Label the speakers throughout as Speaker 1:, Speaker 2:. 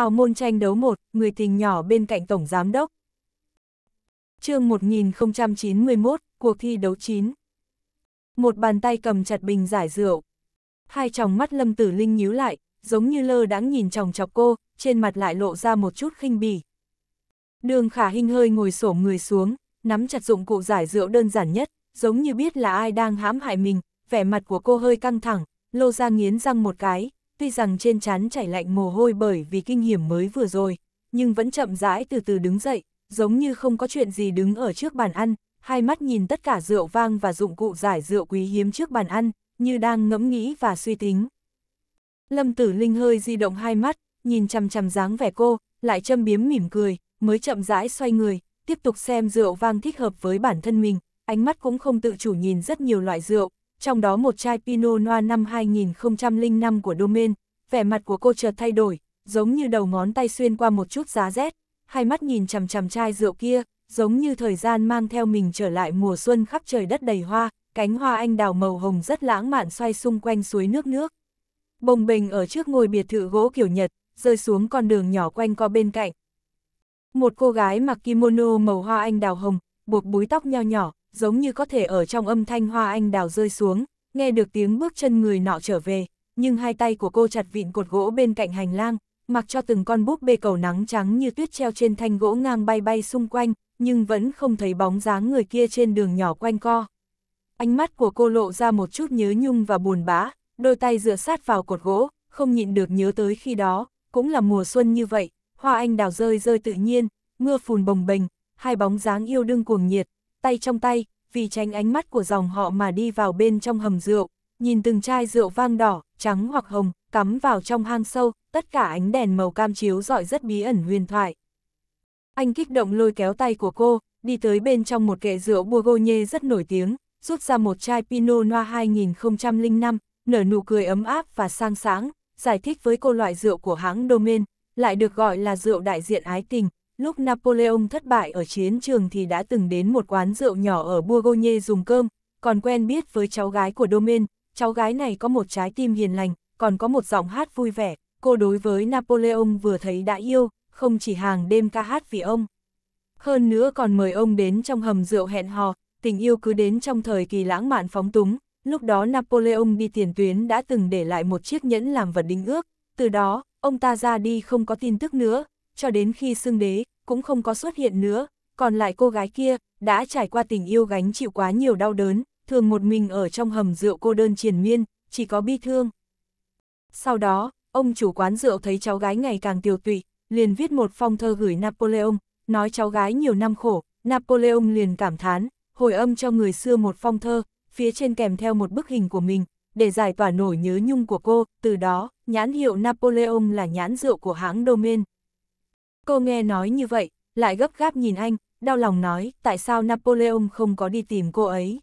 Speaker 1: hào môn tranh đấu một, người tình nhỏ bên cạnh Tổng Giám Đốc. chương 1091, cuộc thi đấu 9. Một bàn tay cầm chặt bình giải rượu. Hai tròng mắt Lâm Tử Linh nhíu lại, giống như lơ đãng nhìn chồng chọc cô, trên mặt lại lộ ra một chút khinh bỉ. Đường khả hình hơi ngồi xổm người xuống, nắm chặt dụng cụ giải rượu đơn giản nhất, giống như biết là ai đang hãm hại mình, vẻ mặt của cô hơi căng thẳng, lô ra nghiến răng một cái, tuy rằng trên trán chảy lạnh mồ hôi bởi vì kinh hiểm mới vừa rồi, nhưng vẫn chậm rãi từ từ đứng dậy, giống như không có chuyện gì đứng ở trước bàn ăn, hai mắt nhìn tất cả rượu vang và dụng cụ giải rượu quý hiếm trước bàn ăn, như đang ngẫm nghĩ và suy tính. Lâm Tử Linh hơi di động hai mắt, nhìn chằm chằm dáng vẻ cô, lại châm biếm mỉm cười, mới chậm rãi xoay người, tiếp tục xem rượu vang thích hợp với bản thân mình, ánh mắt cũng không tự chủ nhìn rất nhiều loại rượu, trong đó một chai Pinot Noir năm 2005 của Domain, vẻ mặt của cô chợt thay đổi, giống như đầu ngón tay xuyên qua một chút giá rét, hai mắt nhìn chằm chằm chai rượu kia, giống như thời gian mang theo mình trở lại mùa xuân khắp trời đất đầy hoa, cánh hoa anh đào màu hồng rất lãng mạn xoay xung quanh suối nước nước. Bồng bềnh ở trước ngôi biệt thự gỗ kiểu Nhật, rơi xuống con đường nhỏ quanh co bên cạnh. Một cô gái mặc kimono màu hoa anh đào hồng, buộc búi tóc nho nhỏ, giống như có thể ở trong âm thanh hoa anh đào rơi xuống, nghe được tiếng bước chân người nọ trở về, nhưng hai tay của cô chặt vịn cột gỗ bên cạnh hành lang, mặc cho từng con búp bê cầu nắng trắng như tuyết treo trên thanh gỗ ngang bay bay xung quanh, nhưng vẫn không thấy bóng dáng người kia trên đường nhỏ quanh co. Ánh mắt của cô lộ ra một chút nhớ nhung và buồn bã, đôi tay dựa sát vào cột gỗ, không nhịn được nhớ tới khi đó, cũng là mùa xuân như vậy, hoa anh đào rơi rơi tự nhiên, mưa phùn bồng bềnh, hai bóng dáng yêu đương cuồng nhiệt, tay trong tay, vì tránh ánh mắt của dòng họ mà đi vào bên trong hầm rượu, nhìn từng chai rượu vang đỏ, trắng hoặc hồng, cắm vào trong hang sâu, tất cả ánh đèn màu cam chiếu rọi rất bí ẩn huyền thoại. Anh kích động lôi kéo tay của cô, đi tới bên trong một kệ rượu Bourgogne rất nổi tiếng, rút ra một chai Pinot Noir 2005, nở nụ cười ấm áp và sang sáng, giải thích với cô loại rượu của hãng Domain, lại được gọi là rượu đại diện ái tình, Lúc Napoleon thất bại ở chiến trường thì đã từng đến một quán rượu nhỏ ở Bourgogne dùng cơm, còn quen biết với cháu gái của Domain, cháu gái này có một trái tim hiền lành, còn có một giọng hát vui vẻ, cô đối với Napoleon vừa thấy đã yêu, không chỉ hàng đêm ca hát vì ông. Hơn nữa còn mời ông đến trong hầm rượu hẹn hò, tình yêu cứ đến trong thời kỳ lãng mạn phóng túng, lúc đó Napoleon đi tiền tuyến đã từng để lại một chiếc nhẫn làm vật đính ước, từ đó, ông ta ra đi không có tin tức nữa, cho đến khi xưng đế, cũng không có xuất hiện nữa, còn lại cô gái kia, đã trải qua tình yêu gánh chịu quá nhiều đau đớn, thường một mình ở trong hầm rượu cô đơn triền miên, chỉ có bi thương. Sau đó, ông chủ quán rượu thấy cháu gái ngày càng tiều tụy, liền viết một phong thơ gửi Napoleon, nói cháu gái nhiều năm khổ, Napoleon liền cảm thán, hồi âm cho người xưa một phong thơ, phía trên kèm theo một bức hình của mình, để giải tỏa nổi nhớ nhung của cô, từ đó, nhãn hiệu Napoleon là nhãn rượu của hãng Domain. Cô nghe nói như vậy, lại gấp gáp nhìn anh, đau lòng nói tại sao Napoleon không có đi tìm cô ấy.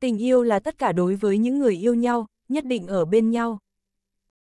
Speaker 1: Tình yêu là tất cả đối với những người yêu nhau, nhất định ở bên nhau.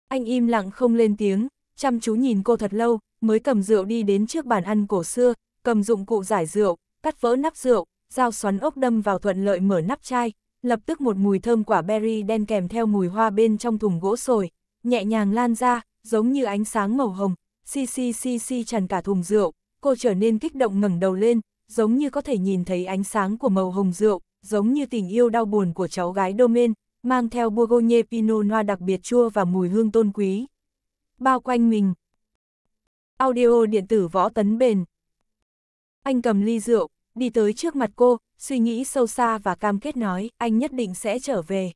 Speaker 1: Anh im lặng không lên tiếng, chăm chú nhìn cô thật lâu, mới cầm rượu đi đến trước bàn ăn cổ xưa, cầm dụng cụ giải rượu, cắt vỡ nắp rượu, dao xoắn ốc đâm vào thuận lợi mở nắp chai, lập tức một mùi thơm quả berry đen kèm theo mùi hoa bên trong thùng gỗ sồi, nhẹ nhàng lan ra, giống như ánh sáng màu hồng, xì xì xì xì tràn cả thùng rượu, cô trở nên kích động ngẩng đầu lên, giống như có thể nhìn thấy ánh sáng của màu hồng rượu, giống như tình yêu đau buồn của cháu gái Domain, mang theo Bourgogne Pinot Noir đặc biệt chua và mùi hương tôn quý. Bao quanh mình. Audio điện tử võ tấn bền. Anh cầm ly rượu, đi tới trước mặt cô, suy nghĩ sâu xa và cam kết nói, anh nhất định sẽ trở về.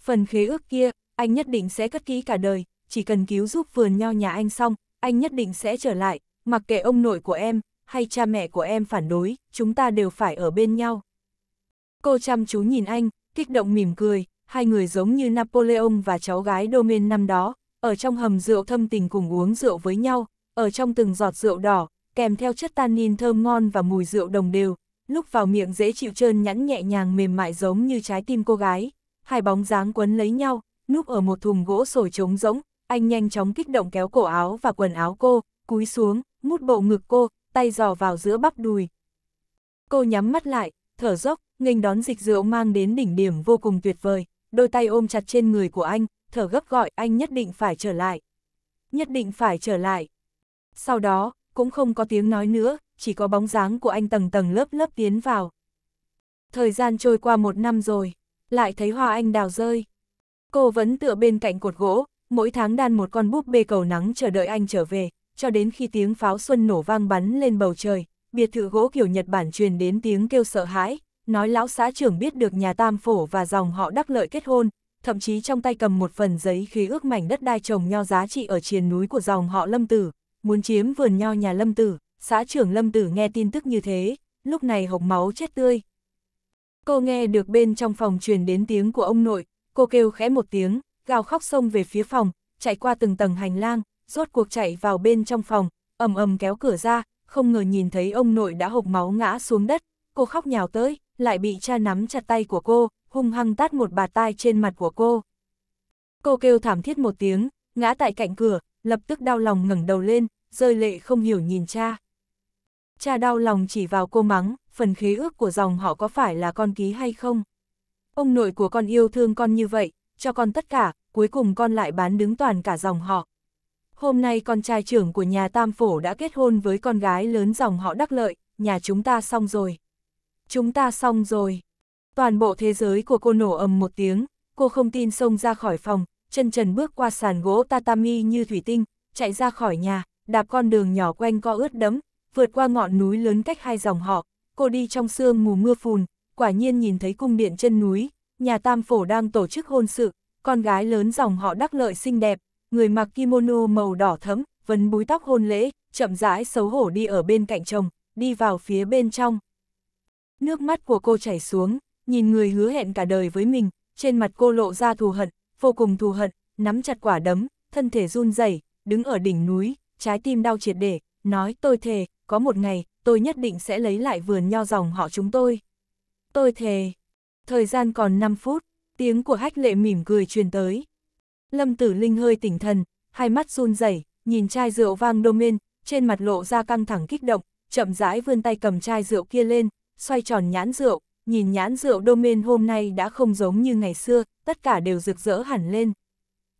Speaker 1: Phần khế ước kia, anh nhất định sẽ cất kỹ cả đời, chỉ cần cứu giúp vườn nho nhà anh xong, anh nhất định sẽ trở lại, mặc kệ ông nội của em, hay cha mẹ của em phản đối, chúng ta đều phải ở bên nhau. Cô chăm chú nhìn anh, kích động mỉm cười, hai người giống như Napoleon và cháu gái Domain năm đó, ở trong hầm rượu thâm tình cùng uống rượu với nhau, ở trong từng giọt rượu đỏ, kèm theo chất tannin thơm ngon và mùi rượu đồng đều, lúc vào miệng dễ chịu trơn nhẵn nhẹ nhàng mềm mại giống như trái tim cô gái. Hai bóng dáng quấn lấy nhau, núp ở một thùng gỗ sồi trống rỗng, anh nhanh chóng kích động kéo cổ áo và quần áo cô, cúi xuống, mút bộ ngực cô, tay dò vào giữa bắp đùi. Cô nhắm mắt lại, thở dốc, nghênh đón dịch rượu mang đến đỉnh điểm vô cùng tuyệt vời, đôi tay ôm chặt trên người của anh, thở gấp gọi anh nhất định phải trở lại. Nhất định phải trở lại. Sau đó, cũng không có tiếng nói nữa, chỉ có bóng dáng của anh tầng tầng lớp lớp tiến vào. Thời gian trôi qua một năm rồi, lại thấy hoa anh đào rơi. Cô vẫn tựa bên cạnh cột gỗ, mỗi tháng đan một con búp bê cầu nắng chờ đợi anh trở về, cho đến khi tiếng pháo xuân nổ vang bắn lên bầu trời, biệt thự gỗ kiểu Nhật Bản truyền đến tiếng kêu sợ hãi, nói lão xã trưởng biết được nhà tam phổ và dòng họ đắc lợi kết hôn, thậm chí trong tay cầm một phần giấy khế ước mảnh đất đai trồng nho giá trị ở triền núi của dòng họ Lâm Tử, muốn chiếm vườn nho nhà Lâm Tử, xã trưởng Lâm Tử nghe tin tức như thế, lúc này hộc máu chết tươi. Cô nghe được bên trong phòng truyền đến tiếng của ông nội, cô kêu khẽ một tiếng, gào khóc xông về phía phòng, chạy qua từng tầng hành lang, rốt cuộc chạy vào bên trong phòng, ầm ầm kéo cửa ra, không ngờ nhìn thấy ông nội đã hộc máu ngã xuống đất, cô khóc nhào tới, lại bị cha nắm chặt tay của cô, hung hăng tát một bà tai trên mặt của cô. Cô kêu thảm thiết một tiếng, ngã tại cạnh cửa, lập tức đau lòng ngẩng đầu lên, rơi lệ không hiểu nhìn cha. Cha đau lòng chỉ vào cô mắng, phần khế ước của dòng họ có phải là con ký hay không? Ông nội của con yêu thương con như vậy, cho con tất cả, cuối cùng con lại bán đứng toàn cả dòng họ. Hôm nay con trai trưởng của nhà Tam Phổ đã kết hôn với con gái lớn dòng họ Đắc Lợi, nhà chúng ta xong rồi. Chúng ta xong rồi. Toàn bộ thế giới của cô nổ ầm một tiếng, cô không tin xông ra khỏi phòng, chân trần bước qua sàn gỗ tatami như thủy tinh, chạy ra khỏi nhà, đạp con đường nhỏ quanh co ướt đẫm, vượt qua ngọn núi lớn cách hai dòng họ, cô đi trong sương mù mưa phùn, quả nhiên nhìn thấy cung điện chân núi, nhà tam phổ đang tổ chức hôn sự, con gái lớn dòng họ đắc lợi xinh đẹp, người mặc kimono màu đỏ thấm, vấn búi tóc hôn lễ, chậm rãi xấu hổ đi ở bên cạnh chồng, đi vào phía bên trong. Nước mắt của cô chảy xuống, nhìn người hứa hẹn cả đời với mình, trên mặt cô lộ ra thù hận, vô cùng thù hận, nắm chặt quả đấm, thân thể run rẩy, đứng ở đỉnh núi, trái tim đau triệt để, nói tôi thề, có một ngày, tôi nhất định sẽ lấy lại vườn nho dòng họ chúng tôi. Tôi thề, Thời gian còn 5 phút, tiếng của hách lệ mỉm cười truyền tới. Lâm Tử Linh hơi tỉnh thần, hai mắt run rẩy, nhìn chai rượu vang domain, trên mặt lộ ra căng thẳng kích động, chậm rãi vươn tay cầm chai rượu kia lên, xoay tròn nhãn rượu, nhìn nhãn rượu domain hôm nay đã không giống như ngày xưa, tất cả đều rực rỡ hẳn lên.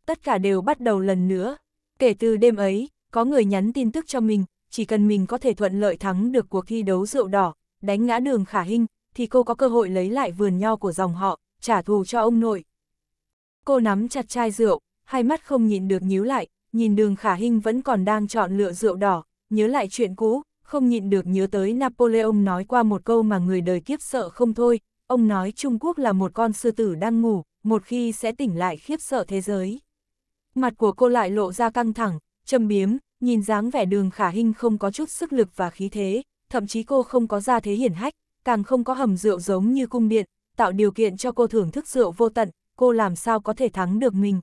Speaker 1: Tất cả đều bắt đầu lần nữa. Kể từ đêm ấy, có người nhắn tin tức cho mình, chỉ cần mình có thể thuận lợi thắng được cuộc thi đấu rượu đỏ, đánh ngã đường khả hình, thì cô có cơ hội lấy lại vườn nho của dòng họ, trả thù cho ông nội. Cô nắm chặt chai rượu, hai mắt không nhìn được nhíu lại, nhìn đường khả hình vẫn còn đang chọn lựa rượu đỏ, nhớ lại chuyện cũ, không nhịn được nhớ tới Napoleon nói qua một câu mà người đời kiếp sợ không thôi, ông nói Trung Quốc là một con sư tử đang ngủ, một khi sẽ tỉnh lại khiếp sợ thế giới. Mặt của cô lại lộ ra căng thẳng, châm biếm, nhìn dáng vẻ đường khả hình không có chút sức lực và khí thế, thậm chí cô không có ra thế hiển hách, càng không có hầm rượu giống như cung điện, tạo điều kiện cho cô thưởng thức rượu vô tận, cô làm sao có thể thắng được mình.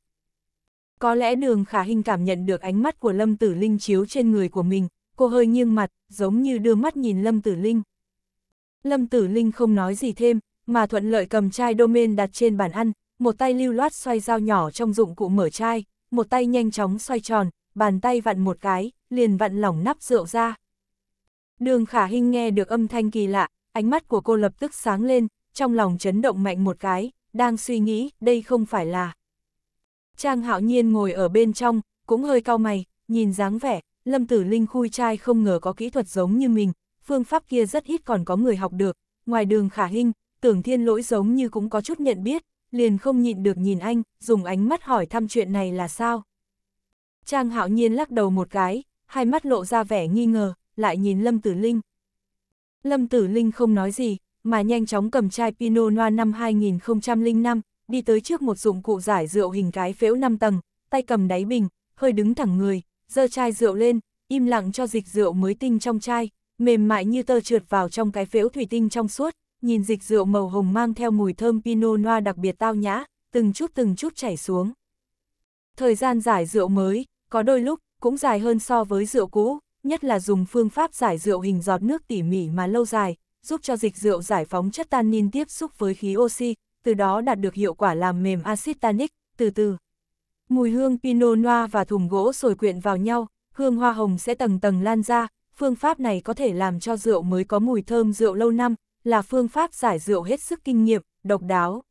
Speaker 1: Có lẽ đường khả hình cảm nhận được ánh mắt của Lâm Tử Linh chiếu trên người của mình, cô hơi nghiêng mặt, giống như đưa mắt nhìn Lâm Tử Linh. Lâm Tử Linh không nói gì thêm, mà thuận lợi cầm chai domain đặt trên bàn ăn, một tay lưu loát xoay dao nhỏ trong dụng cụ mở chai, một tay nhanh chóng xoay tròn, bàn tay vặn một cái, liền vặn lỏng nắp rượu ra. Đường khả hình nghe được âm thanh kỳ lạ, ánh mắt của cô lập tức sáng lên, trong lòng chấn động mạnh một cái, đang suy nghĩ, đây không phải là. Trang hạo nhiên ngồi ở bên trong, cũng hơi cao mày, nhìn dáng vẻ, Lâm Tử Linh khui trai không ngờ có kỹ thuật giống như mình, phương pháp kia rất ít còn có người học được, ngoài đường khả hình, tưởng thiên lỗi giống như cũng có chút nhận biết, liền không nhịn được nhìn anh, dùng ánh mắt hỏi thăm chuyện này là sao. Trang hạo nhiên lắc đầu một cái, hai mắt lộ ra vẻ nghi ngờ, lại nhìn Lâm Tử Linh, Lâm Tử Linh không nói gì, mà nhanh chóng cầm chai Pinot Noir năm 2005, đi tới trước một dụng cụ giải rượu hình cái phễu 5 tầng, tay cầm đáy bình, hơi đứng thẳng người, giơ chai rượu lên, im lặng cho dịch rượu mới tinh trong chai, mềm mại như tơ trượt vào trong cái phễu thủy tinh trong suốt, nhìn dịch rượu màu hồng mang theo mùi thơm Pinot Noir đặc biệt tao nhã, từng chút từng chút chảy xuống. Thời gian giải rượu mới, có đôi lúc, cũng dài hơn so với rượu cũ, nhất là dùng phương pháp giải rượu hình giọt nước tỉ mỉ mà lâu dài, giúp cho dịch rượu giải phóng chất tannin tiếp xúc với khí oxy, từ đó đạt được hiệu quả làm mềm axit tannic, từ từ. Mùi hương Pinot Noir và thùng gỗ sồi quyện vào nhau, hương hoa hồng sẽ tầng tầng lan ra, phương pháp này có thể làm cho rượu mới có mùi thơm rượu lâu năm, là phương pháp giải rượu hết sức kinh nghiệm, độc đáo.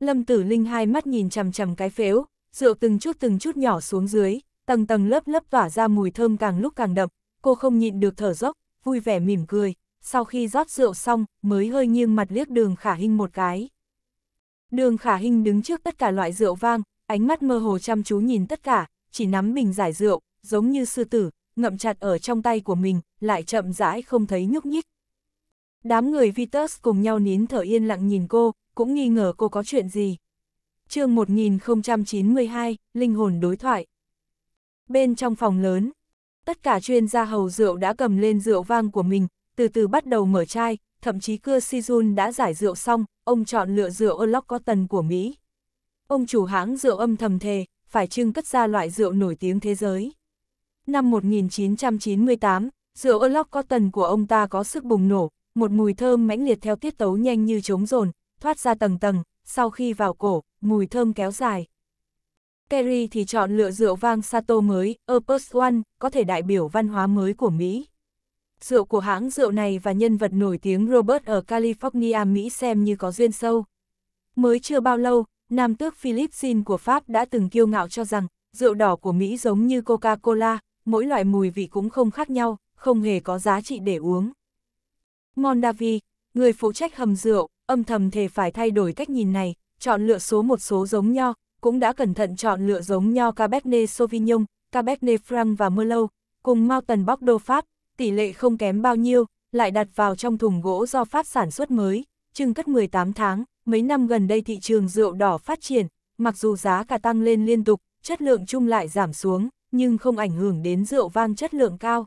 Speaker 1: Lâm Tử Linh hai mắt nhìn chằm chằm cái phếu, rượu từng chút từng chút nhỏ xuống dưới, tầng tầng lớp lớp tỏa ra mùi thơm càng lúc càng đậm, cô không nhịn được thở dốc, vui vẻ mỉm cười, sau khi rót rượu xong mới hơi nghiêng mặt liếc đường khả hình một cái. Đường khả hình đứng trước tất cả loại rượu vang, ánh mắt mơ hồ chăm chú nhìn tất cả, chỉ nắm mình giải rượu, giống như sư tử, ngậm chặt ở trong tay của mình, lại chậm rãi không thấy nhúc nhích. Đám người Vitus cùng nhau nín thở yên lặng nhìn cô, cũng nghi ngờ cô có chuyện gì. chương 1092, Linh hồn đối thoại bên trong phòng lớn. Tất cả chuyên gia hầu rượu đã cầm lên rượu vang của mình, từ từ bắt đầu mở chai, thậm chí cưa Sijun đã giải rượu xong, ông chọn lựa rượu Olok Cotton của Mỹ. Ông chủ hãng rượu âm thầm thề, phải trưng cất ra loại rượu nổi tiếng thế giới. Năm 1998, rượu Olok Cotton của ông ta có sức bùng nổ, một mùi thơm mãnh liệt theo tiết tấu nhanh như trống rồn, thoát ra tầng tầng, sau khi vào cổ, mùi thơm kéo dài. Kerry thì chọn lựa rượu vang Sato mới, Opus One, có thể đại biểu văn hóa mới của Mỹ. Rượu của hãng rượu này và nhân vật nổi tiếng Robert ở California Mỹ xem như có duyên sâu. Mới chưa bao lâu, nam tước Philip Zin của Pháp đã từng kiêu ngạo cho rằng, rượu đỏ của Mỹ giống như Coca-Cola, mỗi loại mùi vị cũng không khác nhau, không hề có giá trị để uống. Mondavi, người phụ trách hầm rượu, âm thầm thề phải thay đổi cách nhìn này, chọn lựa số một số giống nho, cũng đã cẩn thận chọn lựa giống nho Cabernet Sauvignon, Cabernet Franc và Merlot, cùng Mountain Tần Bóc Pháp, tỷ lệ không kém bao nhiêu, lại đặt vào trong thùng gỗ do Pháp sản xuất mới, trưng cất 18 tháng, mấy năm gần đây thị trường rượu đỏ phát triển, mặc dù giá cả tăng lên liên tục, chất lượng chung lại giảm xuống, nhưng không ảnh hưởng đến rượu vang chất lượng cao.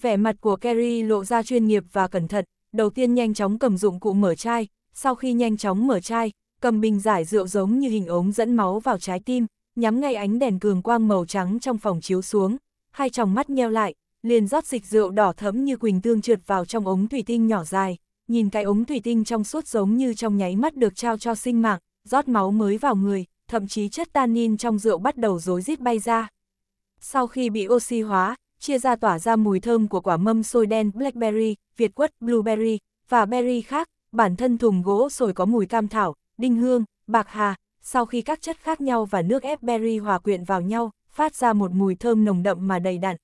Speaker 1: Vẻ mặt của Kerry lộ ra chuyên nghiệp và cẩn thận, đầu tiên nhanh chóng cầm dụng cụ mở chai, sau khi nhanh chóng mở chai, cầm bình giải rượu giống như hình ống dẫn máu vào trái tim, nhắm ngay ánh đèn cường quang màu trắng trong phòng chiếu xuống, hai tròng mắt nheo lại, liền rót dịch rượu đỏ thẫm như quỳnh tương trượt vào trong ống thủy tinh nhỏ dài, nhìn cái ống thủy tinh trong suốt giống như trong nháy mắt được trao cho sinh mạng, rót máu mới vào người, thậm chí chất tannin trong rượu bắt đầu rối rít bay ra. Sau khi bị oxy hóa, chia ra tỏa ra mùi thơm của quả mâm sôi đen blackberry, việt quất, blueberry và berry khác, bản thân thùng gỗ sồi có mùi cam thảo, đinh hương, bạc hà, sau khi các chất khác nhau và nước ép berry hòa quyện vào nhau, phát ra một mùi thơm nồng đậm mà đầy đặn.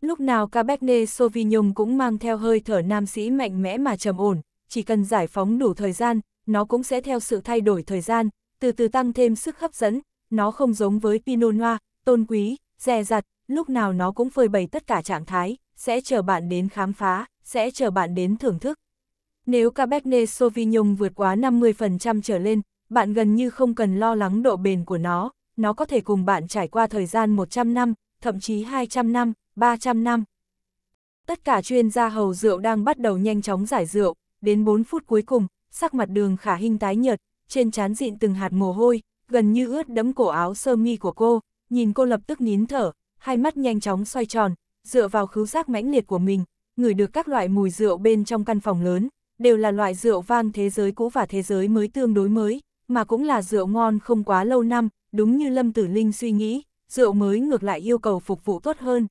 Speaker 1: Lúc nào Cabernet Sauvignon cũng mang theo hơi thở nam sĩ mạnh mẽ mà trầm ổn, chỉ cần giải phóng đủ thời gian, nó cũng sẽ theo sự thay đổi thời gian, từ từ tăng thêm sức hấp dẫn, nó không giống với Pinot Noir, tôn quý, dè dặt, lúc nào nó cũng phơi bày tất cả trạng thái, sẽ chờ bạn đến khám phá, sẽ chờ bạn đến thưởng thức. Nếu Cabernet Sauvignon vượt quá 50% trở lên, bạn gần như không cần lo lắng độ bền của nó, nó có thể cùng bạn trải qua thời gian 100 năm, thậm chí 200 năm, 300 năm. Tất cả chuyên gia hầu rượu đang bắt đầu nhanh chóng giải rượu, đến 4 phút cuối cùng, sắc mặt đường khả hình tái nhợt, trên trán dịn từng hạt mồ hôi, gần như ướt đẫm cổ áo sơ mi của cô, nhìn cô lập tức nín thở, hai mắt nhanh chóng xoay tròn, dựa vào khứu giác mãnh liệt của mình, ngửi được các loại mùi rượu bên trong căn phòng lớn, đều là loại rượu vang thế giới cũ và thế giới mới tương đối mới, mà cũng là rượu ngon không quá lâu năm, đúng như Lâm Tử Linh suy nghĩ, rượu mới ngược lại yêu cầu phục vụ tốt hơn.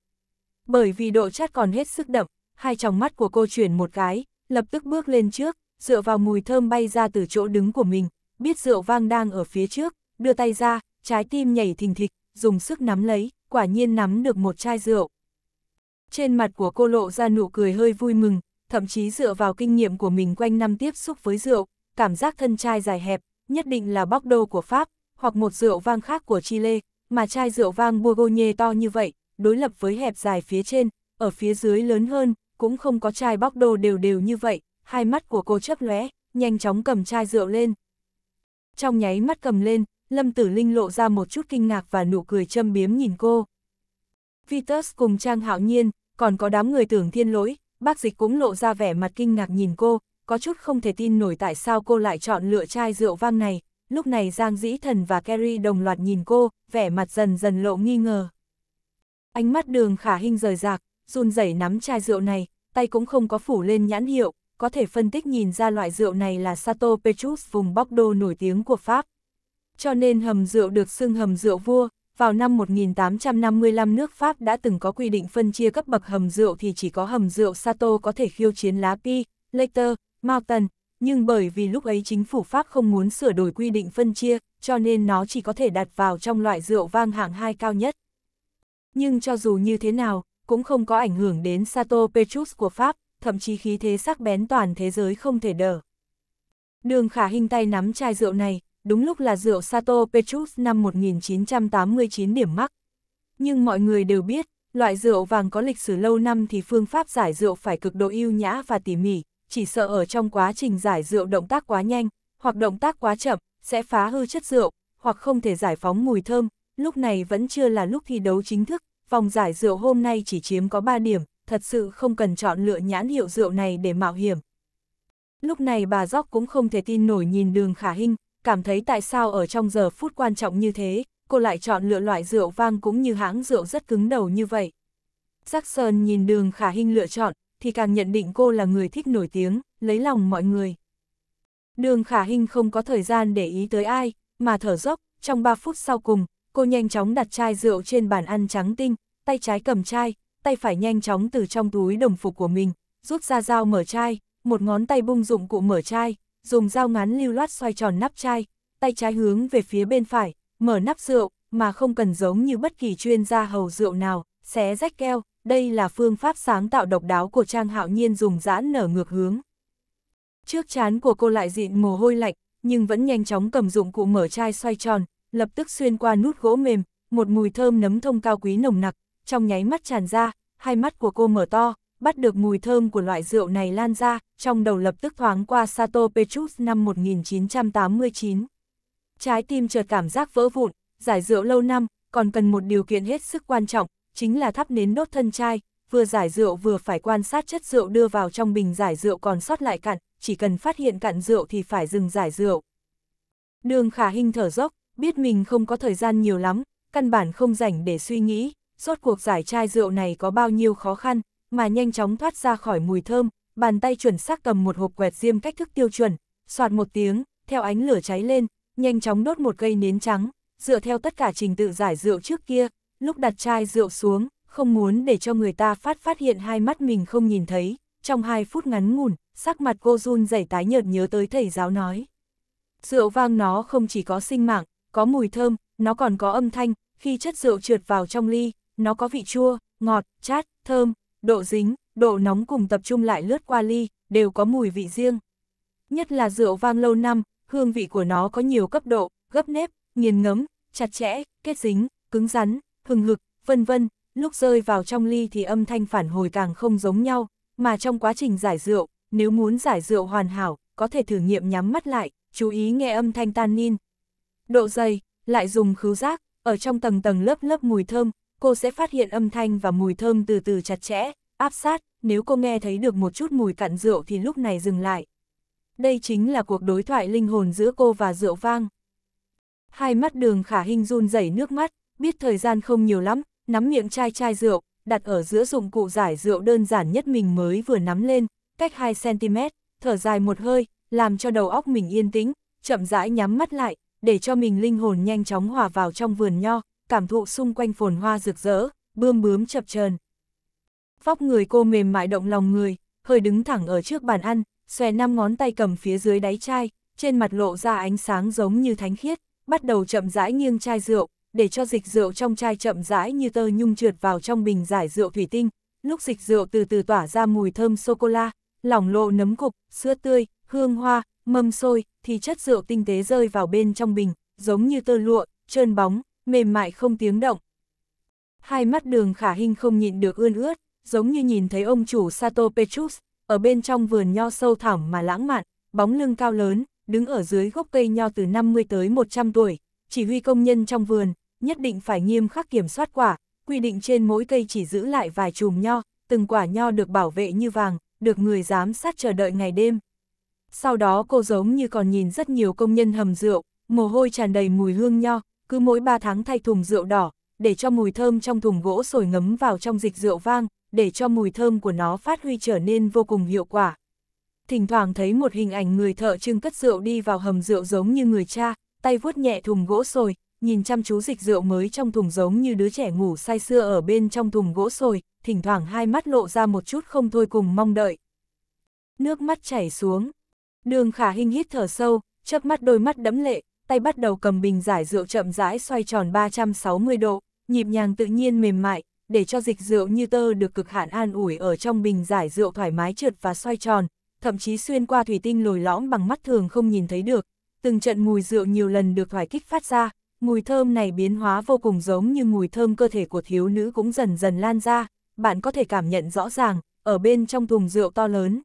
Speaker 1: Bởi vì độ chát còn hết sức đậm, hai tròng mắt của cô chuyển một cái, lập tức bước lên trước, dựa vào mùi thơm bay ra từ chỗ đứng của mình, biết rượu vang đang ở phía trước, đưa tay ra, trái tim nhảy thình thịch, dùng sức nắm lấy, quả nhiên nắm được một chai rượu. Trên mặt của cô lộ ra nụ cười hơi vui mừng, thậm chí dựa vào kinh nghiệm của mình quanh năm tiếp xúc với rượu, cảm giác thân chai dài hẹp, nhất định là bóc đô của Pháp, hoặc một rượu vang khác của Chile, mà chai rượu vang Bourgogne to như vậy, đối lập với hẹp dài phía trên, ở phía dưới lớn hơn, cũng không có chai bóc đô đều đều như vậy, hai mắt của cô chấp lóe, nhanh chóng cầm chai rượu lên. Trong nháy mắt cầm lên, Lâm Tử Linh lộ ra một chút kinh ngạc và nụ cười châm biếm nhìn cô. Vitus cùng Trang Hạo Nhiên, còn có đám người tưởng thiên lỗi, bác dịch cũng lộ ra vẻ mặt kinh ngạc nhìn cô, có chút không thể tin nổi tại sao cô lại chọn lựa chai rượu vang này. Lúc này Giang Dĩ Thần và Kerry đồng loạt nhìn cô, vẻ mặt dần dần lộ nghi ngờ. Ánh mắt đường khả hình rời rạc, run rẩy nắm chai rượu này, tay cũng không có phủ lên nhãn hiệu, có thể phân tích nhìn ra loại rượu này là Sato Petrus vùng Bordeaux nổi tiếng của Pháp. Cho nên hầm rượu được xưng hầm rượu vua, vào năm 1855 nước Pháp đã từng có quy định phân chia cấp bậc hầm rượu thì chỉ có hầm rượu Sato có thể khiêu chiến lá Pi, Later, Mountain, nhưng bởi vì lúc ấy chính phủ Pháp không muốn sửa đổi quy định phân chia, cho nên nó chỉ có thể đặt vào trong loại rượu vang hạng hai cao nhất. Nhưng cho dù như thế nào, cũng không có ảnh hưởng đến Sato Petrus của Pháp, thậm chí khí thế sắc bén toàn thế giới không thể đỡ. Đường khả hình tay nắm chai rượu này, đúng lúc là rượu Sato Petrus năm 1989 điểm mắc. Nhưng mọi người đều biết, loại rượu vàng có lịch sử lâu năm thì phương pháp giải rượu phải cực độ yêu nhã và tỉ mỉ, chỉ sợ ở trong quá trình giải rượu động tác quá nhanh, hoặc động tác quá chậm, sẽ phá hư chất rượu, hoặc không thể giải phóng mùi thơm, lúc này vẫn chưa là lúc thi đấu chính thức, vòng giải rượu hôm nay chỉ chiếm có 3 điểm, thật sự không cần chọn lựa nhãn hiệu rượu này để mạo hiểm. Lúc này bà Dóc cũng không thể tin nổi nhìn đường khả hình, cảm thấy tại sao ở trong giờ phút quan trọng như thế, cô lại chọn lựa loại rượu vang cũng như hãng rượu rất cứng đầu như vậy. Jackson nhìn đường khả hình lựa chọn, thì càng nhận định cô là người thích nổi tiếng, lấy lòng mọi người. Đường khả hình không có thời gian để ý tới ai, mà thở dốc, trong 3 phút sau cùng, cô nhanh chóng đặt chai rượu trên bàn ăn trắng tinh, tay trái cầm chai, tay phải nhanh chóng từ trong túi đồng phục của mình, rút ra dao mở chai, một ngón tay bung dụng cụ mở chai, dùng dao ngắn lưu loát xoay tròn nắp chai, tay trái hướng về phía bên phải, mở nắp rượu, mà không cần giống như bất kỳ chuyên gia hầu rượu nào, xé rách keo, đây là phương pháp sáng tạo độc đáo của Trang Hạo Nhiên dùng giãn nở ngược hướng. Trước chán của cô lại dịn mồ hôi lạnh, nhưng vẫn nhanh chóng cầm dụng cụ mở chai xoay tròn, lập tức xuyên qua nút gỗ mềm, một mùi thơm nấm thông cao quý nồng nặc, trong nháy mắt tràn ra, hai mắt của cô mở to, bắt được mùi thơm của loại rượu này lan ra, trong đầu lập tức thoáng qua Sato Petrus năm 1989. Trái tim chợt cảm giác vỡ vụn, giải rượu lâu năm, còn cần một điều kiện hết sức quan trọng, chính là thắp nến đốt thân chai, vừa giải rượu vừa phải quan sát chất rượu đưa vào trong bình giải rượu còn sót lại cặn, chỉ cần phát hiện cặn rượu thì phải dừng giải rượu. Đường khả hình thở dốc, biết mình không có thời gian nhiều lắm, căn bản không rảnh để suy nghĩ, rốt cuộc giải chai rượu này có bao nhiêu khó khăn, mà nhanh chóng thoát ra khỏi mùi thơm, bàn tay chuẩn xác cầm một hộp quẹt diêm cách thức tiêu chuẩn, soạt một tiếng, theo ánh lửa cháy lên, nhanh chóng đốt một cây nến trắng, dựa theo tất cả trình tự giải rượu trước kia, lúc đặt chai rượu xuống, không muốn để cho người ta phát phát hiện hai mắt mình không nhìn thấy, trong hai phút ngắn ngủn, sắc mặt cô run rẩy tái nhợt nhớ tới thầy giáo nói. Rượu vang nó không chỉ có sinh mạng, có mùi thơm, nó còn có âm thanh, khi chất rượu trượt vào trong ly, nó có vị chua, ngọt, chát, thơm, độ dính, độ nóng cùng tập trung lại lướt qua ly, đều có mùi vị riêng. Nhất là rượu vang lâu năm, hương vị của nó có nhiều cấp độ, gấp nếp, nghiền ngấm, chặt chẽ, kết dính, cứng rắn, hừng hực, vân vân, lúc rơi vào trong ly thì âm thanh phản hồi càng không giống nhau, mà trong quá trình giải rượu, nếu muốn giải rượu hoàn hảo, có thể thử nghiệm nhắm mắt lại, chú ý nghe âm thanh tannin. Độ dày, lại dùng khứu giác, ở trong tầng tầng lớp lớp mùi thơm, cô sẽ phát hiện âm thanh và mùi thơm từ từ chặt chẽ, áp sát, nếu cô nghe thấy được một chút mùi cặn rượu thì lúc này dừng lại. Đây chính là cuộc đối thoại linh hồn giữa cô và rượu vang. Hai mắt đường khả hình run rẩy nước mắt, biết thời gian không nhiều lắm, nắm miệng chai chai rượu, đặt ở giữa dụng cụ giải rượu đơn giản nhất mình mới vừa nắm lên, cách 2cm, thở dài một hơi, làm cho đầu óc mình yên tĩnh, chậm rãi nhắm mắt lại, để cho mình linh hồn nhanh chóng hòa vào trong vườn nho, cảm thụ xung quanh phồn hoa rực rỡ, bươm bướm chập chờn. Vóc người cô mềm mại động lòng người, hơi đứng thẳng ở trước bàn ăn, xòe năm ngón tay cầm phía dưới đáy chai, trên mặt lộ ra ánh sáng giống như thánh khiết, bắt đầu chậm rãi nghiêng chai rượu, để cho dịch rượu trong chai chậm rãi như tơ nhung trượt vào trong bình giải rượu thủy tinh, lúc dịch rượu từ từ tỏa ra mùi thơm sô-cô-la, lỏng lộ nấm cục, sữa tươi, hương hoa, mâm xôi, thì chất rượu tinh tế rơi vào bên trong bình, giống như tơ lụa, trơn bóng, mềm mại không tiếng động. Hai mắt đường khả hình không nhịn được ươn ướt, giống như nhìn thấy ông chủ Sato Petrus, ở bên trong vườn nho sâu thẳm mà lãng mạn, bóng lưng cao lớn, đứng ở dưới gốc cây nho từ 50 tới 100 tuổi, chỉ huy công nhân trong vườn, nhất định phải nghiêm khắc kiểm soát quả, quy định trên mỗi cây chỉ giữ lại vài chùm nho, từng quả nho được bảo vệ như vàng, được người giám sát chờ đợi ngày đêm. Sau đó cô giống như còn nhìn rất nhiều công nhân hầm rượu, mồ hôi tràn đầy mùi hương nho, cứ mỗi 3 tháng thay thùng rượu đỏ, để cho mùi thơm trong thùng gỗ sồi ngấm vào trong dịch rượu vang, để cho mùi thơm của nó phát huy trở nên vô cùng hiệu quả. Thỉnh thoảng thấy một hình ảnh người thợ trưng cất rượu đi vào hầm rượu giống như người cha, tay vuốt nhẹ thùng gỗ sồi, nhìn chăm chú dịch rượu mới trong thùng giống như đứa trẻ ngủ say sưa ở bên trong thùng gỗ sồi, thỉnh thoảng hai mắt lộ ra một chút không thôi cùng mong đợi. Nước mắt chảy xuống. Đường khả hình hít thở sâu, chớp mắt đôi mắt đẫm lệ, tay bắt đầu cầm bình giải rượu chậm rãi xoay tròn 360 độ, nhịp nhàng tự nhiên mềm mại, để cho dịch rượu như tơ được cực hạn an ủi ở trong bình giải rượu thoải mái trượt và xoay tròn, thậm chí xuyên qua thủy tinh lồi lõm bằng mắt thường không nhìn thấy được. Từng trận mùi rượu nhiều lần được thoải kích phát ra, mùi thơm này biến hóa vô cùng giống như mùi thơm cơ thể của thiếu nữ cũng dần dần lan ra, bạn có thể cảm nhận rõ ràng, ở bên trong thùng rượu to lớn.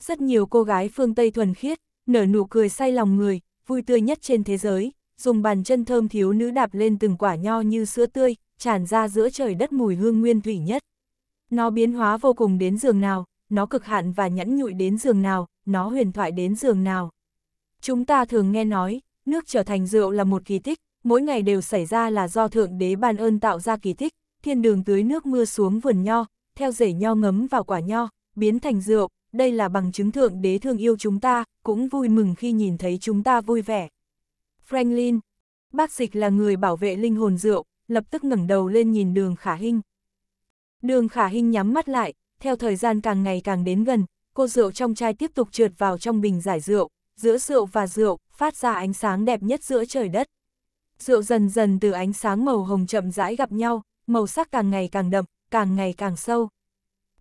Speaker 1: Rất nhiều cô gái phương Tây thuần khiết, nở nụ cười say lòng người, vui tươi nhất trên thế giới, dùng bàn chân thơm thiếu nữ đạp lên từng quả nho như sữa tươi, tràn ra giữa trời đất mùi hương nguyên thủy nhất. Nó biến hóa vô cùng đến giường nào, nó cực hạn và nhẫn nhụi đến giường nào, nó huyền thoại đến giường nào. Chúng ta thường nghe nói, nước trở thành rượu là một kỳ tích, mỗi ngày đều xảy ra là do Thượng Đế ban ơn tạo ra kỳ tích, thiên đường tưới nước mưa xuống vườn nho, theo rễ nho ngấm vào quả nho, biến thành rượu, đây là bằng chứng Thượng Đế thương yêu chúng ta, cũng vui mừng khi nhìn thấy chúng ta vui vẻ. Franklin, bác dịch là người bảo vệ linh hồn rượu, lập tức ngẩng đầu lên nhìn đường khả hinh. Đường khả hinh nhắm mắt lại, theo thời gian càng ngày càng đến gần, cô rượu trong chai tiếp tục trượt vào trong bình giải rượu, giữa rượu và rượu, phát ra ánh sáng đẹp nhất giữa trời đất. Rượu dần dần từ ánh sáng màu hồng chậm rãi gặp nhau, màu sắc càng ngày càng đậm, càng ngày càng sâu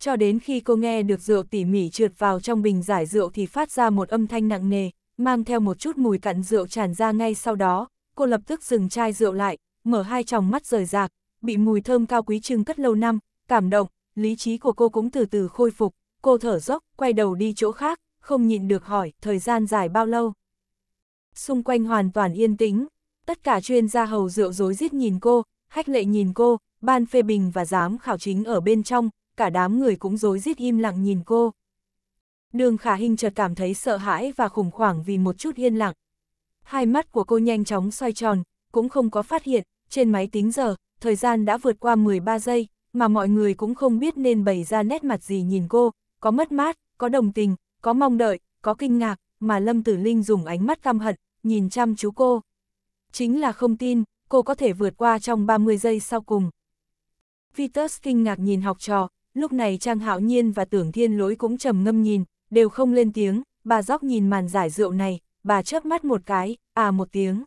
Speaker 1: cho đến khi cô nghe được rượu tỉ mỉ trượt vào trong bình giải rượu thì phát ra một âm thanh nặng nề, mang theo một chút mùi cặn rượu tràn ra ngay sau đó, cô lập tức dừng chai rượu lại, mở hai tròng mắt rời rạc, bị mùi thơm cao quý trưng cất lâu năm, cảm động, lý trí của cô cũng từ từ khôi phục, cô thở dốc, quay đầu đi chỗ khác, không nhịn được hỏi thời gian dài bao lâu. Xung quanh hoàn toàn yên tĩnh, tất cả chuyên gia hầu rượu dối rít nhìn cô, hách lệ nhìn cô, ban phê bình và giám khảo chính ở bên trong, cả đám người cũng rối rít im lặng nhìn cô. Đường khả hình chợt cảm thấy sợ hãi và khủng hoảng vì một chút yên lặng. Hai mắt của cô nhanh chóng xoay tròn, cũng không có phát hiện, trên máy tính giờ, thời gian đã vượt qua 13 giây, mà mọi người cũng không biết nên bày ra nét mặt gì nhìn cô, có mất mát, có đồng tình, có mong đợi, có kinh ngạc, mà Lâm Tử Linh dùng ánh mắt căm hận, nhìn chăm chú cô. Chính là không tin, cô có thể vượt qua trong 30 giây sau cùng. Vitus kinh ngạc nhìn học trò, Lúc này Trang Hạo Nhiên và Tưởng Thiên Lỗi cũng trầm ngâm nhìn, đều không lên tiếng, bà dóc nhìn màn giải rượu này, bà chớp mắt một cái, à một tiếng.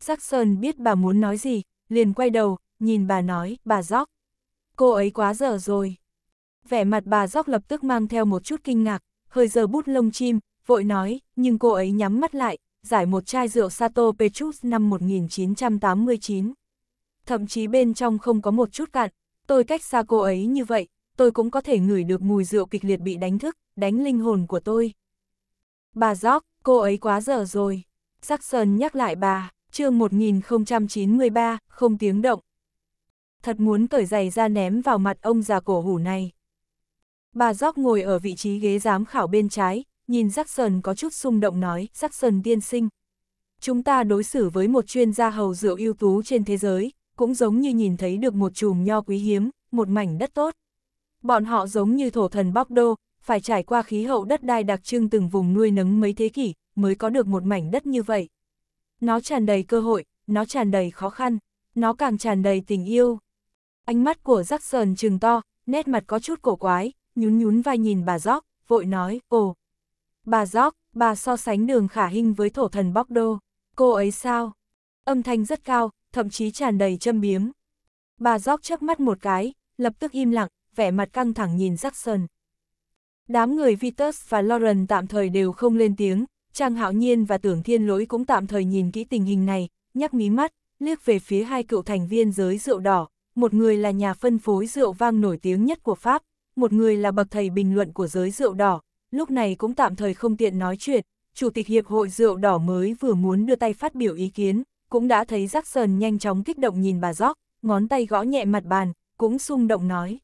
Speaker 1: Sắc Sơn biết bà muốn nói gì, liền quay đầu, nhìn bà nói, bà dóc. Cô ấy quá dở rồi. Vẻ mặt bà dóc lập tức mang theo một chút kinh ngạc, hơi giờ bút lông chim, vội nói, nhưng cô ấy nhắm mắt lại, giải một chai rượu Sato Petrus năm 1989. Thậm chí bên trong không có một chút cạn, tôi cách xa cô ấy như vậy, tôi cũng có thể ngửi được mùi rượu kịch liệt bị đánh thức, đánh linh hồn của tôi. Bà Gióc, cô ấy quá dở rồi. jackson nhắc lại bà, chương 1093, không tiếng động. Thật muốn cởi giày ra ném vào mặt ông già cổ hủ này. Bà Gióc ngồi ở vị trí ghế giám khảo bên trái, nhìn jackson có chút xung động nói, jackson tiên sinh. Chúng ta đối xử với một chuyên gia hầu rượu ưu tú trên thế giới, cũng giống như nhìn thấy được một chùm nho quý hiếm, một mảnh đất tốt. Bọn họ giống như thổ thần bóc đô, phải trải qua khí hậu đất đai đặc trưng từng vùng nuôi nấng mấy thế kỷ, mới có được một mảnh đất như vậy. Nó tràn đầy cơ hội, nó tràn đầy khó khăn, nó càng tràn đầy tình yêu. Ánh mắt của rắc sờn trừng to, nét mặt có chút cổ quái, nhún nhún vai nhìn bà gióc, vội nói, ồ. Bà gióc, bà so sánh đường khả hình với thổ thần bóc đô, cô ấy sao? Âm thanh rất cao, thậm chí tràn đầy châm biếm. Bà gióc chớp mắt một cái, lập tức im lặng, vẻ mặt căng thẳng nhìn Jackson. Đám người Vitus và Lauren tạm thời đều không lên tiếng, Trang Hạo Nhiên và Tưởng Thiên Lỗi cũng tạm thời nhìn kỹ tình hình này, nhắc mí mắt, liếc về phía hai cựu thành viên giới rượu đỏ, một người là nhà phân phối rượu vang nổi tiếng nhất của Pháp, một người là bậc thầy bình luận của giới rượu đỏ, lúc này cũng tạm thời không tiện nói chuyện, Chủ tịch Hiệp hội rượu đỏ mới vừa muốn đưa tay phát biểu ý kiến, cũng đã thấy Jackson nhanh chóng kích động nhìn bà Gióc, ngón tay gõ nhẹ mặt bàn, cũng xung động nói.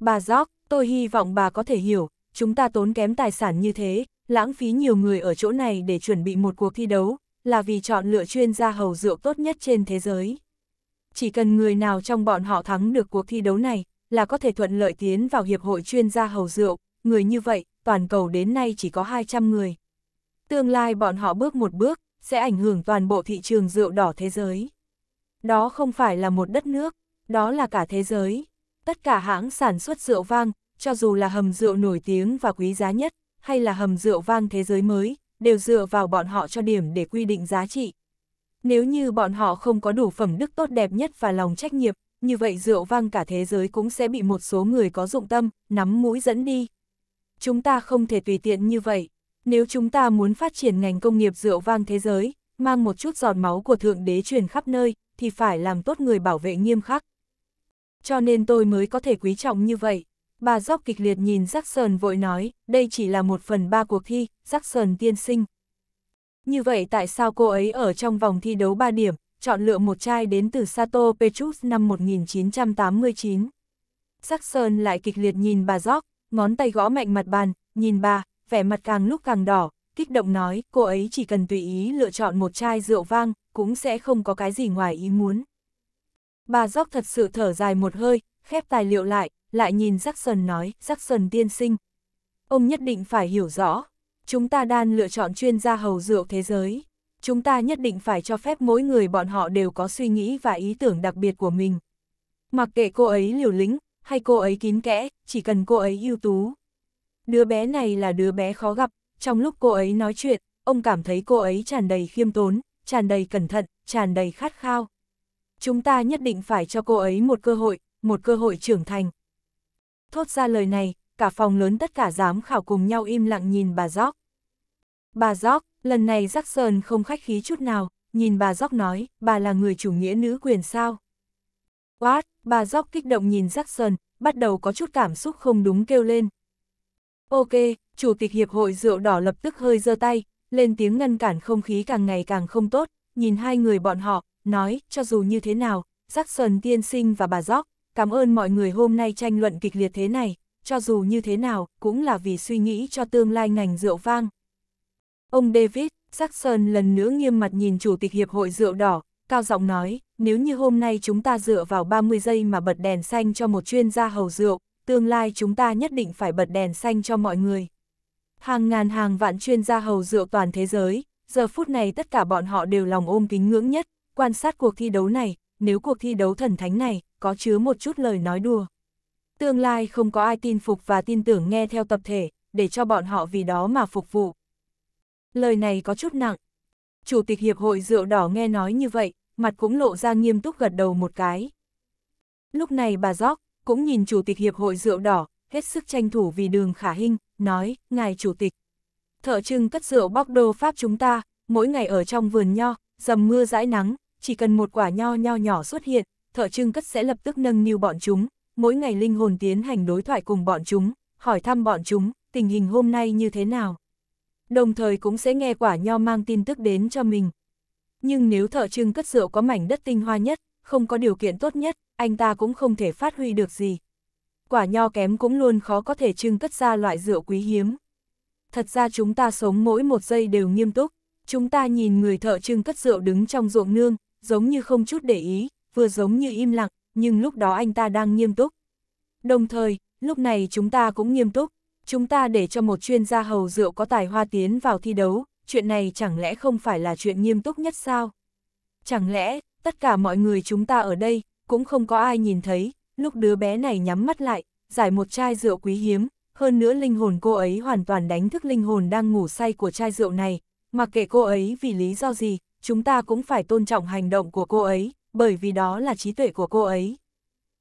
Speaker 1: Bà Gióc, tôi hy vọng bà có thể hiểu, chúng ta tốn kém tài sản như thế, lãng phí nhiều người ở chỗ này để chuẩn bị một cuộc thi đấu, là vì chọn lựa chuyên gia hầu rượu tốt nhất trên thế giới. Chỉ cần người nào trong bọn họ thắng được cuộc thi đấu này, là có thể thuận lợi tiến vào Hiệp hội chuyên gia hầu rượu, người như vậy, toàn cầu đến nay chỉ có 200 người. Tương lai bọn họ bước một bước, sẽ ảnh hưởng toàn bộ thị trường rượu đỏ thế giới. Đó không phải là một đất nước, đó là cả thế giới. Tất cả hãng sản xuất rượu vang, cho dù là hầm rượu nổi tiếng và quý giá nhất, hay là hầm rượu vang thế giới mới, đều dựa vào bọn họ cho điểm để quy định giá trị. Nếu như bọn họ không có đủ phẩm đức tốt đẹp nhất và lòng trách nhiệm, như vậy rượu vang cả thế giới cũng sẽ bị một số người có dụng tâm, nắm mũi dẫn đi. Chúng ta không thể tùy tiện như vậy. Nếu chúng ta muốn phát triển ngành công nghiệp rượu vang thế giới, mang một chút giọt máu của Thượng Đế truyền khắp nơi, thì phải làm tốt người bảo vệ nghiêm khắc cho nên tôi mới có thể quý trọng như vậy. Bà dốc kịch liệt nhìn Jackson vội nói, đây chỉ là một phần ba cuộc thi, Jackson tiên sinh. Như vậy tại sao cô ấy ở trong vòng thi đấu 3 điểm, chọn lựa một chai đến từ Sato Petrus năm 1989? Jackson lại kịch liệt nhìn bà dốc, ngón tay gõ mạnh mặt bàn, nhìn bà, vẻ mặt càng lúc càng đỏ, kích động nói, cô ấy chỉ cần tùy ý lựa chọn một chai rượu vang, cũng sẽ không có cái gì ngoài ý muốn. Bà Dốc thật sự thở dài một hơi, khép tài liệu lại, lại nhìn Jackson nói, Jackson tiên sinh. Ông nhất định phải hiểu rõ, chúng ta đang lựa chọn chuyên gia hầu rượu thế giới. Chúng ta nhất định phải cho phép mỗi người bọn họ đều có suy nghĩ và ý tưởng đặc biệt của mình. Mặc kệ cô ấy liều lĩnh, hay cô ấy kín kẽ, chỉ cần cô ấy ưu tú. Đứa bé này là đứa bé khó gặp, trong lúc cô ấy nói chuyện, ông cảm thấy cô ấy tràn đầy khiêm tốn, tràn đầy cẩn thận, tràn đầy khát khao chúng ta nhất định phải cho cô ấy một cơ hội, một cơ hội trưởng thành. Thốt ra lời này, cả phòng lớn tất cả dám khảo cùng nhau im lặng nhìn bà Gióc. Bà Gióc, lần này Jackson không khách khí chút nào, nhìn bà Gióc nói, bà là người chủ nghĩa nữ quyền sao? What, bà Gióc kích động nhìn Jackson, bắt đầu có chút cảm xúc không đúng kêu lên. Ok, Chủ tịch Hiệp hội Rượu Đỏ lập tức hơi giơ tay, lên tiếng ngăn cản không khí càng ngày càng không tốt, nhìn hai người bọn họ, nói, cho dù như thế nào, Jackson tiên sinh và bà Jock, cảm ơn mọi người hôm nay tranh luận kịch liệt thế này, cho dù như thế nào, cũng là vì suy nghĩ cho tương lai ngành rượu vang. Ông David, Jackson lần nữa nghiêm mặt nhìn Chủ tịch Hiệp hội Rượu Đỏ, cao giọng nói, nếu như hôm nay chúng ta dựa vào 30 giây mà bật đèn xanh cho một chuyên gia hầu rượu, tương lai chúng ta nhất định phải bật đèn xanh cho mọi người. Hàng ngàn hàng vạn chuyên gia hầu rượu toàn thế giới, giờ phút này tất cả bọn họ đều lòng ôm kính ngưỡng nhất, quan sát cuộc thi đấu này, nếu cuộc thi đấu thần thánh này có chứa một chút lời nói đùa. Tương lai không có ai tin phục và tin tưởng nghe theo tập thể, để cho bọn họ vì đó mà phục vụ. Lời này có chút nặng. Chủ tịch Hiệp hội Rượu Đỏ nghe nói như vậy, mặt cũng lộ ra nghiêm túc gật đầu một cái. Lúc này bà Gióc cũng nhìn Chủ tịch Hiệp hội Rượu Đỏ, hết sức tranh thủ vì đường khả hình nói, Ngài Chủ tịch. Thợ trưng cất rượu bóc đô Pháp chúng ta, mỗi ngày ở trong vườn nho, dầm mưa dãi nắng, chỉ cần một quả nho nho nhỏ xuất hiện, thợ trưng cất sẽ lập tức nâng niu bọn chúng, mỗi ngày linh hồn tiến hành đối thoại cùng bọn chúng, hỏi thăm bọn chúng, tình hình hôm nay như thế nào. Đồng thời cũng sẽ nghe quả nho mang tin tức đến cho mình. Nhưng nếu thợ trưng cất rượu có mảnh đất tinh hoa nhất, không có điều kiện tốt nhất, anh ta cũng không thể phát huy được gì. Quả nho kém cũng luôn khó có thể trưng cất ra loại rượu quý hiếm. Thật ra chúng ta sống mỗi một giây đều nghiêm túc, chúng ta nhìn người thợ trưng cất rượu đứng trong ruộng nương, giống như không chút để ý, vừa giống như im lặng, nhưng lúc đó anh ta đang nghiêm túc. Đồng thời, lúc này chúng ta cũng nghiêm túc, chúng ta để cho một chuyên gia hầu rượu có tài hoa tiến vào thi đấu, chuyện này chẳng lẽ không phải là chuyện nghiêm túc nhất sao? Chẳng lẽ, tất cả mọi người chúng ta ở đây, cũng không có ai nhìn thấy, lúc đứa bé này nhắm mắt lại, giải một chai rượu quý hiếm, hơn nữa linh hồn cô ấy hoàn toàn đánh thức linh hồn đang ngủ say của chai rượu này, mặc kệ cô ấy vì lý do gì, chúng ta cũng phải tôn trọng hành động của cô ấy, bởi vì đó là trí tuệ của cô ấy.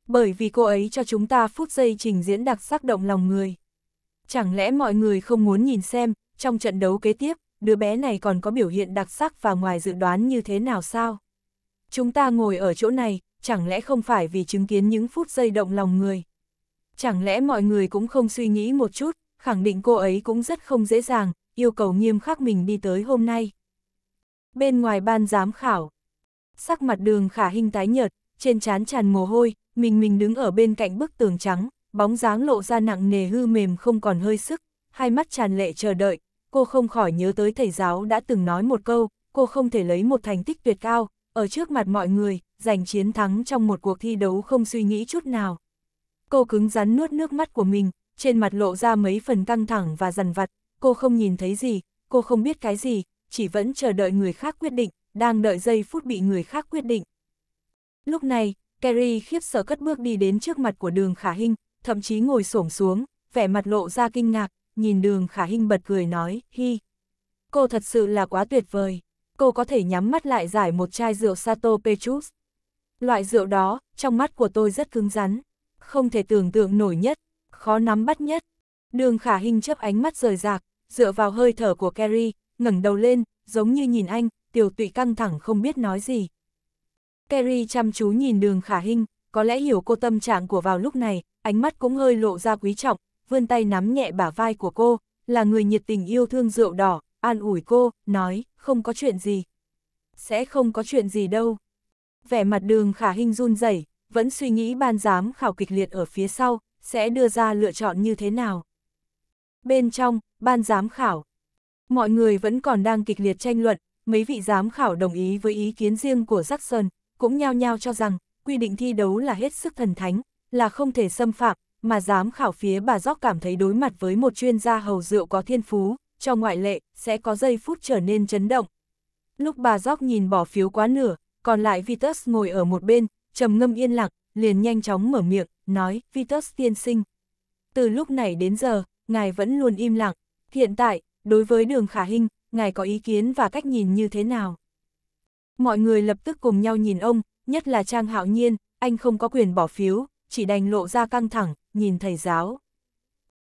Speaker 1: Bởi vì cô ấy cho chúng ta phút giây trình diễn đặc sắc động lòng người. Chẳng lẽ mọi người không muốn nhìn xem, trong trận đấu kế tiếp, đứa bé này còn có biểu hiện đặc sắc và ngoài dự đoán như thế nào sao? Chúng ta ngồi ở chỗ này, chẳng lẽ không phải vì chứng kiến những phút giây động lòng người? Chẳng lẽ mọi người cũng không suy nghĩ một chút, khẳng định cô ấy cũng rất không dễ dàng, yêu cầu nghiêm khắc mình đi tới hôm nay bên ngoài ban giám khảo. Sắc mặt đường khả hình tái nhợt, trên trán tràn mồ hôi, mình mình đứng ở bên cạnh bức tường trắng, bóng dáng lộ ra nặng nề hư mềm không còn hơi sức, hai mắt tràn lệ chờ đợi, cô không khỏi nhớ tới thầy giáo đã từng nói một câu, cô không thể lấy một thành tích tuyệt cao, ở trước mặt mọi người, giành chiến thắng trong một cuộc thi đấu không suy nghĩ chút nào. Cô cứng rắn nuốt nước mắt của mình, trên mặt lộ ra mấy phần căng thẳng và dằn vặt, cô không nhìn thấy gì, cô không biết cái gì, chỉ vẫn chờ đợi người khác quyết định, đang đợi giây phút bị người khác quyết định. Lúc này, Kerry khiếp sợ cất bước đi đến trước mặt của đường khả Hinh, thậm chí ngồi xổm xuống, vẻ mặt lộ ra kinh ngạc, nhìn đường khả Hinh bật cười nói, hi. Cô thật sự là quá tuyệt vời, cô có thể nhắm mắt lại giải một chai rượu Sato Petrus. Loại rượu đó, trong mắt của tôi rất cứng rắn, không thể tưởng tượng nổi nhất, khó nắm bắt nhất. Đường khả Hinh chấp ánh mắt rời rạc, dựa vào hơi thở của Kerry, ngẩng đầu lên, giống như nhìn anh, tiểu tụy căng thẳng không biết nói gì. Kerry chăm chú nhìn đường khả hình, có lẽ hiểu cô tâm trạng của vào lúc này, ánh mắt cũng hơi lộ ra quý trọng, vươn tay nắm nhẹ bả vai của cô, là người nhiệt tình yêu thương rượu đỏ, an ủi cô, nói, không có chuyện gì. Sẽ không có chuyện gì đâu. Vẻ mặt đường khả hình run rẩy vẫn suy nghĩ ban giám khảo kịch liệt ở phía sau, sẽ đưa ra lựa chọn như thế nào. Bên trong, ban giám khảo, Mọi người vẫn còn đang kịch liệt tranh luận, mấy vị giám khảo đồng ý với ý kiến riêng của Jackson, cũng nhao nhao cho rằng quy định thi đấu là hết sức thần thánh, là không thể xâm phạm, mà giám khảo phía bà Gióc cảm thấy đối mặt với một chuyên gia hầu rượu có thiên phú, cho ngoại lệ, sẽ có giây phút trở nên chấn động. Lúc bà Gióc nhìn bỏ phiếu quá nửa, còn lại Vitus ngồi ở một bên, trầm ngâm yên lặng, liền nhanh chóng mở miệng, nói, Vitus tiên sinh. Từ lúc này đến giờ, ngài vẫn luôn im lặng, hiện tại, đối với đường khả hình, ngài có ý kiến và cách nhìn như thế nào? Mọi người lập tức cùng nhau nhìn ông, nhất là Trang Hạo Nhiên, anh không có quyền bỏ phiếu, chỉ đành lộ ra căng thẳng, nhìn thầy giáo.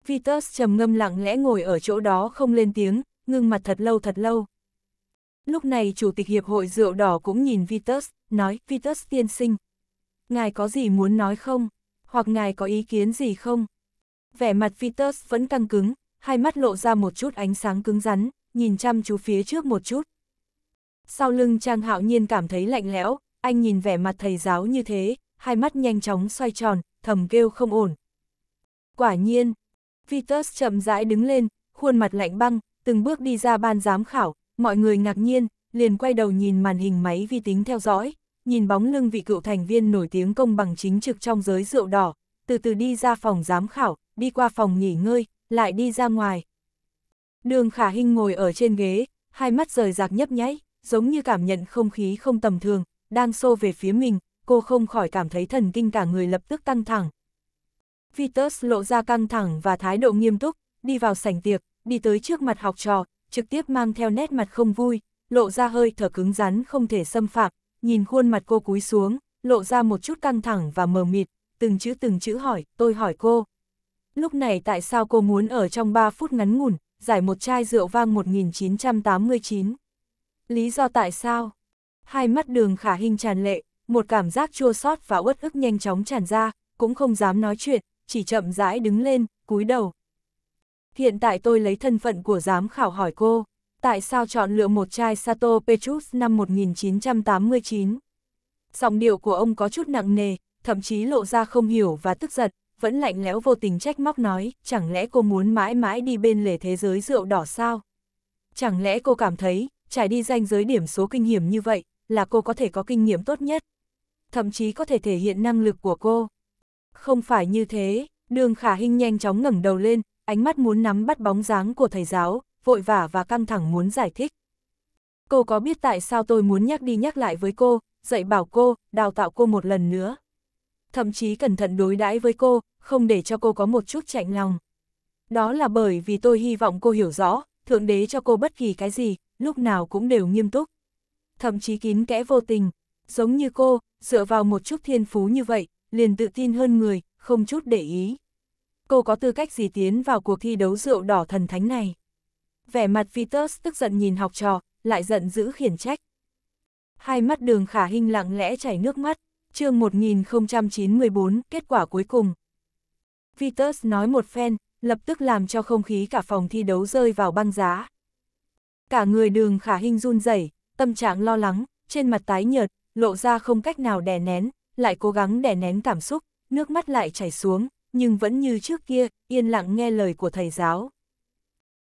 Speaker 1: Vitus trầm ngâm lặng lẽ ngồi ở chỗ đó không lên tiếng, ngưng mặt thật lâu thật lâu. Lúc này Chủ tịch Hiệp hội Rượu Đỏ cũng nhìn Vitus, nói Vitus tiên sinh. Ngài có gì muốn nói không? Hoặc ngài có ý kiến gì không? Vẻ mặt Vitus vẫn căng cứng, hai mắt lộ ra một chút ánh sáng cứng rắn, nhìn chăm chú phía trước một chút. Sau lưng Trang Hạo Nhiên cảm thấy lạnh lẽo, anh nhìn vẻ mặt thầy giáo như thế, hai mắt nhanh chóng xoay tròn, thầm kêu không ổn. Quả nhiên, Vitus chậm rãi đứng lên, khuôn mặt lạnh băng, từng bước đi ra ban giám khảo, mọi người ngạc nhiên, liền quay đầu nhìn màn hình máy vi tính theo dõi, nhìn bóng lưng vị cựu thành viên nổi tiếng công bằng chính trực trong giới rượu đỏ, từ từ đi ra phòng giám khảo, đi qua phòng nghỉ ngơi, lại đi ra ngoài. Đường khả hinh ngồi ở trên ghế, hai mắt rời rạc nhấp nháy, giống như cảm nhận không khí không tầm thường, đang xô về phía mình, cô không khỏi cảm thấy thần kinh cả người lập tức căng thẳng. Vitus lộ ra căng thẳng và thái độ nghiêm túc, đi vào sảnh tiệc, đi tới trước mặt học trò, trực tiếp mang theo nét mặt không vui, lộ ra hơi thở cứng rắn không thể xâm phạm, nhìn khuôn mặt cô cúi xuống, lộ ra một chút căng thẳng và mờ mịt, từng chữ từng chữ hỏi, tôi hỏi cô, lúc này tại sao cô muốn ở trong 3 phút ngắn ngủn, giải một chai rượu vang 1989? Lý do tại sao? Hai mắt đường khả hình tràn lệ, một cảm giác chua xót và uất ức nhanh chóng tràn ra, cũng không dám nói chuyện, chỉ chậm rãi đứng lên, cúi đầu. Hiện tại tôi lấy thân phận của giám khảo hỏi cô, tại sao chọn lựa một chai Sato Petrus năm 1989? Giọng điệu của ông có chút nặng nề, thậm chí lộ ra không hiểu và tức giận, vẫn lạnh lẽo vô tình trách móc nói, chẳng lẽ cô muốn mãi mãi đi bên lề thế giới rượu đỏ sao? Chẳng lẽ cô cảm thấy, trải đi danh giới điểm số kinh hiểm như vậy, là cô có thể có kinh nghiệm tốt nhất? Thậm chí có thể thể hiện năng lực của cô? Không phải như thế, đường khả hình nhanh chóng ngẩng đầu lên, ánh mắt muốn nắm bắt bóng dáng của thầy giáo, vội vã và căng thẳng muốn giải thích. Cô có biết tại sao tôi muốn nhắc đi nhắc lại với cô, dạy bảo cô, đào tạo cô một lần nữa? thậm chí cẩn thận đối đãi với cô, không để cho cô có một chút chạnh lòng. Đó là bởi vì tôi hy vọng cô hiểu rõ, Thượng Đế cho cô bất kỳ cái gì, lúc nào cũng đều nghiêm túc. Thậm chí kín kẽ vô tình, giống như cô, dựa vào một chút thiên phú như vậy, liền tự tin hơn người, không chút để ý. Cô có tư cách gì tiến vào cuộc thi đấu rượu đỏ thần thánh này? Vẻ mặt Vitus tức giận nhìn học trò, lại giận dữ khiển trách. Hai mắt đường khả hình lặng lẽ chảy nước mắt, chương 1094, kết quả cuối cùng. Vitus nói một phen, lập tức làm cho không khí cả phòng thi đấu rơi vào băng giá. Cả người đường khả hình run rẩy, tâm trạng lo lắng, trên mặt tái nhợt, lộ ra không cách nào đè nén, lại cố gắng đè nén cảm xúc, nước mắt lại chảy xuống, nhưng vẫn như trước kia, yên lặng nghe lời của thầy giáo.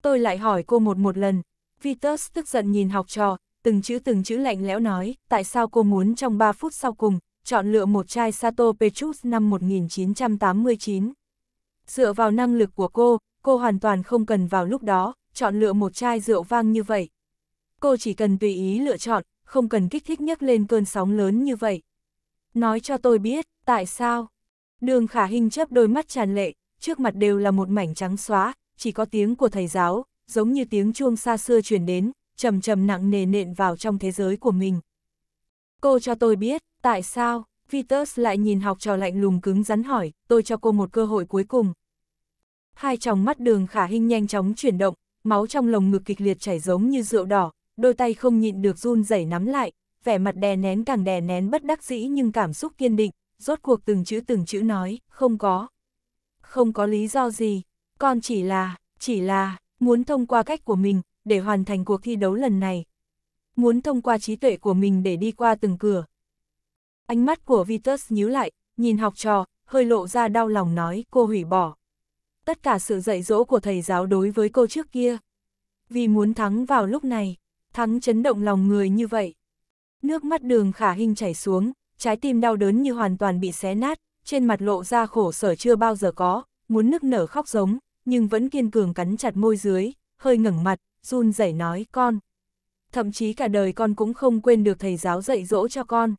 Speaker 1: Tôi lại hỏi cô một một lần, Vitus tức giận nhìn học trò, từng chữ từng chữ lạnh lẽo nói, tại sao cô muốn trong 3 phút sau cùng, chọn lựa một chai Sato Petrus năm 1989. Dựa vào năng lực của cô, cô hoàn toàn không cần vào lúc đó, chọn lựa một chai rượu vang như vậy. Cô chỉ cần tùy ý lựa chọn, không cần kích thích nhấc lên cơn sóng lớn như vậy. Nói cho tôi biết, tại sao? Đường khả hình chấp đôi mắt tràn lệ, trước mặt đều là một mảnh trắng xóa, chỉ có tiếng của thầy giáo, giống như tiếng chuông xa xưa truyền đến, trầm trầm nặng nề nện vào trong thế giới của mình. Cô cho tôi biết, tại sao? Vitus lại nhìn học trò lạnh lùng cứng rắn hỏi, tôi cho cô một cơ hội cuối cùng. Hai tròng mắt đường khả hình nhanh chóng chuyển động, máu trong lồng ngực kịch liệt chảy giống như rượu đỏ, đôi tay không nhịn được run rẩy nắm lại, vẻ mặt đè nén càng đè nén bất đắc dĩ nhưng cảm xúc kiên định, rốt cuộc từng chữ từng chữ nói, không có. Không có lý do gì, con chỉ là, chỉ là, muốn thông qua cách của mình, để hoàn thành cuộc thi đấu lần này, muốn thông qua trí tuệ của mình để đi qua từng cửa. Ánh mắt của Vitus nhíu lại, nhìn học trò, hơi lộ ra đau lòng nói cô hủy bỏ. Tất cả sự dạy dỗ của thầy giáo đối với cô trước kia. Vì muốn thắng vào lúc này, thắng chấn động lòng người như vậy. Nước mắt đường khả hình chảy xuống, trái tim đau đớn như hoàn toàn bị xé nát, trên mặt lộ ra khổ sở chưa bao giờ có, muốn nức nở khóc giống, nhưng vẫn kiên cường cắn chặt môi dưới, hơi ngẩng mặt, run rẩy nói con thậm chí cả đời con cũng không quên được thầy giáo dạy dỗ cho con.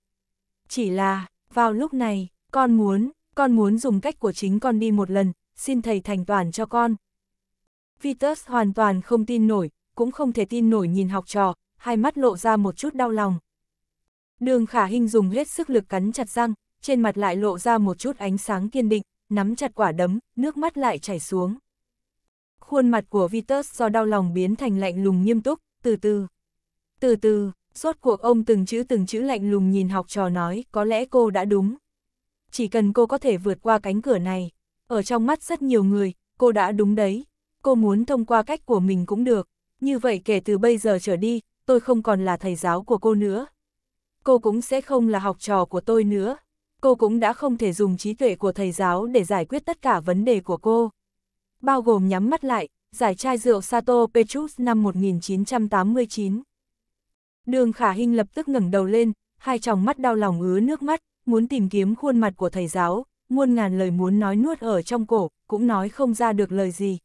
Speaker 1: Chỉ là, vào lúc này, con muốn, con muốn dùng cách của chính con đi một lần, xin thầy thành toàn cho con. Vitus hoàn toàn không tin nổi, cũng không thể tin nổi nhìn học trò, hai mắt lộ ra một chút đau lòng. Đường khả hình dùng hết sức lực cắn chặt răng, trên mặt lại lộ ra một chút ánh sáng kiên định, nắm chặt quả đấm, nước mắt lại chảy xuống. Khuôn mặt của Vitus do đau lòng biến thành lạnh lùng nghiêm túc, từ từ. Từ từ, suốt cuộc ông từng chữ từng chữ lạnh lùng nhìn học trò nói, có lẽ cô đã đúng. Chỉ cần cô có thể vượt qua cánh cửa này, ở trong mắt rất nhiều người, cô đã đúng đấy. Cô muốn thông qua cách của mình cũng được, như vậy kể từ bây giờ trở đi, tôi không còn là thầy giáo của cô nữa. Cô cũng sẽ không là học trò của tôi nữa. Cô cũng đã không thể dùng trí tuệ của thầy giáo để giải quyết tất cả vấn đề của cô. Bao gồm nhắm mắt lại, giải chai rượu Sato Petrus năm 1989. Đường khả hình lập tức ngẩng đầu lên, hai tròng mắt đau lòng ứa nước mắt, muốn tìm kiếm khuôn mặt của thầy giáo, muôn ngàn lời muốn nói nuốt ở trong cổ, cũng nói không ra được lời gì.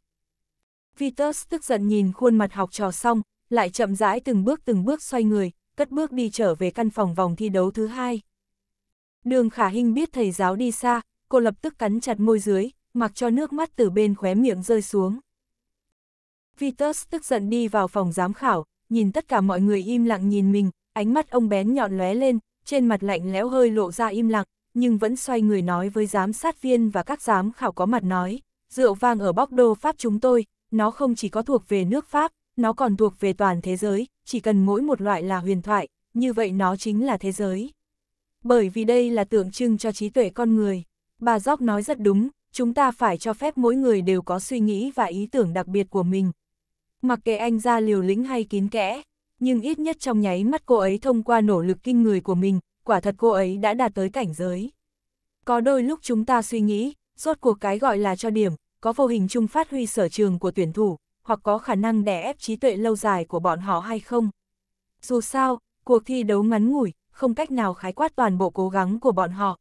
Speaker 1: Vitus tức giận nhìn khuôn mặt học trò xong, lại chậm rãi từng bước từng bước xoay người, cất bước đi trở về căn phòng vòng thi đấu thứ hai. Đường khả hình biết thầy giáo đi xa, cô lập tức cắn chặt môi dưới, mặc cho nước mắt từ bên khóe miệng rơi xuống. Vitus tức giận đi vào phòng giám khảo, nhìn tất cả mọi người im lặng nhìn mình, ánh mắt ông bén nhọn lóe lên, trên mặt lạnh lẽo hơi lộ ra im lặng, nhưng vẫn xoay người nói với giám sát viên và các giám khảo có mặt nói, rượu vang ở bóc đô Pháp chúng tôi, nó không chỉ có thuộc về nước Pháp, nó còn thuộc về toàn thế giới, chỉ cần mỗi một loại là huyền thoại, như vậy nó chính là thế giới. Bởi vì đây là tượng trưng cho trí tuệ con người. Bà Gióc nói rất đúng, chúng ta phải cho phép mỗi người đều có suy nghĩ và ý tưởng đặc biệt của mình, mặc kệ anh ra liều lĩnh hay kín kẽ, nhưng ít nhất trong nháy mắt cô ấy thông qua nỗ lực kinh người của mình, quả thật cô ấy đã đạt tới cảnh giới. Có đôi lúc chúng ta suy nghĩ, rốt cuộc cái gọi là cho điểm, có vô hình chung phát huy sở trường của tuyển thủ, hoặc có khả năng đè ép trí tuệ lâu dài của bọn họ hay không. Dù sao, cuộc thi đấu ngắn ngủi, không cách nào khái quát toàn bộ cố gắng của bọn họ.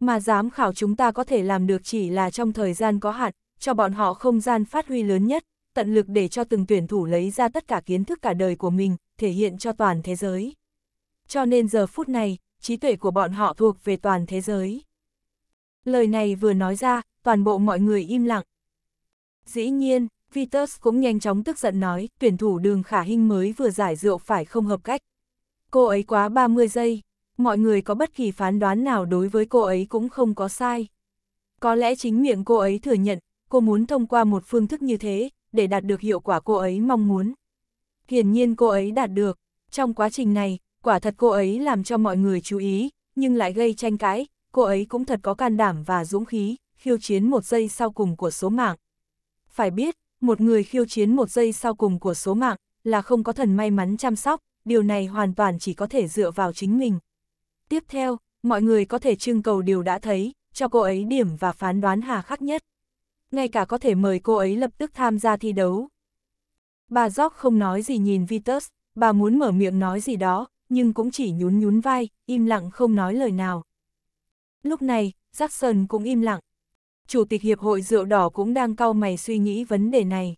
Speaker 1: Mà giám khảo chúng ta có thể làm được chỉ là trong thời gian có hạn, cho bọn họ không gian phát huy lớn nhất, tận lực để cho từng tuyển thủ lấy ra tất cả kiến thức cả đời của mình, thể hiện cho toàn thế giới. Cho nên giờ phút này, trí tuệ của bọn họ thuộc về toàn thế giới. Lời này vừa nói ra, toàn bộ mọi người im lặng. Dĩ nhiên, Vitus cũng nhanh chóng tức giận nói, tuyển thủ đường khả hình mới vừa giải rượu phải không hợp cách. Cô ấy quá 30 giây, mọi người có bất kỳ phán đoán nào đối với cô ấy cũng không có sai. Có lẽ chính miệng cô ấy thừa nhận, cô muốn thông qua một phương thức như thế, để đạt được hiệu quả cô ấy mong muốn. Hiển nhiên cô ấy đạt được, trong quá trình này, quả thật cô ấy làm cho mọi người chú ý, nhưng lại gây tranh cãi, cô ấy cũng thật có can đảm và dũng khí, khiêu chiến một giây sau cùng của số mạng. Phải biết, một người khiêu chiến một giây sau cùng của số mạng là không có thần may mắn chăm sóc, điều này hoàn toàn chỉ có thể dựa vào chính mình. Tiếp theo, mọi người có thể trưng cầu điều đã thấy, cho cô ấy điểm và phán đoán hà khắc nhất ngay cả có thể mời cô ấy lập tức tham gia thi đấu. Bà Jock không nói gì nhìn Vitus, bà muốn mở miệng nói gì đó, nhưng cũng chỉ nhún nhún vai, im lặng không nói lời nào. Lúc này, Jackson cũng im lặng. Chủ tịch Hiệp hội Rượu Đỏ cũng đang cau mày suy nghĩ vấn đề này.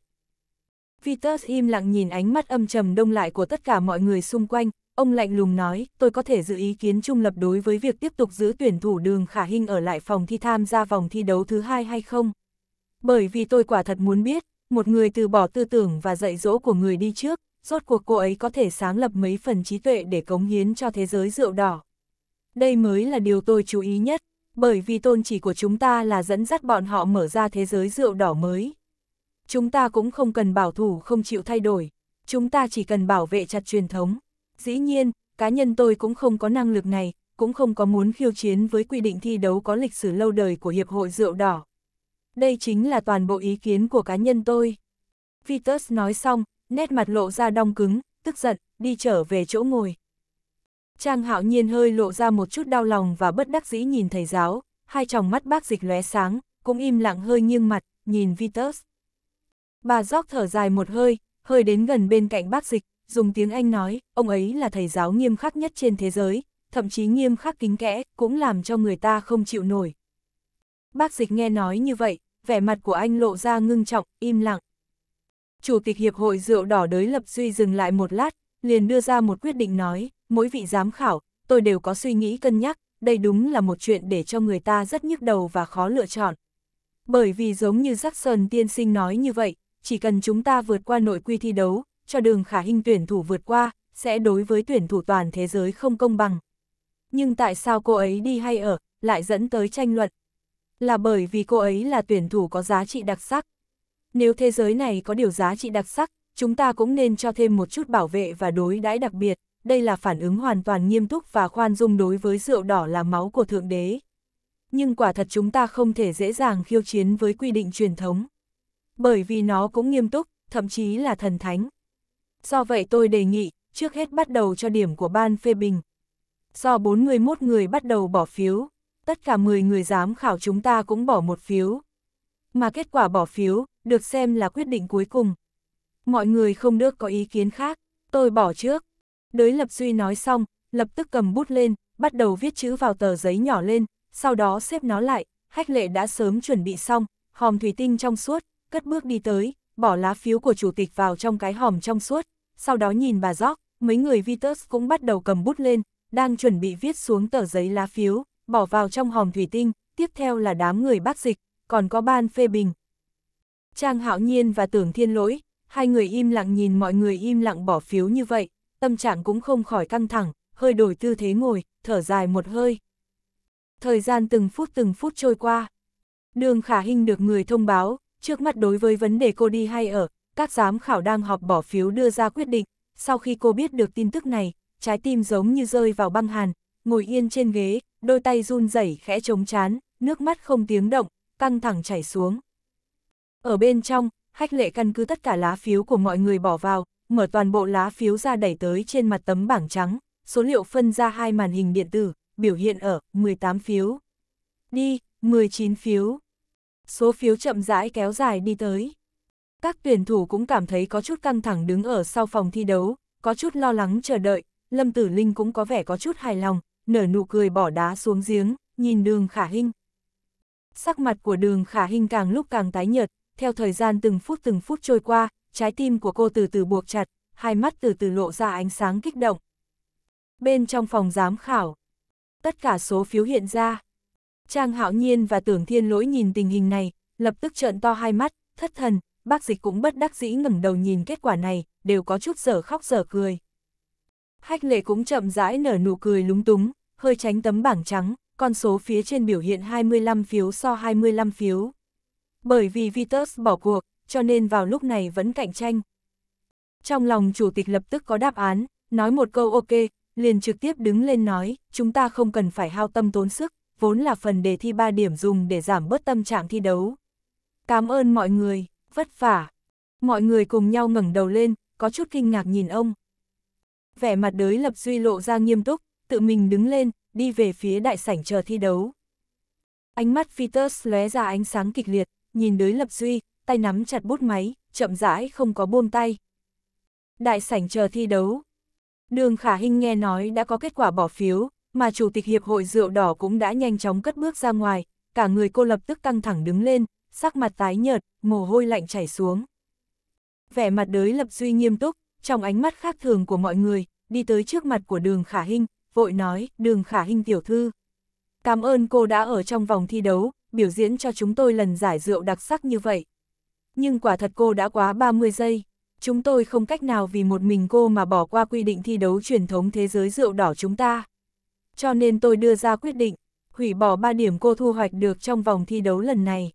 Speaker 1: Vitus im lặng nhìn ánh mắt âm trầm đông lại của tất cả mọi người xung quanh, ông lạnh lùng nói, tôi có thể giữ ý kiến trung lập đối với việc tiếp tục giữ tuyển thủ đường khả hình ở lại phòng thi tham gia vòng thi đấu thứ hai hay không? Bởi vì tôi quả thật muốn biết, một người từ bỏ tư tưởng và dạy dỗ của người đi trước, rốt cuộc cô ấy có thể sáng lập mấy phần trí tuệ để cống hiến cho thế giới rượu đỏ. Đây mới là điều tôi chú ý nhất, bởi vì tôn chỉ của chúng ta là dẫn dắt bọn họ mở ra thế giới rượu đỏ mới. Chúng ta cũng không cần bảo thủ không chịu thay đổi, chúng ta chỉ cần bảo vệ chặt truyền thống. Dĩ nhiên, cá nhân tôi cũng không có năng lực này, cũng không có muốn khiêu chiến với quy định thi đấu có lịch sử lâu đời của Hiệp hội Rượu Đỏ đây chính là toàn bộ ý kiến của cá nhân tôi. Vitus nói xong, nét mặt lộ ra đong cứng, tức giận, đi trở về chỗ ngồi. Trang hạo nhiên hơi lộ ra một chút đau lòng và bất đắc dĩ nhìn thầy giáo, hai tròng mắt bác dịch lóe sáng, cũng im lặng hơi nghiêng mặt, nhìn Vitus. Bà gióc thở dài một hơi, hơi đến gần bên cạnh bác dịch, dùng tiếng Anh nói, ông ấy là thầy giáo nghiêm khắc nhất trên thế giới, thậm chí nghiêm khắc kính kẽ, cũng làm cho người ta không chịu nổi. Bác dịch nghe nói như vậy, vẻ mặt của anh lộ ra ngưng trọng, im lặng. Chủ tịch Hiệp hội Rượu Đỏ Đới Lập Duy dừng lại một lát, liền đưa ra một quyết định nói, mỗi vị giám khảo, tôi đều có suy nghĩ cân nhắc, đây đúng là một chuyện để cho người ta rất nhức đầu và khó lựa chọn. Bởi vì giống như Jackson tiên sinh nói như vậy, chỉ cần chúng ta vượt qua nội quy thi đấu, cho đường khả hình tuyển thủ vượt qua, sẽ đối với tuyển thủ toàn thế giới không công bằng. Nhưng tại sao cô ấy đi hay ở, lại dẫn tới tranh luận, là bởi vì cô ấy là tuyển thủ có giá trị đặc sắc. Nếu thế giới này có điều giá trị đặc sắc, chúng ta cũng nên cho thêm một chút bảo vệ và đối đãi đặc biệt, đây là phản ứng hoàn toàn nghiêm túc và khoan dung đối với rượu đỏ là máu của Thượng Đế. Nhưng quả thật chúng ta không thể dễ dàng khiêu chiến với quy định truyền thống. Bởi vì nó cũng nghiêm túc, thậm chí là thần thánh. Do vậy tôi đề nghị, trước hết bắt đầu cho điểm của ban phê bình. Do 41 người bắt đầu bỏ phiếu, tất cả 10 người giám khảo chúng ta cũng bỏ một phiếu. Mà kết quả bỏ phiếu, được xem là quyết định cuối cùng. Mọi người không được có ý kiến khác, tôi bỏ trước. Đới Lập Duy nói xong, lập tức cầm bút lên, bắt đầu viết chữ vào tờ giấy nhỏ lên, sau đó xếp nó lại, hách lệ đã sớm chuẩn bị xong, hòm thủy tinh trong suốt, cất bước đi tới, bỏ lá phiếu của chủ tịch vào trong cái hòm trong suốt, sau đó nhìn bà gióc, mấy người Vitus cũng bắt đầu cầm bút lên, đang chuẩn bị viết xuống tờ giấy lá phiếu, bỏ vào trong hòm thủy tinh, tiếp theo là đám người bác dịch, còn có ban phê bình. Trang Hạo Nhiên và Tưởng Thiên Lỗi, hai người im lặng nhìn mọi người im lặng bỏ phiếu như vậy, tâm trạng cũng không khỏi căng thẳng, hơi đổi tư thế ngồi, thở dài một hơi. Thời gian từng phút từng phút trôi qua. Đường Khả Hinh được người thông báo, trước mắt đối với vấn đề cô đi hay ở, các giám khảo đang họp bỏ phiếu đưa ra quyết định. Sau khi cô biết được tin tức này, trái tim giống như rơi vào băng hàn, ngồi yên trên ghế, đôi tay run rẩy khẽ chống chán, nước mắt không tiếng động, căng thẳng chảy xuống. Ở bên trong, hách lệ căn cứ tất cả lá phiếu của mọi người bỏ vào, mở toàn bộ lá phiếu ra đẩy tới trên mặt tấm bảng trắng, số liệu phân ra hai màn hình điện tử, biểu hiện ở 18 phiếu. Đi, 19 phiếu. Số phiếu chậm rãi kéo dài đi tới. Các tuyển thủ cũng cảm thấy có chút căng thẳng đứng ở sau phòng thi đấu, có chút lo lắng chờ đợi, Lâm Tử Linh cũng có vẻ có chút hài lòng, nở nụ cười bỏ đá xuống giếng, nhìn đường khả hinh. Sắc mặt của đường khả hinh càng lúc càng tái nhợt, theo thời gian từng phút từng phút trôi qua, trái tim của cô từ từ buộc chặt, hai mắt từ từ lộ ra ánh sáng kích động. Bên trong phòng giám khảo, tất cả số phiếu hiện ra. Trang Hạo Nhiên và Tưởng Thiên Lỗi nhìn tình hình này, lập tức trợn to hai mắt, thất thần, bác dịch cũng bất đắc dĩ ngẩng đầu nhìn kết quả này, đều có chút giở khóc giở cười. Hách lệ cũng chậm rãi nở nụ cười lúng túng, hơi tránh tấm bảng trắng, con số phía trên biểu hiện 25 phiếu so 25 phiếu. Bởi vì Vitus bỏ cuộc, cho nên vào lúc này vẫn cạnh tranh. Trong lòng chủ tịch lập tức có đáp án, nói một câu ok, liền trực tiếp đứng lên nói, chúng ta không cần phải hao tâm tốn sức, vốn là phần đề thi 3 điểm dùng để giảm bớt tâm trạng thi đấu. Cảm ơn mọi người, vất vả. Mọi người cùng nhau ngẩng đầu lên, có chút kinh ngạc nhìn ông. Vẻ mặt đới lập duy lộ ra nghiêm túc, tự mình đứng lên, đi về phía đại sảnh chờ thi đấu. Ánh mắt Peters lóe ra ánh sáng kịch liệt, nhìn đới lập duy, tay nắm chặt bút máy, chậm rãi không có buông tay. Đại sảnh chờ thi đấu. Đường Khả Hinh nghe nói đã có kết quả bỏ phiếu, mà Chủ tịch Hiệp hội Rượu Đỏ cũng đã nhanh chóng cất bước ra ngoài, cả người cô lập tức căng thẳng đứng lên, sắc mặt tái nhợt, mồ hôi lạnh chảy xuống. Vẻ mặt đới lập duy nghiêm túc, trong ánh mắt khác thường của mọi người, đi tới trước mặt của đường Khả Hinh, vội nói, đường khả hình tiểu thư. Cảm ơn cô đã ở trong vòng thi đấu, biểu diễn cho chúng tôi lần giải rượu đặc sắc như vậy. Nhưng quả thật cô đã quá 30 giây, chúng tôi không cách nào vì một mình cô mà bỏ qua quy định thi đấu truyền thống thế giới rượu đỏ chúng ta. Cho nên tôi đưa ra quyết định, hủy bỏ 3 điểm cô thu hoạch được trong vòng thi đấu lần này.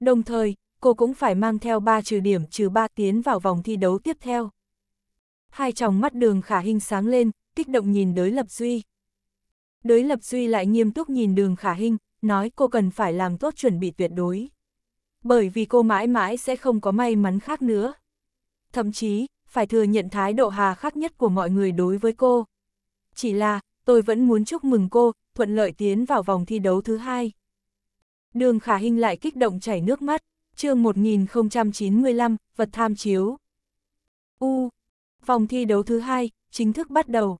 Speaker 1: Đồng thời, cô cũng phải mang theo 3 trừ điểm trừ 3 tiến vào vòng thi đấu tiếp theo. Hai tròng mắt đường khả hình sáng lên, kích động nhìn đới lập duy. Đới lập duy lại nghiêm túc nhìn đường khả hình, nói cô cần phải làm tốt chuẩn bị tuyệt đối. Bởi vì cô mãi mãi sẽ không có may mắn khác nữa. Thậm chí, phải thừa nhận thái độ hà khắc nhất của mọi người đối với cô. Chỉ là, tôi vẫn muốn chúc mừng cô, thuận lợi tiến vào vòng thi đấu thứ hai. Đường khả hình lại kích động chảy nước mắt, chương 1095, vật tham chiếu. U, vòng thi đấu thứ hai, chính thức bắt đầu.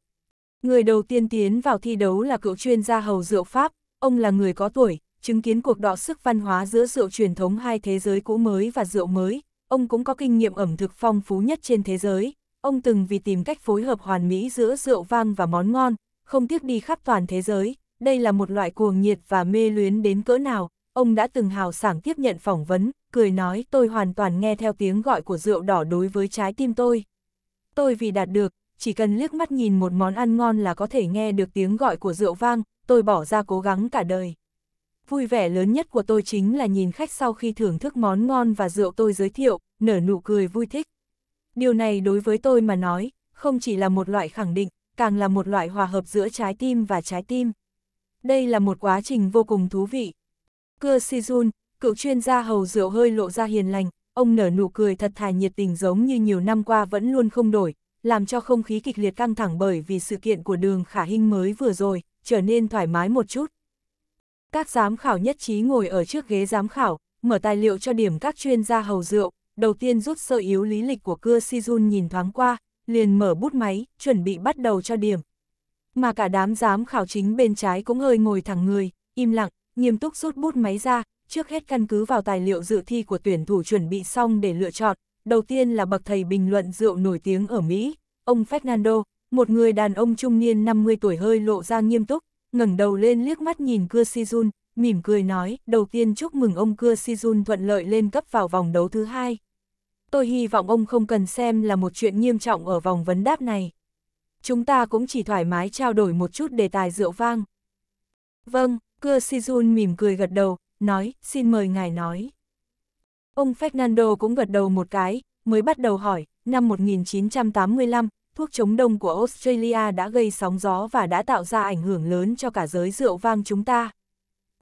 Speaker 1: Người đầu tiên tiến vào thi đấu là cựu chuyên gia Hầu rượu Pháp, ông là người có tuổi, chứng kiến cuộc đọ sức văn hóa giữa rượu truyền thống hai thế giới cũ mới và rượu mới, ông cũng có kinh nghiệm ẩm thực phong phú nhất trên thế giới. Ông từng vì tìm cách phối hợp hoàn mỹ giữa rượu vang và món ngon, không tiếc đi khắp toàn thế giới, đây là một loại cuồng nhiệt và mê luyến đến cỡ nào. Ông đã từng hào sảng tiếp nhận phỏng vấn, cười nói tôi hoàn toàn nghe theo tiếng gọi của rượu đỏ đối với trái tim tôi. Tôi vì đạt được, chỉ cần liếc mắt nhìn một món ăn ngon là có thể nghe được tiếng gọi của rượu vang, tôi bỏ ra cố gắng cả đời. Vui vẻ lớn nhất của tôi chính là nhìn khách sau khi thưởng thức món ngon và rượu tôi giới thiệu, nở nụ cười vui thích. Điều này đối với tôi mà nói, không chỉ là một loại khẳng định, càng là một loại hòa hợp giữa trái tim và trái tim. Đây là một quá trình vô cùng thú vị. Cưa Sijun, cựu chuyên gia hầu rượu hơi lộ ra hiền lành, ông nở nụ cười thật thà nhiệt tình giống như nhiều năm qua vẫn luôn không đổi, làm cho không khí kịch liệt căng thẳng bởi vì sự kiện của đường khả hình mới vừa rồi, trở nên thoải mái một chút. Các giám khảo nhất trí ngồi ở trước ghế giám khảo, mở tài liệu cho điểm các chuyên gia hầu rượu, đầu tiên rút sơ yếu lý lịch của cưa Sijun nhìn thoáng qua, liền mở bút máy, chuẩn bị bắt đầu cho điểm. Mà cả đám giám khảo chính bên trái cũng hơi ngồi thẳng người, im lặng, nghiêm túc rút bút máy ra, trước hết căn cứ vào tài liệu dự thi của tuyển thủ chuẩn bị xong để lựa chọn, đầu tiên là bậc thầy bình luận rượu nổi tiếng ở Mỹ, ông Fernando, một người đàn ông trung niên 50 tuổi hơi lộ ra nghiêm túc, ngẩng đầu lên liếc mắt nhìn Cưa Sijun, mỉm cười nói, đầu tiên chúc mừng ông Cưa Sijun thuận lợi lên cấp vào vòng đấu thứ hai. Tôi hy vọng ông không cần xem là một chuyện nghiêm trọng ở vòng vấn đáp này. Chúng ta cũng chỉ thoải mái trao đổi một chút đề tài rượu vang. Vâng, Cưa Sijun mỉm cười gật đầu, nói, xin mời ngài nói. Ông Fernando cũng gật đầu một cái, mới bắt đầu hỏi, năm 1985, thuốc chống đông của Australia đã gây sóng gió và đã tạo ra ảnh hưởng lớn cho cả giới rượu vang chúng ta.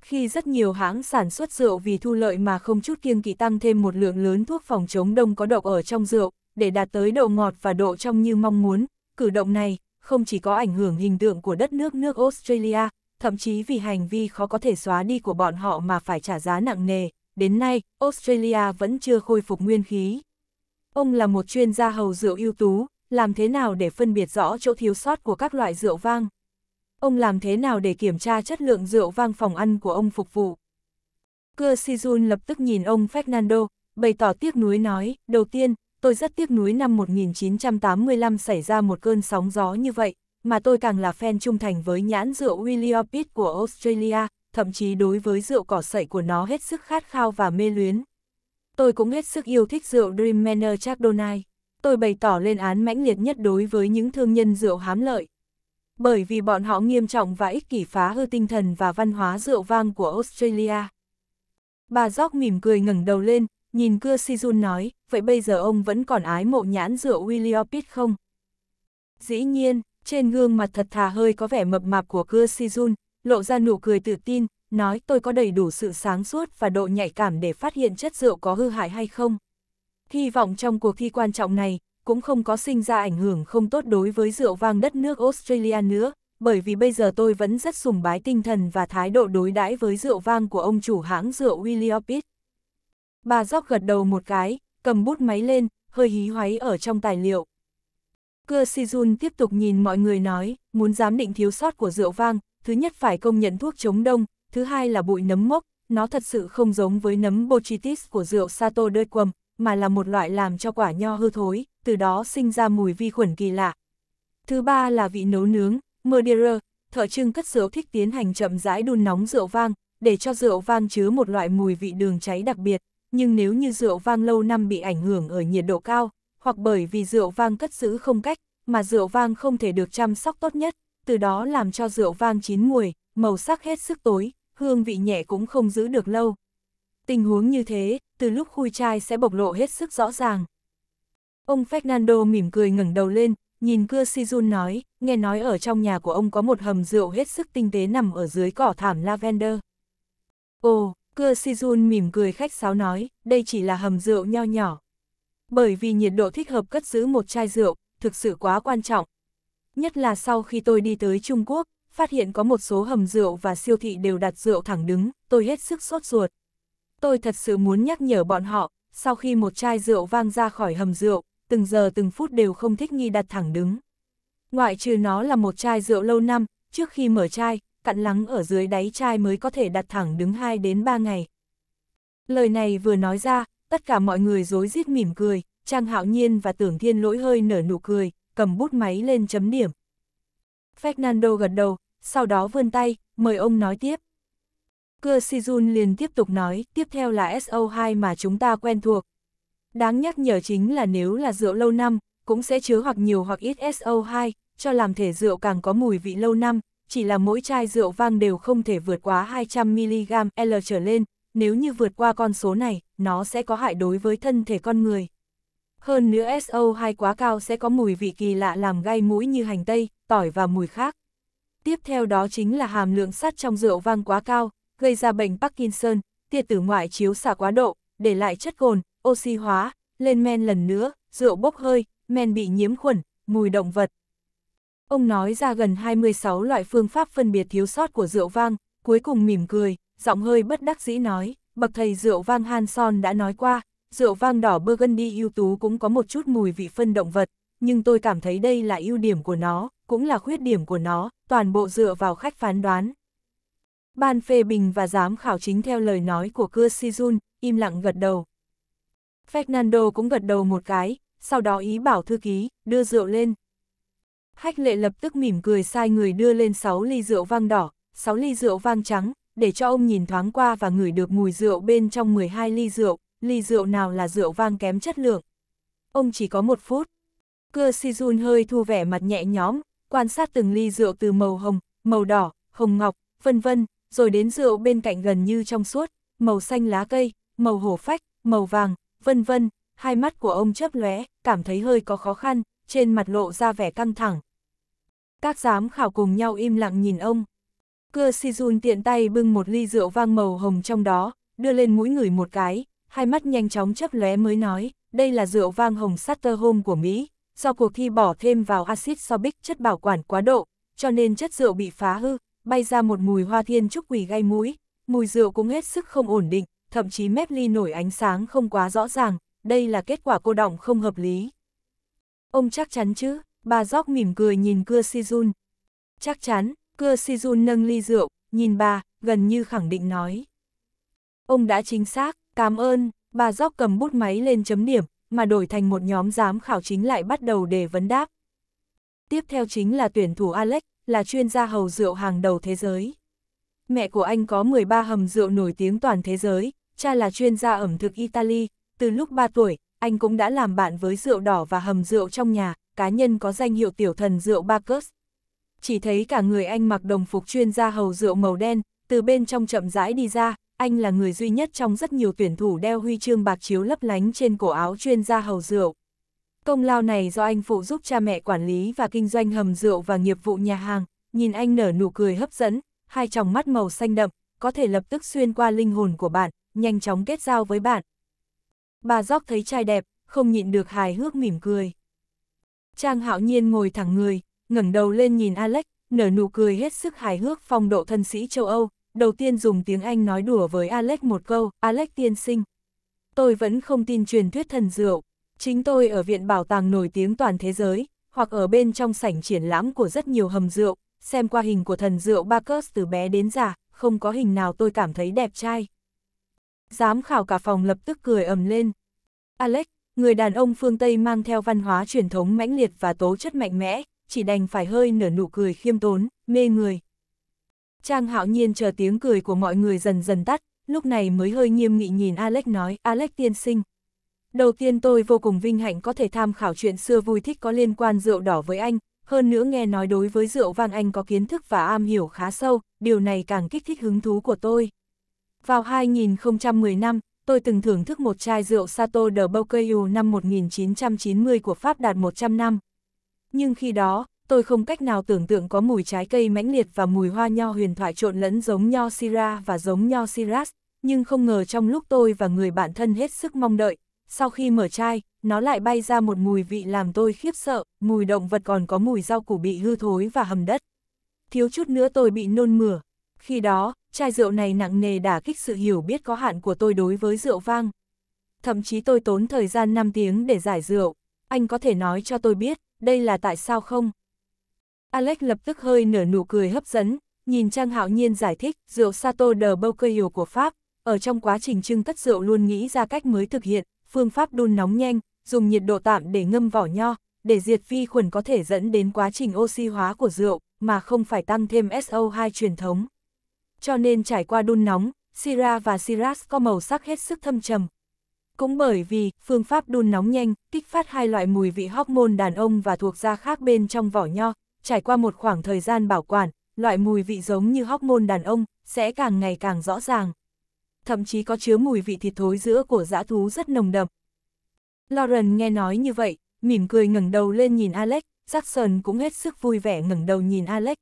Speaker 1: Khi rất nhiều hãng sản xuất rượu vì thu lợi mà không chút kiêng kỵ tăng thêm một lượng lớn thuốc phòng chống đông có độc ở trong rượu, để đạt tới độ ngọt và độ trong như mong muốn, cử động này không chỉ có ảnh hưởng hình tượng của đất nước nước Australia, thậm chí vì hành vi khó có thể xóa đi của bọn họ mà phải trả giá nặng nề, đến nay, Australia vẫn chưa khôi phục nguyên khí. Ông là một chuyên gia hầu rượu ưu tú, làm thế nào để phân biệt rõ chỗ thiếu sót của các loại rượu vang? Ông làm thế nào để kiểm tra chất lượng rượu vang phòng ăn của ông phục vụ? Cơ Sijun lập tức nhìn ông Fernando, bày tỏ tiếc nuối nói, đầu tiên, tôi rất tiếc nuối năm 1985 xảy ra một cơn sóng gió như vậy, mà tôi càng là fan trung thành với nhãn rượu William Pitt của Australia, thậm chí đối với rượu cỏ sậy của nó hết sức khát khao và mê luyến. Tôi cũng hết sức yêu thích rượu Dream Manor Chardonnay. Tôi bày tỏ lên án mãnh liệt nhất đối với những thương nhân rượu hám lợi. Bởi vì bọn họ nghiêm trọng và ích kỷ phá hư tinh thần và văn hóa rượu vang của Australia. Bà Jock mỉm cười ngẩng đầu lên, nhìn cưa Sijun nói, vậy bây giờ ông vẫn còn ái mộ nhãn rượu William Pitt không? Dĩ nhiên, trên gương mặt thật thà hơi có vẻ mập mạp của cưa Sijun, lộ ra nụ cười tự tin, nói tôi có đầy đủ sự sáng suốt và độ nhạy cảm để phát hiện chất rượu có hư hại hay không. Hy vọng trong cuộc thi quan trọng này, cũng không có sinh ra ảnh hưởng không tốt đối với rượu vang đất nước Australia nữa, bởi vì bây giờ tôi vẫn rất sùng bái tinh thần và thái độ đối đãi với rượu vang của ông chủ hãng rượu William Pitt. Bà Gióc gật đầu một cái, cầm bút máy lên, hơi hí hoáy ở trong tài liệu. Cơ Sijun tiếp tục nhìn mọi người nói, muốn giám định thiếu sót của rượu vang, thứ nhất phải công nhận thuốc chống đông, thứ hai là bụi nấm mốc, nó thật sự không giống với nấm botrytis của rượu Sato đơi quầm, mà là một loại làm cho quả nho hư thối, từ đó sinh ra mùi vi khuẩn kỳ lạ. Thứ ba là vị nấu nướng, murderer, thợ trưng cất rượu thích tiến hành chậm rãi đun nóng rượu vang, để cho rượu vang chứa một loại mùi vị đường cháy đặc biệt, nhưng nếu như rượu vang lâu năm bị ảnh hưởng ở nhiệt độ cao, hoặc bởi vì rượu vang cất giữ không cách, mà rượu vang không thể được chăm sóc tốt nhất, từ đó làm cho rượu vang chín muồi, màu sắc hết sức tối, hương vị nhẹ cũng không giữ được lâu. Tình huống như thế, từ lúc khui chai sẽ bộc lộ hết sức rõ ràng. Ông Fernando mỉm cười ngẩng đầu lên, nhìn cưa Sijun nói, nghe nói ở trong nhà của ông có một hầm rượu hết sức tinh tế nằm ở dưới cỏ thảm lavender. Ồ, cưa Sijun mỉm cười khách sáo nói, đây chỉ là hầm rượu nho nhỏ. Bởi vì nhiệt độ thích hợp cất giữ một chai rượu, thực sự quá quan trọng, nhất là sau khi tôi đi tới Trung Quốc, phát hiện có một số hầm rượu và siêu thị đều đặt rượu thẳng đứng, tôi hết sức sốt ruột. Tôi thật sự muốn nhắc nhở bọn họ, sau khi một chai rượu vang ra khỏi hầm rượu, từng giờ từng phút đều không thích nghi đặt thẳng đứng. Ngoại trừ nó là một chai rượu lâu năm, trước khi mở chai, cặn lắng ở dưới đáy chai mới có thể đặt thẳng đứng 2 đến 3 ngày. Lời này vừa nói ra, tất cả mọi người rối rít mỉm cười, Trang Hạo Nhiên và Tưởng Thiên Lỗi hơi nở nụ cười, cầm bút máy lên chấm điểm. Fernando gật đầu, sau đó vươn tay, mời ông nói tiếp. Cưa Sijun liền tiếp tục nói, tiếp theo là SO2 mà chúng ta quen thuộc. Đáng nhắc nhở chính là nếu là rượu lâu năm, cũng sẽ chứa hoặc nhiều hoặc ít SO2, cho làm thể rượu càng có mùi vị lâu năm, chỉ là mỗi chai rượu vang đều không thể vượt quá 200mg L trở lên, nếu như vượt qua con số này, nó sẽ có hại đối với thân thể con người. Hơn nữa SO2 quá cao sẽ có mùi vị kỳ lạ làm gai mũi như hành tây, tỏi và mùi khác. Tiếp theo đó chính là hàm lượng sắt trong rượu vang quá cao, gây ra bệnh Parkinson, tia tử ngoại chiếu xạ quá độ, để lại chất cồn, oxy hóa, lên men lần nữa, rượu bốc hơi, men bị nhiễm khuẩn, mùi động vật. Ông nói ra gần 26 loại phương pháp phân biệt thiếu sót của rượu vang, cuối cùng mỉm cười, giọng hơi bất đắc dĩ nói, bậc thầy rượu vang Hanson đã nói qua, Rượu vang đỏ Burgundy ưu tú cũng có một chút mùi vị phân động vật, nhưng tôi cảm thấy đây là ưu điểm của nó, cũng là khuyết điểm của nó, toàn bộ dựa vào khách phán đoán. Ban phê bình và giám khảo chính theo lời nói của cưa Sijun, im lặng gật đầu. Fernando cũng gật đầu một cái, sau đó ý bảo thư ký, đưa rượu lên. Hách lệ lập tức mỉm cười sai người đưa lên 6 ly rượu vang đỏ, 6 ly rượu vang trắng, để cho ông nhìn thoáng qua và ngửi được mùi rượu bên trong 12 ly rượu, ly rượu nào là rượu vang kém chất lượng. Ông chỉ có một phút. Si Sijun hơi thu vẻ mặt nhẹ nhõm, quan sát từng ly rượu từ màu hồng, màu đỏ, hồng ngọc, vân vân, rồi đến rượu bên cạnh gần như trong suốt, màu xanh lá cây, màu hổ phách, màu vàng, vân vân, hai mắt của ông chớp lóe, cảm thấy hơi có khó khăn, trên mặt lộ ra vẻ căng thẳng. Các giám khảo cùng nhau im lặng nhìn ông. Si Sijun tiện tay bưng một ly rượu vang màu hồng trong đó, đưa lên mũi người một cái, hai mắt nhanh chóng chấp lóe mới nói, đây là rượu vang hồng Satter Home của Mỹ, do cuộc thi bỏ thêm vào axit sorbic chất bảo quản quá độ, cho nên chất rượu bị phá hư, bay ra một mùi hoa thiên trúc quỷ gây mũi, mùi rượu cũng hết sức không ổn định, thậm chí mép ly nổi ánh sáng không quá rõ ràng, đây là kết quả cô động không hợp lý. Ông chắc chắn chứ, bà gióc mỉm cười nhìn cưa Sijun. Chắc chắn, cưa Sijun nâng ly rượu, nhìn bà, gần như khẳng định nói. Ông đã chính xác, Cảm ơn, bà Gióc cầm bút máy lên chấm điểm, mà đổi thành một nhóm giám khảo chính lại bắt đầu để vấn đáp. Tiếp theo chính là tuyển thủ Alex, là chuyên gia hầu rượu hàng đầu thế giới. Mẹ của anh có 13 hầm rượu nổi tiếng toàn thế giới, cha là chuyên gia ẩm thực Italy, từ lúc 3 tuổi, anh cũng đã làm bạn với rượu đỏ và hầm rượu trong nhà, cá nhân có danh hiệu tiểu thần rượu Bacchus. Chỉ thấy cả người anh mặc đồng phục chuyên gia hầu rượu màu đen, từ bên trong chậm rãi đi ra, anh là người duy nhất trong rất nhiều tuyển thủ đeo huy chương bạc chiếu lấp lánh trên cổ áo chuyên gia hầu rượu. Công lao này do anh phụ giúp cha mẹ quản lý và kinh doanh hầm rượu và nghiệp vụ nhà hàng, nhìn anh nở nụ cười hấp dẫn, hai tròng mắt màu xanh đậm, có thể lập tức xuyên qua linh hồn của bạn, nhanh chóng kết giao với bạn. Bà Gióc thấy trai đẹp, không nhịn được hài hước mỉm cười. Trang hạo nhiên ngồi thẳng người, ngẩng đầu lên nhìn Alex, nở nụ cười hết sức hài hước phong độ thân sĩ châu Âu, đầu tiên dùng tiếng Anh nói đùa với Alex một câu, Alex tiên sinh. Tôi vẫn không tin truyền thuyết thần rượu, chính tôi ở viện bảo tàng nổi tiếng toàn thế giới, hoặc ở bên trong sảnh triển lãm của rất nhiều hầm rượu, xem qua hình của thần rượu Bacchus từ bé đến già, không có hình nào tôi cảm thấy đẹp trai. Giám khảo cả phòng lập tức cười ầm lên. Alex, người đàn ông phương Tây mang theo văn hóa truyền thống mãnh liệt và tố chất mạnh mẽ, chỉ đành phải hơi nở nụ cười khiêm tốn, mê người. Trang hạo nhiên chờ tiếng cười của mọi người dần dần tắt, lúc này mới hơi nghiêm nghị nhìn Alex nói, Alex tiên sinh. Đầu tiên tôi vô cùng vinh hạnh có thể tham khảo chuyện xưa vui thích có liên quan rượu đỏ với anh, hơn nữa nghe nói đối với rượu vang anh có kiến thức và am hiểu khá sâu, điều này càng kích thích hứng thú của tôi. Vào 2010 năm, tôi từng thưởng thức một chai rượu Sato de Beaucaillou năm 1990 của Pháp đạt 100 năm. Nhưng khi đó, tôi không cách nào tưởng tượng có mùi trái cây mãnh liệt và mùi hoa nho huyền thoại trộn lẫn giống nho Syrah và giống nho Shiraz, nhưng không ngờ trong lúc tôi và người bạn thân hết sức mong đợi, sau khi mở chai, nó lại bay ra một mùi vị làm tôi khiếp sợ, mùi động vật còn có mùi rau củ bị hư thối và hầm đất. Thiếu chút nữa tôi bị nôn mửa. Khi đó, chai rượu này nặng nề đả kích sự hiểu biết có hạn của tôi đối với rượu vang. Thậm chí tôi tốn thời gian 5 tiếng để giải rượu. Anh có thể nói cho tôi biết, đây là tại sao không? Alex lập tức hơi nở nụ cười hấp dẫn, nhìn Trang Hạo Nhiên giải thích, rượu Sato de Beaucaire của Pháp, ở trong quá trình trưng cất rượu luôn nghĩ ra cách mới thực hiện, phương pháp đun nóng nhanh, dùng nhiệt độ tạm để ngâm vỏ nho, để diệt vi khuẩn có thể dẫn đến quá trình oxy hóa của rượu, mà không phải tăng thêm SO2 truyền thống. Cho nên trải qua đun nóng, Syrah và Syrah có màu sắc hết sức thâm trầm. Cũng bởi vì, phương pháp đun nóng nhanh, kích phát hai loại mùi vị hormone đàn ông và thuộc da khác bên trong vỏ nho, trải qua một khoảng thời gian bảo quản, loại mùi vị giống như hóc môn đàn ông, sẽ càng ngày càng rõ ràng. Thậm chí có chứa mùi vị thịt thối giữa của dã thú rất nồng đậm. Lauren nghe nói như vậy, mỉm cười ngẩng đầu lên nhìn Alex, Jackson cũng hết sức vui vẻ ngẩng đầu nhìn Alex.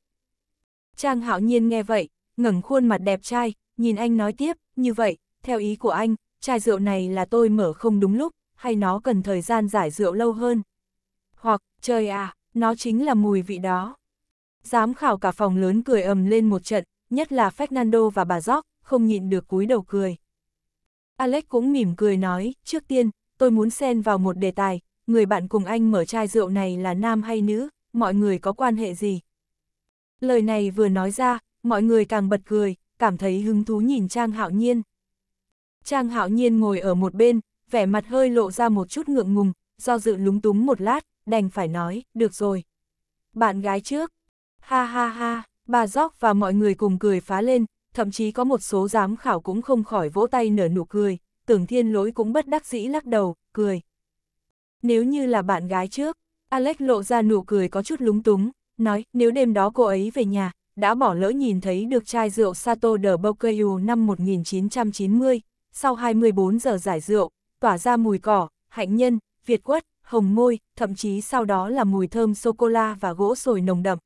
Speaker 1: Trang hạo nhiên nghe vậy, ngẩng khuôn mặt đẹp trai, nhìn anh nói tiếp, như vậy, theo ý của anh, chai rượu này là tôi mở không đúng lúc, hay nó cần thời gian giải rượu lâu hơn? Hoặc, trời à, nó chính là mùi vị đó. Giám khảo cả phòng lớn cười ầm lên một trận, nhất là Fernando và bà Gióc, không nhịn được cúi đầu cười. Alex cũng mỉm cười nói, trước tiên, tôi muốn xen vào một đề tài, người bạn cùng anh mở chai rượu này là nam hay nữ, mọi người có quan hệ gì? Lời này vừa nói ra, mọi người càng bật cười, cảm thấy hứng thú nhìn Trang Hạo Nhiên. Trang Hạo Nhiên ngồi ở một bên, vẻ mặt hơi lộ ra một chút ngượng ngùng, do dự lúng túng một lát, đành phải nói, được rồi. Bạn gái trước. Ha ha ha, bà Gióc và mọi người cùng cười phá lên, thậm chí có một số giám khảo cũng không khỏi vỗ tay nở nụ cười, tưởng thiên lỗi cũng bất đắc dĩ lắc đầu, cười. Nếu như là bạn gái trước, Alex lộ ra nụ cười có chút lúng túng, nói nếu đêm đó cô ấy về nhà, đã bỏ lỡ nhìn thấy được chai rượu Sato de Bocayu năm 1990, sau 24 giờ giải rượu, tỏa ra mùi cỏ, hạnh nhân, việt quất, hồng môi, thậm chí sau đó là mùi thơm sô-cô-la và gỗ sồi nồng đậm.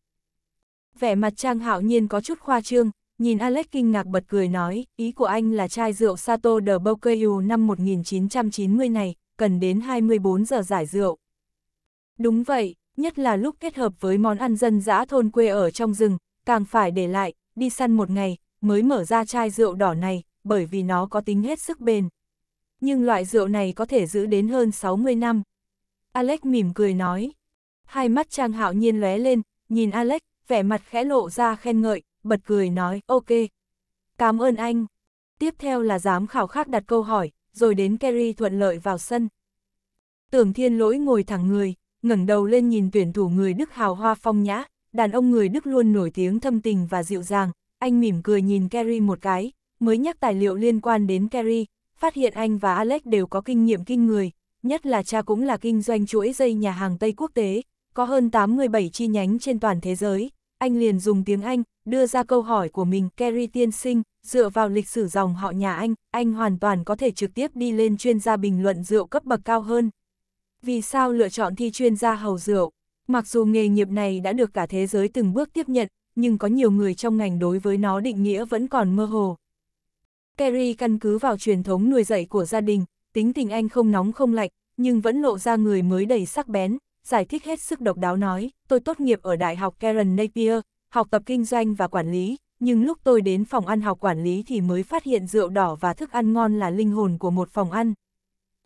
Speaker 1: Vẻ mặt Trang Hạo Nhiên có chút khoa trương, nhìn Alex kinh ngạc bật cười nói, ý của anh là chai rượu Sato de Bocqueu năm 1990 này, cần đến 24 giờ giải rượu. Đúng vậy, nhất là lúc kết hợp với món ăn dân dã thôn quê ở trong rừng, càng phải để lại, đi săn một ngày, mới mở ra chai rượu đỏ này, bởi vì nó có tính hết sức bền. Nhưng loại rượu này có thể giữ đến hơn 60 năm, Alex mỉm cười nói. Hai mắt Trang Hạo Nhiên lóe lên, nhìn Alex, vẻ mặt khẽ lộ ra khen ngợi, bật cười nói, ok. Cảm ơn anh. Tiếp theo là giám khảo khác đặt câu hỏi, rồi đến Kerry thuận lợi vào sân. Tưởng thiên lỗi ngồi thẳng người, ngẩng đầu lên nhìn tuyển thủ người Đức hào hoa phong nhã, đàn ông người Đức luôn nổi tiếng thâm tình và dịu dàng, anh mỉm cười nhìn Kerry một cái, mới nhắc tài liệu liên quan đến Kerry, phát hiện anh và Alex đều có kinh nghiệm kinh người, nhất là cha cũng là kinh doanh chuỗi dây nhà hàng Tây quốc tế, có hơn 87 chi nhánh trên toàn thế giới. Anh liền dùng tiếng Anh, đưa ra câu hỏi của mình Kerry tiên sinh, dựa vào lịch sử dòng họ nhà anh, anh hoàn toàn có thể trực tiếp đi lên chuyên gia bình luận rượu cấp bậc cao hơn. Vì sao lựa chọn thi chuyên gia hầu rượu? Mặc dù nghề nghiệp này đã được cả thế giới từng bước tiếp nhận, nhưng có nhiều người trong ngành đối với nó định nghĩa vẫn còn mơ hồ. Kerry căn cứ vào truyền thống nuôi dạy của gia đình, tính tình anh không nóng không lạnh, nhưng vẫn lộ ra người mới đầy sắc bén, giải thích hết sức độc đáo nói, tôi tốt nghiệp ở Đại học Karen Napier, học tập kinh doanh và quản lý, nhưng lúc tôi đến phòng ăn học quản lý thì mới phát hiện rượu đỏ và thức ăn ngon là linh hồn của một phòng ăn.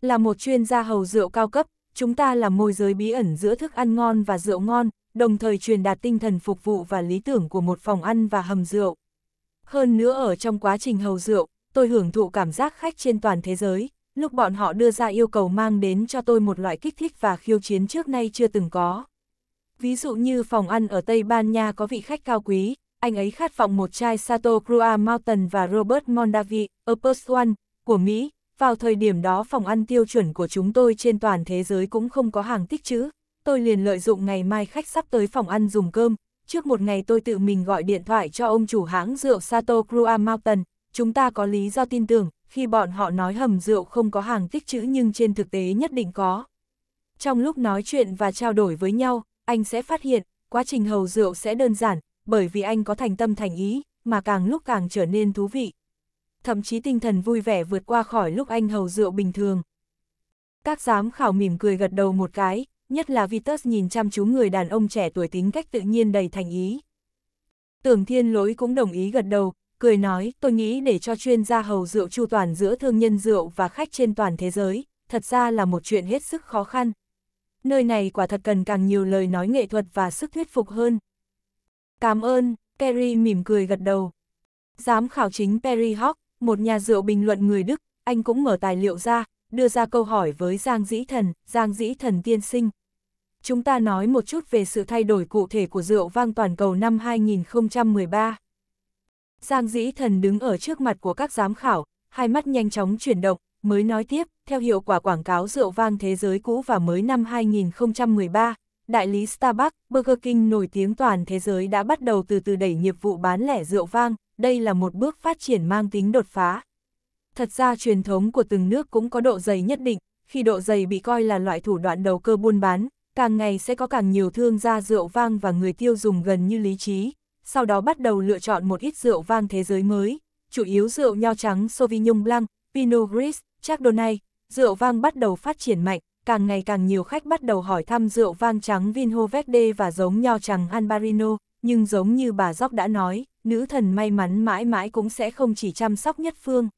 Speaker 1: Là một chuyên gia hầu rượu cao cấp, chúng ta là môi giới bí ẩn giữa thức ăn ngon và rượu ngon, đồng thời truyền đạt tinh thần phục vụ và lý tưởng của một phòng ăn và hầm rượu. Hơn nữa ở trong quá trình hầu rượu, tôi hưởng thụ cảm giác khách trên toàn thế giới, lúc bọn họ đưa ra yêu cầu mang đến cho tôi một loại kích thích và khiêu chiến trước nay chưa từng có. Ví dụ như phòng ăn ở Tây Ban Nha có vị khách cao quý, anh ấy khát vọng một chai Sato Crua Mountain và Robert Mondavi, Opus One, của Mỹ. Vào thời điểm đó phòng ăn tiêu chuẩn của chúng tôi trên toàn thế giới cũng không có hàng tích chữ. Tôi liền lợi dụng ngày mai khách sắp tới phòng ăn dùng cơm. Trước một ngày tôi tự mình gọi điện thoại cho ông chủ hãng rượu Sato Crua Mountain. Chúng ta có lý do tin tưởng, khi bọn họ nói hầm rượu không có hàng tích chữ nhưng trên thực tế nhất định có. Trong lúc nói chuyện và trao đổi với nhau, anh sẽ phát hiện, quá trình hầu rượu sẽ đơn giản, bởi vì anh có thành tâm thành ý, mà càng lúc càng trở nên thú vị. Thậm chí tinh thần vui vẻ vượt qua khỏi lúc anh hầu rượu bình thường. Các giám khảo mỉm cười gật đầu một cái, nhất là Vitus nhìn chăm chú người đàn ông trẻ tuổi tính cách tự nhiên đầy thành ý. Tưởng thiên lỗi cũng đồng ý gật đầu, cười nói, tôi nghĩ để cho chuyên gia hầu rượu chu toàn giữa thương nhân rượu và khách trên toàn thế giới, thật ra là một chuyện hết sức khó khăn. Nơi này quả thật cần càng nhiều lời nói nghệ thuật và sức thuyết phục hơn. Cảm ơn, Perry mỉm cười gật đầu. Giám khảo chính Perry Hawk, một nhà rượu bình luận người Đức, anh cũng mở tài liệu ra, đưa ra câu hỏi với Giang Dĩ Thần, Giang Dĩ Thần tiên sinh. Chúng ta nói một chút về sự thay đổi cụ thể của rượu vang toàn cầu năm 2013. Giang dĩ thần đứng ở trước mặt của các giám khảo, hai mắt nhanh chóng chuyển động, mới nói tiếp, theo hiệu quả quảng cáo rượu vang thế giới cũ và mới năm 2013, đại lý Starbucks, Burger King nổi tiếng toàn thế giới đã bắt đầu từ từ đẩy nghiệp vụ bán lẻ rượu vang, đây là một bước phát triển mang tính đột phá. Thật ra truyền thống của từng nước cũng có độ dày nhất định, khi độ dày bị coi là loại thủ đoạn đầu cơ buôn bán, càng ngày sẽ có càng nhiều thương gia rượu vang và người tiêu dùng gần như lý trí, sau đó bắt đầu lựa chọn một ít rượu vang thế giới mới, chủ yếu rượu nho trắng Sauvignon Blanc, Pinot Gris, Chardonnay, rượu vang bắt đầu phát triển mạnh, càng ngày càng nhiều khách bắt đầu hỏi thăm rượu vang trắng Vinhoverde và giống nho trắng Albarino, nhưng giống như bà Dốc đã nói, nữ thần may mắn mãi mãi cũng sẽ không chỉ chăm sóc nhất phương.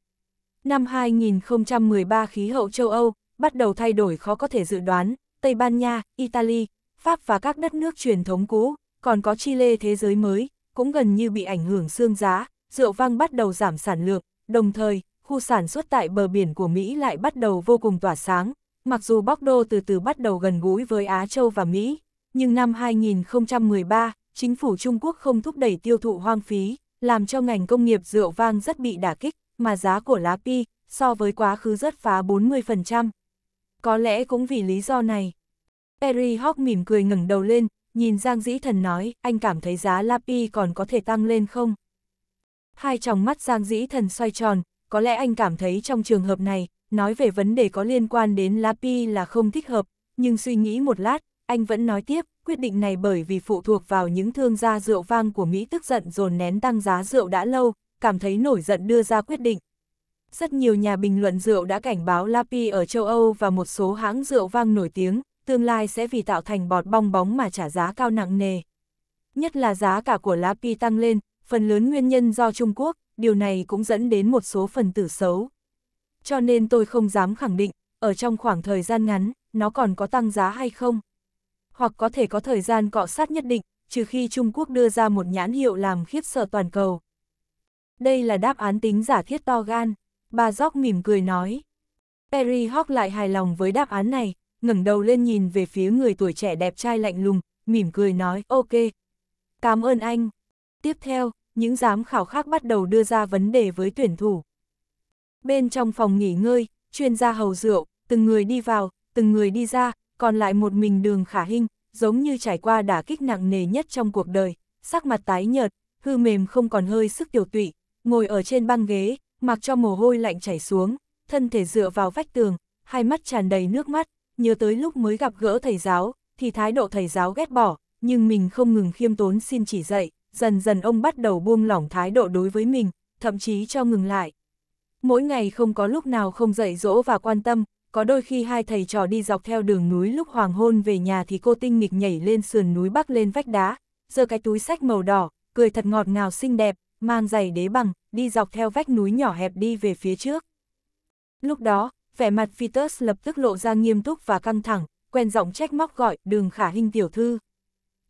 Speaker 1: Năm 2013 khí hậu châu Âu bắt đầu thay đổi khó có thể dự đoán, Tây Ban Nha, Italy, Pháp và các đất nước truyền thống cũ, còn có Chile thế giới mới, cũng gần như bị ảnh hưởng xương giá, rượu vang bắt đầu giảm sản lượng, đồng thời, khu sản xuất tại bờ biển của Mỹ lại bắt đầu vô cùng tỏa sáng. Mặc dù Bắc Đô từ từ bắt đầu gần gũi với Á Châu và Mỹ, nhưng năm 2013, chính phủ Trung Quốc không thúc đẩy tiêu thụ hoang phí, làm cho ngành công nghiệp rượu vang rất bị đả kích, mà giá của lá pi so với quá khứ rớt phá 40%. Có lẽ cũng vì lý do này. Perry Hawk mỉm cười ngẩng đầu lên, nhìn Giang Dĩ Thần nói, anh cảm thấy giá Lapi còn có thể tăng lên không? Hai tròng mắt Giang Dĩ Thần xoay tròn, có lẽ anh cảm thấy trong trường hợp này, nói về vấn đề có liên quan đến Lapi là không thích hợp, nhưng suy nghĩ một lát, anh vẫn nói tiếp, quyết định này bởi vì phụ thuộc vào những thương gia rượu vang của Mỹ tức giận dồn nén tăng giá rượu đã lâu, cảm thấy nổi giận đưa ra quyết định. Rất nhiều nhà bình luận rượu đã cảnh báo Lapi ở châu Âu và một số hãng rượu vang nổi tiếng, tương lai sẽ vì tạo thành bọt bong bóng mà trả giá cao nặng nề. Nhất là giá cả của lá pi tăng lên, phần lớn nguyên nhân do Trung Quốc, điều này cũng dẫn đến một số phần tử xấu. Cho nên tôi không dám khẳng định, ở trong khoảng thời gian ngắn, nó còn có tăng giá hay không. Hoặc có thể có thời gian cọ sát nhất định, trừ khi Trung Quốc đưa ra một nhãn hiệu làm khiếp sợ toàn cầu. Đây là đáp án tính giả thiết to gan, bà Gióc mỉm cười nói. Perry Hawk lại hài lòng với đáp án này, ngẩng đầu lên nhìn về phía người tuổi trẻ đẹp trai lạnh lùng, mỉm cười nói, ok, cảm ơn anh. Tiếp theo, những giám khảo khác bắt đầu đưa ra vấn đề với tuyển thủ. Bên trong phòng nghỉ ngơi, chuyên gia hầu rượu, từng người đi vào, từng người đi ra, còn lại một mình đường khả hình, giống như trải qua đả kích nặng nề nhất trong cuộc đời, sắc mặt tái nhợt, hư mềm không còn hơi sức tiểu tụy, ngồi ở trên băng ghế, mặc cho mồ hôi lạnh chảy xuống, thân thể dựa vào vách tường, hai mắt tràn đầy nước mắt, nhớ tới lúc mới gặp gỡ thầy giáo, thì thái độ thầy giáo ghét bỏ, nhưng mình không ngừng khiêm tốn xin chỉ dạy, dần dần ông bắt đầu buông lỏng thái độ đối với mình, thậm chí cho ngừng lại. Mỗi ngày không có lúc nào không dạy dỗ và quan tâm, có đôi khi hai thầy trò đi dọc theo đường núi lúc hoàng hôn về nhà thì cô tinh nghịch nhảy lên sườn núi bắc lên vách đá, giơ cái túi sách màu đỏ, cười thật ngọt ngào xinh đẹp, mang giày đế bằng, đi dọc theo vách núi nhỏ hẹp đi về phía trước. Lúc đó, vẻ mặt Vitus lập tức lộ ra nghiêm túc và căng thẳng, quen giọng trách móc gọi đường khả hình tiểu thư.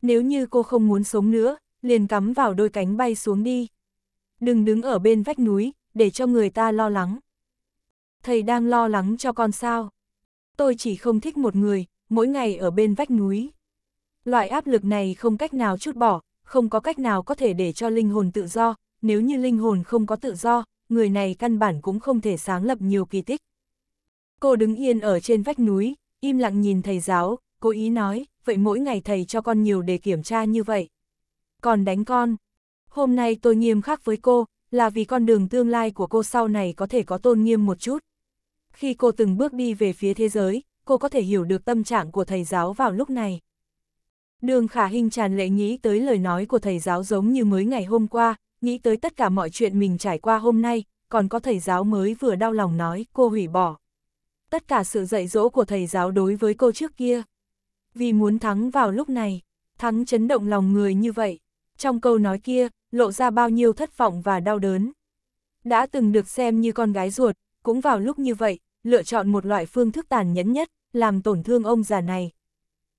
Speaker 1: Nếu như cô không muốn sống nữa, liền cắm vào đôi cánh bay xuống đi. Đừng đứng ở bên vách núi, để cho người ta lo lắng. Thầy đang lo lắng cho con sao? Tôi chỉ không thích một người, mỗi ngày ở bên vách núi. Loại áp lực này không cách nào chút bỏ, không có cách nào có thể để cho linh hồn tự do, nếu như linh hồn không có tự do, người này căn bản cũng không thể sáng lập nhiều kỳ tích. Cô đứng yên ở trên vách núi, im lặng nhìn thầy giáo, cố ý nói, vậy mỗi ngày thầy cho con nhiều để kiểm tra như vậy. Còn đánh con. Hôm nay tôi nghiêm khắc với cô, là vì con đường tương lai của cô sau này có thể có tôn nghiêm một chút. Khi cô từng bước đi về phía thế giới, cô có thể hiểu được tâm trạng của thầy giáo vào lúc này. Đường khả hình tràn lệ nghĩ tới lời nói của thầy giáo giống như mới ngày hôm qua, nghĩ tới tất cả mọi chuyện mình trải qua hôm nay, còn có thầy giáo mới vừa đau lòng nói cô hủy bỏ tất cả sự dạy dỗ của thầy giáo đối với cô trước kia. Vì muốn thắng vào lúc này, thắng chấn động lòng người như vậy, trong câu nói kia, lộ ra bao nhiêu thất vọng và đau đớn. Đã từng được xem như con gái ruột, cũng vào lúc như vậy, lựa chọn một loại phương thức tàn nhẫn nhất, làm tổn thương ông già này.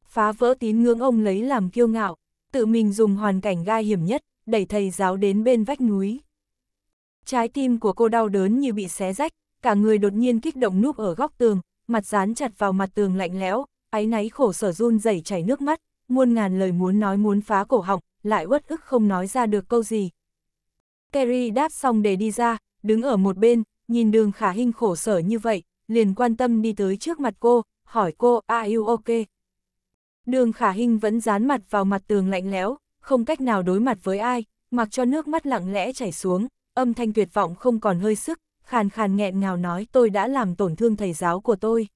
Speaker 1: Phá vỡ tín ngưỡng ông lấy làm kiêu ngạo, tự mình dùng hoàn cảnh gai hiểm nhất, đẩy thầy giáo đến bên vách núi. Trái tim của cô đau đớn như bị xé rách, cả người đột nhiên kích động núp ở góc tường, mặt dán chặt vào mặt tường lạnh lẽo, áy náy khổ sở run rẩy chảy nước mắt, muôn ngàn lời muốn nói muốn phá cổ họng, lại uất ức không nói ra được câu gì. Kerry đáp xong để đi ra, đứng ở một bên, nhìn đường khả hình khổ sở như vậy, liền quan tâm đi tới trước mặt cô, hỏi cô, are you ok? Đường khả hình vẫn dán mặt vào mặt tường lạnh lẽo, không cách nào đối mặt với ai, mặc cho nước mắt lặng lẽ chảy xuống, âm thanh tuyệt vọng không còn hơi sức, khàn khàn nghẹn ngào nói tôi đã làm tổn thương thầy giáo của tôi.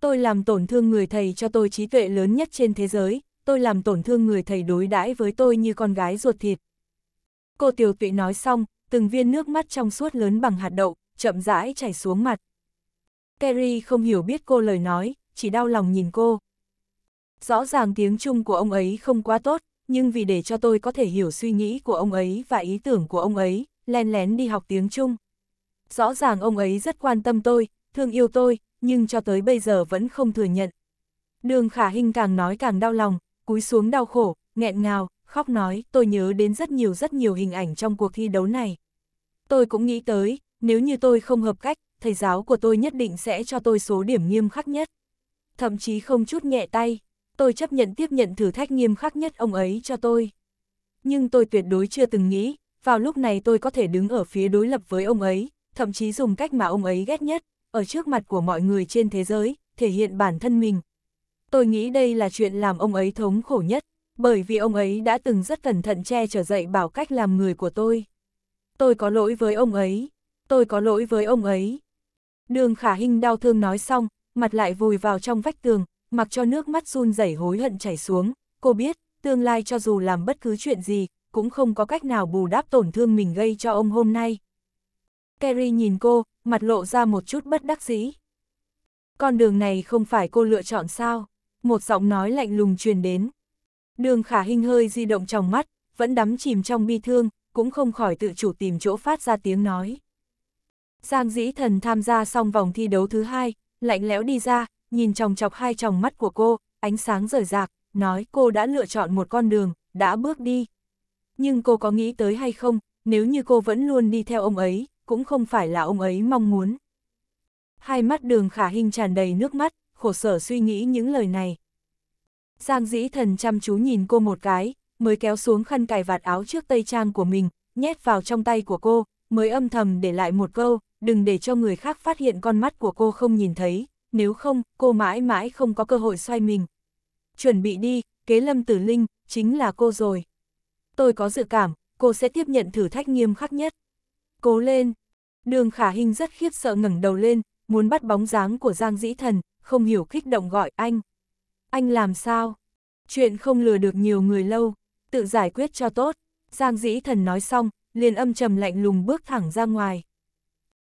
Speaker 1: Tôi làm tổn thương người thầy cho tôi trí tuệ lớn nhất trên thế giới, tôi làm tổn thương người thầy đối đãi với tôi như con gái ruột thịt. Cô tiểu tụy nói xong, từng viên nước mắt trong suốt lớn bằng hạt đậu, chậm rãi chảy xuống mặt. Kerry không hiểu biết cô lời nói, chỉ đau lòng nhìn cô. Rõ ràng tiếng Trung của ông ấy không quá tốt, nhưng vì để cho tôi có thể hiểu suy nghĩ của ông ấy và ý tưởng của ông ấy, len lén đi học tiếng Trung rõ ràng ông ấy rất quan tâm tôi, thương yêu tôi, nhưng cho tới bây giờ vẫn không thừa nhận. Đường khả hình càng nói càng đau lòng, cúi xuống đau khổ, nghẹn ngào, khóc nói, tôi nhớ đến rất nhiều rất nhiều hình ảnh trong cuộc thi đấu này. Tôi cũng nghĩ tới, nếu như tôi không hợp cách, thầy giáo của tôi nhất định sẽ cho tôi số điểm nghiêm khắc nhất. Thậm chí không chút nhẹ tay, tôi chấp nhận tiếp nhận thử thách nghiêm khắc nhất ông ấy cho tôi. Nhưng tôi tuyệt đối chưa từng nghĩ, vào lúc này tôi có thể đứng ở phía đối lập với ông ấy, thậm chí dùng cách mà ông ấy ghét nhất, ở trước mặt của mọi người trên thế giới, thể hiện bản thân mình. Tôi nghĩ đây là chuyện làm ông ấy thống khổ nhất, bởi vì ông ấy đã từng rất cẩn thận che chở dạy bảo cách làm người của tôi. Tôi có lỗi với ông ấy, tôi có lỗi với ông ấy. Đường khả hình đau thương nói xong, mặt lại vùi vào trong vách tường, mặc cho nước mắt run rẩy hối hận chảy xuống. Cô biết, tương lai cho dù làm bất cứ chuyện gì, cũng không có cách nào bù đáp tổn thương mình gây cho ông hôm nay. Kerry nhìn cô, mặt lộ ra một chút bất đắc dĩ. Con đường này không phải cô lựa chọn sao? Một giọng nói lạnh lùng truyền đến. Đường khả hình hơi di động trong mắt, vẫn đắm chìm trong bi thương, cũng không khỏi tự chủ tìm chỗ phát ra tiếng nói. Giang dĩ thần tham gia xong vòng thi đấu thứ hai, lạnh lẽo đi ra, nhìn chòng chọc hai tròng mắt của cô, ánh sáng rời rạc, nói cô đã lựa chọn một con đường, đã bước đi. Nhưng cô có nghĩ tới hay không, nếu như cô vẫn luôn đi theo ông ấy, cũng không phải là ông ấy mong muốn. Hai mắt đường khả hình tràn đầy nước mắt, khổ sở suy nghĩ những lời này. Giang dĩ thần chăm chú nhìn cô một cái, mới kéo xuống khăn cài vạt áo trước tây trang của mình, nhét vào trong tay của cô, mới âm thầm để lại một câu, đừng để cho người khác phát hiện con mắt của cô không nhìn thấy, nếu không, cô mãi mãi không có cơ hội xoay mình. Chuẩn bị đi, kế lâm tử linh, chính là cô rồi. Tôi có dự cảm, cô sẽ tiếp nhận thử thách nghiêm khắc nhất. Cố lên! Đường khả hình rất khiếp sợ ngẩng đầu lên, muốn bắt bóng dáng của Giang Dĩ Thần, không hiểu kích động gọi anh. Anh làm sao? Chuyện không lừa được nhiều người lâu, tự giải quyết cho tốt. Giang Dĩ Thần nói xong, liền âm trầm lạnh lùng bước thẳng ra ngoài.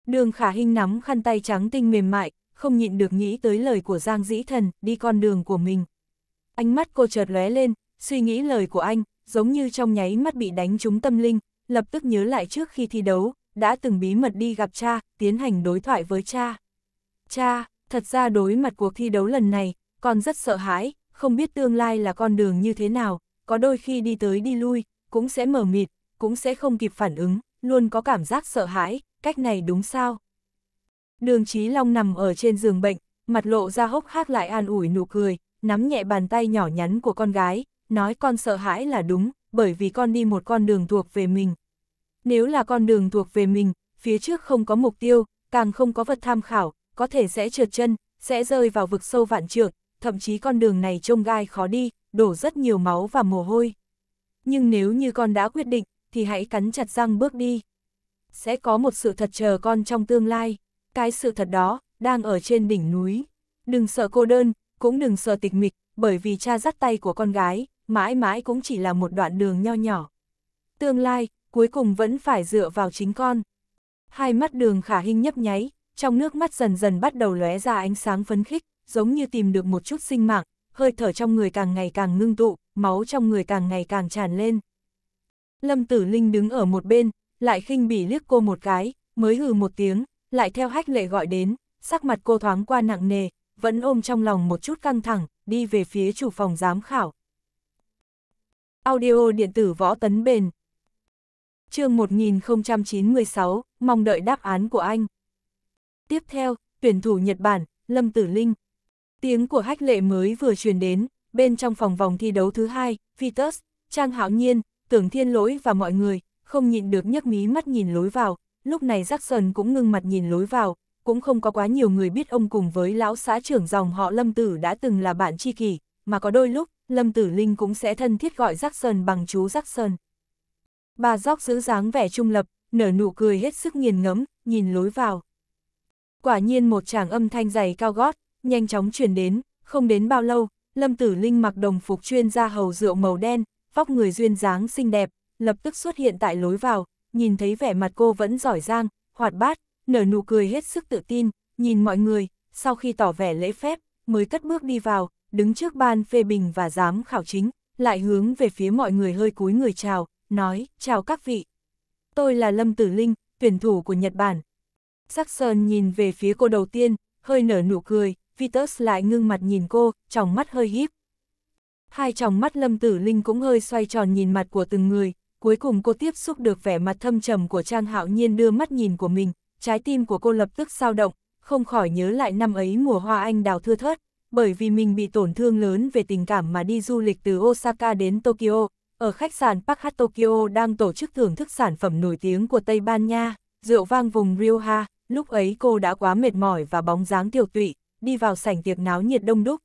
Speaker 1: Đường khả hình nắm khăn tay trắng tinh mềm mại, không nhịn được nghĩ tới lời của Giang Dĩ Thần, đi con đường của mình. Ánh mắt cô chợt lóe lên, suy nghĩ lời của anh, giống như trong nháy mắt bị đánh trúng tâm linh, lập tức nhớ lại trước khi thi đấu, đã từng bí mật đi gặp cha, tiến hành đối thoại với cha. Cha, thật ra đối mặt cuộc thi đấu lần này, con rất sợ hãi, không biết tương lai là con đường như thế nào, có đôi khi đi tới đi lui, cũng sẽ mở mịt, cũng sẽ không kịp phản ứng, luôn có cảm giác sợ hãi, cách này đúng sao? Đường Chí Long nằm ở trên giường bệnh, mặt lộ ra hốc hác lại an ủi nụ cười, nắm nhẹ bàn tay nhỏ nhắn của con gái, nói con sợ hãi là đúng, bởi vì con đi một con đường thuộc về mình, nếu là con đường thuộc về mình, phía trước không có mục tiêu, càng không có vật tham khảo, có thể sẽ trượt chân, sẽ rơi vào vực sâu vạn trượng, thậm chí con đường này trông gai khó đi, đổ rất nhiều máu và mồ hôi. Nhưng nếu như con đã quyết định, thì hãy cắn chặt răng bước đi. Sẽ có một sự thật chờ con trong tương lai, cái sự thật đó, đang ở trên đỉnh núi. Đừng sợ cô đơn, cũng đừng sợ tịch mịch, bởi vì cha dắt tay của con gái, mãi mãi cũng chỉ là một đoạn đường nho nhỏ. Tương lai, cuối cùng vẫn phải dựa vào chính con. Hai mắt đường khả hình nhấp nháy, trong nước mắt dần dần bắt đầu lóe ra ánh sáng phấn khích, giống như tìm được một chút sinh mạng, hơi thở trong người càng ngày càng ngưng tụ, máu trong người càng ngày càng tràn lên. Lâm Tử Linh đứng ở một bên, lại khinh bỉ liếc cô một cái, mới hừ một tiếng, lại theo hách lệ gọi đến, sắc mặt cô thoáng qua nặng nề, vẫn ôm trong lòng một chút căng thẳng, đi về phía chủ phòng giám khảo. Audio điện tử võ tấn bền chương 1096, mong đợi đáp án của anh. Tiếp theo, tuyển thủ Nhật Bản, Lâm Tử Linh. Tiếng của hách lệ mới vừa truyền đến, bên trong phòng vòng thi đấu thứ hai, Vitus, Trang Hạo Nhiên, Tưởng Thiên Lỗi và mọi người, không nhịn được nhấc mí mắt nhìn lối vào, lúc này Jackson cũng ngưng mặt nhìn lối vào, cũng không có quá nhiều người biết ông cùng với lão xã trưởng dòng họ Lâm Tử đã từng là bạn tri kỷ, mà có đôi lúc, Lâm Tử Linh cũng sẽ thân thiết gọi Jackson bằng chú Jackson bà dóc giữ dáng vẻ trung lập, nở nụ cười hết sức nghiền ngẫm, nhìn lối vào. Quả nhiên một tràng âm thanh dày cao gót, nhanh chóng chuyển đến, không đến bao lâu, Lâm Tử Linh mặc đồng phục chuyên gia hầu rượu màu đen, vóc người duyên dáng xinh đẹp, lập tức xuất hiện tại lối vào, nhìn thấy vẻ mặt cô vẫn giỏi giang, hoạt bát, nở nụ cười hết sức tự tin, nhìn mọi người, sau khi tỏ vẻ lễ phép, mới cất bước đi vào, đứng trước ban phê bình và giám khảo chính, lại hướng về phía mọi người hơi cúi người chào, nói, chào các vị. Tôi là Lâm Tử Linh, tuyển thủ của Nhật Bản. Saxon nhìn về phía cô đầu tiên, hơi nở nụ cười, Vitus lại ngưng mặt nhìn cô, tròng mắt hơi híp. Hai tròng mắt Lâm Tử Linh cũng hơi xoay tròn nhìn mặt của từng người, cuối cùng cô tiếp xúc được vẻ mặt thâm trầm của Trang Hạo Nhiên đưa mắt nhìn của mình, trái tim của cô lập tức sao động, không khỏi nhớ lại năm ấy mùa hoa anh đào thưa thớt, bởi vì mình bị tổn thương lớn về tình cảm mà đi du lịch từ Osaka đến Tokyo, ở khách sạn Park Hát Tokyo đang tổ chức thưởng thức sản phẩm nổi tiếng của Tây Ban Nha, rượu vang vùng Rioja, lúc ấy cô đã quá mệt mỏi và bóng dáng tiểu tụy, đi vào sảnh tiệc náo nhiệt đông đúc.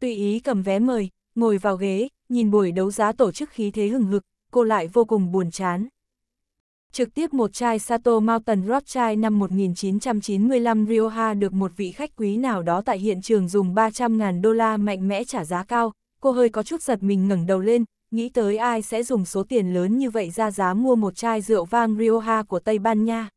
Speaker 1: Tùy ý cầm vé mời, ngồi vào ghế, nhìn buổi đấu giá tổ chức khí thế hừng hực, cô lại vô cùng buồn chán. Trực tiếp một chai Sato Mountain Rothschild năm 1995 Rioja được một vị khách quý nào đó tại hiện trường dùng 300.000 đô la mạnh mẽ trả giá cao, cô hơi có chút giật mình ngẩng đầu lên, nghĩ tới ai sẽ dùng số tiền lớn như vậy ra giá mua một chai rượu vang Rioja của Tây Ban Nha.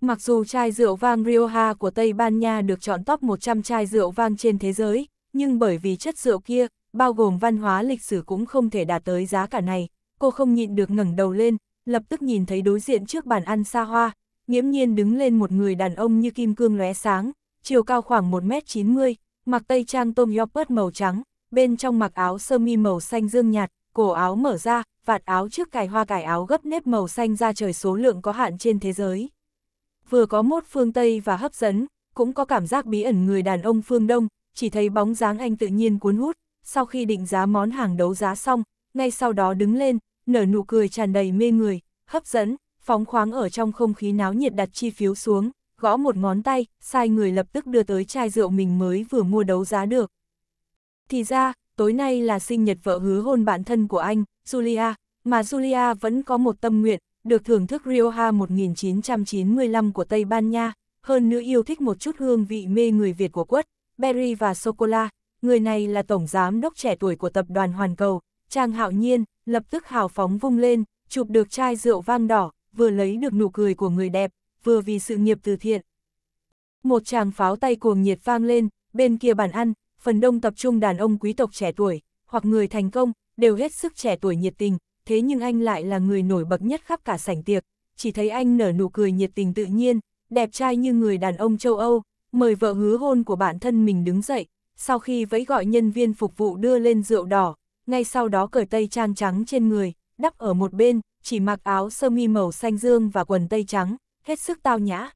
Speaker 1: Mặc dù chai rượu vang Rioja của Tây Ban Nha được chọn top 100 chai rượu vang trên thế giới, nhưng bởi vì chất rượu kia, bao gồm văn hóa lịch sử cũng không thể đạt tới giá cả này, cô không nhịn được ngẩng đầu lên, lập tức nhìn thấy đối diện trước bàn ăn xa hoa, nghiễm nhiên đứng lên một người đàn ông như kim cương lóe sáng, chiều cao khoảng 1m90, mặc tây trang tôm yopurt màu trắng, bên trong mặc áo sơ mi màu xanh dương nhạt, cổ áo mở ra, vạt áo trước cài hoa cải áo gấp nếp màu xanh ra trời số lượng có hạn trên thế giới. Vừa có mốt phương Tây và hấp dẫn, cũng có cảm giác bí ẩn người đàn ông phương Đông, chỉ thấy bóng dáng anh tự nhiên cuốn hút, sau khi định giá món hàng đấu giá xong, ngay sau đó đứng lên, nở nụ cười tràn đầy mê người, hấp dẫn, phóng khoáng ở trong không khí náo nhiệt đặt chi phiếu xuống, gõ một ngón tay, sai người lập tức đưa tới chai rượu mình mới vừa mua đấu giá được. Thì ra, tối nay là sinh nhật vợ hứa hôn bản thân của anh, Julia, mà Julia vẫn có một tâm nguyện, được thưởng thức Rioja 1995 của Tây Ban Nha, hơn nữa yêu thích một chút hương vị mê người Việt của quất, berry và sô-cô-la, người này là tổng giám đốc trẻ tuổi của tập đoàn Hoàn Cầu, Trang Hạo Nhiên, lập tức hào phóng vung lên, chụp được chai rượu vang đỏ, vừa lấy được nụ cười của người đẹp, vừa vì sự nghiệp từ thiện. Một chàng pháo tay cuồng nhiệt vang lên, bên kia bàn ăn, phần đông tập trung đàn ông quý tộc trẻ tuổi, hoặc người thành công, đều hết sức trẻ tuổi nhiệt tình, thế nhưng anh lại là người nổi bật nhất khắp cả sảnh tiệc, chỉ thấy anh nở nụ cười nhiệt tình tự nhiên, đẹp trai như người đàn ông châu Âu, mời vợ hứa hôn của bản thân mình đứng dậy, sau khi vẫy gọi nhân viên phục vụ đưa lên rượu đỏ, ngay sau đó cởi tây trang trắng trên người, đắp ở một bên, chỉ mặc áo sơ mi màu xanh dương và quần tây trắng, hết sức tao nhã.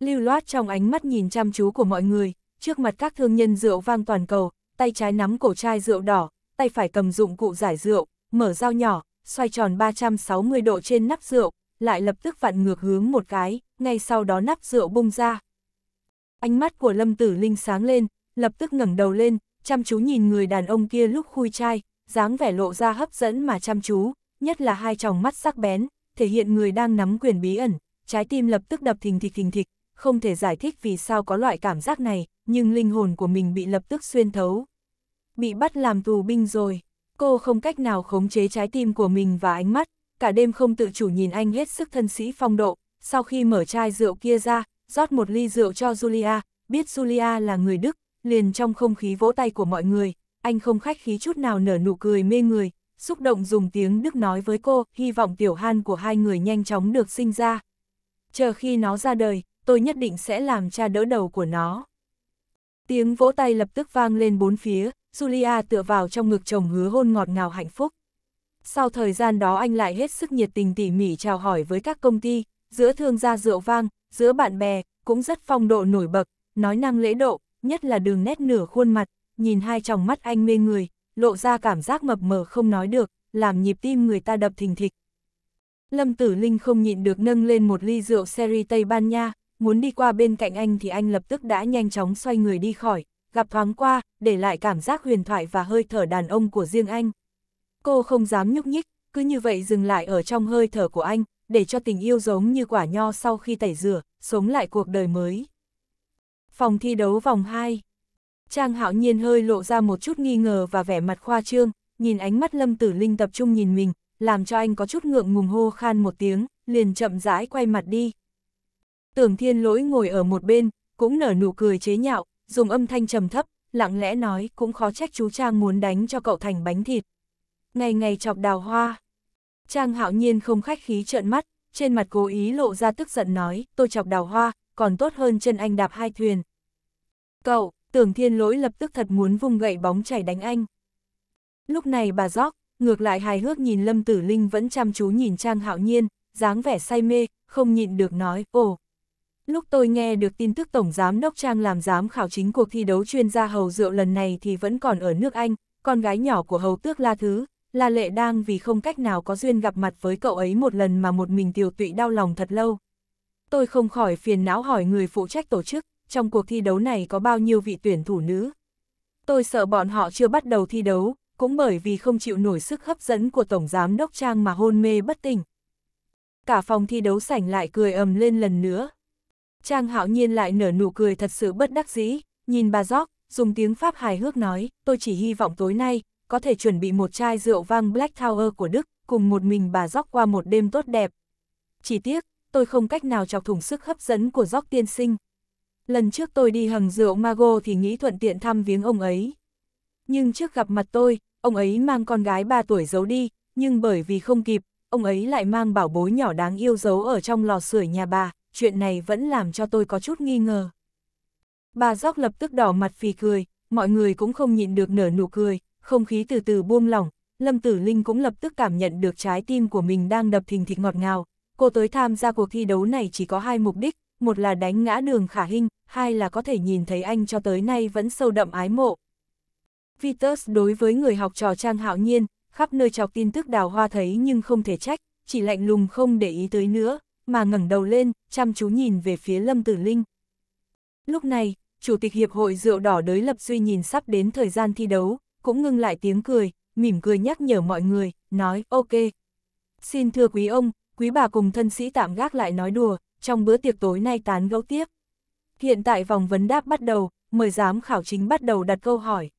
Speaker 1: Lưu loát trong ánh mắt nhìn chăm chú của mọi người, trước mặt các thương nhân rượu vang toàn cầu, tay trái nắm cổ chai rượu đỏ, tay phải cầm dụng cụ giải rượu, mở dao nhỏ, xoay tròn 360 độ trên nắp rượu, lại lập tức vặn ngược hướng một cái, ngay sau đó nắp rượu bung ra. Ánh mắt của Lâm Tử Linh sáng lên, lập tức ngẩng đầu lên, chăm chú nhìn người đàn ông kia lúc khui chai, dáng vẻ lộ ra hấp dẫn mà chăm chú, nhất là hai tròng mắt sắc bén, thể hiện người đang nắm quyền bí ẩn, trái tim lập tức đập thình thịch thình thịch, không thể giải thích vì sao có loại cảm giác này, nhưng linh hồn của mình bị lập tức xuyên thấu. Bị bắt làm tù binh rồi, cô không cách nào khống chế trái tim của mình và ánh mắt, cả đêm không tự chủ nhìn anh hết sức thân sĩ phong độ, sau khi mở chai rượu kia ra, rót một ly rượu cho Julia, biết Julia là người Đức, liền trong không khí vỗ tay của mọi người, anh không khách khí chút nào nở nụ cười mê người, xúc động dùng tiếng Đức nói với cô, hy vọng tiểu han của hai người nhanh chóng được sinh ra. Chờ khi nó ra đời, tôi nhất định sẽ làm cha đỡ đầu của nó. Tiếng vỗ tay lập tức vang lên bốn phía, Julia tựa vào trong ngực chồng hứa hôn ngọt ngào hạnh phúc. Sau thời gian đó anh lại hết sức nhiệt tình tỉ mỉ chào hỏi với các công ty, giữa thương gia rượu vang, giữa bạn bè, cũng rất phong độ nổi bật, nói năng lễ độ, nhất là đường nét nửa khuôn mặt, nhìn hai tròng mắt anh mê người, lộ ra cảm giác mập mờ không nói được, làm nhịp tim người ta đập thình thịch. Lâm Tử Linh không nhịn được nâng lên một ly rượu sherry Tây Ban Nha, muốn đi qua bên cạnh anh thì anh lập tức đã nhanh chóng xoay người đi khỏi, gặp thoáng qua, để lại cảm giác huyền thoại và hơi thở đàn ông của riêng anh. Cô không dám nhúc nhích, cứ như vậy dừng lại ở trong hơi thở của anh, để cho tình yêu giống như quả nho sau khi tẩy rửa, sống lại cuộc đời mới. Phòng thi đấu vòng 2 Trang hạo nhiên hơi lộ ra một chút nghi ngờ và vẻ mặt khoa trương, nhìn ánh mắt Lâm Tử Linh tập trung nhìn mình, làm cho anh có chút ngượng ngùng hô khan một tiếng, liền chậm rãi quay mặt đi. Tưởng thiên lỗi ngồi ở một bên, cũng nở nụ cười chế nhạo, dùng âm thanh trầm thấp, lặng lẽ nói cũng khó trách chú Trang muốn đánh cho cậu thành bánh thịt. Ngày ngày chọc đào hoa. Trang hạo nhiên không khách khí trợn mắt, trên mặt cố ý lộ ra tức giận nói, tôi chọc đào hoa, còn tốt hơn chân anh đạp hai thuyền. Cậu, tưởng thiên lỗi lập tức thật muốn vung gậy bóng chảy đánh anh. Lúc này bà gióc, ngược lại hài hước nhìn Lâm Tử Linh vẫn chăm chú nhìn Trang hạo nhiên, dáng vẻ say mê, không nhịn được nói, ồ, Lúc tôi nghe được tin tức Tổng Giám Đốc Trang làm giám khảo chính cuộc thi đấu chuyên gia Hầu Rượu lần này thì vẫn còn ở nước Anh, con gái nhỏ của Hầu Tước La Thứ, La Lệ đang vì không cách nào có duyên gặp mặt với cậu ấy một lần mà một mình tiều tụy đau lòng thật lâu. Tôi không khỏi phiền não hỏi người phụ trách tổ chức, trong cuộc thi đấu này có bao nhiêu vị tuyển thủ nữ. Tôi sợ bọn họ chưa bắt đầu thi đấu, cũng bởi vì không chịu nổi sức hấp dẫn của Tổng Giám Đốc Trang mà hôn mê bất tỉnh. Cả phòng thi đấu sảnh lại cười ầm lên lần nữa, Trang hạo nhiên lại nở nụ cười thật sự bất đắc dĩ, nhìn bà gióc, dùng tiếng Pháp hài hước nói, tôi chỉ hy vọng tối nay, có thể chuẩn bị một chai rượu vang Black Tower của Đức, cùng một mình bà gióc qua một đêm tốt đẹp. Chỉ tiếc, tôi không cách nào chọc thủng sức hấp dẫn của gióc tiên sinh. Lần trước tôi đi hầm rượu Mago thì nghĩ thuận tiện thăm viếng ông ấy. Nhưng trước gặp mặt tôi, ông ấy mang con gái 3 tuổi giấu đi, nhưng bởi vì không kịp, ông ấy lại mang bảo bối nhỏ đáng yêu giấu ở trong lò sưởi nhà bà chuyện này vẫn làm cho tôi có chút nghi ngờ. Bà Gióc lập tức đỏ mặt phì cười, mọi người cũng không nhịn được nở nụ cười, không khí từ từ buông lỏng, Lâm Tử Linh cũng lập tức cảm nhận được trái tim của mình đang đập thình thịch ngọt ngào. Cô tới tham gia cuộc thi đấu này chỉ có hai mục đích, một là đánh ngã đường khả hình, hai là có thể nhìn thấy anh cho tới nay vẫn sâu đậm ái mộ. Vitus đối với người học trò Trang Hạo Nhiên, khắp nơi chọc tin tức đào hoa thấy nhưng không thể trách, chỉ lạnh lùng không để ý tới nữa, mà ngẩng đầu lên, chăm chú nhìn về phía Lâm Tử Linh. Lúc này, Chủ tịch Hiệp hội Rượu Đỏ Đới Lập Duy nhìn sắp đến thời gian thi đấu, cũng ngưng lại tiếng cười, mỉm cười nhắc nhở mọi người, nói, ok. Xin thưa quý ông, quý bà cùng thân sĩ tạm gác lại nói đùa, trong bữa tiệc tối nay tán gẫu tiếp. Hiện tại vòng vấn đáp bắt đầu, mời giám khảo chính bắt đầu đặt câu hỏi.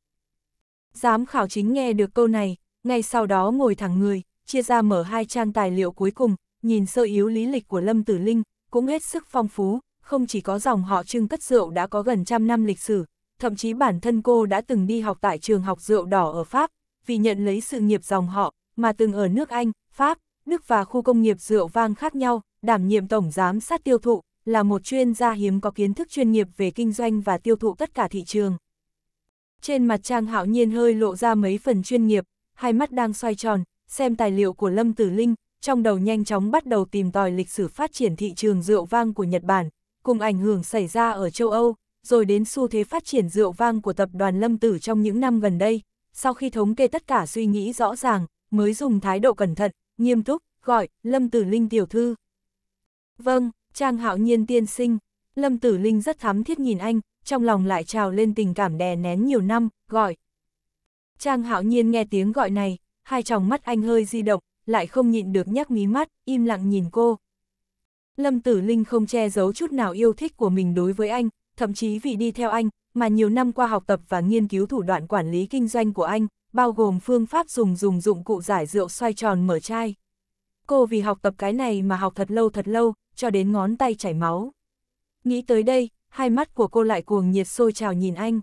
Speaker 1: Giám khảo chính nghe được câu này, ngay sau đó ngồi thẳng người, chia ra mở hai trang tài liệu cuối cùng, nhìn sơ yếu lý lịch của Lâm Tử Linh, cũng hết sức phong phú, không chỉ có dòng họ trưng cất rượu đã có gần trăm năm lịch sử, thậm chí bản thân cô đã từng đi học tại trường học rượu đỏ ở Pháp, vì nhận lấy sự nghiệp dòng họ, mà từng ở nước Anh, Pháp, Đức và khu công nghiệp rượu vang khác nhau, đảm nhiệm tổng giám sát tiêu thụ, là một chuyên gia hiếm có kiến thức chuyên nghiệp về kinh doanh và tiêu thụ tất cả thị trường. Trên mặt Trang Hạo Nhiên hơi lộ ra mấy phần chuyên nghiệp, hai mắt đang xoay tròn, xem tài liệu của Lâm Tử Linh, trong đầu nhanh chóng bắt đầu tìm tòi lịch sử phát triển thị trường rượu vang của Nhật Bản, cùng ảnh hưởng xảy ra ở châu Âu, rồi đến xu thế phát triển rượu vang của tập đoàn Lâm Tử trong những năm gần đây. Sau khi thống kê tất cả suy nghĩ rõ ràng, mới dùng thái độ cẩn thận, nghiêm túc, gọi, Lâm Tử Linh tiểu thư. Vâng, Trang Hạo Nhiên tiên sinh, Lâm Tử Linh rất thắm thiết nhìn anh, trong lòng lại trào lên tình cảm đè nén nhiều năm, gọi. Trang Hạo Nhiên nghe tiếng gọi này, hai tròng mắt anh hơi di động, lại không nhịn được nhắc mí mắt, im lặng nhìn cô. Lâm Tử Linh không che giấu chút nào yêu thích của mình đối với anh, thậm chí vì đi theo anh, mà nhiều năm qua học tập và nghiên cứu thủ đoạn quản lý kinh doanh của anh, bao gồm phương pháp dùng dùng dụng cụ giải rượu xoay tròn mở chai. Cô vì học tập cái này mà học thật lâu thật lâu, cho đến ngón tay chảy máu. Nghĩ tới đây, hai mắt của cô lại cuồng nhiệt sôi trào nhìn anh.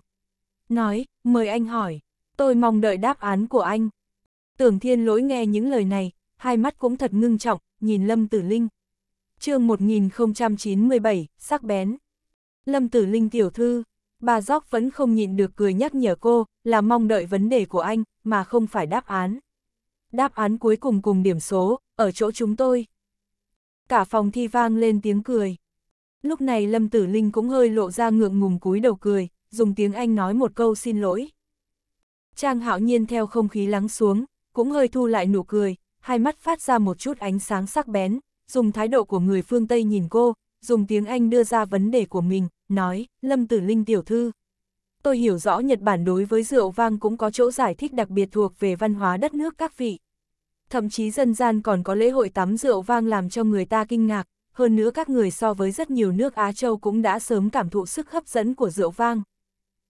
Speaker 1: Nói, mời anh hỏi, tôi mong đợi đáp án của anh. Tưởng thiên lỗi nghe những lời này, hai mắt cũng thật ngưng trọng, nhìn Lâm Tử Linh. chương 1097, sắc bén. Lâm Tử Linh tiểu thư, bà Gióc vẫn không nhịn được cười nhắc nhở cô, là mong đợi vấn đề của anh, mà không phải đáp án. Đáp án cuối cùng cùng điểm số, ở chỗ chúng tôi. Cả phòng thi vang lên tiếng cười. Lúc này Lâm Tử Linh cũng hơi lộ ra ngượng ngùng cúi đầu cười, dùng tiếng Anh nói một câu xin lỗi. Trang hạo nhiên theo không khí lắng xuống, cũng hơi thu lại nụ cười, hai mắt phát ra một chút ánh sáng sắc bén, dùng thái độ của người phương Tây nhìn cô, dùng tiếng Anh đưa ra vấn đề của mình, nói, Lâm Tử Linh tiểu thư. Tôi hiểu rõ Nhật Bản đối với rượu vang cũng có chỗ giải thích đặc biệt thuộc về văn hóa đất nước các vị. Thậm chí dân gian còn có lễ hội tắm rượu vang làm cho người ta kinh ngạc, hơn nữa các người so với rất nhiều nước Á Châu cũng đã sớm cảm thụ sức hấp dẫn của rượu vang.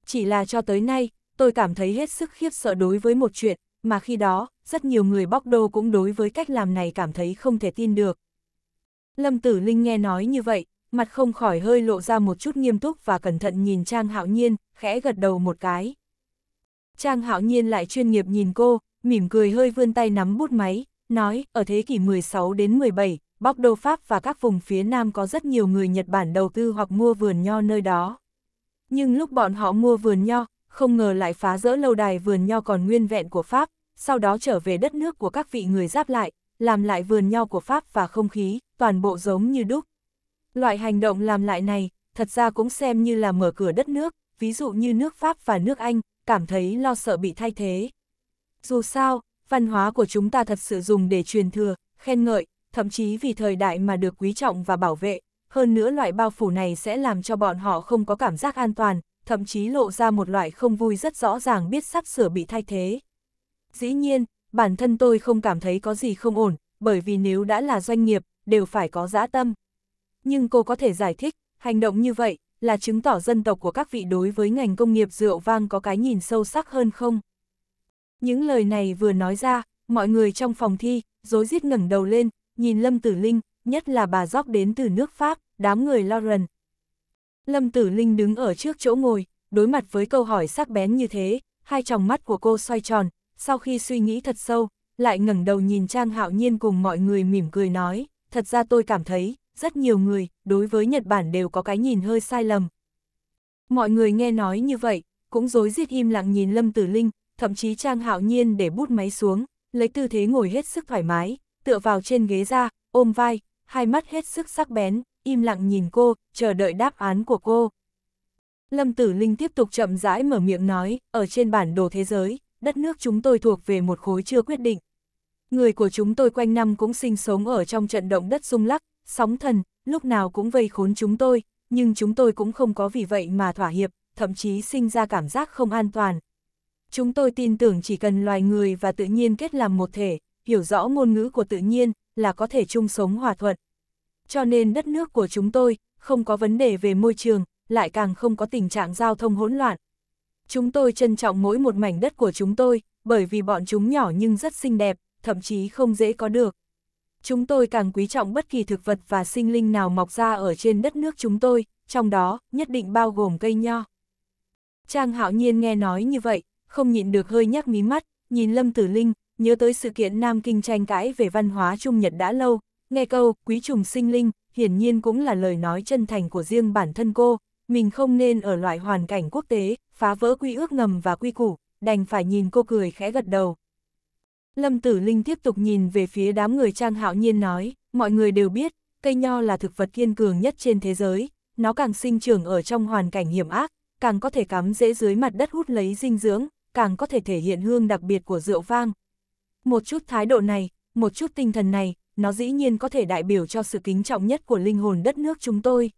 Speaker 1: Chỉ là cho tới nay, tôi cảm thấy hết sức khiếp sợ đối với một chuyện, mà khi đó, rất nhiều người bóc đô cũng đối với cách làm này cảm thấy không thể tin được. Lâm Tử Linh nghe nói như vậy, mặt không khỏi hơi lộ ra một chút nghiêm túc và cẩn thận nhìn Trang Hạo Nhiên, khẽ gật đầu một cái. Trang Hạo Nhiên lại chuyên nghiệp nhìn cô, mỉm cười hơi vươn tay nắm bút máy, nói, ở thế kỷ 16 đến 17, Bắc Đô Pháp và các vùng phía Nam có rất nhiều người Nhật Bản đầu tư hoặc mua vườn nho nơi đó. Nhưng lúc bọn họ mua vườn nho, không ngờ lại phá rỡ lâu đài vườn nho còn nguyên vẹn của Pháp, sau đó trở về đất nước của các vị người giáp lại, làm lại vườn nho của Pháp và không khí, toàn bộ giống như đúc. Loại hành động làm lại này, thật ra cũng xem như là mở cửa đất nước, ví dụ như nước Pháp và nước Anh, cảm thấy lo sợ bị thay thế. Dù sao, văn hóa của chúng ta thật sự dùng để truyền thừa, khen ngợi, thậm chí vì thời đại mà được quý trọng và bảo vệ, hơn nữa loại bao phủ này sẽ làm cho bọn họ không có cảm giác an toàn, thậm chí lộ ra một loại không vui rất rõ ràng biết sắp sửa bị thay thế. Dĩ nhiên, bản thân tôi không cảm thấy có gì không ổn, bởi vì nếu đã là doanh nghiệp, đều phải có dã tâm. Nhưng cô có thể giải thích, hành động như vậy là chứng tỏ dân tộc của các vị đối với ngành công nghiệp rượu vang có cái nhìn sâu sắc hơn không? Những lời này vừa nói ra, mọi người trong phòng thi, dối rít ngẩng đầu lên, nhìn Lâm Tử Linh, nhất là bà dóc đến từ nước Pháp, đám người Lauren, Lâm Tử Linh đứng ở trước chỗ ngồi, đối mặt với câu hỏi sắc bén như thế, hai tròng mắt của cô xoay tròn, sau khi suy nghĩ thật sâu, lại ngẩng đầu nhìn Trang Hạo Nhiên cùng mọi người mỉm cười nói, thật ra tôi cảm thấy, rất nhiều người, đối với Nhật Bản đều có cái nhìn hơi sai lầm. Mọi người nghe nói như vậy, cũng dối giết im lặng nhìn Lâm Tử Linh, thậm chí Trang Hạo Nhiên để bút máy xuống, lấy tư thế ngồi hết sức thoải mái, tựa vào trên ghế ra, ôm vai, hai mắt hết sức sắc bén, im lặng nhìn cô, chờ đợi đáp án của cô. Lâm Tử Linh tiếp tục chậm rãi mở miệng nói, ở trên bản đồ thế giới, đất nước chúng tôi thuộc về một khối chưa quyết định. Người của chúng tôi quanh năm cũng sinh sống ở trong trận động đất rung lắc, sóng thần, lúc nào cũng vây khốn chúng tôi, nhưng chúng tôi cũng không có vì vậy mà thỏa hiệp, thậm chí sinh ra cảm giác không an toàn. Chúng tôi tin tưởng chỉ cần loài người và tự nhiên kết làm một thể, hiểu rõ ngôn ngữ của tự nhiên là có thể chung sống hòa thuận, cho nên đất nước của chúng tôi không có vấn đề về môi trường, lại càng không có tình trạng giao thông hỗn loạn. Chúng tôi trân trọng mỗi một mảnh đất của chúng tôi, bởi vì bọn chúng nhỏ nhưng rất xinh đẹp, thậm chí không dễ có được. Chúng tôi càng quý trọng bất kỳ thực vật và sinh linh nào mọc ra ở trên đất nước chúng tôi, trong đó nhất định bao gồm cây nho. Trang hạo nhiên nghe nói như vậy, không nhịn được hơi nhắc mí mắt, nhìn Lâm Tử Linh, nhớ tới sự kiện Nam Kinh tranh cãi về văn hóa Trung Nhật đã lâu, Nghe câu, quý trùng sinh linh, hiển nhiên cũng là lời nói chân thành của riêng bản thân cô, mình không nên ở loại hoàn cảnh quốc tế, phá vỡ quy ước ngầm và quy củ, đành phải nhìn cô cười khẽ gật đầu. Lâm Tử Linh tiếp tục nhìn về phía đám người Trang Hạo Nhiên nói, mọi người đều biết, cây nho là thực vật kiên cường nhất trên thế giới, nó càng sinh trưởng ở trong hoàn cảnh hiểm ác, càng có thể cắm dễ dưới mặt đất hút lấy dinh dưỡng, càng có thể thể hiện hương đặc biệt của rượu vang. Một chút thái độ này, một chút tinh thần này, nó dĩ nhiên có thể đại biểu cho sự kính trọng nhất của linh hồn đất nước chúng tôi.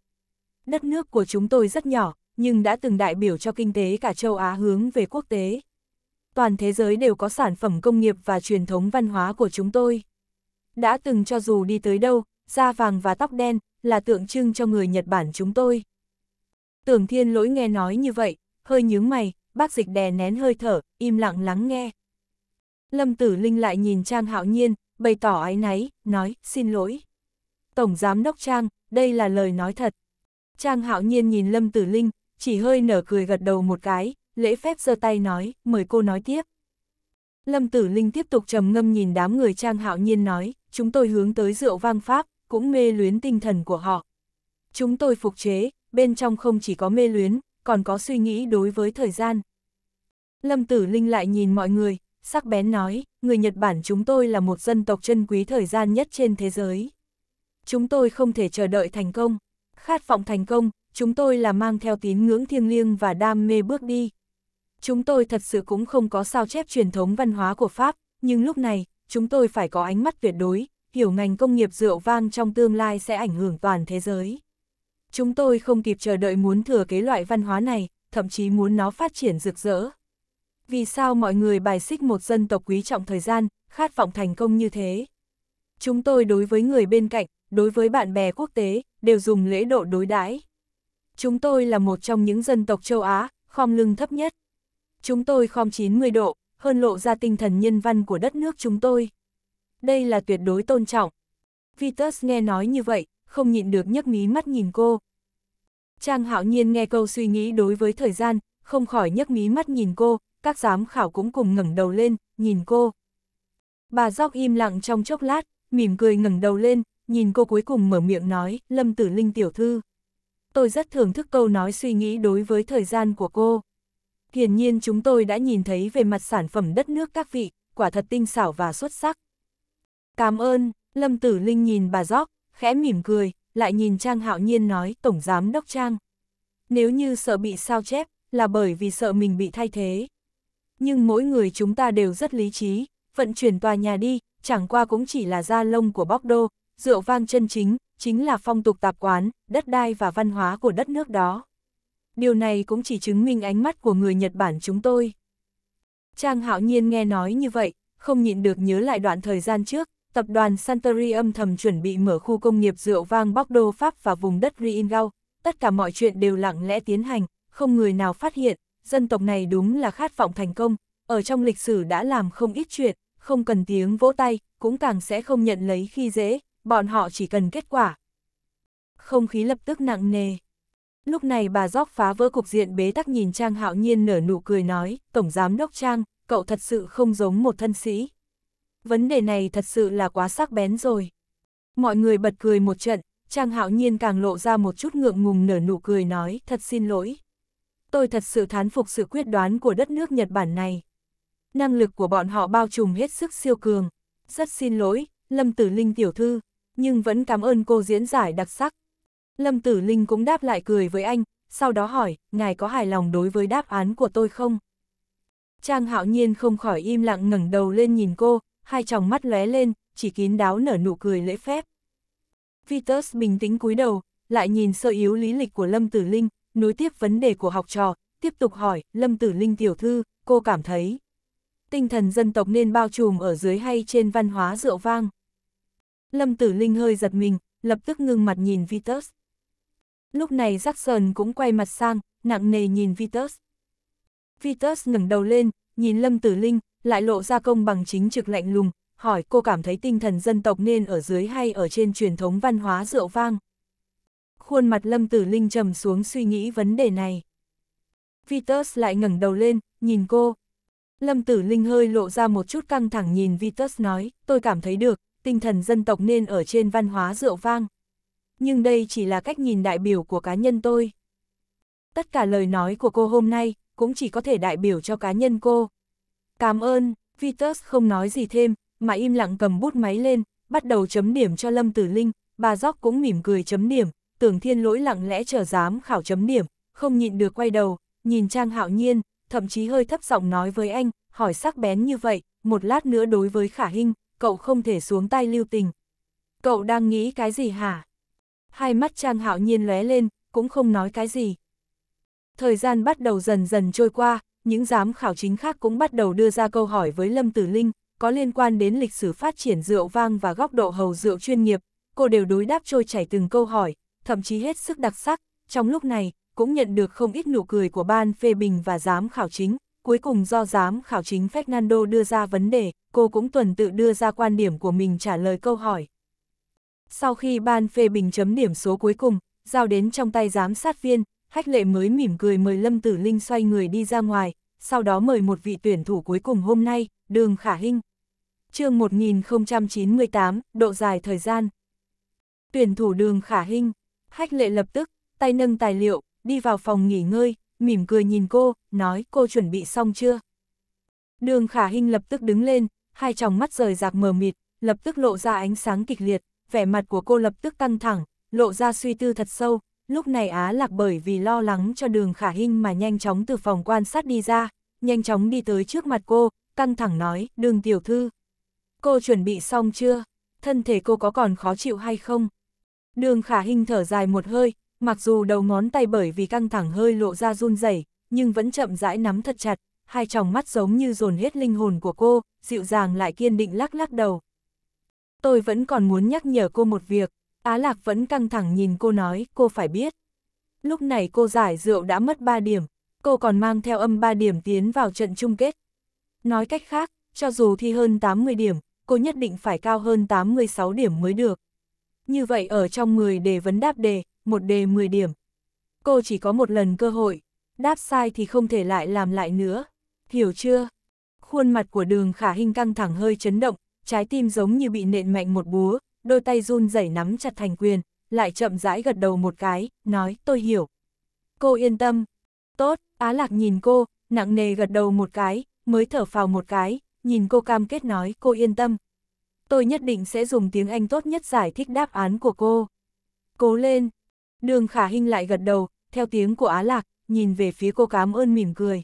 Speaker 1: Đất nước của chúng tôi rất nhỏ, nhưng đã từng đại biểu cho kinh tế cả châu Á hướng về quốc tế. Toàn thế giới đều có sản phẩm công nghiệp và truyền thống văn hóa của chúng tôi. Đã từng cho dù đi tới đâu, da vàng và tóc đen là tượng trưng cho người Nhật Bản chúng tôi. Tưởng thiên lỗi nghe nói như vậy, hơi nhướng mày, bác dịch đè nén hơi thở, im lặng lắng nghe. Lâm Tử Linh lại nhìn Trang Hạo Nhiên, bày tỏ ái náy, nói, xin lỗi. Tổng Giám Đốc Trang, đây là lời nói thật. Trang hạo nhiên nhìn Lâm Tử Linh, chỉ hơi nở cười gật đầu một cái, lễ phép giơ tay nói, mời cô nói tiếp. Lâm Tử Linh tiếp tục trầm ngâm nhìn đám người Trang hạo nhiên nói, chúng tôi hướng tới rượu vang Pháp, cũng mê luyến tinh thần của họ. Chúng tôi phục chế, bên trong không chỉ có mê luyến, còn có suy nghĩ đối với thời gian. Lâm Tử Linh lại nhìn mọi người, sắc bén nói, người Nhật Bản chúng tôi là một dân tộc chân quý thời gian nhất trên thế giới. Chúng tôi không thể chờ đợi thành công, khát vọng thành công, chúng tôi là mang theo tín ngưỡng thiêng liêng và đam mê bước đi. Chúng tôi thật sự cũng không có sao chép truyền thống văn hóa của Pháp, nhưng lúc này, chúng tôi phải có ánh mắt tuyệt đối, hiểu ngành công nghiệp rượu vang trong tương lai sẽ ảnh hưởng toàn thế giới. Chúng tôi không kịp chờ đợi muốn thừa kế loại văn hóa này, thậm chí muốn nó phát triển rực rỡ. Vì sao mọi người bài xích một dân tộc quý trọng thời gian, khát vọng thành công như thế? Chúng tôi đối với người bên cạnh, đối với bạn bè quốc tế, đều dùng lễ độ đối đãi. Chúng tôi là một trong những dân tộc châu Á, khom lưng thấp nhất. Chúng tôi khom 90 độ, hơn lộ ra tinh thần nhân văn của đất nước chúng tôi. Đây là tuyệt đối tôn trọng. Vitus nghe nói như vậy, không nhịn được nhấc mí mắt nhìn cô. Trang hạo nhiên nghe câu suy nghĩ đối với thời gian, không khỏi nhấc mí mắt nhìn cô, các giám khảo cũng cùng ngẩng đầu lên, nhìn cô. Bà Gióc im lặng trong chốc lát, mỉm cười ngẩng đầu lên, nhìn cô cuối cùng mở miệng nói, Lâm Tử Linh tiểu thư. Tôi rất thưởng thức câu nói suy nghĩ đối với thời gian của cô. Hiển nhiên chúng tôi đã nhìn thấy về mặt sản phẩm đất nước các vị, quả thật tinh xảo và xuất sắc. Cảm ơn, Lâm Tử Linh nhìn bà Gióc, khẽ mỉm cười, lại nhìn Trang Hạo Nhiên nói, Tổng Giám Đốc Trang. Nếu như sợ bị sao chép, là bởi vì sợ mình bị thay thế nhưng mỗi người chúng ta đều rất lý trí, vận chuyển tòa nhà đi, chẳng qua cũng chỉ là da lông của bóc đô, rượu vang chân chính, chính là phong tục tạp quán, đất đai và văn hóa của đất nước đó. Điều này cũng chỉ chứng minh ánh mắt của người Nhật Bản chúng tôi. Trang hạo nhiên nghe nói như vậy, không nhịn được nhớ lại đoạn thời gian trước, tập đoàn Santori âm thầm chuẩn bị mở khu công nghiệp rượu vang Bóc Đô Pháp và vùng đất Riingau, tất cả mọi chuyện đều lặng lẽ tiến hành, không người nào phát hiện, dân tộc này đúng là khát vọng thành công, ở trong lịch sử đã làm không ít chuyện, không cần tiếng vỗ tay, cũng càng sẽ không nhận lấy khi dễ, bọn họ chỉ cần kết quả. Không khí lập tức nặng nề. Lúc này bà Gióc phá vỡ cục diện bế tắc nhìn Trang hạo nhiên nở nụ cười nói, Tổng Giám Đốc Trang, cậu thật sự không giống một thân sĩ. Vấn đề này thật sự là quá sắc bén rồi. Mọi người bật cười một trận, Trang hạo nhiên càng lộ ra một chút ngượng ngùng nở nụ cười nói, thật xin lỗi, tôi thật sự thán phục sự quyết đoán của đất nước Nhật Bản này. Năng lực của bọn họ bao trùm hết sức siêu cường. Rất xin lỗi, Lâm Tử Linh tiểu thư, nhưng vẫn cảm ơn cô diễn giải đặc sắc. Lâm Tử Linh cũng đáp lại cười với anh, sau đó hỏi, ngài có hài lòng đối với đáp án của tôi không? Trang hạo nhiên không khỏi im lặng ngẩng đầu lên nhìn cô, hai tròng mắt lóe lên, chỉ kín đáo nở nụ cười lễ phép. Vitus bình tĩnh cúi đầu, lại nhìn sơ yếu lý lịch của Lâm Tử Linh, nối tiếp vấn đề của học trò, tiếp tục hỏi, Lâm Tử Linh tiểu thư, cô cảm thấy tinh thần dân tộc nên bao trùm ở dưới hay trên văn hóa rượu vang. Lâm Tử Linh hơi giật mình, lập tức ngưng mặt nhìn Vitus. Lúc này Jackson cũng quay mặt sang, nặng nề nhìn Vitus. Vitus ngẩng đầu lên, nhìn Lâm Tử Linh, lại lộ ra công bằng chính trực lạnh lùng, hỏi cô cảm thấy tinh thần dân tộc nên ở dưới hay ở trên truyền thống văn hóa rượu vang khuôn mặt Lâm Tử Linh trầm xuống suy nghĩ vấn đề này. Vitus lại ngẩng đầu lên, nhìn cô. Lâm Tử Linh hơi lộ ra một chút căng thẳng nhìn Vitus nói, tôi cảm thấy được, tinh thần dân tộc nên ở trên văn hóa rượu vang. Nhưng đây chỉ là cách nhìn đại biểu của cá nhân tôi. Tất cả lời nói của cô hôm nay cũng chỉ có thể đại biểu cho cá nhân cô. Cảm ơn, Vitus không nói gì thêm, mà im lặng cầm bút máy lên, bắt đầu chấm điểm cho Lâm Tử Linh, bà Gióc cũng mỉm cười chấm điểm, tưởng thiên lỗi lặng lẽ chờ giám khảo chấm điểm, không nhịn được quay đầu, nhìn Trang Hạo Nhiên, thậm chí hơi thấp giọng nói với anh, hỏi sắc bén như vậy, một lát nữa đối với khả Hinh, cậu không thể xuống tay lưu tình. Cậu đang nghĩ cái gì hả? Hai mắt Trang Hạo Nhiên lóe lên, cũng không nói cái gì. Thời gian bắt đầu dần dần trôi qua, những giám khảo chính khác cũng bắt đầu đưa ra câu hỏi với Lâm Tử Linh, có liên quan đến lịch sử phát triển rượu vang và góc độ hầu rượu chuyên nghiệp, cô đều đối đáp trôi chảy từng câu hỏi, thậm chí hết sức đặc sắc, trong lúc này, cũng nhận được không ít nụ cười của ban phê bình và giám khảo chính. Cuối cùng do giám khảo chính Fernando đưa ra vấn đề, cô cũng tuần tự đưa ra quan điểm của mình trả lời câu hỏi. Sau khi ban phê bình chấm điểm số cuối cùng, giao đến trong tay giám sát viên, Hách lệ mới mỉm cười mời Lâm Tử Linh xoay người đi ra ngoài, sau đó mời một vị tuyển thủ cuối cùng hôm nay, Đường Khả Hinh. chương 1098, độ dài thời gian. Tuyển thủ Đường Khả Hinh Hách lệ lập tức, tay nâng tài liệu, đi vào phòng nghỉ ngơi, mỉm cười nhìn cô, nói cô chuẩn bị xong chưa. Đường khả hình lập tức đứng lên, hai tròng mắt rời rạc mờ mịt, lập tức lộ ra ánh sáng kịch liệt, vẻ mặt của cô lập tức căng thẳng, lộ ra suy tư thật sâu, lúc này Á Lạc bởi vì lo lắng cho đường khả hình mà nhanh chóng từ phòng quan sát đi ra, nhanh chóng đi tới trước mặt cô, căng thẳng nói, đường tiểu thư. Cô chuẩn bị xong chưa? Thân thể cô có còn khó chịu hay không? Đường khả hình thở dài một hơi, mặc dù đầu ngón tay bởi vì căng thẳng hơi lộ ra run rẩy, nhưng vẫn chậm rãi nắm thật chặt, hai tròng mắt giống như dồn hết linh hồn của cô, dịu dàng lại kiên định lắc lắc đầu. Tôi vẫn còn muốn nhắc nhở cô một việc, Á Lạc vẫn căng thẳng nhìn cô nói, cô phải biết. Lúc này cô giải rượu đã mất 3 điểm, cô còn mang theo âm 3 điểm tiến vào trận chung kết. Nói cách khác, cho dù thi hơn 80 điểm, cô nhất định phải cao hơn 86 điểm mới được như vậy ở trong 10 đề vấn đáp đề, một đề 10 điểm. Cô chỉ có một lần cơ hội, đáp sai thì không thể lại làm lại nữa. Hiểu chưa? Khuôn mặt của đường khả hình căng thẳng hơi chấn động, trái tim giống như bị nện mạnh một búa, đôi tay run rẩy nắm chặt thành quyền, lại chậm rãi gật đầu một cái, nói tôi hiểu. Cô yên tâm. Tốt, Á Lạc nhìn cô, nặng nề gật đầu một cái, mới thở phào một cái, nhìn cô cam kết nói cô yên tâm, tôi nhất định sẽ dùng tiếng Anh tốt nhất giải thích đáp án của cô. Cố lên. Đường khả hình lại gật đầu, theo tiếng của Á Lạc, nhìn về phía cô cảm ơn mỉm cười.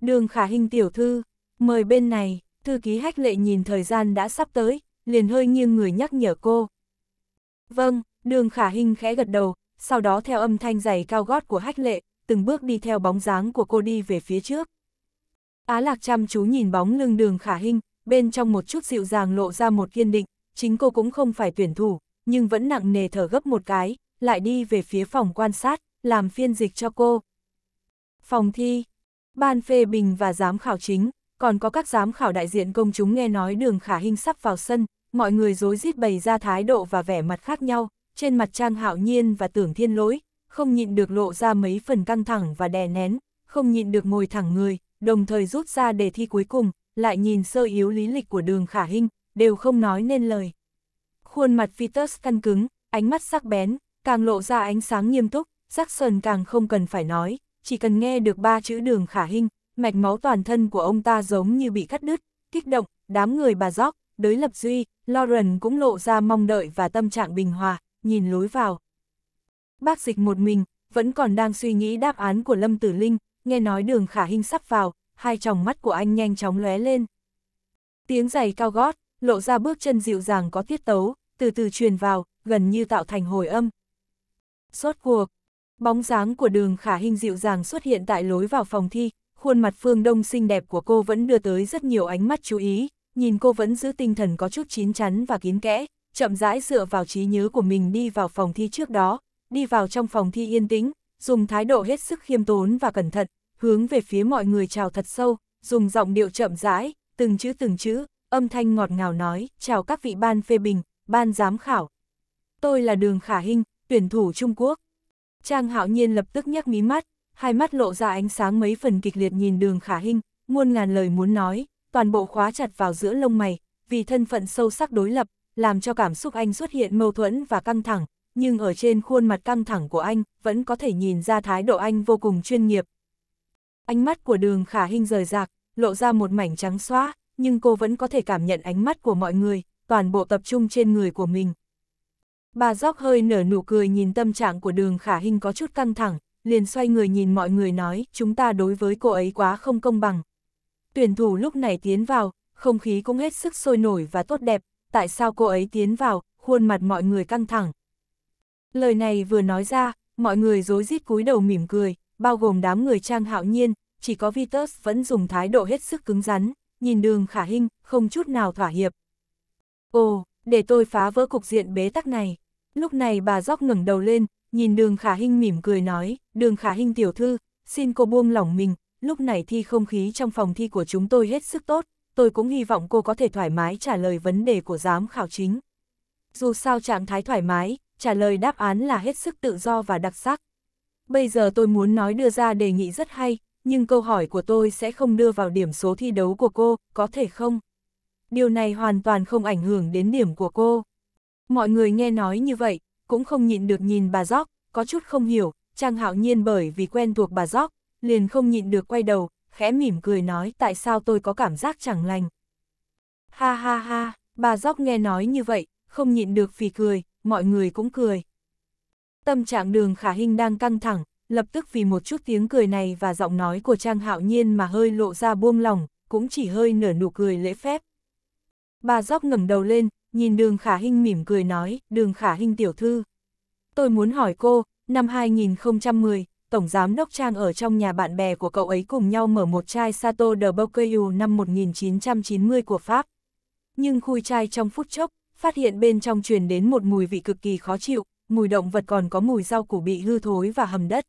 Speaker 1: Đường khả hình tiểu thư, mời bên này, thư ký hách lệ nhìn thời gian đã sắp tới, liền hơi nghiêng người nhắc nhở cô. Vâng, đường khả hình khẽ gật đầu, sau đó theo âm thanh giày cao gót của hách lệ, từng bước đi theo bóng dáng của cô đi về phía trước. Á lạc chăm chú nhìn bóng lưng đường khả hình, bên trong một chút dịu dàng lộ ra một kiên định, chính cô cũng không phải tuyển thủ, nhưng vẫn nặng nề thở gấp một cái, lại đi về phía phòng quan sát, làm phiên dịch cho cô. Phòng thi, ban phê bình và giám khảo chính, còn có các giám khảo đại diện công chúng nghe nói đường khả hình sắp vào sân, mọi người dối rít bày ra thái độ và vẻ mặt khác nhau, trên mặt Trang Hạo Nhiên và Tưởng Thiên Lỗi, không nhịn được lộ ra mấy phần căng thẳng và đè nén, không nhịn được ngồi thẳng người, đồng thời rút ra đề thi cuối cùng, lại nhìn sơ yếu lý lịch của đường khả hinh, đều không nói nên lời. Khuôn mặt Vitus căn cứng, ánh mắt sắc bén, càng lộ ra ánh sáng nghiêm túc, Jackson càng không cần phải nói, chỉ cần nghe được ba chữ đường khả hinh, mạch máu toàn thân của ông ta giống như bị cắt đứt, kích động, đám người bà gióc, đối lập duy, Lauren cũng lộ ra mong đợi và tâm trạng bình hòa, nhìn lối vào. Bác dịch một mình, vẫn còn đang suy nghĩ đáp án của Lâm Tử Linh, nghe nói đường khả hinh sắp vào, hai tròng mắt của anh nhanh chóng lóe lên. Tiếng giày cao gót, lộ ra bước chân dịu dàng có tiết tấu, từ từ truyền vào, gần như tạo thành hồi âm. Sốt cuộc, bóng dáng của đường khả hình dịu dàng xuất hiện tại lối vào phòng thi, khuôn mặt phương đông xinh đẹp của cô vẫn đưa tới rất nhiều ánh mắt chú ý, nhìn cô vẫn giữ tinh thần có chút chín chắn và kín kẽ, chậm rãi dựa vào trí nhớ của mình đi vào phòng thi trước đó, đi vào trong phòng thi yên tĩnh, dùng thái độ hết sức khiêm tốn và cẩn thận, hướng về phía mọi người chào thật sâu, dùng giọng điệu chậm rãi, từng chữ từng chữ, âm thanh ngọt ngào nói, chào các vị ban phê bình, ban giám khảo. Tôi là Đường Khả Hinh, tuyển thủ Trung Quốc. Trang hạo nhiên lập tức nhắc mí mắt, hai mắt lộ ra ánh sáng mấy phần kịch liệt nhìn Đường Khả Hinh, muôn ngàn lời muốn nói, toàn bộ khóa chặt vào giữa lông mày, vì thân phận sâu sắc đối lập, làm cho cảm xúc anh xuất hiện mâu thuẫn và căng thẳng, nhưng ở trên khuôn mặt căng thẳng của anh, vẫn có thể nhìn ra thái độ anh vô cùng chuyên nghiệp, Ánh mắt của đường khả hình rời rạc, lộ ra một mảnh trắng xóa, nhưng cô vẫn có thể cảm nhận ánh mắt của mọi người, toàn bộ tập trung trên người của mình. Bà Gióc hơi nở nụ cười nhìn tâm trạng của đường khả hình có chút căng thẳng, liền xoay người nhìn mọi người nói, chúng ta đối với cô ấy quá không công bằng. Tuyển thủ lúc này tiến vào, không khí cũng hết sức sôi nổi và tốt đẹp, tại sao cô ấy tiến vào, khuôn mặt mọi người căng thẳng. Lời này vừa nói ra, mọi người dối rít cúi đầu mỉm cười, bao gồm đám người trang hạo nhiên, chỉ có Vitus vẫn dùng thái độ hết sức cứng rắn, nhìn đường khả hinh, không chút nào thỏa hiệp. Ồ, để tôi phá vỡ cục diện bế tắc này. Lúc này bà dốc ngẩng đầu lên, nhìn đường khả hinh mỉm cười nói, đường khả hinh tiểu thư, xin cô buông lỏng mình, lúc này thi không khí trong phòng thi của chúng tôi hết sức tốt, tôi cũng hy vọng cô có thể thoải mái trả lời vấn đề của giám khảo chính. Dù sao trạng thái thoải mái, trả lời đáp án là hết sức tự do và đặc sắc. Bây giờ tôi muốn nói đưa ra đề nghị rất hay, nhưng câu hỏi của tôi sẽ không đưa vào điểm số thi đấu của cô, có thể không? Điều này hoàn toàn không ảnh hưởng đến điểm của cô. Mọi người nghe nói như vậy, cũng không nhịn được nhìn bà Gióc, có chút không hiểu, Trang Hạo Nhiên bởi vì quen thuộc bà Gióc, liền không nhịn được quay đầu, khẽ mỉm cười nói tại sao tôi có cảm giác chẳng lành. Ha ha ha, bà Gióc nghe nói như vậy, không nhịn được phì cười, mọi người cũng cười. Tâm trạng đường khả hình đang căng thẳng, lập tức vì một chút tiếng cười này và giọng nói của Trang Hạo Nhiên mà hơi lộ ra buông lòng, cũng chỉ hơi nở nụ cười lễ phép. Bà dốc ngẩng đầu lên, nhìn đường khả hình mỉm cười nói, đường khả hình tiểu thư. Tôi muốn hỏi cô, năm 2010, Tổng Giám Đốc Trang ở trong nhà bạn bè của cậu ấy cùng nhau mở một chai Sato de Bocqueyu năm 1990 của Pháp. Nhưng khui chai trong phút chốc, phát hiện bên trong truyền đến một mùi vị cực kỳ khó chịu, mùi động vật còn có mùi rau củ bị hư thối và hầm đất.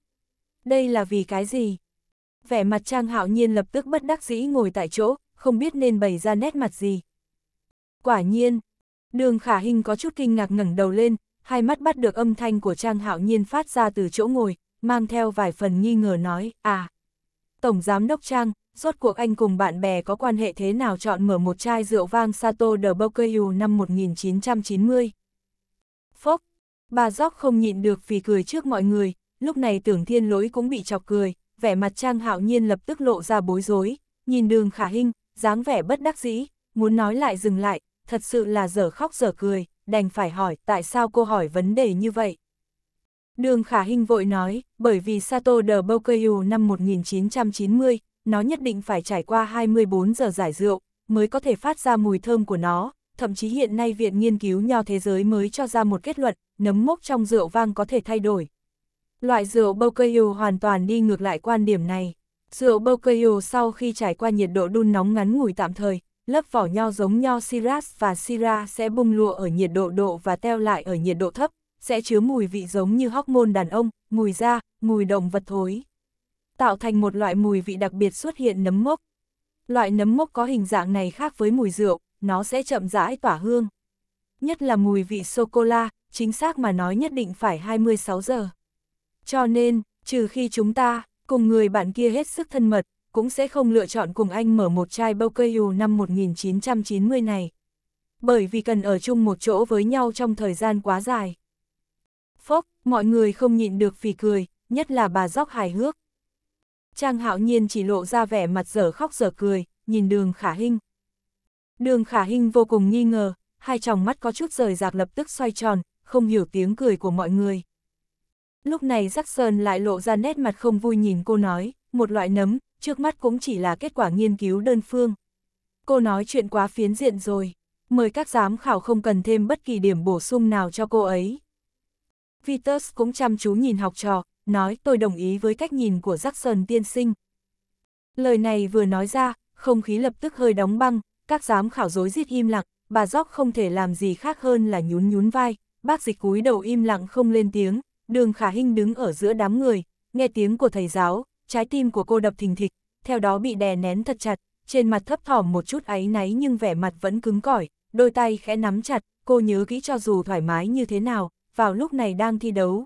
Speaker 1: Đây là vì cái gì? Vẻ mặt Trang Hạo Nhiên lập tức bất đắc dĩ ngồi tại chỗ, không biết nên bày ra nét mặt gì. Quả nhiên, đường khả hình có chút kinh ngạc ngẩng đầu lên, hai mắt bắt được âm thanh của Trang Hạo Nhiên phát ra từ chỗ ngồi, mang theo vài phần nghi ngờ nói, à, Tổng Giám Đốc Trang, rốt cuộc anh cùng bạn bè có quan hệ thế nào chọn mở một chai rượu vang Sato de Bocaiu năm 1990. Phốc, Bà Gióc không nhịn được vì cười trước mọi người, lúc này tưởng thiên lỗi cũng bị chọc cười, vẻ mặt Trang Hạo Nhiên lập tức lộ ra bối rối, nhìn đường khả hình, dáng vẻ bất đắc dĩ, muốn nói lại dừng lại, thật sự là dở khóc dở cười, đành phải hỏi tại sao cô hỏi vấn đề như vậy. Đường khả hình vội nói, bởi vì Sato de Bokeyu năm 1990, nó nhất định phải trải qua 24 giờ giải rượu, mới có thể phát ra mùi thơm của nó, thậm chí hiện nay Viện Nghiên cứu Nho Thế Giới mới cho ra một kết luận, nấm mốc trong rượu vang có thể thay đổi. Loại rượu Boccayu hoàn toàn đi ngược lại quan điểm này. Rượu Boccayu sau khi trải qua nhiệt độ đun nóng ngắn ngủi tạm thời, lớp vỏ nho giống nho Shiraz và Syrah sẽ bung lụa ở nhiệt độ độ và teo lại ở nhiệt độ thấp, sẽ chứa mùi vị giống như hóc môn đàn ông, mùi da, mùi động vật thối. Tạo thành một loại mùi vị đặc biệt xuất hiện nấm mốc. Loại nấm mốc có hình dạng này khác với mùi rượu, nó sẽ chậm rãi tỏa hương. Nhất là mùi vị sô-cô-la, chính xác mà nói nhất định phải 26 giờ. Cho nên, trừ khi chúng ta, cùng người bạn kia hết sức thân mật, cũng sẽ không lựa chọn cùng anh mở một chai Bocayou năm 1990 này. Bởi vì cần ở chung một chỗ với nhau trong thời gian quá dài. Phốc, mọi người không nhịn được phì cười, nhất là bà dóc hài hước. Trang hạo nhiên chỉ lộ ra vẻ mặt dở khóc dở cười, nhìn đường khả hinh. Đường khả hinh vô cùng nghi ngờ, hai tròng mắt có chút rời rạc lập tức xoay tròn, không hiểu tiếng cười của mọi người. Lúc này Jackson lại lộ ra nét mặt không vui nhìn cô nói, một loại nấm, trước mắt cũng chỉ là kết quả nghiên cứu đơn phương. Cô nói chuyện quá phiến diện rồi, mời các giám khảo không cần thêm bất kỳ điểm bổ sung nào cho cô ấy. Vitus cũng chăm chú nhìn học trò, nói tôi đồng ý với cách nhìn của Jackson tiên sinh. Lời này vừa nói ra, không khí lập tức hơi đóng băng, các giám khảo dối rít im lặng, bà Dóc không thể làm gì khác hơn là nhún nhún vai, bác dịch cúi đầu im lặng không lên tiếng, đường khả hinh đứng ở giữa đám người, nghe tiếng của thầy giáo, trái tim của cô đập thình thịch, theo đó bị đè nén thật chặt, trên mặt thấp thỏm một chút áy náy nhưng vẻ mặt vẫn cứng cỏi, đôi tay khẽ nắm chặt, cô nhớ kỹ cho dù thoải mái như thế nào, vào lúc này đang thi đấu.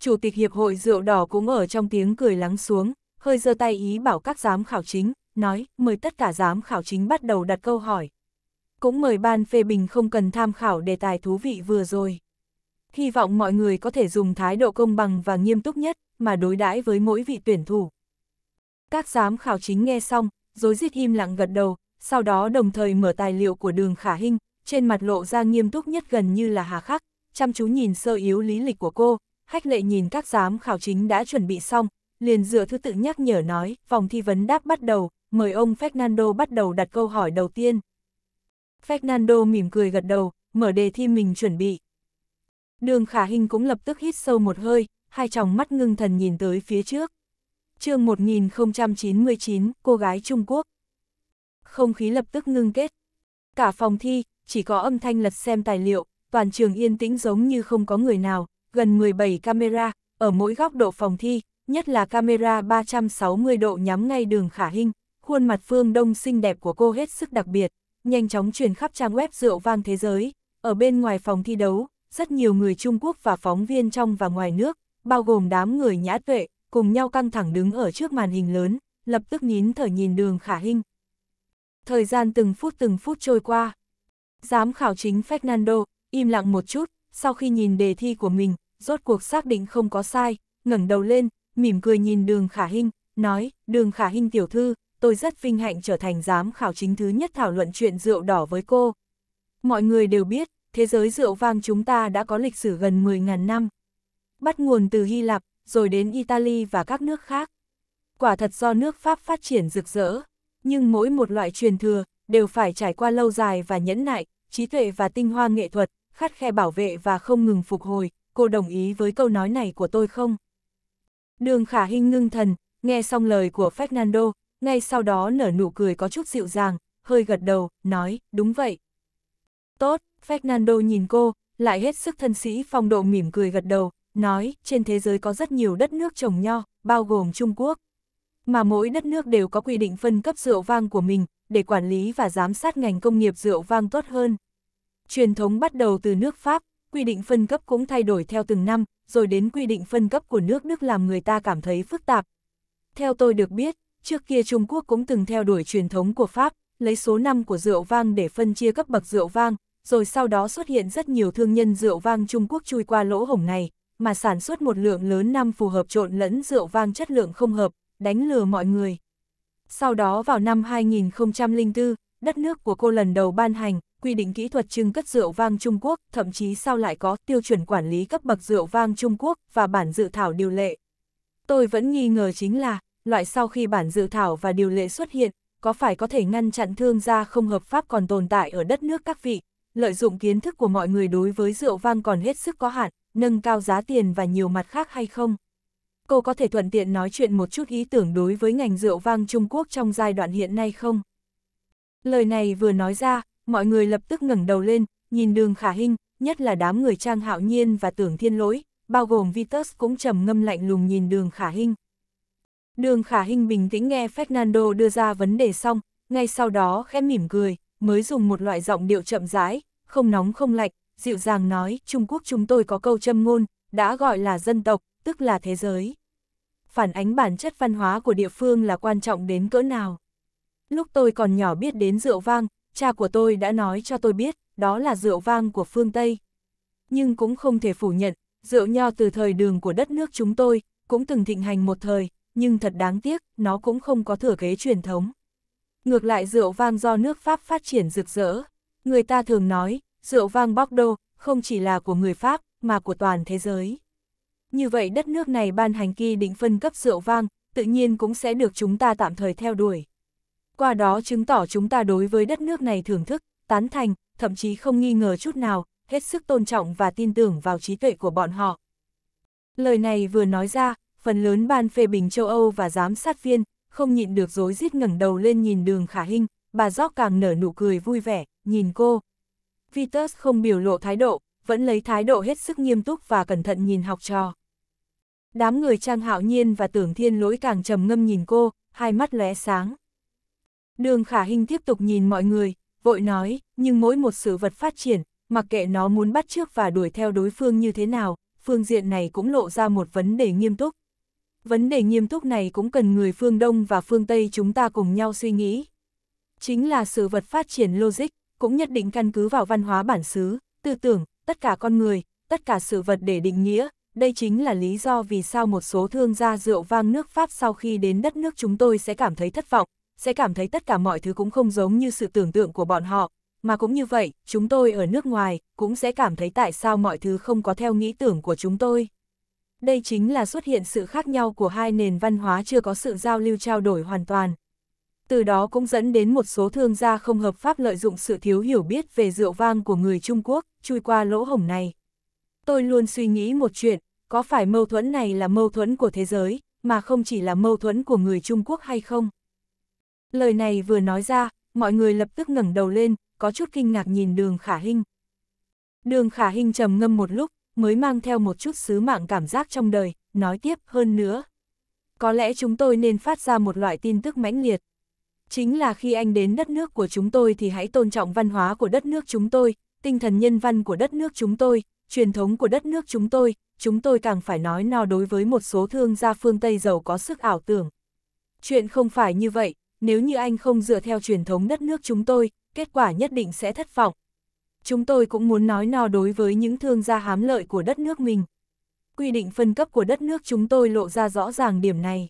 Speaker 1: Chủ tịch Hiệp hội Rượu Đỏ cũng ở trong tiếng cười lắng xuống, hơi giơ tay ý bảo các giám khảo chính, nói, mời tất cả giám khảo chính bắt đầu đặt câu hỏi cũng mời ban phê bình không cần tham khảo đề tài thú vị vừa rồi. Hy vọng mọi người có thể dùng thái độ công bằng và nghiêm túc nhất mà đối đãi với mỗi vị tuyển thủ. Các giám khảo chính nghe xong, dối rít im lặng gật đầu, sau đó đồng thời mở tài liệu của đường khả hình, trên mặt lộ ra nghiêm túc nhất gần như là hà khắc, chăm chú nhìn sơ yếu lý lịch của cô, hách lệ nhìn các giám khảo chính đã chuẩn bị xong, liền dựa thứ tự nhắc nhở nói, vòng thi vấn đáp bắt đầu, mời ông Fernando bắt đầu đặt câu hỏi đầu tiên. Fernando mỉm cười gật đầu, mở đề thi mình chuẩn bị. Đường khả Hinh cũng lập tức hít sâu một hơi, hai tròng mắt ngưng thần nhìn tới phía trước. chương 1099, cô gái Trung Quốc. Không khí lập tức ngưng kết. Cả phòng thi, chỉ có âm thanh lật xem tài liệu, toàn trường yên tĩnh giống như không có người nào, gần 17 camera, ở mỗi góc độ phòng thi, nhất là camera 360 độ nhắm ngay đường khả Hinh, khuôn mặt phương đông xinh đẹp của cô hết sức đặc biệt nhanh chóng truyền khắp trang web rượu vang thế giới, ở bên ngoài phòng thi đấu, rất nhiều người Trung Quốc và phóng viên trong và ngoài nước, bao gồm đám người nhã tuệ, cùng nhau căng thẳng đứng ở trước màn hình lớn, lập tức nín thở nhìn đường khả hình. Thời gian từng phút từng phút trôi qua. Giám khảo chính Fernando, im lặng một chút, sau khi nhìn đề thi của mình, rốt cuộc xác định không có sai, ngẩng đầu lên, mỉm cười nhìn đường khả hình, nói, đường khả hình tiểu thư, tôi rất vinh hạnh trở thành giám khảo chính thứ nhất thảo luận chuyện rượu đỏ với cô. Mọi người đều biết, thế giới rượu vang chúng ta đã có lịch sử gần 10.000 năm. Bắt nguồn từ Hy Lạp, rồi đến Italy và các nước khác. Quả thật do nước Pháp phát triển rực rỡ, nhưng mỗi một loại truyền thừa đều phải trải qua lâu dài và nhẫn nại, trí tuệ và tinh hoa nghệ thuật, khát khe bảo vệ và không ngừng phục hồi. Cô đồng ý với câu nói này của tôi không? Đường Khả Hinh ngưng thần, nghe xong lời của Fernando, ngay sau đó nở nụ cười có chút dịu dàng, hơi gật đầu, nói, đúng vậy. Tốt, Fernando nhìn cô, lại hết sức thân sĩ phong độ mỉm cười gật đầu, nói, trên thế giới có rất nhiều đất nước trồng nho, bao gồm Trung Quốc. Mà mỗi đất nước đều có quy định phân cấp rượu vang của mình, để quản lý và giám sát ngành công nghiệp rượu vang tốt hơn. Truyền thống bắt đầu từ nước Pháp, quy định phân cấp cũng thay đổi theo từng năm, rồi đến quy định phân cấp của nước Đức làm người ta cảm thấy phức tạp. Theo tôi được biết, Trước kia Trung Quốc cũng từng theo đuổi truyền thống của Pháp, lấy số năm của rượu vang để phân chia cấp bậc rượu vang, rồi sau đó xuất hiện rất nhiều thương nhân rượu vang Trung Quốc chui qua lỗ hổng này, mà sản xuất một lượng lớn năm phù hợp trộn lẫn rượu vang chất lượng không hợp, đánh lừa mọi người. Sau đó vào năm 2004, đất nước của cô lần đầu ban hành, quy định kỹ thuật trưng cất rượu vang Trung Quốc, thậm chí sau lại có tiêu chuẩn quản lý cấp bậc rượu vang Trung Quốc và bản dự thảo điều lệ. Tôi vẫn nghi ngờ chính là, loại sau khi bản dự thảo và điều lệ xuất hiện, có phải có thể ngăn chặn thương gia không hợp pháp còn tồn tại ở đất nước các vị, lợi dụng kiến thức của mọi người đối với rượu vang còn hết sức có hạn, nâng cao giá tiền và nhiều mặt khác hay không? Cô có thể thuận tiện nói chuyện một chút ý tưởng đối với ngành rượu vang Trung Quốc trong giai đoạn hiện nay không? Lời này vừa nói ra, mọi người lập tức ngẩng đầu lên, nhìn đường khả hình, nhất là đám người trang hạo nhiên và tưởng thiên lỗi, bao gồm Vitus cũng trầm ngâm lạnh lùng nhìn đường khả hình. Đường Khả Hinh bình tĩnh nghe Fernando đưa ra vấn đề xong, ngay sau đó khẽ mỉm cười, mới dùng một loại giọng điệu chậm rãi, không nóng không lạnh, dịu dàng nói, Trung Quốc chúng tôi có câu châm ngôn, đã gọi là dân tộc, tức là thế giới. Phản ánh bản chất văn hóa của địa phương là quan trọng đến cỡ nào. Lúc tôi còn nhỏ biết đến rượu vang, cha của tôi đã nói cho tôi biết, đó là rượu vang của phương Tây. Nhưng cũng không thể phủ nhận, rượu nho từ thời đường của đất nước chúng tôi, cũng từng thịnh hành một thời, nhưng thật đáng tiếc, nó cũng không có thừa kế truyền thống. Ngược lại rượu vang do nước Pháp phát triển rực rỡ. Người ta thường nói, rượu vang Bordeaux không chỉ là của người Pháp, mà của toàn thế giới. Như vậy đất nước này ban hành kỳ định phân cấp rượu vang, tự nhiên cũng sẽ được chúng ta tạm thời theo đuổi. Qua đó chứng tỏ chúng ta đối với đất nước này thưởng thức, tán thành, thậm chí không nghi ngờ chút nào, hết sức tôn trọng và tin tưởng vào trí tuệ của bọn họ. Lời này vừa nói ra, phần lớn ban phê bình châu Âu và giám sát viên, không nhịn được dối rít ngẩng đầu lên nhìn đường khả hình, bà gióc càng nở nụ cười vui vẻ, nhìn cô. Vitus không biểu lộ thái độ, vẫn lấy thái độ hết sức nghiêm túc và cẩn thận nhìn học trò. Đám người trang hạo nhiên và tưởng thiên lỗi càng trầm ngâm nhìn cô, hai mắt lóe sáng. Đường khả hình tiếp tục nhìn mọi người, vội nói, nhưng mỗi một sự vật phát triển, mặc kệ nó muốn bắt trước và đuổi theo đối phương như thế nào, phương diện này cũng lộ ra một vấn đề nghiêm túc vấn đề nghiêm túc này cũng cần người phương Đông và phương Tây chúng ta cùng nhau suy nghĩ. Chính là sự vật phát triển logic, cũng nhất định căn cứ vào văn hóa bản xứ, tư tưởng, tất cả con người, tất cả sự vật để định nghĩa, đây chính là lý do vì sao một số thương gia rượu vang nước Pháp sau khi đến đất nước chúng tôi sẽ cảm thấy thất vọng, sẽ cảm thấy tất cả mọi thứ cũng không giống như sự tưởng tượng của bọn họ, mà cũng như vậy, chúng tôi ở nước ngoài cũng sẽ cảm thấy tại sao mọi thứ không có theo nghĩ tưởng của chúng tôi đây chính là xuất hiện sự khác nhau của hai nền văn hóa chưa có sự giao lưu trao đổi hoàn toàn. Từ đó cũng dẫn đến một số thương gia không hợp pháp lợi dụng sự thiếu hiểu biết về rượu vang của người Trung Quốc, chui qua lỗ hổng này. Tôi luôn suy nghĩ một chuyện, có phải mâu thuẫn này là mâu thuẫn của thế giới, mà không chỉ là mâu thuẫn của người Trung Quốc hay không? Lời này vừa nói ra, mọi người lập tức ngẩng đầu lên, có chút kinh ngạc nhìn đường khả Hinh Đường khả Hinh trầm ngâm một lúc, mới mang theo một chút sứ mạng cảm giác trong đời, nói tiếp hơn nữa. Có lẽ chúng tôi nên phát ra một loại tin tức mãnh liệt. Chính là khi anh đến đất nước của chúng tôi thì hãy tôn trọng văn hóa của đất nước chúng tôi, tinh thần nhân văn của đất nước chúng tôi, truyền thống của đất nước chúng tôi, chúng tôi càng phải nói no đối với một số thương gia phương Tây giàu có sức ảo tưởng. Chuyện không phải như vậy, nếu như anh không dựa theo truyền thống đất nước chúng tôi, kết quả nhất định sẽ thất vọng chúng tôi cũng muốn nói no đối với những thương gia hám lợi của đất nước mình. Quy định phân cấp của đất nước chúng tôi lộ ra rõ ràng điểm này.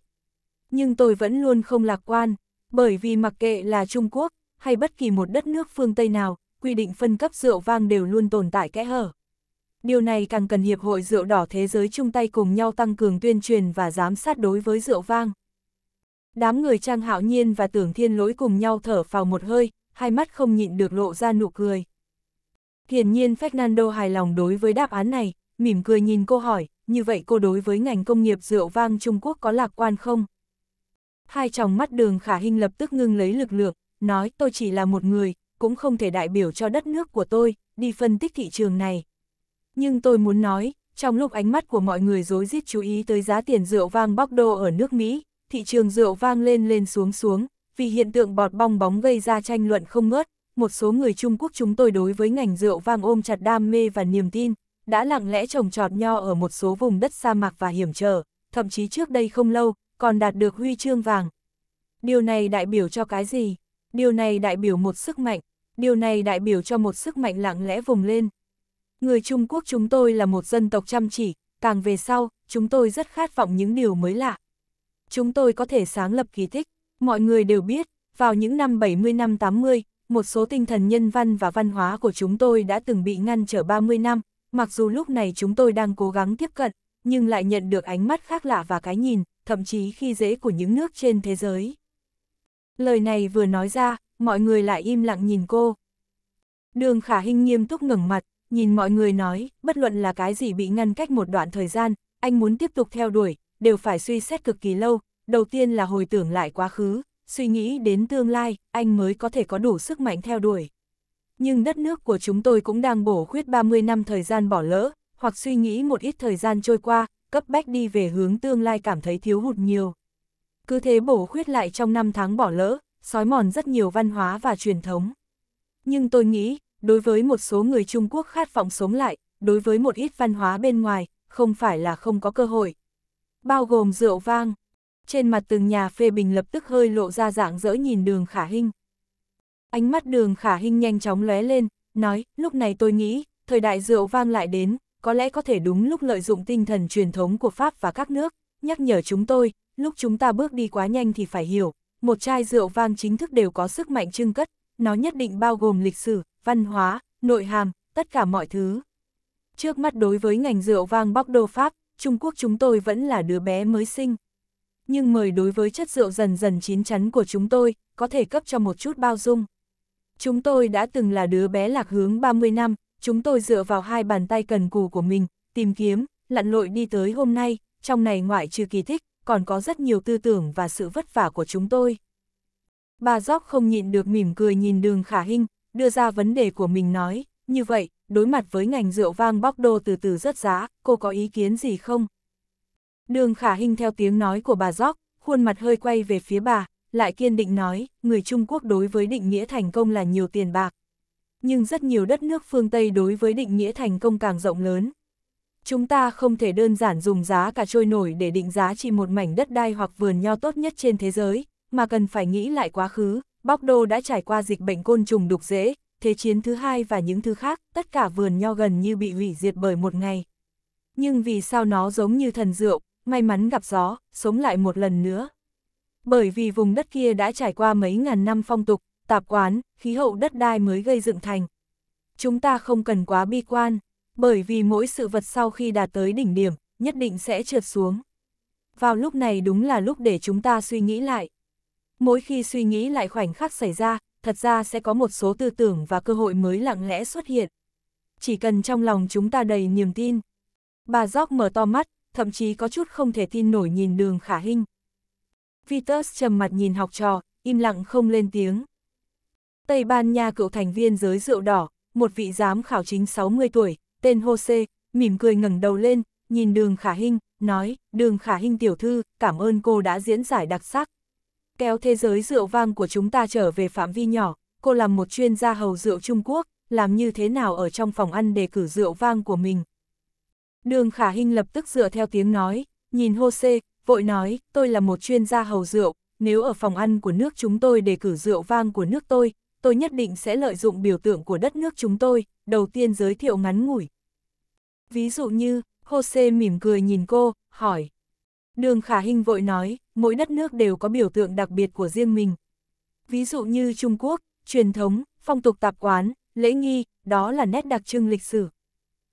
Speaker 1: Nhưng tôi vẫn luôn không lạc quan, bởi vì mặc kệ là Trung Quốc hay bất kỳ một đất nước phương Tây nào, quy định phân cấp rượu vang đều luôn tồn tại kẽ hở. Điều này càng cần Hiệp hội Rượu Đỏ Thế giới chung tay cùng nhau tăng cường tuyên truyền và giám sát đối với rượu vang. Đám người Trang Hạo Nhiên và Tưởng Thiên Lỗi cùng nhau thở phào một hơi, hai mắt không nhịn được lộ ra nụ cười. Hiển nhiên Fernando hài lòng đối với đáp án này, mỉm cười nhìn cô hỏi, như vậy cô đối với ngành công nghiệp rượu vang Trung Quốc có lạc quan không? Hai tròng mắt đường khả hình lập tức ngưng lấy lực lượng, nói tôi chỉ là một người, cũng không thể đại biểu cho đất nước của tôi, đi phân tích thị trường này. Nhưng tôi muốn nói, trong lúc ánh mắt của mọi người dối rít chú ý tới giá tiền rượu vang bóc đô ở nước Mỹ, thị trường rượu vang lên lên xuống xuống, vì hiện tượng bọt bong bóng gây ra tranh luận không ngớt, một số người Trung Quốc chúng tôi đối với ngành rượu vang ôm chặt đam mê và niềm tin, đã lặng lẽ trồng trọt nho ở một số vùng đất sa mạc và hiểm trở, thậm chí trước đây không lâu, còn đạt được huy chương vàng. Điều này đại biểu cho cái gì? Điều này đại biểu một sức mạnh, điều này đại biểu cho một sức mạnh lặng lẽ vùng lên. Người Trung Quốc chúng tôi là một dân tộc chăm chỉ, càng về sau, chúng tôi rất khát vọng những điều mới lạ. Chúng tôi có thể sáng lập kỳ tích, mọi người đều biết, vào những năm 70 năm 80, một số tinh thần nhân văn và văn hóa của chúng tôi đã từng bị ngăn trở 30 năm, mặc dù lúc này chúng tôi đang cố gắng tiếp cận, nhưng lại nhận được ánh mắt khác lạ và cái nhìn, thậm chí khi dễ của những nước trên thế giới. Lời này vừa nói ra, mọi người lại im lặng nhìn cô. Đường khả hình nghiêm túc ngẩng mặt, nhìn mọi người nói, bất luận là cái gì bị ngăn cách một đoạn thời gian, anh muốn tiếp tục theo đuổi, đều phải suy xét cực kỳ lâu, đầu tiên là hồi tưởng lại quá khứ, suy nghĩ đến tương lai, anh mới có thể có đủ sức mạnh theo đuổi. Nhưng đất nước của chúng tôi cũng đang bổ khuyết 30 năm thời gian bỏ lỡ, hoặc suy nghĩ một ít thời gian trôi qua, cấp bách đi về hướng tương lai cảm thấy thiếu hụt nhiều. Cứ thế bổ khuyết lại trong năm tháng bỏ lỡ, sói mòn rất nhiều văn hóa và truyền thống. Nhưng tôi nghĩ, đối với một số người Trung Quốc khát vọng sống lại, đối với một ít văn hóa bên ngoài, không phải là không có cơ hội. Bao gồm rượu vang, trên mặt từng nhà phê bình lập tức hơi lộ ra dạng dỡ nhìn đường khả hinh. Ánh mắt đường khả hinh nhanh chóng lóe lên, nói, lúc này tôi nghĩ, thời đại rượu vang lại đến, có lẽ có thể đúng lúc lợi dụng tinh thần truyền thống của Pháp và các nước, nhắc nhở chúng tôi, lúc chúng ta bước đi quá nhanh thì phải hiểu, một chai rượu vang chính thức đều có sức mạnh trưng cất, nó nhất định bao gồm lịch sử, văn hóa, nội hàm, tất cả mọi thứ. Trước mắt đối với ngành rượu vang bóc đô Pháp, Trung Quốc chúng tôi vẫn là đứa bé mới sinh nhưng mời đối với chất rượu dần dần chín chắn của chúng tôi, có thể cấp cho một chút bao dung. Chúng tôi đã từng là đứa bé lạc hướng 30 năm, chúng tôi dựa vào hai bàn tay cần cù của mình, tìm kiếm, lặn lội đi tới hôm nay, trong này ngoại trừ kỳ thích, còn có rất nhiều tư tưởng và sự vất vả của chúng tôi. Bà Gióc không nhịn được mỉm cười nhìn đường khả hình, đưa ra vấn đề của mình nói, như vậy, đối mặt với ngành rượu vang bóc đô từ từ rất giá, cô có ý kiến gì không? Đường khả hình theo tiếng nói của bà Gióc, khuôn mặt hơi quay về phía bà, lại kiên định nói, người Trung Quốc đối với định nghĩa thành công là nhiều tiền bạc. Nhưng rất nhiều đất nước phương Tây đối với định nghĩa thành công càng rộng lớn. Chúng ta không thể đơn giản dùng giá cả trôi nổi để định giá chỉ một mảnh đất đai hoặc vườn nho tốt nhất trên thế giới, mà cần phải nghĩ lại quá khứ, Bóc Đô đã trải qua dịch bệnh côn trùng đục dễ, thế chiến thứ hai và những thứ khác, tất cả vườn nho gần như bị hủy diệt bởi một ngày. Nhưng vì sao nó giống như thần rượu, may mắn gặp gió, sống lại một lần nữa. Bởi vì vùng đất kia đã trải qua mấy ngàn năm phong tục, tạp quán, khí hậu đất đai mới gây dựng thành. Chúng ta không cần quá bi quan, bởi vì mỗi sự vật sau khi đạt tới đỉnh điểm, nhất định sẽ trượt xuống. Vào lúc này đúng là lúc để chúng ta suy nghĩ lại. Mỗi khi suy nghĩ lại khoảnh khắc xảy ra, thật ra sẽ có một số tư tưởng và cơ hội mới lặng lẽ xuất hiện. Chỉ cần trong lòng chúng ta đầy niềm tin. Bà Gióc mở to mắt, thậm chí có chút không thể tin nổi nhìn đường khả hình. Vitus trầm mặt nhìn học trò, im lặng không lên tiếng. Tây Ban Nha cựu thành viên giới rượu đỏ, một vị giám khảo chính 60 tuổi, tên Jose, mỉm cười ngẩng đầu lên, nhìn đường khả hình, nói, đường khả hình tiểu thư, cảm ơn cô đã diễn giải đặc sắc. Kéo thế giới rượu vang của chúng ta trở về phạm vi nhỏ, cô làm một chuyên gia hầu rượu Trung Quốc, làm như thế nào ở trong phòng ăn để cử rượu vang của mình, Đường khả hình lập tức dựa theo tiếng nói, nhìn Hồ xê, vội nói, tôi là một chuyên gia hầu rượu, nếu ở phòng ăn của nước chúng tôi đề cử rượu vang của nước tôi, tôi nhất định sẽ lợi dụng biểu tượng của đất nước chúng tôi, đầu tiên giới thiệu ngắn ngủi. Ví dụ như, Hồ Jose mỉm cười nhìn cô, hỏi. Đường Khả Hinh vội nói, mỗi đất nước đều có biểu tượng đặc biệt của riêng mình. Ví dụ như Trung Quốc, truyền thống, phong tục tạp quán, lễ nghi, đó là nét đặc trưng lịch sử.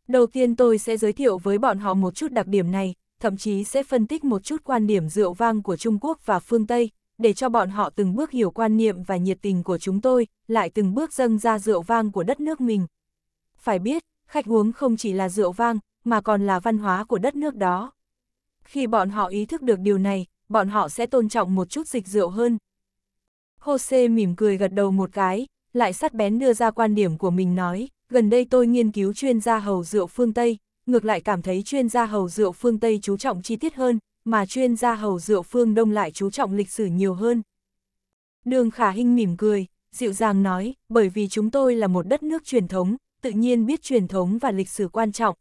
Speaker 1: Đầu tiên tôi sẽ giới thiệu với bọn họ một chút đặc điểm này, thậm chí sẽ phân tích một chút quan điểm rượu vang của Trung Quốc và phương Tây, để cho bọn họ từng bước hiểu quan niệm và nhiệt tình của chúng tôi, lại từng bước dâng ra rượu vang của đất nước mình. Phải biết, khách uống không chỉ là rượu vang, mà còn là văn hóa của đất nước đó. Khi bọn họ ý thức được điều này, bọn họ sẽ tôn trọng một chút dịch rượu hơn. Jose mỉm cười gật đầu một cái, lại sắt bén đưa ra quan điểm của mình nói, gần đây tôi nghiên cứu chuyên gia hầu rượu phương Tây, ngược lại cảm thấy chuyên gia hầu rượu phương Tây chú trọng chi tiết hơn, mà chuyên gia hầu rượu phương Đông lại chú trọng lịch sử nhiều hơn. Đường Khả Hinh mỉm cười, dịu dàng nói, bởi vì chúng tôi là một đất nước truyền thống, tự nhiên biết truyền thống và lịch sử quan trọng.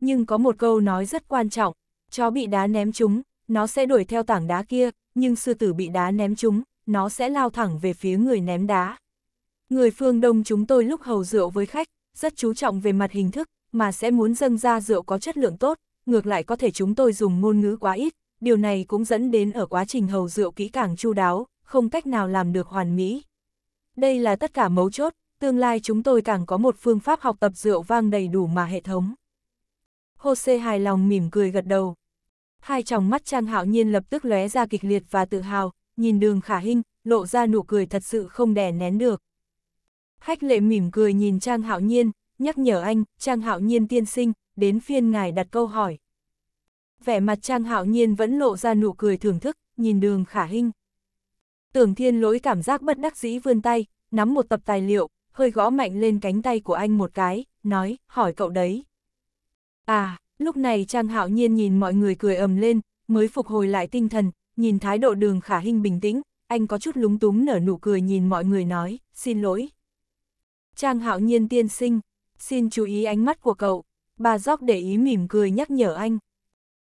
Speaker 1: Nhưng có một câu nói rất quan trọng, chó bị đá ném chúng, nó sẽ đuổi theo tảng đá kia, nhưng sư tử bị đá ném chúng, nó sẽ lao thẳng về phía người ném đá. Người phương Đông chúng tôi lúc hầu rượu với khách, rất chú trọng về mặt hình thức, mà sẽ muốn dâng ra rượu có chất lượng tốt, ngược lại có thể chúng tôi dùng ngôn ngữ quá ít, điều này cũng dẫn đến ở quá trình hầu rượu kỹ càng chu đáo, không cách nào làm được hoàn mỹ. Đây là tất cả mấu chốt, tương lai chúng tôi càng có một phương pháp học tập rượu vang đầy đủ mà hệ thống. Jose hài lòng mỉm cười gật đầu. Hai tròng mắt Trang Hạo Nhiên lập tức lóe ra kịch liệt và tự hào, nhìn đường khả hinh, lộ ra nụ cười thật sự không đè nén được. Hách lệ mỉm cười nhìn Trang Hạo Nhiên, nhắc nhở anh, Trang Hạo Nhiên tiên sinh, đến phiên ngài đặt câu hỏi. Vẻ mặt Trang Hạo Nhiên vẫn lộ ra nụ cười thưởng thức, nhìn đường khả hinh. Tưởng thiên lỗi cảm giác bất đắc dĩ vươn tay, nắm một tập tài liệu, hơi gõ mạnh lên cánh tay của anh một cái, nói, hỏi cậu đấy. À, lúc này Trang Hạo Nhiên nhìn mọi người cười ầm lên, mới phục hồi lại tinh thần, nhìn thái độ đường khả hinh bình tĩnh, anh có chút lúng túng nở nụ cười nhìn mọi người nói, xin lỗi, Trang hạo nhiên tiên sinh, xin chú ý ánh mắt của cậu, bà gióc để ý mỉm cười nhắc nhở anh.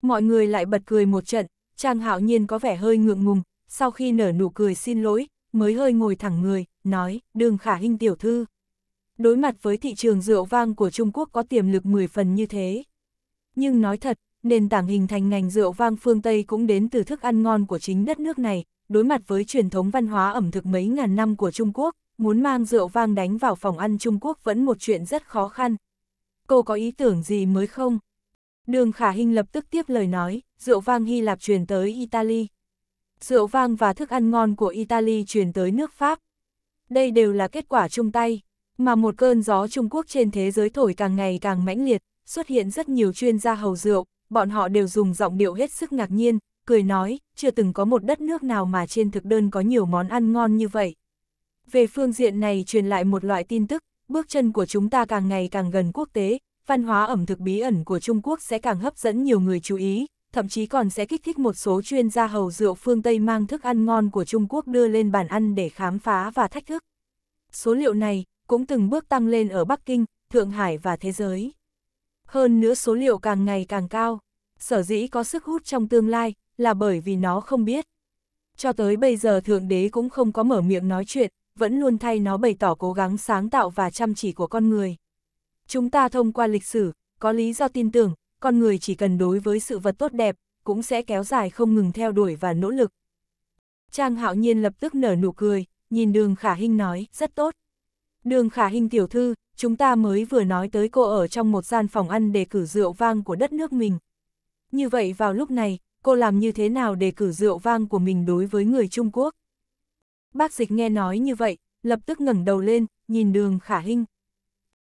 Speaker 1: Mọi người lại bật cười một trận, Trang hạo nhiên có vẻ hơi ngượng ngùng, sau khi nở nụ cười xin lỗi, mới hơi ngồi thẳng người, nói, đường khả hình tiểu thư. Đối mặt với thị trường rượu vang của Trung Quốc có tiềm lực 10 phần như thế. Nhưng nói thật, nền tảng hình thành ngành rượu vang phương Tây cũng đến từ thức ăn ngon của chính đất nước này, đối mặt với truyền thống văn hóa ẩm thực mấy ngàn năm của Trung Quốc, muốn mang rượu vang đánh vào phòng ăn Trung Quốc vẫn một chuyện rất khó khăn. Cô có ý tưởng gì mới không? Đường Khả Hinh lập tức tiếp lời nói, rượu vang Hy Lạp truyền tới Italy. Rượu vang và thức ăn ngon của Italy truyền tới nước Pháp. Đây đều là kết quả chung tay, mà một cơn gió Trung Quốc trên thế giới thổi càng ngày càng mãnh liệt, xuất hiện rất nhiều chuyên gia hầu rượu, bọn họ đều dùng giọng điệu hết sức ngạc nhiên, cười nói, chưa từng có một đất nước nào mà trên thực đơn có nhiều món ăn ngon như vậy. Về phương diện này truyền lại một loại tin tức, bước chân của chúng ta càng ngày càng gần quốc tế, văn hóa ẩm thực bí ẩn của Trung Quốc sẽ càng hấp dẫn nhiều người chú ý, thậm chí còn sẽ kích thích một số chuyên gia hầu rượu phương Tây mang thức ăn ngon của Trung Quốc đưa lên bàn ăn để khám phá và thách thức. Số liệu này cũng từng bước tăng lên ở Bắc Kinh, Thượng Hải và thế giới. Hơn nữa số liệu càng ngày càng cao, sở dĩ có sức hút trong tương lai là bởi vì nó không biết. Cho tới bây giờ Thượng Đế cũng không có mở miệng nói chuyện, vẫn luôn thay nó bày tỏ cố gắng sáng tạo và chăm chỉ của con người. Chúng ta thông qua lịch sử, có lý do tin tưởng, con người chỉ cần đối với sự vật tốt đẹp, cũng sẽ kéo dài không ngừng theo đuổi và nỗ lực. Trang hạo nhiên lập tức nở nụ cười, nhìn đường khả hình nói, rất tốt. Đường khả hình tiểu thư, chúng ta mới vừa nói tới cô ở trong một gian phòng ăn để cử rượu vang của đất nước mình. Như vậy vào lúc này, cô làm như thế nào để cử rượu vang của mình đối với người Trung Quốc? Bác dịch nghe nói như vậy, lập tức ngẩng đầu lên, nhìn đường khả hinh.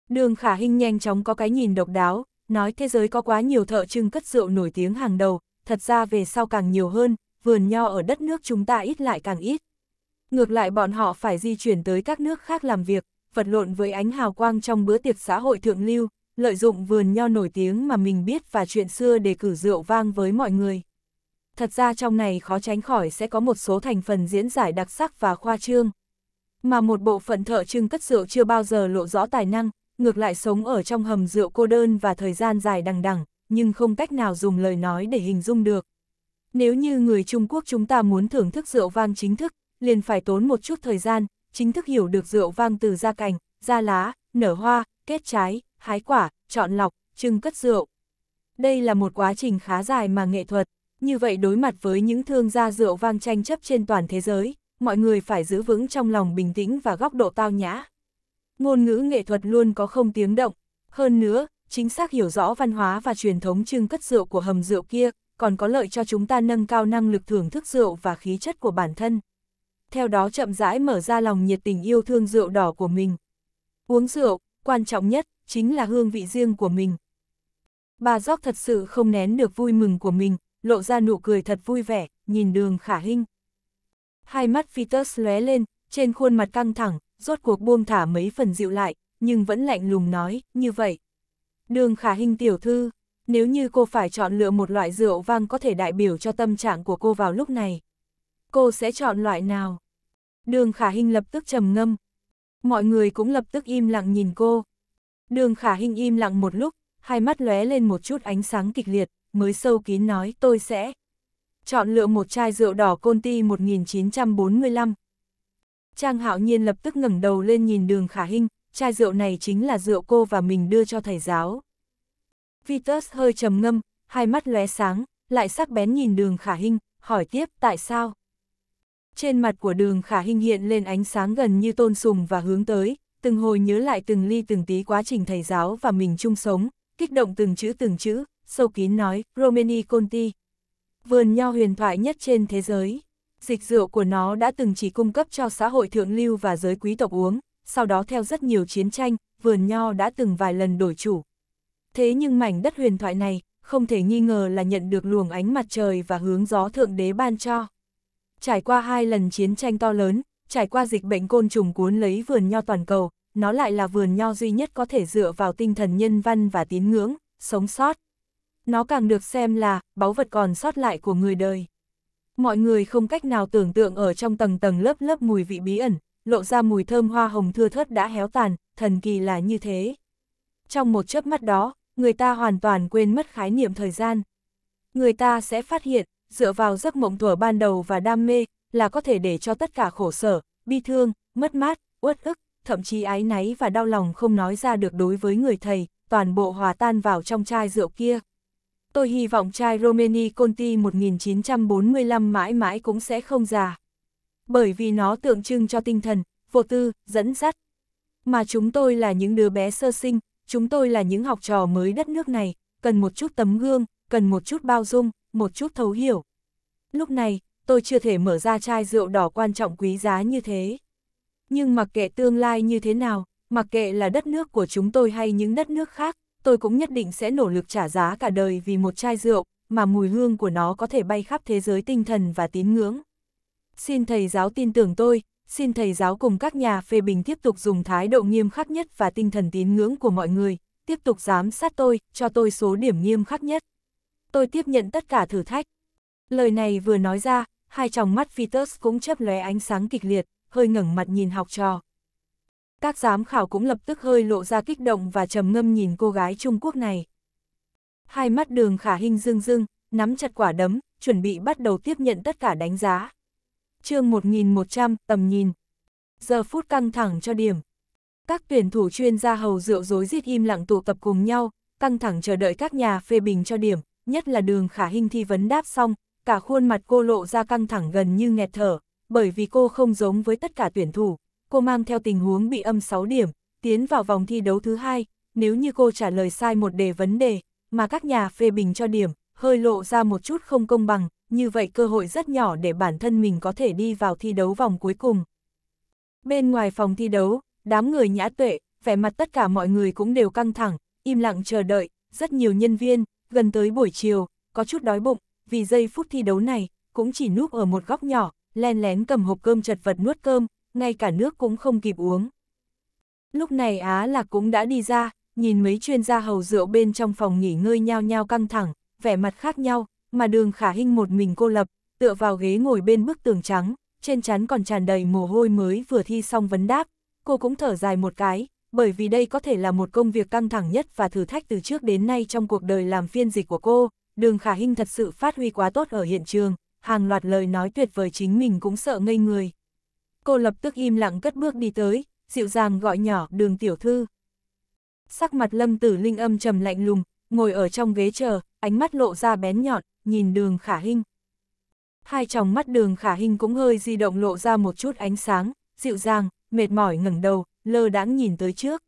Speaker 1: Đường khả hinh nhanh chóng có cái nhìn độc đáo, nói thế giới có quá nhiều thợ trưng cất rượu nổi tiếng hàng đầu, thật ra về sau càng nhiều hơn, vườn nho ở đất nước chúng ta ít lại càng ít. Ngược lại bọn họ phải di chuyển tới các nước khác làm việc, vật lộn với ánh hào quang trong bữa tiệc xã hội thượng lưu, lợi dụng vườn nho nổi tiếng mà mình biết và chuyện xưa để cử rượu vang với mọi người thật ra trong này khó tránh khỏi sẽ có một số thành phần diễn giải đặc sắc và khoa trương. Mà một bộ phận thợ trưng cất rượu chưa bao giờ lộ rõ tài năng, ngược lại sống ở trong hầm rượu cô đơn và thời gian dài đằng đẳng, nhưng không cách nào dùng lời nói để hình dung được. Nếu như người Trung Quốc chúng ta muốn thưởng thức rượu vang chính thức, liền phải tốn một chút thời gian, chính thức hiểu được rượu vang từ ra cành, ra lá, nở hoa, kết trái, hái quả, chọn lọc, trưng cất rượu. Đây là một quá trình khá dài mà nghệ thuật, như vậy đối mặt với những thương gia rượu vang tranh chấp trên toàn thế giới, mọi người phải giữ vững trong lòng bình tĩnh và góc độ tao nhã. Ngôn ngữ nghệ thuật luôn có không tiếng động, hơn nữa, chính xác hiểu rõ văn hóa và truyền thống trưng cất rượu của hầm rượu kia, còn có lợi cho chúng ta nâng cao năng lực thưởng thức rượu và khí chất của bản thân. Theo đó chậm rãi mở ra lòng nhiệt tình yêu thương rượu đỏ của mình. Uống rượu, quan trọng nhất, chính là hương vị riêng của mình. Bà Gióc thật sự không nén được vui mừng của mình, lộ ra nụ cười thật vui vẻ, nhìn đường khả hinh. Hai mắt Vitus lóe lên, trên khuôn mặt căng thẳng, rốt cuộc buông thả mấy phần dịu lại, nhưng vẫn lạnh lùng nói, như vậy. Đường khả hinh tiểu thư, nếu như cô phải chọn lựa một loại rượu vang có thể đại biểu cho tâm trạng của cô vào lúc này, cô sẽ chọn loại nào? Đường khả hinh lập tức trầm ngâm. Mọi người cũng lập tức im lặng nhìn cô. Đường khả hinh im lặng một lúc, hai mắt lóe lên một chút ánh sáng kịch liệt, mới sâu kín nói tôi sẽ chọn lựa một chai rượu đỏ côn Conti 1945. Trang Hạo Nhiên lập tức ngẩng đầu lên nhìn đường khả hinh, chai rượu này chính là rượu cô và mình đưa cho thầy giáo. Vitus hơi trầm ngâm, hai mắt lóe sáng, lại sắc bén nhìn đường khả hinh, hỏi tiếp tại sao. Trên mặt của đường khả hinh hiện lên ánh sáng gần như tôn sùng và hướng tới, từng hồi nhớ lại từng ly từng tí quá trình thầy giáo và mình chung sống, kích động từng chữ từng chữ, sâu kín nói, Romani Conti. Vườn nho huyền thoại nhất trên thế giới. Dịch rượu của nó đã từng chỉ cung cấp cho xã hội thượng lưu và giới quý tộc uống, sau đó theo rất nhiều chiến tranh, vườn nho đã từng vài lần đổi chủ. Thế nhưng mảnh đất huyền thoại này, không thể nghi ngờ là nhận được luồng ánh mặt trời và hướng gió thượng đế ban cho. Trải qua hai lần chiến tranh to lớn, trải qua dịch bệnh côn trùng cuốn lấy vườn nho toàn cầu, nó lại là vườn nho duy nhất có thể dựa vào tinh thần nhân văn và tín ngưỡng, sống sót. Nó càng được xem là báu vật còn sót lại của người đời. Mọi người không cách nào tưởng tượng ở trong tầng tầng lớp lớp mùi vị bí ẩn, lộ ra mùi thơm hoa hồng thưa thớt đã héo tàn, thần kỳ là như thế. Trong một chớp mắt đó, người ta hoàn toàn quên mất khái niệm thời gian. Người ta sẽ phát hiện, dựa vào giấc mộng thuở ban đầu và đam mê, là có thể để cho tất cả khổ sở, bi thương, mất mát, uất ức, thậm chí ái náy và đau lòng không nói ra được đối với người thầy, toàn bộ hòa tan vào trong chai rượu kia tôi hy vọng trai Romani Conti 1945 mãi mãi cũng sẽ không già. Bởi vì nó tượng trưng cho tinh thần, vô tư, dẫn dắt. Mà chúng tôi là những đứa bé sơ sinh, chúng tôi là những học trò mới đất nước này, cần một chút tấm gương, cần một chút bao dung, một chút thấu hiểu. Lúc này, tôi chưa thể mở ra chai rượu đỏ quan trọng quý giá như thế. Nhưng mặc kệ tương lai như thế nào, mặc kệ là đất nước của chúng tôi hay những đất nước khác, tôi cũng nhất định sẽ nỗ lực trả giá cả đời vì một chai rượu, mà mùi hương của nó có thể bay khắp thế giới tinh thần và tín ngưỡng. Xin thầy giáo tin tưởng tôi, xin thầy giáo cùng các nhà phê bình tiếp tục dùng thái độ nghiêm khắc nhất và tinh thần tín ngưỡng của mọi người, tiếp tục giám sát tôi, cho tôi số điểm nghiêm khắc nhất. Tôi tiếp nhận tất cả thử thách. Lời này vừa nói ra, hai tròng mắt Vitus cũng chấp lóe ánh sáng kịch liệt, hơi ngẩng mặt nhìn học trò các giám khảo cũng lập tức hơi lộ ra kích động và trầm ngâm nhìn cô gái Trung Quốc này. Hai mắt đường khả hình dương dương, nắm chặt quả đấm, chuẩn bị bắt đầu tiếp nhận tất cả đánh giá. chương 1100, tầm nhìn. Giờ phút căng thẳng cho điểm. Các tuyển thủ chuyên gia hầu rượu dối rít im lặng tụ tập cùng nhau, căng thẳng chờ đợi các nhà phê bình cho điểm, nhất là đường khả hình thi vấn đáp xong, cả khuôn mặt cô lộ ra căng thẳng gần như nghẹt thở, bởi vì cô không giống với tất cả tuyển thủ, cô mang theo tình huống bị âm 6 điểm, tiến vào vòng thi đấu thứ hai. nếu như cô trả lời sai một đề vấn đề, mà các nhà phê bình cho điểm, hơi lộ ra một chút không công bằng, như vậy cơ hội rất nhỏ để bản thân mình có thể đi vào thi đấu vòng cuối cùng. Bên ngoài phòng thi đấu, đám người nhã tuệ, vẻ mặt tất cả mọi người cũng đều căng thẳng, im lặng chờ đợi, rất nhiều nhân viên, gần tới buổi chiều, có chút đói bụng, vì giây phút thi đấu này, cũng chỉ núp ở một góc nhỏ, len lén cầm hộp cơm chật vật nuốt cơm, ngay cả nước cũng không kịp uống. Lúc này Á Lạc cũng đã đi ra, nhìn mấy chuyên gia hầu rượu bên trong phòng nghỉ ngơi nhau nhau căng thẳng, vẻ mặt khác nhau, mà đường khả hinh một mình cô lập, tựa vào ghế ngồi bên bức tường trắng, trên chắn còn tràn đầy mồ hôi mới vừa thi xong vấn đáp, cô cũng thở dài một cái, bởi vì đây có thể là một công việc căng thẳng nhất và thử thách từ trước đến nay trong cuộc đời làm phiên dịch của cô, đường khả hinh thật sự phát huy quá tốt ở hiện trường, hàng loạt lời nói tuyệt vời chính mình cũng sợ ngây người cô lập tức im lặng cất bước đi tới, dịu dàng gọi nhỏ đường tiểu thư. Sắc mặt lâm tử linh âm trầm lạnh lùng, ngồi ở trong ghế chờ, ánh mắt lộ ra bén nhọn, nhìn đường khả hình. Hai tròng mắt đường khả hình cũng hơi di động lộ ra một chút ánh sáng, dịu dàng, mệt mỏi ngẩng đầu, lơ đãng nhìn tới trước.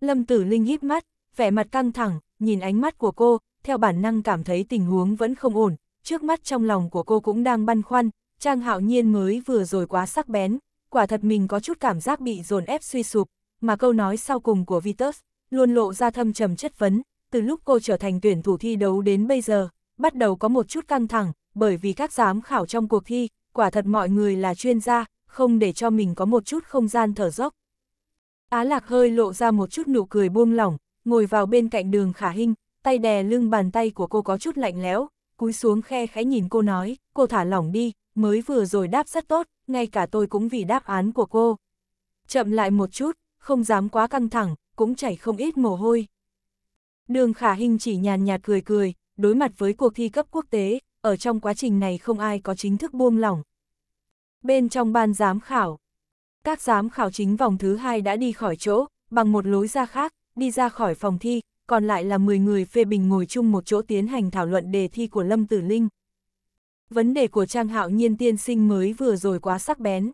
Speaker 1: Lâm tử linh hít mắt, vẻ mặt căng thẳng, nhìn ánh mắt của cô, theo bản năng cảm thấy tình huống vẫn không ổn, trước mắt trong lòng của cô cũng đang băn khoăn, Trang hạo nhiên mới vừa rồi quá sắc bén, quả thật mình có chút cảm giác bị dồn ép suy sụp, mà câu nói sau cùng của Vitus luôn lộ ra thâm trầm chất vấn, từ lúc cô trở thành tuyển thủ thi đấu đến bây giờ, bắt đầu có một chút căng thẳng, bởi vì các giám khảo trong cuộc thi, quả thật mọi người là chuyên gia, không để cho mình có một chút không gian thở dốc. Á lạc hơi lộ ra một chút nụ cười buông lỏng, ngồi vào bên cạnh đường khả hình tay đè lưng bàn tay của cô có chút lạnh lẽo, cúi xuống khe khẽ nhìn cô nói, cô thả lỏng đi, mới vừa rồi đáp rất tốt, ngay cả tôi cũng vì đáp án của cô. Chậm lại một chút, không dám quá căng thẳng, cũng chảy không ít mồ hôi. Đường khả hình chỉ nhàn nhạt cười cười, đối mặt với cuộc thi cấp quốc tế, ở trong quá trình này không ai có chính thức buông lỏng. Bên trong ban giám khảo, các giám khảo chính vòng thứ hai đã đi khỏi chỗ, bằng một lối ra khác, đi ra khỏi phòng thi, còn lại là 10 người phê bình ngồi chung một chỗ tiến hành thảo luận đề thi của Lâm Tử Linh. Vấn đề của Trang Hạo Nhiên tiên sinh mới vừa rồi quá sắc bén.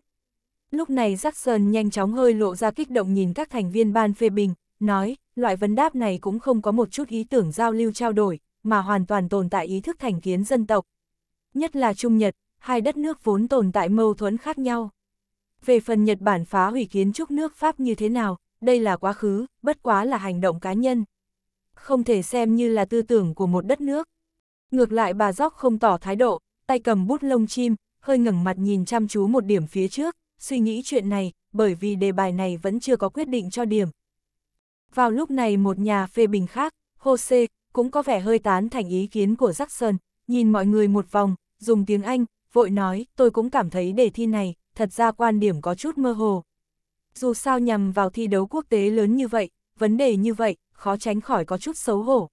Speaker 1: Lúc này Jackson nhanh chóng hơi lộ ra kích động nhìn các thành viên ban phê bình, nói, loại vấn đáp này cũng không có một chút ý tưởng giao lưu trao đổi, mà hoàn toàn tồn tại ý thức thành kiến dân tộc. Nhất là Trung Nhật, hai đất nước vốn tồn tại mâu thuẫn khác nhau. Về phần Nhật Bản phá hủy kiến trúc nước Pháp như thế nào, đây là quá khứ, bất quá là hành động cá nhân. Không thể xem như là tư tưởng của một đất nước. Ngược lại bà Dóc không tỏ thái độ, tay cầm bút lông chim, hơi ngẩng mặt nhìn chăm chú một điểm phía trước, suy nghĩ chuyện này, bởi vì đề bài này vẫn chưa có quyết định cho điểm. Vào lúc này một nhà phê bình khác, Jose, cũng có vẻ hơi tán thành ý kiến của Jackson, nhìn mọi người một vòng, dùng tiếng Anh, vội nói, tôi cũng cảm thấy đề thi này, thật ra quan điểm có chút mơ hồ. Dù sao nhằm vào thi đấu quốc tế lớn như vậy, vấn đề như vậy, khó tránh khỏi có chút xấu hổ.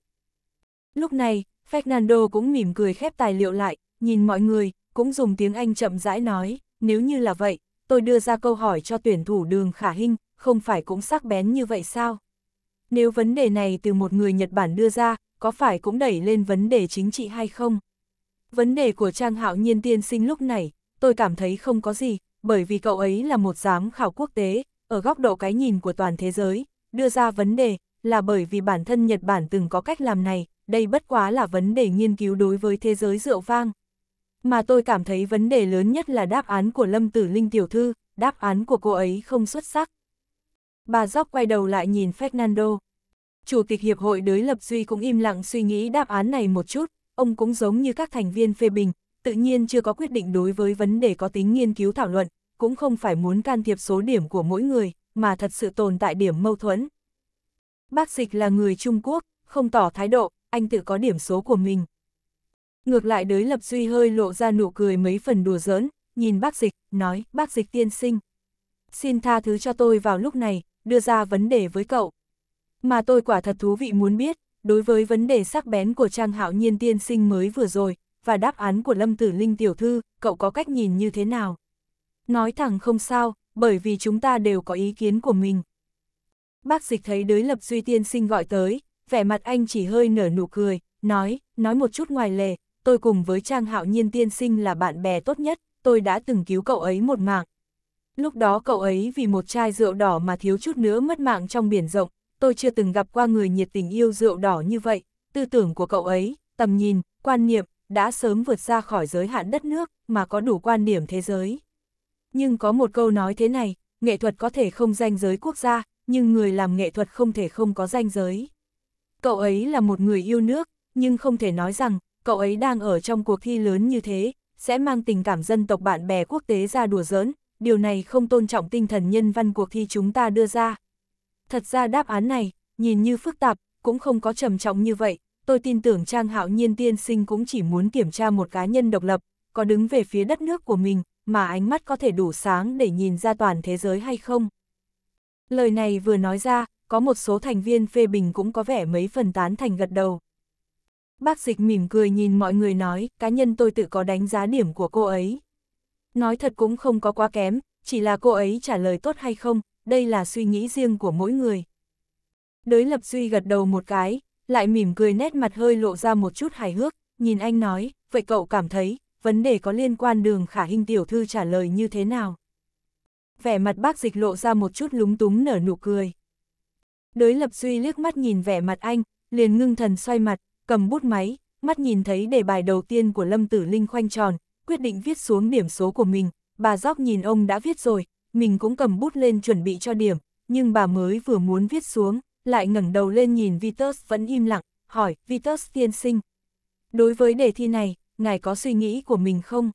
Speaker 1: Lúc này, Fernando cũng mỉm cười khép tài liệu lại, nhìn mọi người, cũng dùng tiếng Anh chậm rãi nói, nếu như là vậy, tôi đưa ra câu hỏi cho tuyển thủ đường khả hình, không phải cũng sắc bén như vậy sao? Nếu vấn đề này từ một người Nhật Bản đưa ra, có phải cũng đẩy lên vấn đề chính trị hay không? Vấn đề của Trang Hạo Nhiên tiên sinh lúc này, tôi cảm thấy không có gì, bởi vì cậu ấy là một giám khảo quốc tế, ở góc độ cái nhìn của toàn thế giới, đưa ra vấn đề là bởi vì bản thân Nhật Bản từng có cách làm này, đây bất quá là vấn đề nghiên cứu đối với thế giới rượu vang, mà tôi cảm thấy vấn đề lớn nhất là đáp án của Lâm Tử Linh tiểu thư, đáp án của cô ấy không xuất sắc. Bà Gióc quay đầu lại nhìn Fernando. Chủ tịch Hiệp hội đối lập Duy cũng im lặng suy nghĩ đáp án này một chút, ông cũng giống như các thành viên phê bình, tự nhiên chưa có quyết định đối với vấn đề có tính nghiên cứu thảo luận, cũng không phải muốn can thiệp số điểm của mỗi người, mà thật sự tồn tại điểm mâu thuẫn. Bác Dịch là người Trung Quốc, không tỏ thái độ, anh tự có điểm số của mình. Ngược lại đới lập duy hơi lộ ra nụ cười mấy phần đùa giỡn, nhìn bác dịch, nói, bác dịch tiên sinh. Xin tha thứ cho tôi vào lúc này, đưa ra vấn đề với cậu. Mà tôi quả thật thú vị muốn biết, đối với vấn đề sắc bén của Trang Hạo Nhiên tiên sinh mới vừa rồi, và đáp án của Lâm Tử Linh tiểu thư, cậu có cách nhìn như thế nào? Nói thẳng không sao, bởi vì chúng ta đều có ý kiến của mình. Bác dịch thấy đới lập duy tiên sinh gọi tới, vẻ mặt anh chỉ hơi nở nụ cười, nói, nói một chút ngoài lề, tôi cùng với Trang Hạo Nhiên tiên sinh là bạn bè tốt nhất, tôi đã từng cứu cậu ấy một mạng. Lúc đó cậu ấy vì một chai rượu đỏ mà thiếu chút nữa mất mạng trong biển rộng, tôi chưa từng gặp qua người nhiệt tình yêu rượu đỏ như vậy, tư tưởng của cậu ấy, tầm nhìn, quan niệm, đã sớm vượt ra khỏi giới hạn đất nước mà có đủ quan điểm thế giới. Nhưng có một câu nói thế này, nghệ thuật có thể không danh giới quốc gia, nhưng người làm nghệ thuật không thể không có danh giới. Cậu ấy là một người yêu nước, nhưng không thể nói rằng cậu ấy đang ở trong cuộc thi lớn như thế, sẽ mang tình cảm dân tộc bạn bè quốc tế ra đùa giỡn, điều này không tôn trọng tinh thần nhân văn cuộc thi chúng ta đưa ra. Thật ra đáp án này, nhìn như phức tạp, cũng không có trầm trọng như vậy, tôi tin tưởng Trang Hạo Nhiên tiên sinh cũng chỉ muốn kiểm tra một cá nhân độc lập, có đứng về phía đất nước của mình, mà ánh mắt có thể đủ sáng để nhìn ra toàn thế giới hay không. Lời này vừa nói ra, có một số thành viên phê bình cũng có vẻ mấy phần tán thành gật đầu. Bác dịch mỉm cười nhìn mọi người nói, cá nhân tôi tự có đánh giá điểm của cô ấy. Nói thật cũng không có quá kém, chỉ là cô ấy trả lời tốt hay không, đây là suy nghĩ riêng của mỗi người. Đới lập duy gật đầu một cái, lại mỉm cười nét mặt hơi lộ ra một chút hài hước, nhìn anh nói, vậy cậu cảm thấy, vấn đề có liên quan đường khả hình tiểu thư trả lời như thế nào? Vẻ mặt bác dịch lộ ra một chút lúng túng nở nụ cười. Đới lập duy liếc mắt nhìn vẻ mặt anh, liền ngưng thần xoay mặt, cầm bút máy, mắt nhìn thấy đề bài đầu tiên của Lâm Tử Linh khoanh tròn, quyết định viết xuống điểm số của mình, bà Dóc nhìn ông đã viết rồi, mình cũng cầm bút lên chuẩn bị cho điểm, nhưng bà mới vừa muốn viết xuống, lại ngẩng đầu lên nhìn Vitus vẫn im lặng, hỏi, Vitus tiên sinh. Đối với đề thi này, ngài có suy nghĩ của mình không?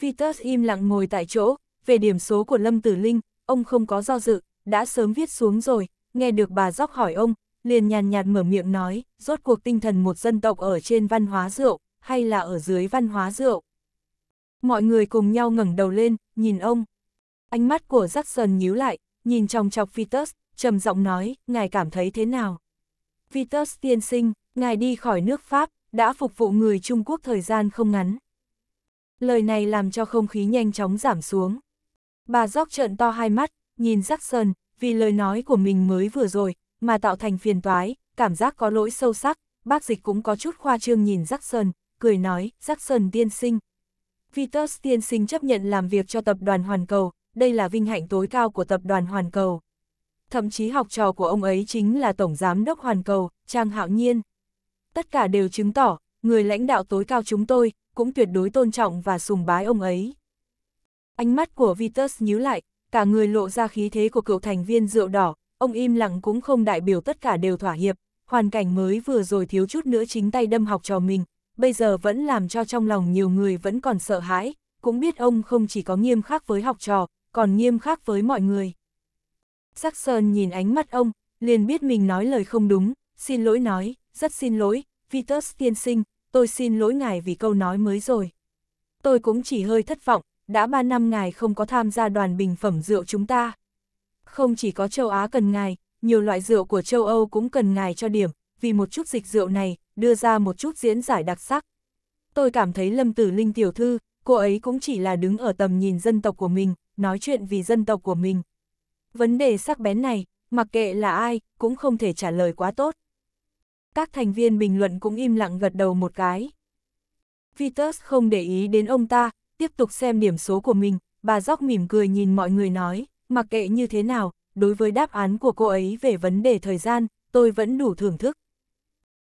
Speaker 1: Vitus im lặng ngồi tại chỗ, về điểm số của Lâm Tử Linh, ông không có do dự, đã sớm viết xuống rồi, nghe được bà Dóc hỏi ông, liền nhàn nhạt mở miệng nói, rốt cuộc tinh thần một dân tộc ở trên văn hóa rượu, hay là ở dưới văn hóa rượu. Mọi người cùng nhau ngẩng đầu lên, nhìn ông. Ánh mắt của Jackson nhíu lại, nhìn trong chọc Vitus, trầm giọng nói, ngài cảm thấy thế nào? Vitus tiên sinh, ngài đi khỏi nước Pháp, đã phục vụ người Trung Quốc thời gian không ngắn. Lời này làm cho không khí nhanh chóng giảm xuống. Bà dốc trợn to hai mắt, nhìn Jackson, vì lời nói của mình mới vừa rồi, mà tạo thành phiền toái, cảm giác có lỗi sâu sắc, bác dịch cũng có chút khoa trương nhìn Jackson, cười nói, Jackson tiên sinh. Vitus tiên sinh chấp nhận làm việc cho tập đoàn Hoàn Cầu, đây là vinh hạnh tối cao của tập đoàn Hoàn Cầu. Thậm chí học trò của ông ấy chính là Tổng Giám đốc Hoàn Cầu, Trang Hạo Nhiên. Tất cả đều chứng tỏ, người lãnh đạo tối cao chúng tôi, cũng tuyệt đối tôn trọng và sùng bái ông ấy. Ánh mắt của Vitus nhíu lại, cả người lộ ra khí thế của cựu thành viên rượu đỏ, ông im lặng cũng không đại biểu tất cả đều thỏa hiệp, hoàn cảnh mới vừa rồi thiếu chút nữa chính tay đâm học trò mình, bây giờ vẫn làm cho trong lòng nhiều người vẫn còn sợ hãi, cũng biết ông không chỉ có nghiêm khắc với học trò, còn nghiêm khắc với mọi người. Sắc Sơn nhìn ánh mắt ông, liền biết mình nói lời không đúng, xin lỗi nói, rất xin lỗi, Vitus tiên sinh, tôi xin lỗi ngài vì câu nói mới rồi. Tôi cũng chỉ hơi thất vọng, đã ba năm ngài không có tham gia đoàn bình phẩm rượu chúng ta không chỉ có châu Á cần ngài, nhiều loại rượu của châu Âu cũng cần ngài cho điểm, vì một chút dịch rượu này, đưa ra một chút diễn giải đặc sắc. Tôi cảm thấy Lâm Tử Linh tiểu thư, cô ấy cũng chỉ là đứng ở tầm nhìn dân tộc của mình, nói chuyện vì dân tộc của mình. Vấn đề sắc bén này, mặc kệ là ai, cũng không thể trả lời quá tốt. Các thành viên bình luận cũng im lặng gật đầu một cái. Vitus không để ý đến ông ta, tiếp tục xem điểm số của mình, bà dốc mỉm cười nhìn mọi người nói mặc kệ như thế nào, đối với đáp án của cô ấy về vấn đề thời gian, tôi vẫn đủ thưởng thức.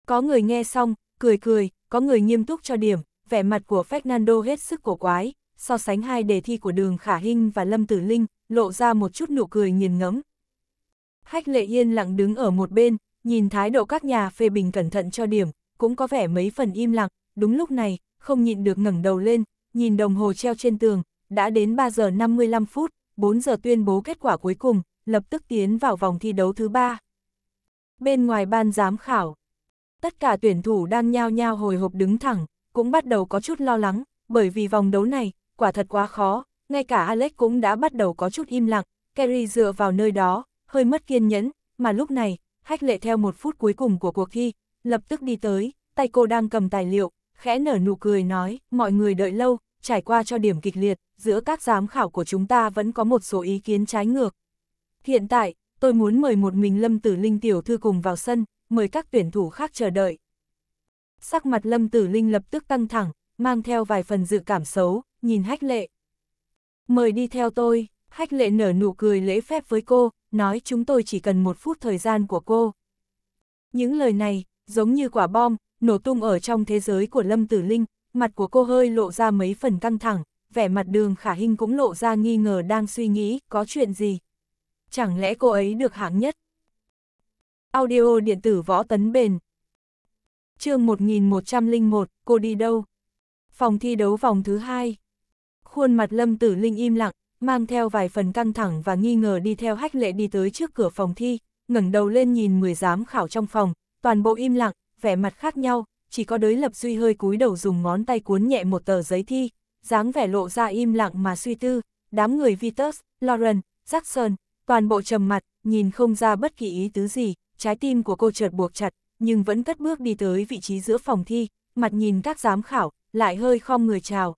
Speaker 1: Có người nghe xong, cười cười, có người nghiêm túc cho điểm, vẻ mặt của Fernando hết sức cổ quái, so sánh hai đề thi của Đường Khả Hinh và Lâm Tử Linh, lộ ra một chút nụ cười nghiền ngẫm. Hách lệ yên lặng đứng ở một bên, nhìn thái độ các nhà phê bình cẩn thận cho điểm, cũng có vẻ mấy phần im lặng, đúng lúc này, không nhịn được ngẩng đầu lên, nhìn đồng hồ treo trên tường, đã đến 3 giờ 55 phút, 4 giờ tuyên bố kết quả cuối cùng, lập tức tiến vào vòng thi đấu thứ 3. Bên ngoài ban giám khảo, tất cả tuyển thủ đang nhao nhao hồi hộp đứng thẳng, cũng bắt đầu có chút lo lắng, bởi vì vòng đấu này, quả thật quá khó, ngay cả Alex cũng đã bắt đầu có chút im lặng, Kerry dựa vào nơi đó, hơi mất kiên nhẫn, mà lúc này, hách lệ theo một phút cuối cùng của cuộc thi, lập tức đi tới, tay cô đang cầm tài liệu, khẽ nở nụ cười nói, mọi người đợi lâu, trải qua cho điểm kịch liệt, giữa các giám khảo của chúng ta vẫn có một số ý kiến trái ngược. Hiện tại, tôi muốn mời một mình Lâm Tử Linh tiểu thư cùng vào sân, mời các tuyển thủ khác chờ đợi. Sắc mặt Lâm Tử Linh lập tức căng thẳng, mang theo vài phần dự cảm xấu, nhìn hách lệ. Mời đi theo tôi, hách lệ nở nụ cười lễ phép với cô, nói chúng tôi chỉ cần một phút thời gian của cô. Những lời này, giống như quả bom, nổ tung ở trong thế giới của Lâm Tử Linh, mặt của cô hơi lộ ra mấy phần căng thẳng, vẻ mặt đường khả hình cũng lộ ra nghi ngờ đang suy nghĩ có chuyện gì. Chẳng lẽ cô ấy được hạng nhất? Audio điện tử võ tấn bền. chương 1101, cô đi đâu? Phòng thi đấu vòng thứ hai. Khuôn mặt Lâm Tử Linh im lặng, mang theo vài phần căng thẳng và nghi ngờ đi theo hách lệ đi tới trước cửa phòng thi, ngẩng đầu lên nhìn 10 giám khảo trong phòng, toàn bộ im lặng, vẻ mặt khác nhau, chỉ có đới lập duy hơi cúi đầu dùng ngón tay cuốn nhẹ một tờ giấy thi, dáng vẻ lộ ra im lặng mà suy tư, đám người Vitus, Lauren, Jackson, toàn bộ trầm mặt, nhìn không ra bất kỳ ý tứ gì, trái tim của cô chợt buộc chặt, nhưng vẫn cất bước đi tới vị trí giữa phòng thi, mặt nhìn các giám khảo, lại hơi khom người chào.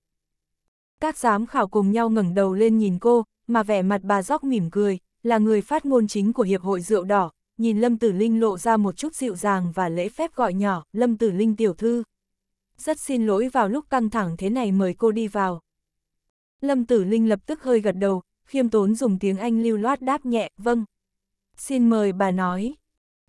Speaker 1: Các giám khảo cùng nhau ngẩng đầu lên nhìn cô, mà vẻ mặt bà dóc mỉm cười, là người phát ngôn chính của Hiệp hội Rượu Đỏ, nhìn Lâm Tử Linh lộ ra một chút dịu dàng và lễ phép gọi nhỏ, Lâm Tử Linh tiểu thư. Rất xin lỗi vào lúc căng thẳng thế này mời cô đi vào. Lâm Tử Linh lập tức hơi gật đầu, khiêm tốn dùng tiếng Anh lưu loát đáp nhẹ, vâng. Xin mời bà nói.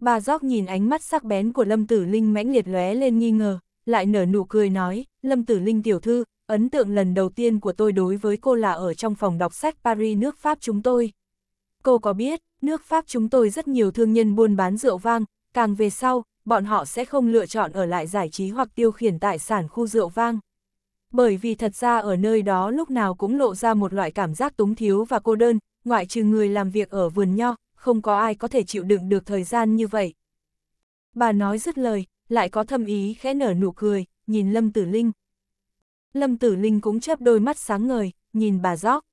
Speaker 1: Bà gióc nhìn ánh mắt sắc bén của Lâm Tử Linh mãnh liệt lóe lên nghi ngờ, lại nở nụ cười nói, Lâm Tử Linh tiểu thư, ấn tượng lần đầu tiên của tôi đối với cô là ở trong phòng đọc sách Paris nước Pháp chúng tôi. Cô có biết, Nước Pháp chúng tôi rất nhiều thương nhân buôn bán rượu vang, càng về sau, bọn họ sẽ không lựa chọn ở lại giải trí hoặc tiêu khiển tài sản khu rượu vang. Bởi vì thật ra ở nơi đó lúc nào cũng lộ ra một loại cảm giác túng thiếu và cô đơn, ngoại trừ người làm việc ở vườn nho, không có ai có thể chịu đựng được thời gian như vậy. Bà nói dứt lời, lại có thâm ý khẽ nở nụ cười, nhìn Lâm Tử Linh. Lâm Tử Linh cũng chớp đôi mắt sáng ngời, nhìn bà gióc.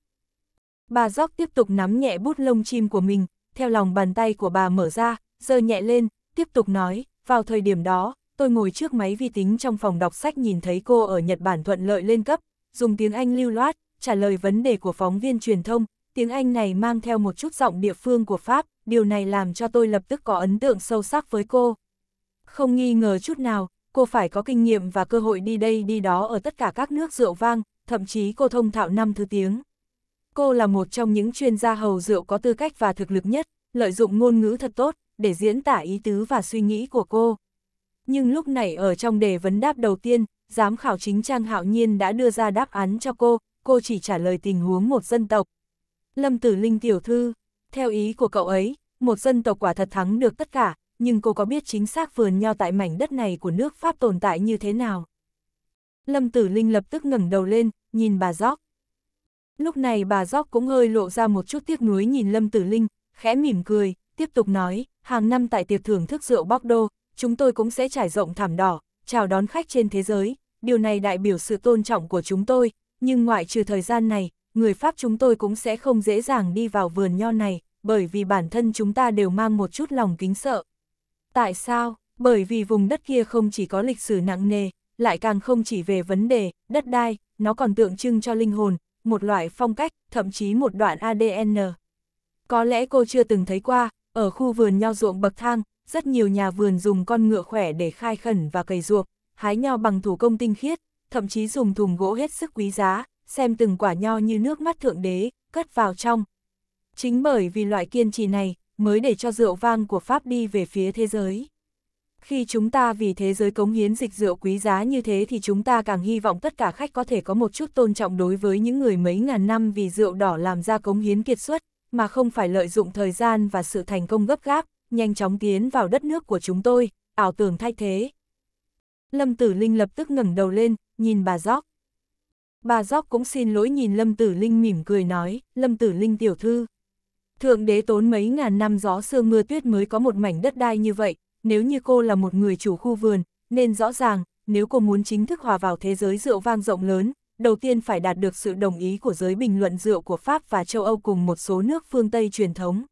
Speaker 1: Bà gióc tiếp tục nắm nhẹ bút lông chim của mình, theo lòng bàn tay của bà mở ra, giơ nhẹ lên, tiếp tục nói, vào thời điểm đó, tôi ngồi trước máy vi tính trong phòng đọc sách nhìn thấy cô ở Nhật Bản thuận lợi lên cấp, dùng tiếng Anh lưu loát, trả lời vấn đề của phóng viên truyền thông, tiếng Anh này mang theo một chút giọng địa phương của Pháp, điều này làm cho tôi lập tức có ấn tượng sâu sắc với cô. Không nghi ngờ chút nào, cô phải có kinh nghiệm và cơ hội đi đây đi đó ở tất cả các nước rượu vang, thậm chí cô thông thạo năm thứ tiếng. Cô là một trong những chuyên gia hầu rượu có tư cách và thực lực nhất, lợi dụng ngôn ngữ thật tốt, để diễn tả ý tứ và suy nghĩ của cô. Nhưng lúc này ở trong đề vấn đáp đầu tiên, giám khảo chính Trang Hạo Nhiên đã đưa ra đáp án cho cô, cô chỉ trả lời tình huống một dân tộc. Lâm Tử Linh tiểu thư, theo ý của cậu ấy, một dân tộc quả thật thắng được tất cả, nhưng cô có biết chính xác vườn nho tại mảnh đất này của nước Pháp tồn tại như thế nào? Lâm Tử Linh lập tức ngẩng đầu lên, nhìn bà Gióc. Lúc này bà Gióc cũng hơi lộ ra một chút tiếc nuối nhìn Lâm Tử Linh, khẽ mỉm cười, tiếp tục nói, hàng năm tại tiệc thưởng thức rượu bóc đô, chúng tôi cũng sẽ trải rộng thảm đỏ, chào đón khách trên thế giới, điều này đại biểu sự tôn trọng của chúng tôi, nhưng ngoại trừ thời gian này, người Pháp chúng tôi cũng sẽ không dễ dàng đi vào vườn nho này, bởi vì bản thân chúng ta đều mang một chút lòng kính sợ. Tại sao? Bởi vì vùng đất kia không chỉ có lịch sử nặng nề, lại càng không chỉ về vấn đề, đất đai, nó còn tượng trưng cho linh hồn, một loại phong cách, thậm chí một đoạn ADN. Có lẽ cô chưa từng thấy qua, ở khu vườn nho ruộng bậc thang, rất nhiều nhà vườn dùng con ngựa khỏe để khai khẩn và cày ruộng, hái nho bằng thủ công tinh khiết, thậm chí dùng thùng gỗ hết sức quý giá, xem từng quả nho như nước mắt thượng đế, cất vào trong. Chính bởi vì loại kiên trì này, mới để cho rượu vang của Pháp đi về phía thế giới. Khi chúng ta vì thế giới cống hiến dịch rượu quý giá như thế thì chúng ta càng hy vọng tất cả khách có thể có một chút tôn trọng đối với những người mấy ngàn năm vì rượu đỏ làm ra cống hiến kiệt xuất, mà không phải lợi dụng thời gian và sự thành công gấp gáp, nhanh chóng tiến vào đất nước của chúng tôi, ảo tưởng thay thế. Lâm Tử Linh lập tức ngẩng đầu lên, nhìn bà Gióc. Bà Gióc cũng xin lỗi nhìn Lâm Tử Linh mỉm cười nói, Lâm Tử Linh tiểu thư. Thượng đế tốn mấy ngàn năm gió sương mưa tuyết mới có một mảnh đất đai như vậy, nếu như cô là một người chủ khu vườn, nên rõ ràng, nếu cô muốn chính thức hòa vào thế giới rượu vang rộng lớn, đầu tiên phải đạt được sự đồng ý của giới bình luận rượu của Pháp và châu Âu cùng một số nước phương Tây truyền thống.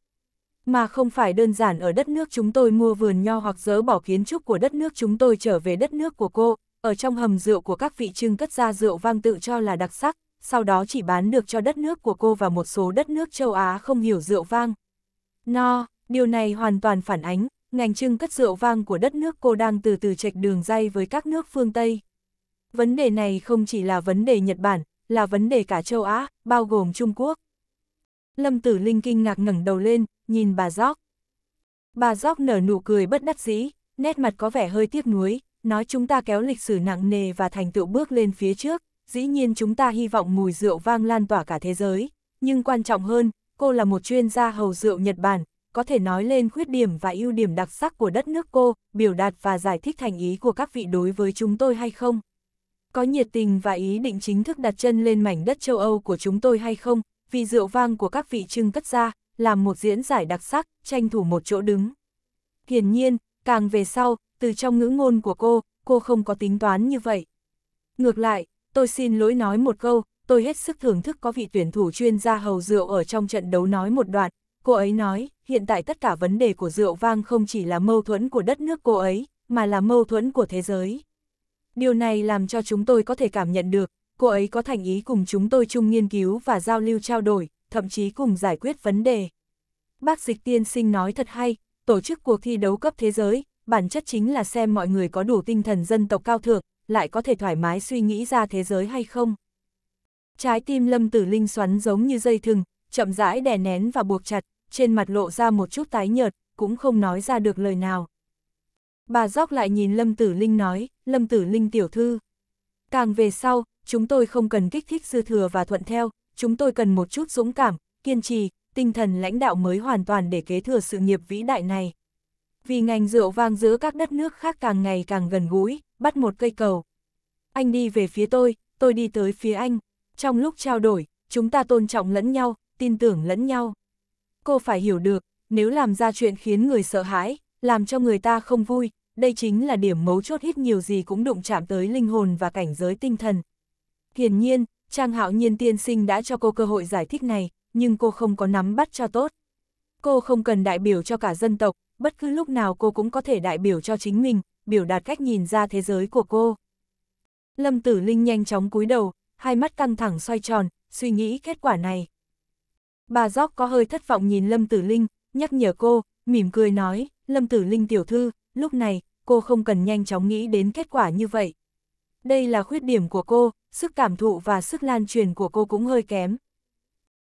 Speaker 1: Mà không phải đơn giản ở đất nước chúng tôi mua vườn nho hoặc dỡ bỏ kiến trúc của đất nước chúng tôi trở về đất nước của cô, ở trong hầm rượu của các vị trưng cất ra rượu vang tự cho là đặc sắc, sau đó chỉ bán được cho đất nước của cô và một số đất nước châu Á không hiểu rượu vang. No, điều này hoàn toàn phản ánh, ngành trưng cất rượu vang của đất nước cô đang từ từ chệch đường dây với các nước phương Tây. Vấn đề này không chỉ là vấn đề Nhật Bản, là vấn đề cả châu Á, bao gồm Trung Quốc. Lâm Tử Linh kinh ngạc ngẩng đầu lên, nhìn bà Gióc. Bà Gióc nở nụ cười bất đắc dĩ, nét mặt có vẻ hơi tiếc nuối, nói chúng ta kéo lịch sử nặng nề và thành tựu bước lên phía trước, dĩ nhiên chúng ta hy vọng mùi rượu vang lan tỏa cả thế giới, nhưng quan trọng hơn, cô là một chuyên gia hầu rượu Nhật Bản, có thể nói lên khuyết điểm và ưu điểm đặc sắc của đất nước cô, biểu đạt và giải thích thành ý của các vị đối với chúng tôi hay không? Có nhiệt tình và ý định chính thức đặt chân lên mảnh đất châu Âu của chúng tôi hay không? Vì rượu vang của các vị trưng cất ra, làm một diễn giải đặc sắc, tranh thủ một chỗ đứng. Hiển nhiên, càng về sau, từ trong ngữ ngôn của cô, cô không có tính toán như vậy. Ngược lại, tôi xin lỗi nói một câu, tôi hết sức thưởng thức có vị tuyển thủ chuyên gia hầu rượu ở trong trận đấu nói một đoạn, cô ấy nói, hiện tại tất cả vấn đề của rượu vang không chỉ là mâu thuẫn của đất nước cô ấy, mà là mâu thuẫn của thế giới. Điều này làm cho chúng tôi có thể cảm nhận được, cô ấy có thành ý cùng chúng tôi chung nghiên cứu và giao lưu trao đổi, thậm chí cùng giải quyết vấn đề. Bác dịch tiên sinh nói thật hay, tổ chức cuộc thi đấu cấp thế giới, bản chất chính là xem mọi người có đủ tinh thần dân tộc cao thượng, lại có thể thoải mái suy nghĩ ra thế giới hay không. Trái tim Lâm Tử Linh xoắn giống như dây thừng, chậm rãi đè nén và buộc chặt, trên mặt lộ ra một chút tái nhợt, cũng không nói ra được lời nào. Bà dốc lại nhìn Lâm Tử Linh nói, Lâm Tử Linh tiểu thư. Càng về sau, chúng tôi không cần kích thích dư thừa và thuận theo, chúng tôi cần một chút dũng cảm, kiên trì, tinh thần lãnh đạo mới hoàn toàn để kế thừa sự nghiệp vĩ đại này. Vì ngành rượu vang giữa các đất nước khác càng ngày càng gần gũi, bắt một cây cầu. Anh đi về phía tôi, tôi đi tới phía anh. Trong lúc trao đổi, chúng ta tôn trọng lẫn nhau, tin tưởng lẫn nhau cô phải hiểu được, nếu làm ra chuyện khiến người sợ hãi, làm cho người ta không vui, đây chính là điểm mấu chốt ít nhiều gì cũng đụng chạm tới linh hồn và cảnh giới tinh thần. Hiển nhiên, Trang Hạo Nhiên tiên sinh đã cho cô cơ hội giải thích này, nhưng cô không có nắm bắt cho tốt. Cô không cần đại biểu cho cả dân tộc, bất cứ lúc nào cô cũng có thể đại biểu cho chính mình, biểu đạt cách nhìn ra thế giới của cô. Lâm Tử Linh nhanh chóng cúi đầu, hai mắt căng thẳng xoay tròn, suy nghĩ kết quả này. Bà Gióc có hơi thất vọng nhìn Lâm Tử Linh, nhắc nhở cô, mỉm cười nói, Lâm Tử Linh tiểu thư, lúc này, cô không cần nhanh chóng nghĩ đến kết quả như vậy. Đây là khuyết điểm của cô, sức cảm thụ và sức lan truyền của cô cũng hơi kém.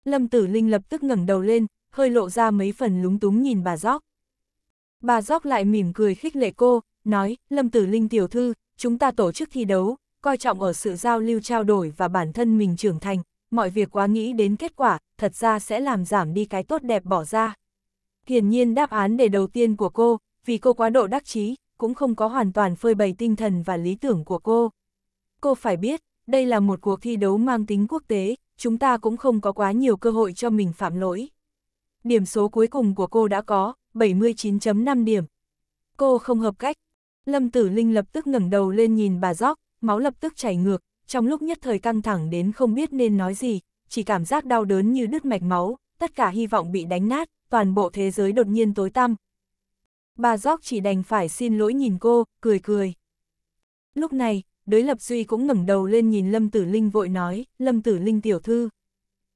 Speaker 1: Lâm Tử Linh lập tức ngẩng đầu lên, hơi lộ ra mấy phần lúng túng nhìn bà Gióc. Bà Gióc lại mỉm cười khích lệ cô, nói, Lâm Tử Linh tiểu thư, chúng ta tổ chức thi đấu, coi trọng ở sự giao lưu trao đổi và bản thân mình trưởng thành, mọi việc quá nghĩ đến kết quả, thật ra sẽ làm giảm đi cái tốt đẹp bỏ ra. Hiển nhiên đáp án để đầu tiên của cô, vì cô quá độ đắc chí, cũng không có hoàn toàn phơi bày tinh thần và lý tưởng của cô. Cô phải biết, đây là một cuộc thi đấu mang tính quốc tế, chúng ta cũng không có quá nhiều cơ hội cho mình phạm lỗi. Điểm số cuối cùng của cô đã có, 79.5 điểm. Cô không hợp cách. Lâm Tử Linh lập tức ngẩng đầu lên nhìn bà gióc, máu lập tức chảy ngược, trong lúc nhất thời căng thẳng đến không biết nên nói gì, chỉ cảm giác đau đớn như đứt mạch máu, tất cả hy vọng bị đánh nát, toàn bộ thế giới đột nhiên tối tăm. Bà Gióc chỉ đành phải xin lỗi nhìn cô, cười cười. Lúc này, đối lập duy cũng ngẩng đầu lên nhìn Lâm Tử Linh vội nói, Lâm Tử Linh tiểu thư.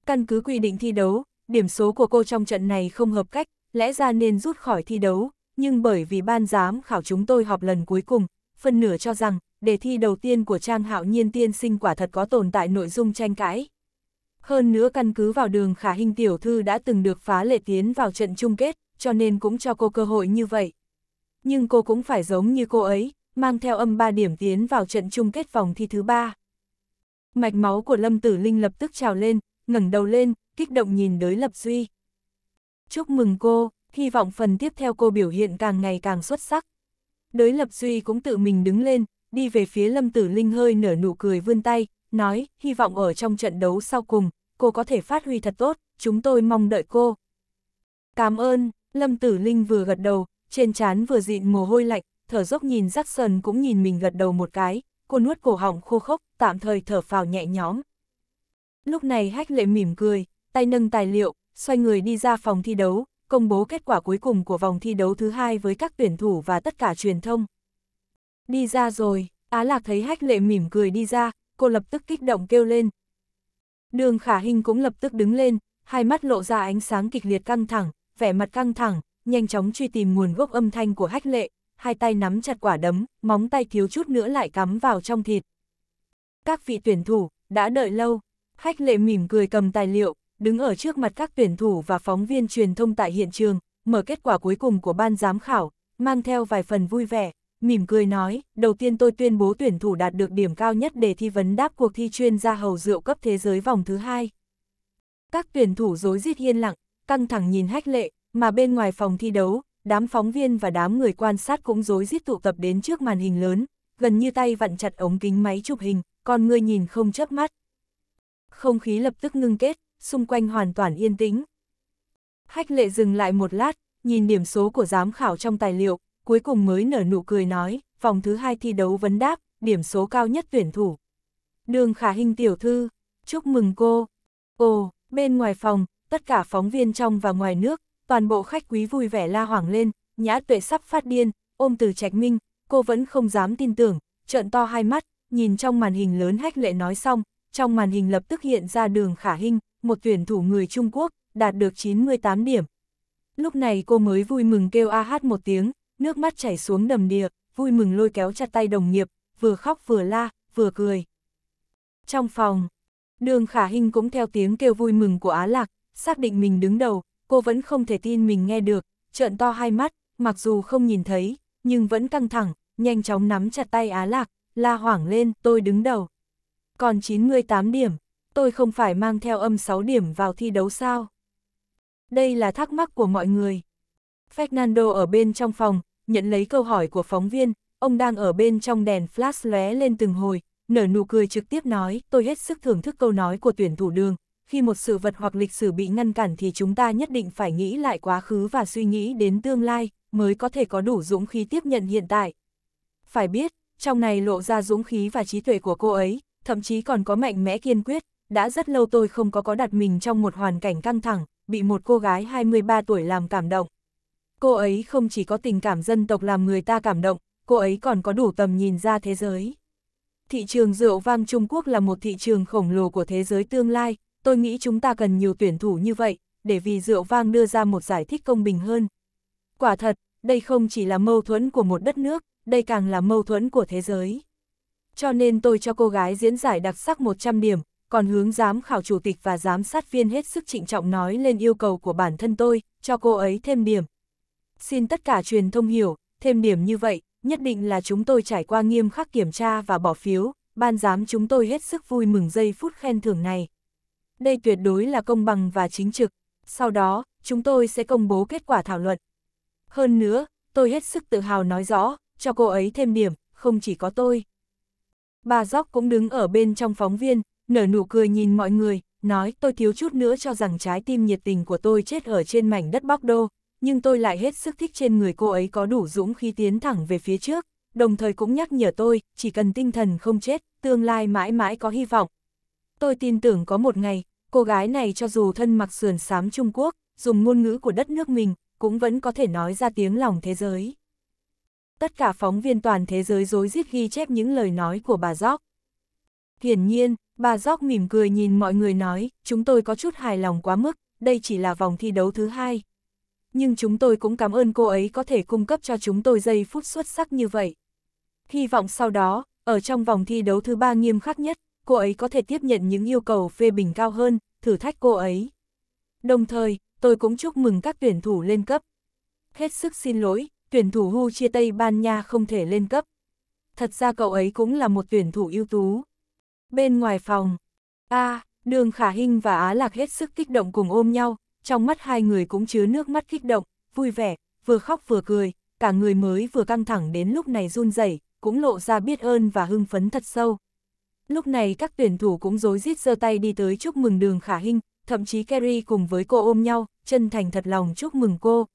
Speaker 1: Căn cứ quy định thi đấu, điểm số của cô trong trận này không hợp cách, lẽ ra nên rút khỏi thi đấu, nhưng bởi vì ban giám khảo chúng tôi họp lần cuối cùng, phân nửa cho rằng, đề thi đầu tiên của Trang Hạo Nhiên tiên sinh quả thật có tồn tại nội dung tranh cãi, hơn nữa căn cứ vào đường khả hình tiểu thư đã từng được phá lệ tiến vào trận chung kết, cho nên cũng cho cô cơ hội như vậy. Nhưng cô cũng phải giống như cô ấy, mang theo âm 3 điểm tiến vào trận chung kết vòng thi thứ 3. Mạch máu của Lâm Tử Linh lập tức trào lên, ngẩng đầu lên, kích động nhìn đới Lập Duy. Chúc mừng cô, hy vọng phần tiếp theo cô biểu hiện càng ngày càng xuất sắc. Đới Lập Duy cũng tự mình đứng lên, đi về phía Lâm Tử Linh hơi nở nụ cười vươn tay, nói, hy vọng ở trong trận đấu sau cùng, cô có thể phát huy thật tốt, chúng tôi mong đợi cô. Cảm ơn, Lâm Tử Linh vừa gật đầu, trên trán vừa dịn mồ hôi lạnh, thở dốc nhìn Jackson cũng nhìn mình gật đầu một cái, cô nuốt cổ họng khô khốc, tạm thời thở phào nhẹ nhõm. Lúc này hách lệ mỉm cười, tay nâng tài liệu, xoay người đi ra phòng thi đấu, công bố kết quả cuối cùng của vòng thi đấu thứ hai với các tuyển thủ và tất cả truyền thông. Đi ra rồi, Á Lạc thấy hách lệ mỉm cười đi ra, cô lập tức kích động kêu lên. Đường khả hình cũng lập tức đứng lên, hai mắt lộ ra ánh sáng kịch liệt căng thẳng, vẻ mặt căng thẳng, nhanh chóng truy tìm nguồn gốc âm thanh của hách lệ, hai tay nắm chặt quả đấm, móng tay thiếu chút nữa lại cắm vào trong thịt. Các vị tuyển thủ, đã đợi lâu, hách lệ mỉm cười cầm tài liệu, đứng ở trước mặt các tuyển thủ và phóng viên truyền thông tại hiện trường, mở kết quả cuối cùng của ban giám khảo, mang theo vài phần vui vẻ, mỉm cười nói, đầu tiên tôi tuyên bố tuyển thủ đạt được điểm cao nhất để thi vấn đáp cuộc thi chuyên gia hầu rượu cấp thế giới vòng thứ hai. Các tuyển thủ dối rít hiên lặng, căng thẳng nhìn hách lệ, mà bên ngoài phòng thi đấu, đám phóng viên và đám người quan sát cũng dối rít tụ tập đến trước màn hình lớn, gần như tay vặn chặt ống kính máy chụp hình, còn người nhìn không chớp mắt. Không khí lập tức ngưng kết, xung quanh hoàn toàn yên tĩnh. Hách lệ dừng lại một lát, nhìn điểm số của giám khảo trong tài liệu, cuối cùng mới nở nụ cười nói, vòng thứ hai thi đấu vấn đáp, điểm số cao nhất tuyển thủ. Đường khả hình tiểu thư, chúc mừng cô. Ồ, bên ngoài phòng, tất cả phóng viên trong và ngoài nước, toàn bộ khách quý vui vẻ la hoảng lên, nhã tuệ sắp phát điên, ôm từ trạch minh, cô vẫn không dám tin tưởng, trợn to hai mắt, nhìn trong màn hình lớn hách lệ nói xong, trong màn hình lập tức hiện ra đường khả hình, một tuyển thủ người Trung Quốc, đạt được 98 điểm. Lúc này cô mới vui mừng kêu a AH hát một tiếng, nước mắt chảy xuống đầm đìa, vui mừng lôi kéo chặt tay đồng nghiệp, vừa khóc vừa la, vừa cười. Trong phòng, đường khả hình cũng theo tiếng kêu vui mừng của Á Lạc, xác định mình đứng đầu, cô vẫn không thể tin mình nghe được, trợn to hai mắt, mặc dù không nhìn thấy, nhưng vẫn căng thẳng, nhanh chóng nắm chặt tay Á Lạc, la hoảng lên, tôi đứng đầu. Còn 98 điểm, tôi không phải mang theo âm 6 điểm vào thi đấu sao? Đây là thắc mắc của mọi người. Fernando ở bên trong phòng, nhận lấy câu hỏi của phóng viên, ông đang ở bên trong đèn flash lóe lên từng hồi, nở nụ cười trực tiếp nói, tôi hết sức thưởng thức câu nói của tuyển thủ đường, khi một sự vật hoặc lịch sử bị ngăn cản thì chúng ta nhất định phải nghĩ lại quá khứ và suy nghĩ đến tương lai, mới có thể có đủ dũng khí tiếp nhận hiện tại. Phải biết, trong này lộ ra dũng khí và trí tuệ của cô ấy, thậm chí còn có mạnh mẽ kiên quyết, đã rất lâu tôi không có có đặt mình trong một hoàn cảnh căng thẳng, bị một cô gái 23 tuổi làm cảm động. Cô ấy không chỉ có tình cảm dân tộc làm người ta cảm động, cô ấy còn có đủ tầm nhìn ra thế giới. Thị trường rượu vang Trung Quốc là một thị trường khổng lồ của thế giới tương lai, tôi nghĩ chúng ta cần nhiều tuyển thủ như vậy, để vì rượu vang đưa ra một giải thích công bình hơn. Quả thật, đây không chỉ là mâu thuẫn của một đất nước, đây càng là mâu thuẫn của thế giới. Cho nên tôi cho cô gái diễn giải đặc sắc 100 điểm, còn hướng giám khảo chủ tịch và giám sát viên hết sức trịnh trọng nói lên yêu cầu của bản thân tôi, cho cô ấy thêm điểm. Xin tất cả truyền thông hiểu, thêm điểm như vậy, nhất định là chúng tôi trải qua nghiêm khắc kiểm tra và bỏ phiếu, ban giám chúng tôi hết sức vui mừng giây phút khen thưởng này. Đây tuyệt đối là công bằng và chính trực, sau đó, chúng tôi sẽ công bố kết quả thảo luận. Hơn nữa, tôi hết sức tự hào nói rõ, cho cô ấy thêm điểm, không chỉ có tôi. Bà Gióc cũng đứng ở bên trong phóng viên, nở nụ cười nhìn mọi người, nói tôi thiếu chút nữa cho rằng trái tim nhiệt tình của tôi chết ở trên mảnh đất Bắc Đô, nhưng tôi lại hết sức thích trên người cô ấy có đủ dũng khí tiến thẳng về phía trước, đồng thời cũng nhắc nhở tôi, chỉ cần tinh thần không chết, tương lai mãi mãi có hy vọng. Tôi tin tưởng có một ngày, cô gái này cho dù thân mặc sườn xám Trung Quốc, dùng ngôn ngữ của đất nước mình, cũng vẫn có thể nói ra tiếng lòng thế giới. Tất cả phóng viên toàn thế giới dối rít ghi chép những lời nói của bà Gióc. Hiển nhiên, bà Gióc mỉm cười nhìn mọi người nói, chúng tôi có chút hài lòng quá mức, đây chỉ là vòng thi đấu thứ hai, nhưng chúng tôi cũng cảm ơn cô ấy có thể cung cấp cho chúng tôi giây phút xuất sắc như vậy. Hy vọng sau đó, ở trong vòng thi đấu thứ ba nghiêm khắc nhất, cô ấy có thể tiếp nhận những yêu cầu phê bình cao hơn, thử thách cô ấy. Đồng thời, tôi cũng chúc mừng các tuyển thủ lên cấp. Hết sức xin lỗi, tuyển thủ Hu chia Tây Ban Nha không thể lên cấp. Thật ra cậu ấy cũng là một tuyển thủ ưu tú. Bên ngoài phòng, A, à, Đường Khả Hinh và Á Lạc hết sức kích động cùng ôm nhau, trong mắt hai người cũng chứa nước mắt kích động, vui vẻ, vừa khóc vừa cười, cả người mới vừa căng thẳng đến lúc này run rẩy, cũng lộ ra biết ơn và hưng phấn thật sâu. Lúc này các tuyển thủ cũng rối rít giơ tay đi tới chúc mừng đường khả hình, thậm chí Kerry cùng với cô ôm nhau, chân thành thật lòng chúc mừng cô.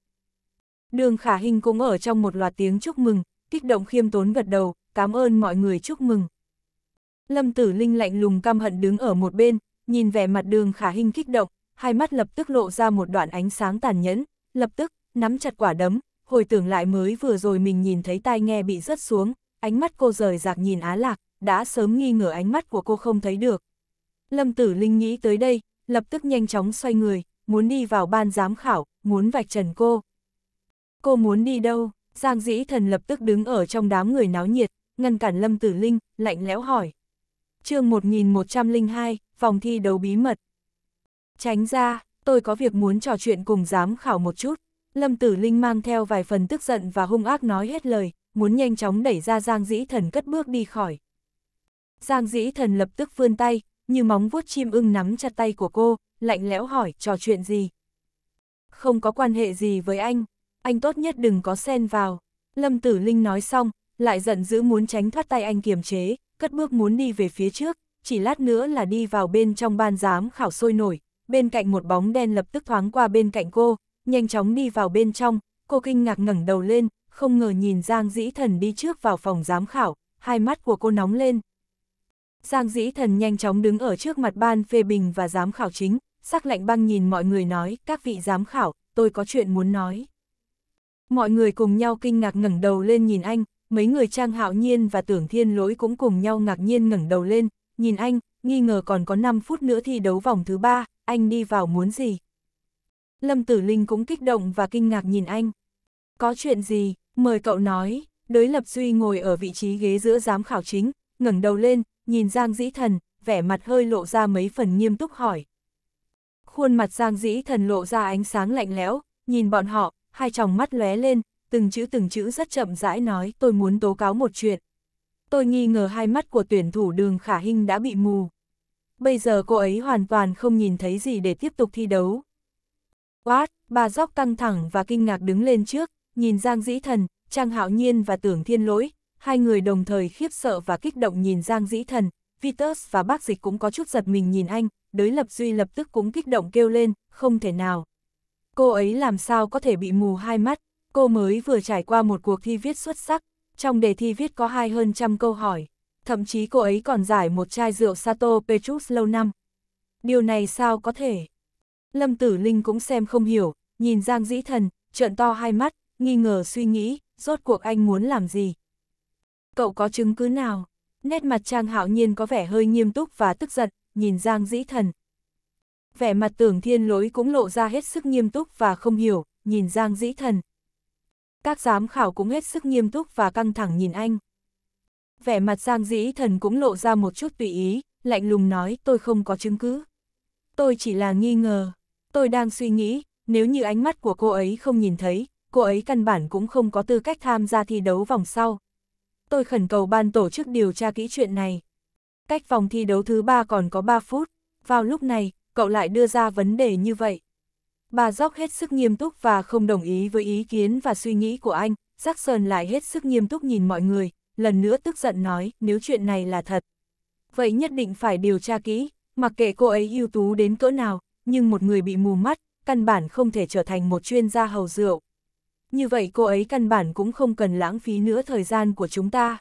Speaker 1: Đường khả hình cũng ở trong một loạt tiếng chúc mừng, kích động khiêm tốn gật đầu, cảm ơn mọi người chúc mừng. Lâm tử linh lạnh lùng căm hận đứng ở một bên, nhìn vẻ mặt đường khả hình kích động, hai mắt lập tức lộ ra một đoạn ánh sáng tàn nhẫn, lập tức, nắm chặt quả đấm, hồi tưởng lại mới vừa rồi mình nhìn thấy tai nghe bị rớt xuống, ánh mắt cô rời rạc nhìn Á Lạc, đã sớm nghi ngờ ánh mắt của cô không thấy được. Lâm Tử Linh nghĩ tới đây, lập tức nhanh chóng xoay người, muốn đi vào ban giám khảo, muốn vạch trần cô. Cô muốn đi đâu? Giang Dĩ Thần lập tức đứng ở trong đám người náo nhiệt, ngăn cản Lâm Tử Linh, lạnh lẽo hỏi. chương 1102, phòng thi đấu bí mật. Tránh ra, tôi có việc muốn trò chuyện cùng giám khảo một chút. Lâm Tử Linh mang theo vài phần tức giận và hung ác nói hết lời, muốn nhanh chóng đẩy ra Giang Dĩ Thần cất bước đi khỏi. Giang Dĩ Thần lập tức vươn tay, như móng vuốt chim ưng nắm chặt tay của cô, lạnh lẽo hỏi trò chuyện gì. Không có quan hệ gì với anh, anh tốt nhất đừng có xen vào. Lâm Tử Linh nói xong, lại giận dữ muốn tránh thoát tay anh kiềm chế, cất bước muốn đi về phía trước, chỉ lát nữa là đi vào bên trong ban giám khảo sôi nổi, bên cạnh một bóng đen lập tức thoáng qua bên cạnh cô, nhanh chóng đi vào bên trong, cô kinh ngạc ngẩng đầu lên, không ngờ nhìn Giang Dĩ Thần đi trước vào phòng giám khảo, hai mắt của cô nóng lên. Giang Dĩ Thần nhanh chóng đứng ở trước mặt ban phê bình và giám khảo chính, sắc lạnh băng nhìn mọi người nói, các vị giám khảo, tôi có chuyện muốn nói. Mọi người cùng nhau kinh ngạc ngẩng đầu lên nhìn anh, mấy người Trang Hạo Nhiên và Tưởng Thiên Lỗi cũng cùng nhau ngạc nhiên ngẩng đầu lên, nhìn anh, nghi ngờ còn có 5 phút nữa thi đấu vòng thứ ba, anh đi vào muốn gì? Lâm Tử Linh cũng kích động và kinh ngạc nhìn anh. Có chuyện gì, mời cậu nói, đới lập duy ngồi ở vị trí ghế giữa giám khảo chính, ngẩng đầu lên, nhìn Giang Dĩ Thần, vẻ mặt hơi lộ ra mấy phần nghiêm túc hỏi. Khuôn mặt Giang Dĩ Thần lộ ra ánh sáng lạnh lẽo, nhìn bọn họ, hai tròng mắt lóe lên, từng chữ từng chữ rất chậm rãi nói tôi muốn tố cáo một chuyện tôi nghi ngờ hai mắt của tuyển thủ đường khả hình đã bị mù. Bây giờ cô ấy hoàn toàn không nhìn thấy gì để tiếp tục thi đấu. quát bà dốc căng thẳng và kinh ngạc đứng lên trước, nhìn Giang Dĩ Thần, Trang Hạo Nhiên và Tưởng Thiên Lỗi, hai người đồng thời khiếp sợ và kích động nhìn Giang Dĩ Thần, Vitus và bác dịch cũng có chút giật mình nhìn anh, đới lập duy lập tức cũng kích động kêu lên, không thể nào. Cô ấy làm sao có thể bị mù hai mắt, cô mới vừa trải qua một cuộc thi viết xuất sắc, trong đề thi viết có hai hơn trăm câu hỏi, thậm chí cô ấy còn giải một chai rượu Sato Petrus lâu năm. Điều này sao có thể? Lâm Tử Linh cũng xem không hiểu, nhìn Giang Dĩ Thần, trợn to hai mắt, nghi ngờ suy nghĩ, rốt cuộc anh muốn làm gì? Cậu có chứng cứ nào? Nét mặt Trang Hạo Nhiên có vẻ hơi nghiêm túc và tức giận, nhìn Giang Dĩ Thần. Vẻ mặt Tưởng Thiên Lỗi cũng lộ ra hết sức nghiêm túc và không hiểu, nhìn Giang Dĩ Thần. Các giám khảo cũng hết sức nghiêm túc và căng thẳng nhìn anh. Vẻ mặt Giang Dĩ Thần cũng lộ ra một chút tùy ý, lạnh lùng nói tôi không có chứng cứ. Tôi chỉ là nghi ngờ, tôi đang suy nghĩ, nếu như ánh mắt của cô ấy không nhìn thấy, cô ấy căn bản cũng không có tư cách tham gia thi đấu vòng sau. Tôi khẩn cầu ban tổ chức điều tra kỹ chuyện này. Cách vòng thi đấu thứ ba còn có 3 phút, vào lúc này, cậu lại đưa ra vấn đề như vậy. Bà Dốc hết sức nghiêm túc và không đồng ý với ý kiến và suy nghĩ của anh, Jackson lại hết sức nghiêm túc nhìn mọi người, lần nữa tức giận nói nếu chuyện này là thật. Vậy nhất định phải điều tra kỹ, mặc kệ cô ấy ưu tú đến cỡ nào, nhưng một người bị mù mắt, căn bản không thể trở thành một chuyên gia hầu rượu. Như vậy cô ấy căn bản cũng không cần lãng phí nữa thời gian của chúng ta.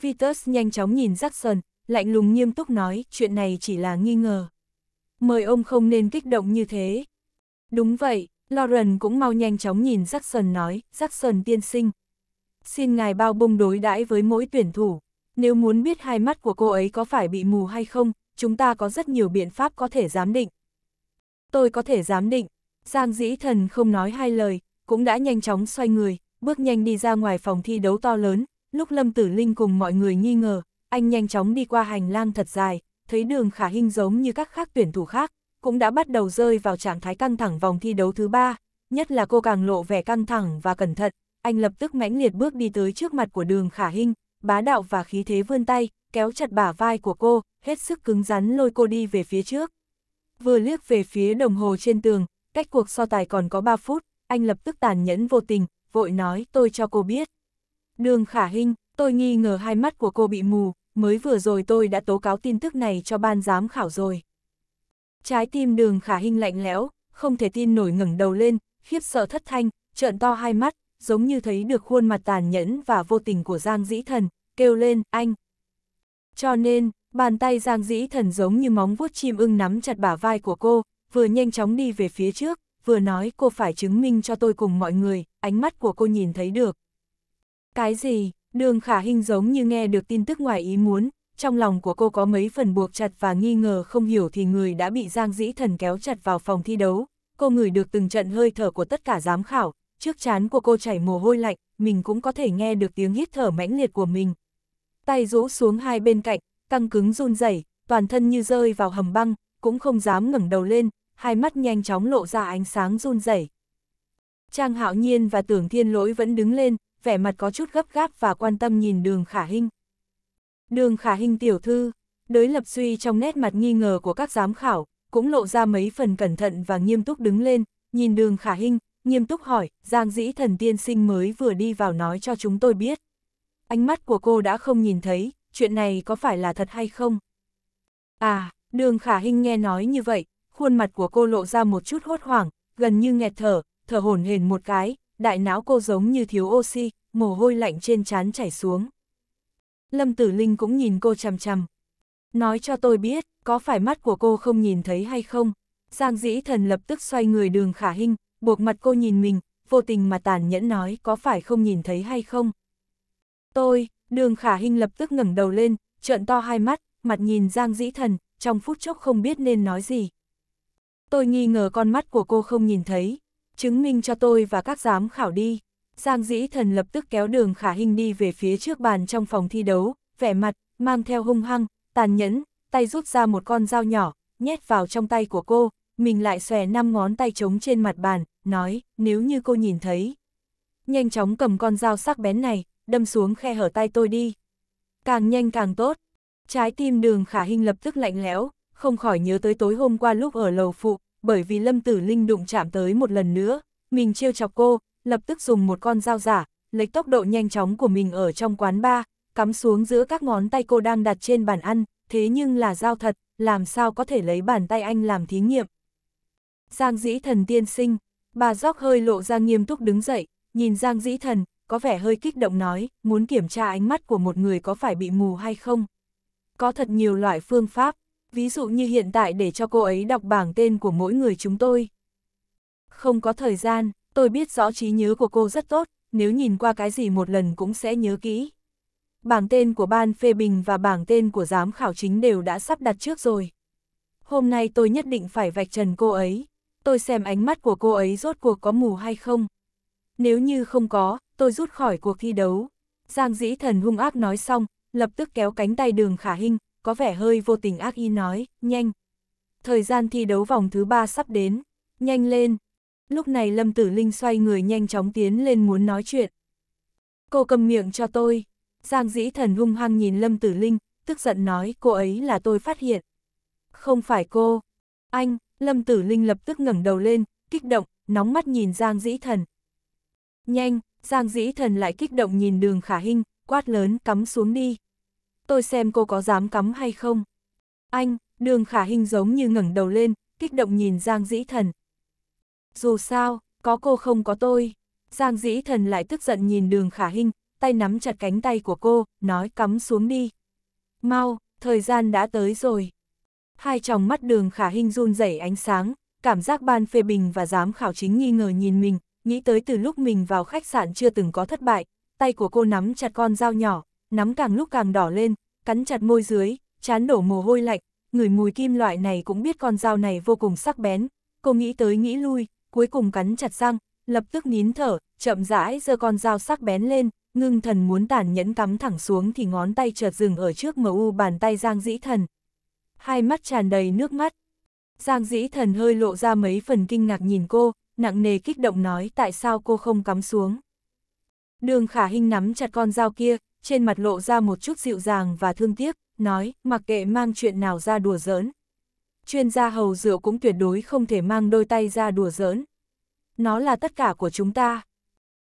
Speaker 1: Vitus nhanh chóng nhìn Jackson, lạnh lùng nghiêm túc nói chuyện này chỉ là nghi ngờ. Mời ông không nên kích động như thế, Đúng vậy, Lauren cũng mau nhanh chóng nhìn Jackson nói, Jackson tiên sinh. Xin ngài bao bông đối đãi với mỗi tuyển thủ. Nếu muốn biết hai mắt của cô ấy có phải bị mù hay không, chúng ta có rất nhiều biện pháp có thể giám định. Tôi có thể giám định. Giang dĩ thần không nói hai lời, cũng đã nhanh chóng xoay người, bước nhanh đi ra ngoài phòng thi đấu to lớn. Lúc Lâm Tử Linh cùng mọi người nghi ngờ, anh nhanh chóng đi qua hành lang thật dài, thấy đường khả hình giống như các khác tuyển thủ khác, cũng đã bắt đầu rơi vào trạng thái căng thẳng vòng thi đấu thứ ba, nhất là cô càng lộ vẻ căng thẳng và cẩn thận, anh lập tức mãnh liệt bước đi tới trước mặt của đường khả hinh, bá đạo và khí thế vươn tay, kéo chặt bả vai của cô, hết sức cứng rắn lôi cô đi về phía trước. Vừa liếc về phía đồng hồ trên tường, cách cuộc so tài còn có 3 phút, anh lập tức tàn nhẫn vô tình, vội nói tôi cho cô biết. Đường khả hinh, tôi nghi ngờ hai mắt của cô bị mù, mới vừa rồi tôi đã tố cáo tin tức này cho ban giám khảo rồi. Trái tim đường khả hình lạnh lẽo, không thể tin nổi ngẩng đầu lên, khiếp sợ thất thanh, trợn to hai mắt, giống như thấy được khuôn mặt tàn nhẫn và vô tình của Giang Dĩ Thần, kêu lên, anh. Cho nên, bàn tay Giang Dĩ Thần giống như móng vuốt chim ưng nắm chặt bả vai của cô, vừa nhanh chóng đi về phía trước, vừa nói cô phải chứng minh cho tôi cùng mọi người, ánh mắt của cô nhìn thấy được. Cái gì, đường khả hình giống như nghe được tin tức ngoài ý muốn, trong lòng của cô có mấy phần buộc chặt và nghi ngờ không hiểu thì người đã bị Giang Dĩ Thần kéo chặt vào phòng thi đấu. Cô ngửi được từng trận hơi thở của tất cả giám khảo, trước chán của cô chảy mồ hôi lạnh, mình cũng có thể nghe được tiếng hít thở mãnh liệt của mình. Tay rũ xuống hai bên cạnh, căng cứng run rẩy, toàn thân như rơi vào hầm băng, cũng không dám ngẩng đầu lên, hai mắt nhanh chóng lộ ra ánh sáng run rẩy. Trang Hạo Nhiên và Tưởng Thiên Lỗi vẫn đứng lên, vẻ mặt có chút gấp gáp và quan tâm nhìn Đường Khả Hinh. Đường khả hình tiểu thư, đối lập suy trong nét mặt nghi ngờ của các giám khảo, cũng lộ ra mấy phần cẩn thận và nghiêm túc đứng lên, nhìn đường khả hình, nghiêm túc hỏi, giang dĩ thần tiên sinh mới vừa đi vào nói cho chúng tôi biết. Ánh mắt của cô đã không nhìn thấy, chuyện này có phải là thật hay không? À, đường khả hình nghe nói như vậy, khuôn mặt của cô lộ ra một chút hốt hoảng, gần như nghẹt thở, thở hổn hển một cái, đại não cô giống như thiếu oxy, mồ hôi lạnh trên trán chảy xuống. Lâm Tử Linh cũng nhìn cô chằm chằm. Nói cho tôi biết, có phải mắt của cô không nhìn thấy hay không? Giang dĩ thần lập tức xoay người đường khả hình, buộc mặt cô nhìn mình, vô tình mà tàn nhẫn nói có phải không nhìn thấy hay không? Tôi, đường khả hình lập tức ngẩng đầu lên, trợn to hai mắt, mặt nhìn Giang dĩ thần, trong phút chốc không biết nên nói gì. Tôi nghi ngờ con mắt của cô không nhìn thấy, chứng minh cho tôi và các giám khảo đi. Giang Dĩ Thần lập tức kéo đường Khả Hinh đi về phía trước bàn trong phòng thi đấu, vẻ mặt, mang theo hung hăng, tàn nhẫn, tay rút ra một con dao nhỏ, nhét vào trong tay của cô, mình lại xòe năm ngón tay trống trên mặt bàn, nói, nếu như cô nhìn thấy. Nhanh chóng cầm con dao sắc bén này, đâm xuống khe hở tay tôi đi. Càng nhanh càng tốt. Trái tim đường Khả Hinh lập tức lạnh lẽo, không khỏi nhớ tới tối hôm qua lúc ở lầu phụ, bởi vì Lâm Tử Linh đụng chạm tới một lần nữa, mình trêu chọc cô, lập tức dùng một con dao giả, lấy tốc độ nhanh chóng của mình ở trong quán bar, cắm xuống giữa các ngón tay cô đang đặt trên bàn ăn, thế nhưng là dao thật, làm sao có thể lấy bàn tay anh làm thí nghiệm. Giang dĩ thần tiên sinh, bà gióc hơi lộ ra nghiêm túc đứng dậy, nhìn Giang dĩ thần, có vẻ hơi kích động nói, muốn kiểm tra ánh mắt của một người có phải bị mù hay không. Có thật nhiều loại phương pháp, ví dụ như hiện tại để cho cô ấy đọc bảng tên của mỗi người chúng tôi. Không có thời gian, tôi biết rõ trí nhớ của cô rất tốt, nếu nhìn qua cái gì một lần cũng sẽ nhớ kỹ. Bảng tên của ban phê bình và bảng tên của giám khảo chính đều đã sắp đặt trước rồi. Hôm nay tôi nhất định phải vạch trần cô ấy. Tôi xem ánh mắt của cô ấy rốt cuộc có mù hay không. Nếu như không có, tôi rút khỏi cuộc thi đấu. Giang dĩ thần hung ác nói xong, lập tức kéo cánh tay đường khả hình, có vẻ hơi vô tình ác ý nói, nhanh. Thời gian thi đấu vòng thứ ba sắp đến, nhanh lên, Lúc này Lâm Tử Linh xoay người nhanh chóng tiến lên muốn nói chuyện. Cô cầm miệng cho tôi. Giang dĩ thần hung hăng nhìn Lâm Tử Linh, tức giận nói cô ấy là tôi phát hiện. Không phải cô. Anh, Lâm Tử Linh lập tức ngẩng đầu lên, kích động, nóng mắt nhìn Giang dĩ thần. Nhanh, Giang dĩ thần lại kích động nhìn đường khả hình quát lớn cắm xuống đi. Tôi xem cô có dám cắm hay không. Anh, đường khả hình giống như ngẩng đầu lên, kích động nhìn Giang dĩ thần. Dù sao, có cô không có tôi. Giang dĩ thần lại tức giận nhìn đường khả hình, tay nắm chặt cánh tay của cô, nói cắm xuống đi. Mau, thời gian đã tới rồi. Hai tròng mắt đường khả hình run rẩy ánh sáng, cảm giác ban phê bình và dám khảo chính nghi ngờ nhìn mình, nghĩ tới từ lúc mình vào khách sạn chưa từng có thất bại, tay của cô nắm chặt con dao nhỏ, nắm càng lúc càng đỏ lên, cắn chặt môi dưới, chán đổ mồ hôi lạnh, người mùi kim loại này cũng biết con dao này vô cùng sắc bén, cô nghĩ tới nghĩ lui, cuối cùng cắn chặt răng, lập tức nín thở, chậm rãi giơ con dao sắc bén lên, ngưng thần muốn tàn nhẫn cắm thẳng xuống thì ngón tay chợt dừng ở trước mu bàn tay Giang Dĩ Thần. Hai mắt tràn đầy nước mắt. Giang Dĩ Thần hơi lộ ra mấy phần kinh ngạc nhìn cô, nặng nề kích động nói tại sao cô không cắm xuống. Đường khả Hinh nắm chặt con dao kia, trên mặt lộ ra một chút dịu dàng và thương tiếc, nói mặc kệ mang chuyện nào ra đùa giỡn, chuyên gia hầu rượu cũng tuyệt đối không thể mang đôi tay ra đùa giỡn. Nó là tất cả của chúng ta.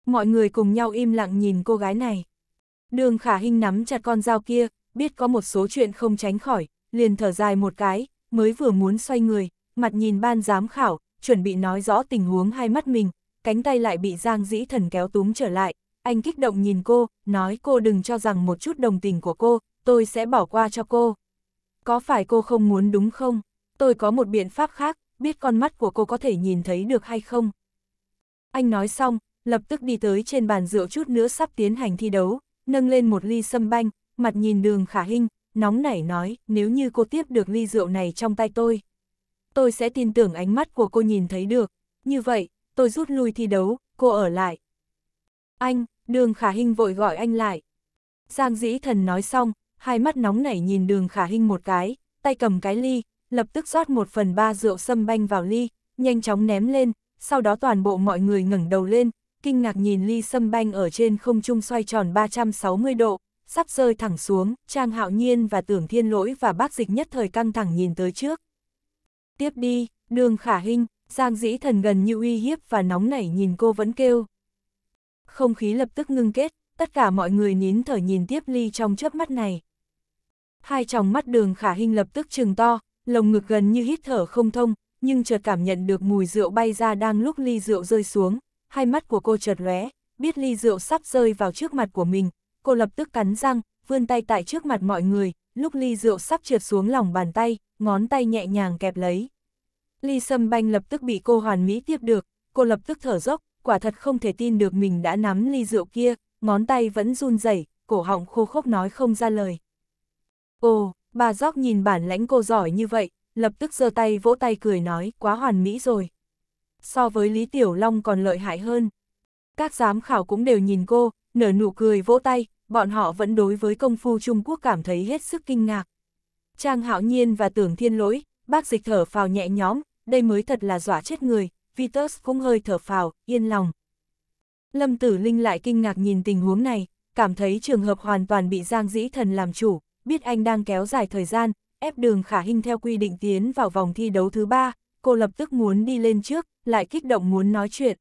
Speaker 1: Mọi người cùng nhau im lặng nhìn cô gái này. Đường khả hình nắm chặt con dao kia, biết có một số chuyện không tránh khỏi, liền thở dài một cái, mới vừa muốn xoay người, mặt nhìn ban giám khảo, chuẩn bị nói rõ tình huống hai mắt mình, cánh tay lại bị Giang Dĩ Thần kéo túm trở lại. Anh kích động nhìn cô, nói cô đừng cho rằng một chút đồng tình của cô, tôi sẽ bỏ qua cho cô. Có phải cô không muốn đúng không? tôi có một biện pháp khác, biết con mắt của cô có thể nhìn thấy được hay không. Anh nói xong, lập tức đi tới trên bàn rượu chút nữa sắp tiến hành thi đấu, nâng lên một ly sâm banh, mặt nhìn đường khả hình, nóng nảy nói, nếu như cô tiếp được ly rượu này trong tay tôi. Tôi sẽ tin tưởng ánh mắt của cô nhìn thấy được, như vậy, tôi rút lui thi đấu, cô ở lại. Anh, đường khả hình vội gọi anh lại. Giang dĩ thần nói xong, hai mắt nóng nảy nhìn đường khả hình một cái, tay cầm cái ly, lập tức rót một phần ba rượu sâm banh vào ly, nhanh chóng ném lên, sau đó toàn bộ mọi người ngẩng đầu lên, kinh ngạc nhìn ly sâm banh ở trên không trung xoay tròn 360 độ, sắp rơi thẳng xuống, Trang Hạo Nhiên và Tưởng Thiên Lỗi và bác dịch nhất thời căng thẳng nhìn tới trước. Tiếp đi, đường khả hình, Giang dĩ thần gần như uy hiếp và nóng nảy nhìn cô vẫn kêu. Không khí lập tức ngưng kết, tất cả mọi người nín thở nhìn tiếp ly trong chớp mắt này. Hai tròng mắt đường khả hình lập tức trừng to, lồng ngực gần như hít thở không thông, nhưng chợt cảm nhận được mùi rượu bay ra đang lúc ly rượu rơi xuống, hai mắt của cô chợt lóe, biết ly rượu sắp rơi vào trước mặt của mình, cô lập tức cắn răng, vươn tay tại trước mặt mọi người, lúc ly rượu sắp trượt xuống lòng bàn tay, ngón tay nhẹ nhàng kẹp lấy. Ly sâm banh lập tức bị cô hoàn mỹ tiếp được, cô lập tức thở dốc, quả thật không thể tin được mình đã nắm ly rượu kia, ngón tay vẫn run rẩy, cổ họng khô khốc nói không ra lời. Ồ! Bà Gióc nhìn bản lãnh cô giỏi như vậy, lập tức giơ tay vỗ tay cười nói, quá hoàn mỹ rồi. So với Lý Tiểu Long còn lợi hại hơn. Các giám khảo cũng đều nhìn cô, nở nụ cười vỗ tay, bọn họ vẫn đối với công phu Trung Quốc cảm thấy hết sức kinh ngạc. Trang Hạo Nhiên và Tưởng Thiên Lỗi, bác dịch thở phào nhẹ nhõm, đây mới thật là dọa chết người, Vitus cũng hơi thở phào, yên lòng. Lâm Tử Linh lại kinh ngạc nhìn tình huống này, cảm thấy trường hợp hoàn toàn bị Giang Dĩ Thần làm chủ, biết anh đang kéo dài thời gian, ép đường khả hình theo quy định tiến vào vòng thi đấu thứ ba, cô lập tức muốn đi lên trước, lại kích động muốn nói chuyện.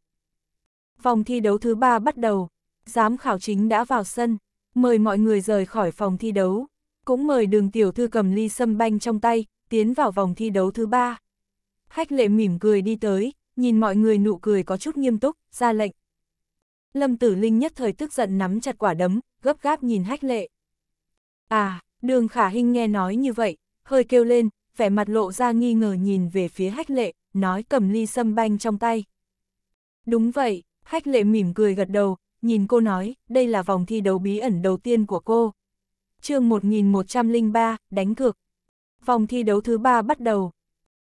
Speaker 1: Vòng thi đấu thứ ba bắt đầu, giám khảo chính đã vào sân, mời mọi người rời khỏi phòng thi đấu, cũng mời đường tiểu thư cầm ly sâm banh trong tay, tiến vào vòng thi đấu thứ ba. khách lệ mỉm cười đi tới, nhìn mọi người nụ cười có chút nghiêm túc, ra lệnh. Lâm Tử Linh nhất thời tức giận nắm chặt quả đấm, gấp gáp nhìn hách lệ. À, Đường khả hình nghe nói như vậy, hơi kêu lên, vẻ mặt lộ ra nghi ngờ nhìn về phía hách lệ, nói cầm ly sâm banh trong tay. Đúng vậy, hách lệ mỉm cười gật đầu, nhìn cô nói, đây là vòng thi đấu bí ẩn đầu tiên của cô. chương 1103, đánh cược. Vòng thi đấu thứ ba bắt đầu.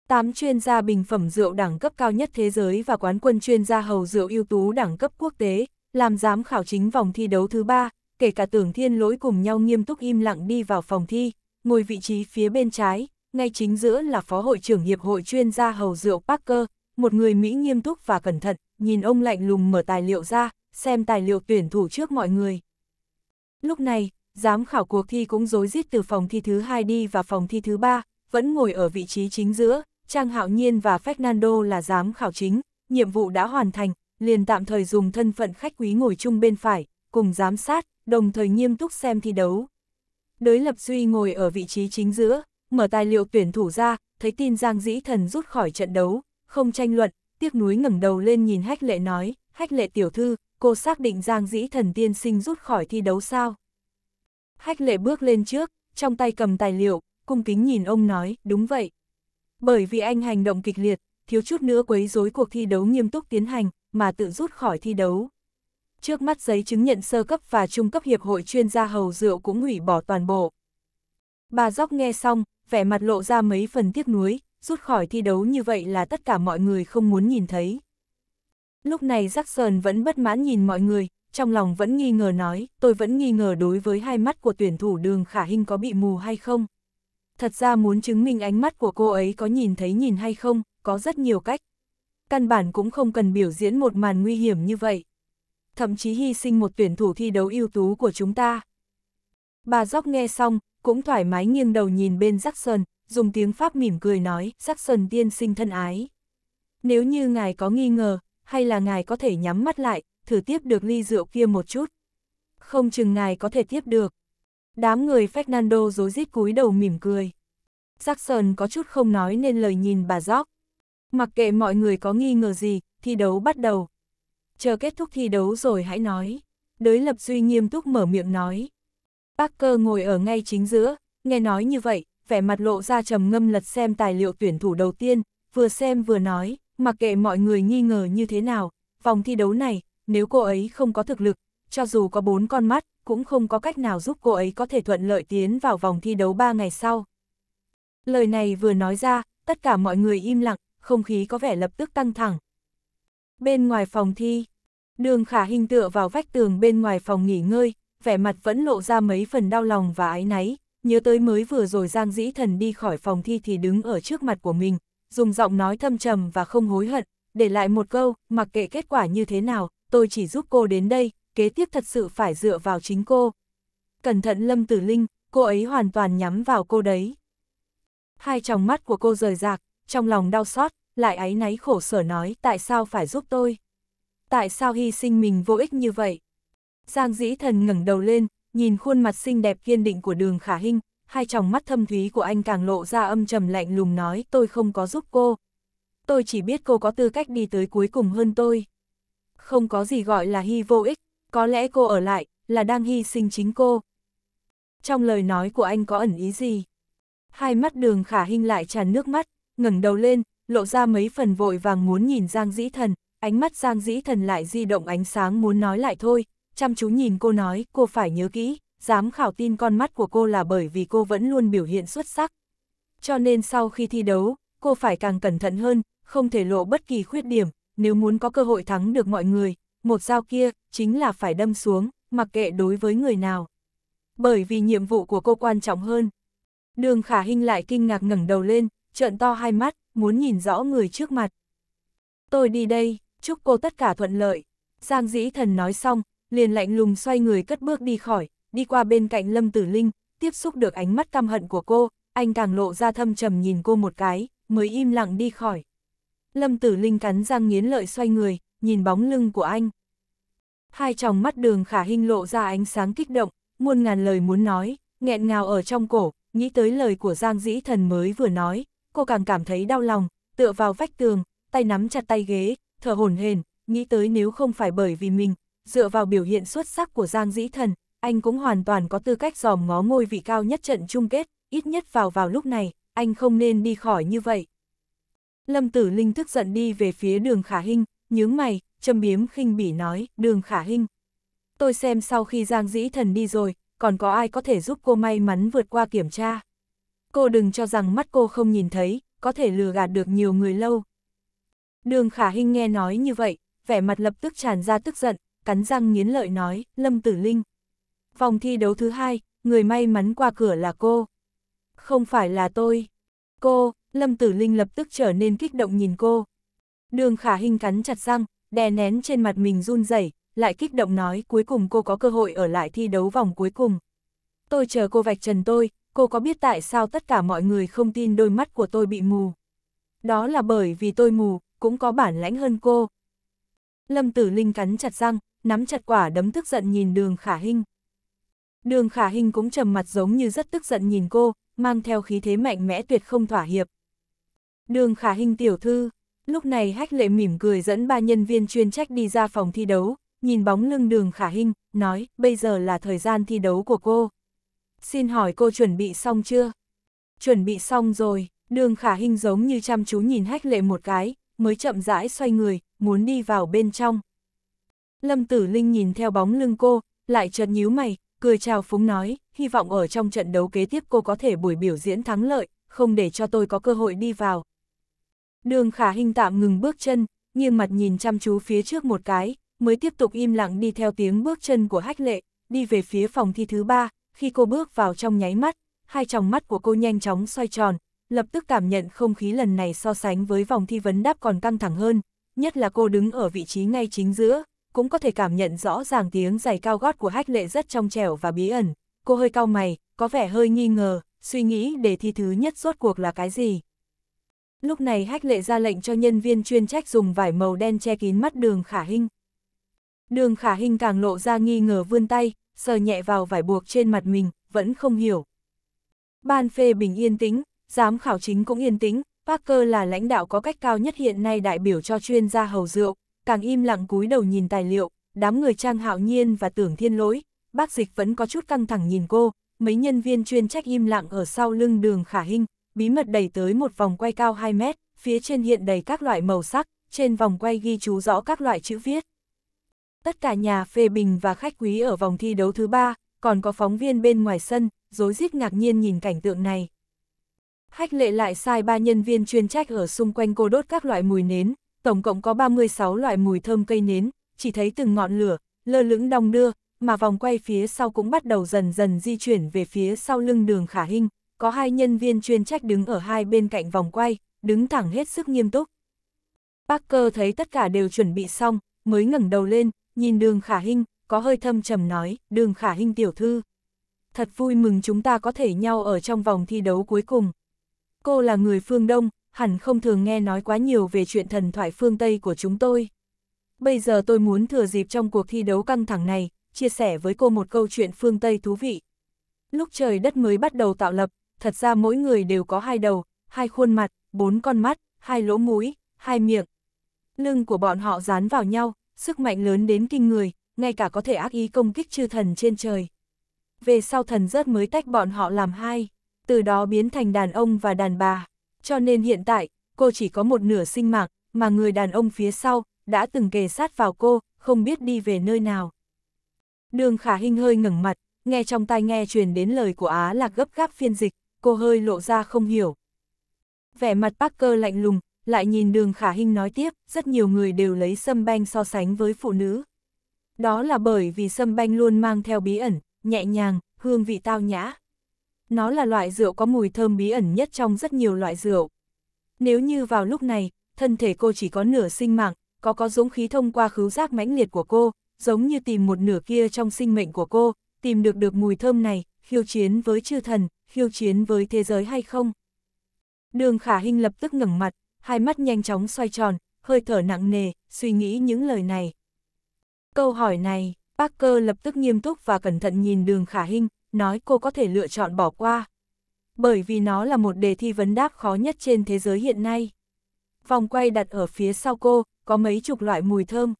Speaker 1: Tám chuyên gia bình phẩm rượu đẳng cấp cao nhất thế giới và quán quân chuyên gia hầu rượu ưu tú đẳng cấp quốc tế, làm giám khảo chính vòng thi đấu thứ ba kể cả tưởng thiên lỗi cùng nhau nghiêm túc im lặng đi vào phòng thi, ngồi vị trí phía bên trái, ngay chính giữa là phó hội trưởng hiệp hội chuyên gia hầu rượu Parker, một người Mỹ nghiêm túc và cẩn thận, nhìn ông lạnh lùng mở tài liệu ra, xem tài liệu tuyển thủ trước mọi người. Lúc này, giám khảo cuộc thi cũng dối rít từ phòng thi thứ hai đi và phòng thi thứ ba, vẫn ngồi ở vị trí chính giữa, Trang Hạo Nhiên và Fernando là giám khảo chính, nhiệm vụ đã hoàn thành, liền tạm thời dùng thân phận khách quý ngồi chung bên phải, cùng giám sát, đồng thời nghiêm túc xem thi đấu. Đới Lập Duy ngồi ở vị trí chính giữa, mở tài liệu tuyển thủ ra, thấy tin Giang Dĩ Thần rút khỏi trận đấu, không tranh luận, tiếc núi ngẩng đầu lên nhìn Hách Lệ nói, Hách Lệ tiểu thư, cô xác định Giang Dĩ Thần tiên sinh rút khỏi thi đấu sao? Hách Lệ bước lên trước, trong tay cầm tài liệu, cung kính nhìn ông nói, đúng vậy. Bởi vì anh hành động kịch liệt, thiếu chút nữa quấy rối cuộc thi đấu nghiêm túc tiến hành, mà tự rút khỏi thi đấu trước mắt giấy chứng nhận sơ cấp và trung cấp hiệp hội chuyên gia hầu rượu cũng hủy bỏ toàn bộ. Bà Dóc nghe xong, vẻ mặt lộ ra mấy phần tiếc nuối, rút khỏi thi đấu như vậy là tất cả mọi người không muốn nhìn thấy. Lúc này Jackson vẫn bất mãn nhìn mọi người, trong lòng vẫn nghi ngờ nói, tôi vẫn nghi ngờ đối với hai mắt của tuyển thủ đường khả hình có bị mù hay không. Thật ra muốn chứng minh ánh mắt của cô ấy có nhìn thấy nhìn hay không, có rất nhiều cách. Căn bản cũng không cần biểu diễn một màn nguy hiểm như vậy thậm chí hy sinh một tuyển thủ thi đấu ưu tú của chúng ta. Bà Dốc nghe xong, cũng thoải mái nghiêng đầu nhìn bên Jackson, dùng tiếng Pháp mỉm cười nói, Jackson tiên sinh thân ái. Nếu như ngài có nghi ngờ, hay là ngài có thể nhắm mắt lại, thử tiếp được ly rượu kia một chút. Không chừng ngài có thể tiếp được. Đám người Fernando dối rít cúi đầu mỉm cười. Jackson có chút không nói nên lời nhìn bà Dốc. Mặc kệ mọi người có nghi ngờ gì, thi đấu bắt đầu, chờ kết thúc thi đấu rồi hãy nói. Đới lập duy nghiêm túc mở miệng nói. Parker ngồi ở ngay chính giữa, nghe nói như vậy, vẻ mặt lộ ra trầm ngâm lật xem tài liệu tuyển thủ đầu tiên, vừa xem vừa nói, mặc kệ mọi người nghi ngờ như thế nào, vòng thi đấu này, nếu cô ấy không có thực lực, cho dù có bốn con mắt, cũng không có cách nào giúp cô ấy có thể thuận lợi tiến vào vòng thi đấu ba ngày sau. Lời này vừa nói ra, tất cả mọi người im lặng, không khí có vẻ lập tức căng thẳng. Bên ngoài phòng thi, Đường khả hình tựa vào vách tường bên ngoài phòng nghỉ ngơi, vẻ mặt vẫn lộ ra mấy phần đau lòng và ái náy, nhớ tới mới vừa rồi Giang Dĩ Thần đi khỏi phòng thi thì đứng ở trước mặt của mình, dùng giọng nói thâm trầm và không hối hận, để lại một câu, mặc kệ kết quả như thế nào, tôi chỉ giúp cô đến đây, kế tiếp thật sự phải dựa vào chính cô. Cẩn thận Lâm Tử Linh, cô ấy hoàn toàn nhắm vào cô đấy. Hai tròng mắt của cô rời rạc, trong lòng đau xót, lại áy náy khổ sở nói tại sao phải giúp tôi tại sao hy sinh mình vô ích như vậy? Giang dĩ thần ngẩng đầu lên, nhìn khuôn mặt xinh đẹp kiên định của đường khả hinh, hai tròng mắt thâm thúy của anh càng lộ ra âm trầm lạnh lùng nói tôi không có giúp cô. Tôi chỉ biết cô có tư cách đi tới cuối cùng hơn tôi. Không có gì gọi là hy vô ích, có lẽ cô ở lại, là đang hy sinh chính cô. Trong lời nói của anh có ẩn ý gì? Hai mắt đường khả hinh lại tràn nước mắt, ngẩng đầu lên, lộ ra mấy phần vội vàng muốn nhìn Giang Dĩ Thần, ánh mắt Giang Dĩ Thần lại di động ánh sáng muốn nói lại thôi, chăm chú nhìn cô nói, cô phải nhớ kỹ, dám khảo tin con mắt của cô là bởi vì cô vẫn luôn biểu hiện xuất sắc. Cho nên sau khi thi đấu, cô phải càng cẩn thận hơn, không thể lộ bất kỳ khuyết điểm, nếu muốn có cơ hội thắng được mọi người, một dao kia chính là phải đâm xuống, mặc kệ đối với người nào. Bởi vì nhiệm vụ của cô quan trọng hơn. Đường Khả Hinh lại kinh ngạc ngẩng đầu lên, trợn to hai mắt, muốn nhìn rõ người trước mặt. Tôi đi đây, chúc cô tất cả thuận lợi. Giang dĩ thần nói xong, liền lạnh lùng xoay người cất bước đi khỏi, đi qua bên cạnh Lâm Tử Linh, tiếp xúc được ánh mắt căm hận của cô, anh càng lộ ra thâm trầm nhìn cô một cái, mới im lặng đi khỏi. Lâm Tử Linh cắn răng nghiến lợi xoay người, nhìn bóng lưng của anh. Hai tròng mắt đường khả hình lộ ra ánh sáng kích động, muôn ngàn lời muốn nói, nghẹn ngào ở trong cổ, nghĩ tới lời của Giang Dĩ Thần mới vừa nói, cô càng cảm thấy đau lòng, tựa vào vách tường, tay nắm chặt tay ghế, thở hổn hển, nghĩ tới nếu không phải bởi vì mình, dựa vào biểu hiện xuất sắc của Giang Dĩ Thần, anh cũng hoàn toàn có tư cách dòm ngó ngôi vị cao nhất trận chung kết, ít nhất vào vào lúc này, anh không nên đi khỏi như vậy. Lâm Tử Linh tức giận đi về phía đường Khả Hinh, nhướng mày, châm biếm khinh bỉ nói, đường Khả Hinh. Tôi xem sau khi Giang Dĩ Thần đi rồi, còn có ai có thể giúp cô may mắn vượt qua kiểm tra. Cô đừng cho rằng mắt cô không nhìn thấy, có thể lừa gạt được nhiều người lâu, Đường khả hình nghe nói như vậy, vẻ mặt lập tức tràn ra tức giận, cắn răng nghiến lợi nói, Lâm Tử Linh. Vòng thi đấu thứ hai, người may mắn qua cửa là cô. Không phải là tôi. Cô, Lâm Tử Linh lập tức trở nên kích động nhìn cô. Đường khả hình cắn chặt răng, đè nén trên mặt mình run rẩy, lại kích động nói cuối cùng cô có cơ hội ở lại thi đấu vòng cuối cùng. Tôi chờ cô vạch trần tôi, cô có biết tại sao tất cả mọi người không tin đôi mắt của tôi bị mù. Đó là bởi vì tôi mù, cũng có bản lãnh hơn cô. Lâm Tử Linh cắn chặt răng, nắm chặt quả đấm tức giận nhìn đường khả hình. Đường khả hình cũng trầm mặt giống như rất tức giận nhìn cô, mang theo khí thế mạnh mẽ tuyệt không thỏa hiệp. Đường khả hình tiểu thư, lúc này hách lệ mỉm cười dẫn ba nhân viên chuyên trách đi ra phòng thi đấu, nhìn bóng lưng đường khả hình, nói bây giờ là thời gian thi đấu của cô. Xin hỏi cô chuẩn bị xong chưa? Chuẩn bị xong rồi, đường khả hình giống như chăm chú nhìn hách lệ một cái, mới chậm rãi xoay người, muốn đi vào bên trong. Lâm Tử Linh nhìn theo bóng lưng cô, lại chợt nhíu mày, cười chào phúng nói, hy vọng ở trong trận đấu kế tiếp cô có thể buổi biểu diễn thắng lợi, không để cho tôi có cơ hội đi vào. Đường khả hình tạm ngừng bước chân, nghiêng mặt nhìn chăm chú phía trước một cái, mới tiếp tục im lặng đi theo tiếng bước chân của hách lệ, đi về phía phòng thi thứ ba, khi cô bước vào trong nháy mắt, hai tròng mắt của cô nhanh chóng xoay tròn, lập tức cảm nhận không khí lần này so sánh với vòng thi vấn đáp còn căng thẳng hơn, nhất là cô đứng ở vị trí ngay chính giữa, cũng có thể cảm nhận rõ ràng tiếng giày cao gót của hách lệ rất trong trẻo và bí ẩn. Cô hơi cau mày, có vẻ hơi nghi ngờ, suy nghĩ đề thi thứ nhất rốt cuộc là cái gì. Lúc này hách lệ ra lệnh cho nhân viên chuyên trách dùng vải màu đen che kín mắt đường khả hình. Đường khả hình càng lộ ra nghi ngờ vươn tay, sờ nhẹ vào vải buộc trên mặt mình, vẫn không hiểu. Ban phê bình yên tĩnh, Giám khảo chính cũng yên tĩnh, Parker là lãnh đạo có cách cao nhất hiện nay đại biểu cho chuyên gia hầu rượu, càng im lặng cúi đầu nhìn tài liệu, đám người trang hạo nhiên và tưởng thiên lỗi, bác dịch vẫn có chút căng thẳng nhìn cô, mấy nhân viên chuyên trách im lặng ở sau lưng đường khả hình, bí mật đẩy tới một vòng quay cao 2 mét, phía trên hiện đầy các loại màu sắc, trên vòng quay ghi chú rõ các loại chữ viết. Tất cả nhà phê bình và khách quý ở vòng thi đấu thứ ba, còn có phóng viên bên ngoài sân, dối rít ngạc nhiên nhìn cảnh tượng này. Hách lệ lại sai ba nhân viên chuyên trách ở xung quanh cô đốt các loại mùi nến, tổng cộng có 36 loại mùi thơm cây nến, chỉ thấy từng ngọn lửa, lơ lửng đong đưa, mà vòng quay phía sau cũng bắt đầu dần dần di chuyển về phía sau lưng đường khả hình, có hai nhân viên chuyên trách đứng ở hai bên cạnh vòng quay, đứng thẳng hết sức nghiêm túc. Parker thấy tất cả đều chuẩn bị xong, mới ngẩng đầu lên, nhìn đường khả hình, có hơi thâm trầm nói, đường khả hình tiểu thư. Thật vui mừng chúng ta có thể nhau ở trong vòng thi đấu cuối cùng cô là người phương Đông, hẳn không thường nghe nói quá nhiều về chuyện thần thoại phương Tây của chúng tôi. Bây giờ tôi muốn thừa dịp trong cuộc thi đấu căng thẳng này, chia sẻ với cô một câu chuyện phương Tây thú vị. Lúc trời đất mới bắt đầu tạo lập, thật ra mỗi người đều có hai đầu, hai khuôn mặt, bốn con mắt, hai lỗ mũi, hai miệng. Lưng của bọn họ dán vào nhau, sức mạnh lớn đến kinh người, ngay cả có thể ác ý công kích chư thần trên trời. Về sau thần rớt mới tách bọn họ làm hai từ đó biến thành đàn ông và đàn bà. Cho nên hiện tại, cô chỉ có một nửa sinh mạng, mà người đàn ông phía sau, đã từng kề sát vào cô, không biết đi về nơi nào. Đường khả hình hơi ngẩng mặt, nghe trong tai nghe truyền đến lời của Á là gấp gáp phiên dịch, cô hơi lộ ra không hiểu. Vẻ mặt Parker lạnh lùng, lại nhìn đường khả hình nói tiếp, rất nhiều người đều lấy sâm banh so sánh với phụ nữ. Đó là bởi vì sâm banh luôn mang theo bí ẩn, nhẹ nhàng, hương vị tao nhã. Nó là loại rượu có mùi thơm bí ẩn nhất trong rất nhiều loại rượu. Nếu như vào lúc này, thân thể cô chỉ có nửa sinh mạng, có có dũng khí thông qua khứu giác mãnh liệt của cô, giống như tìm một nửa kia trong sinh mệnh của cô, tìm được được mùi thơm này, khiêu chiến với chư thần, khiêu chiến với thế giới hay không? Đường khả hình lập tức ngẩng mặt, hai mắt nhanh chóng xoay tròn, hơi thở nặng nề, suy nghĩ những lời này. Câu hỏi này, Parker lập tức nghiêm túc và cẩn thận nhìn đường khả hình, nói cô có thể lựa chọn bỏ qua. Bởi vì nó là một đề thi vấn đáp khó nhất trên thế giới hiện nay. Vòng quay đặt ở phía sau cô, có mấy chục loại mùi thơm.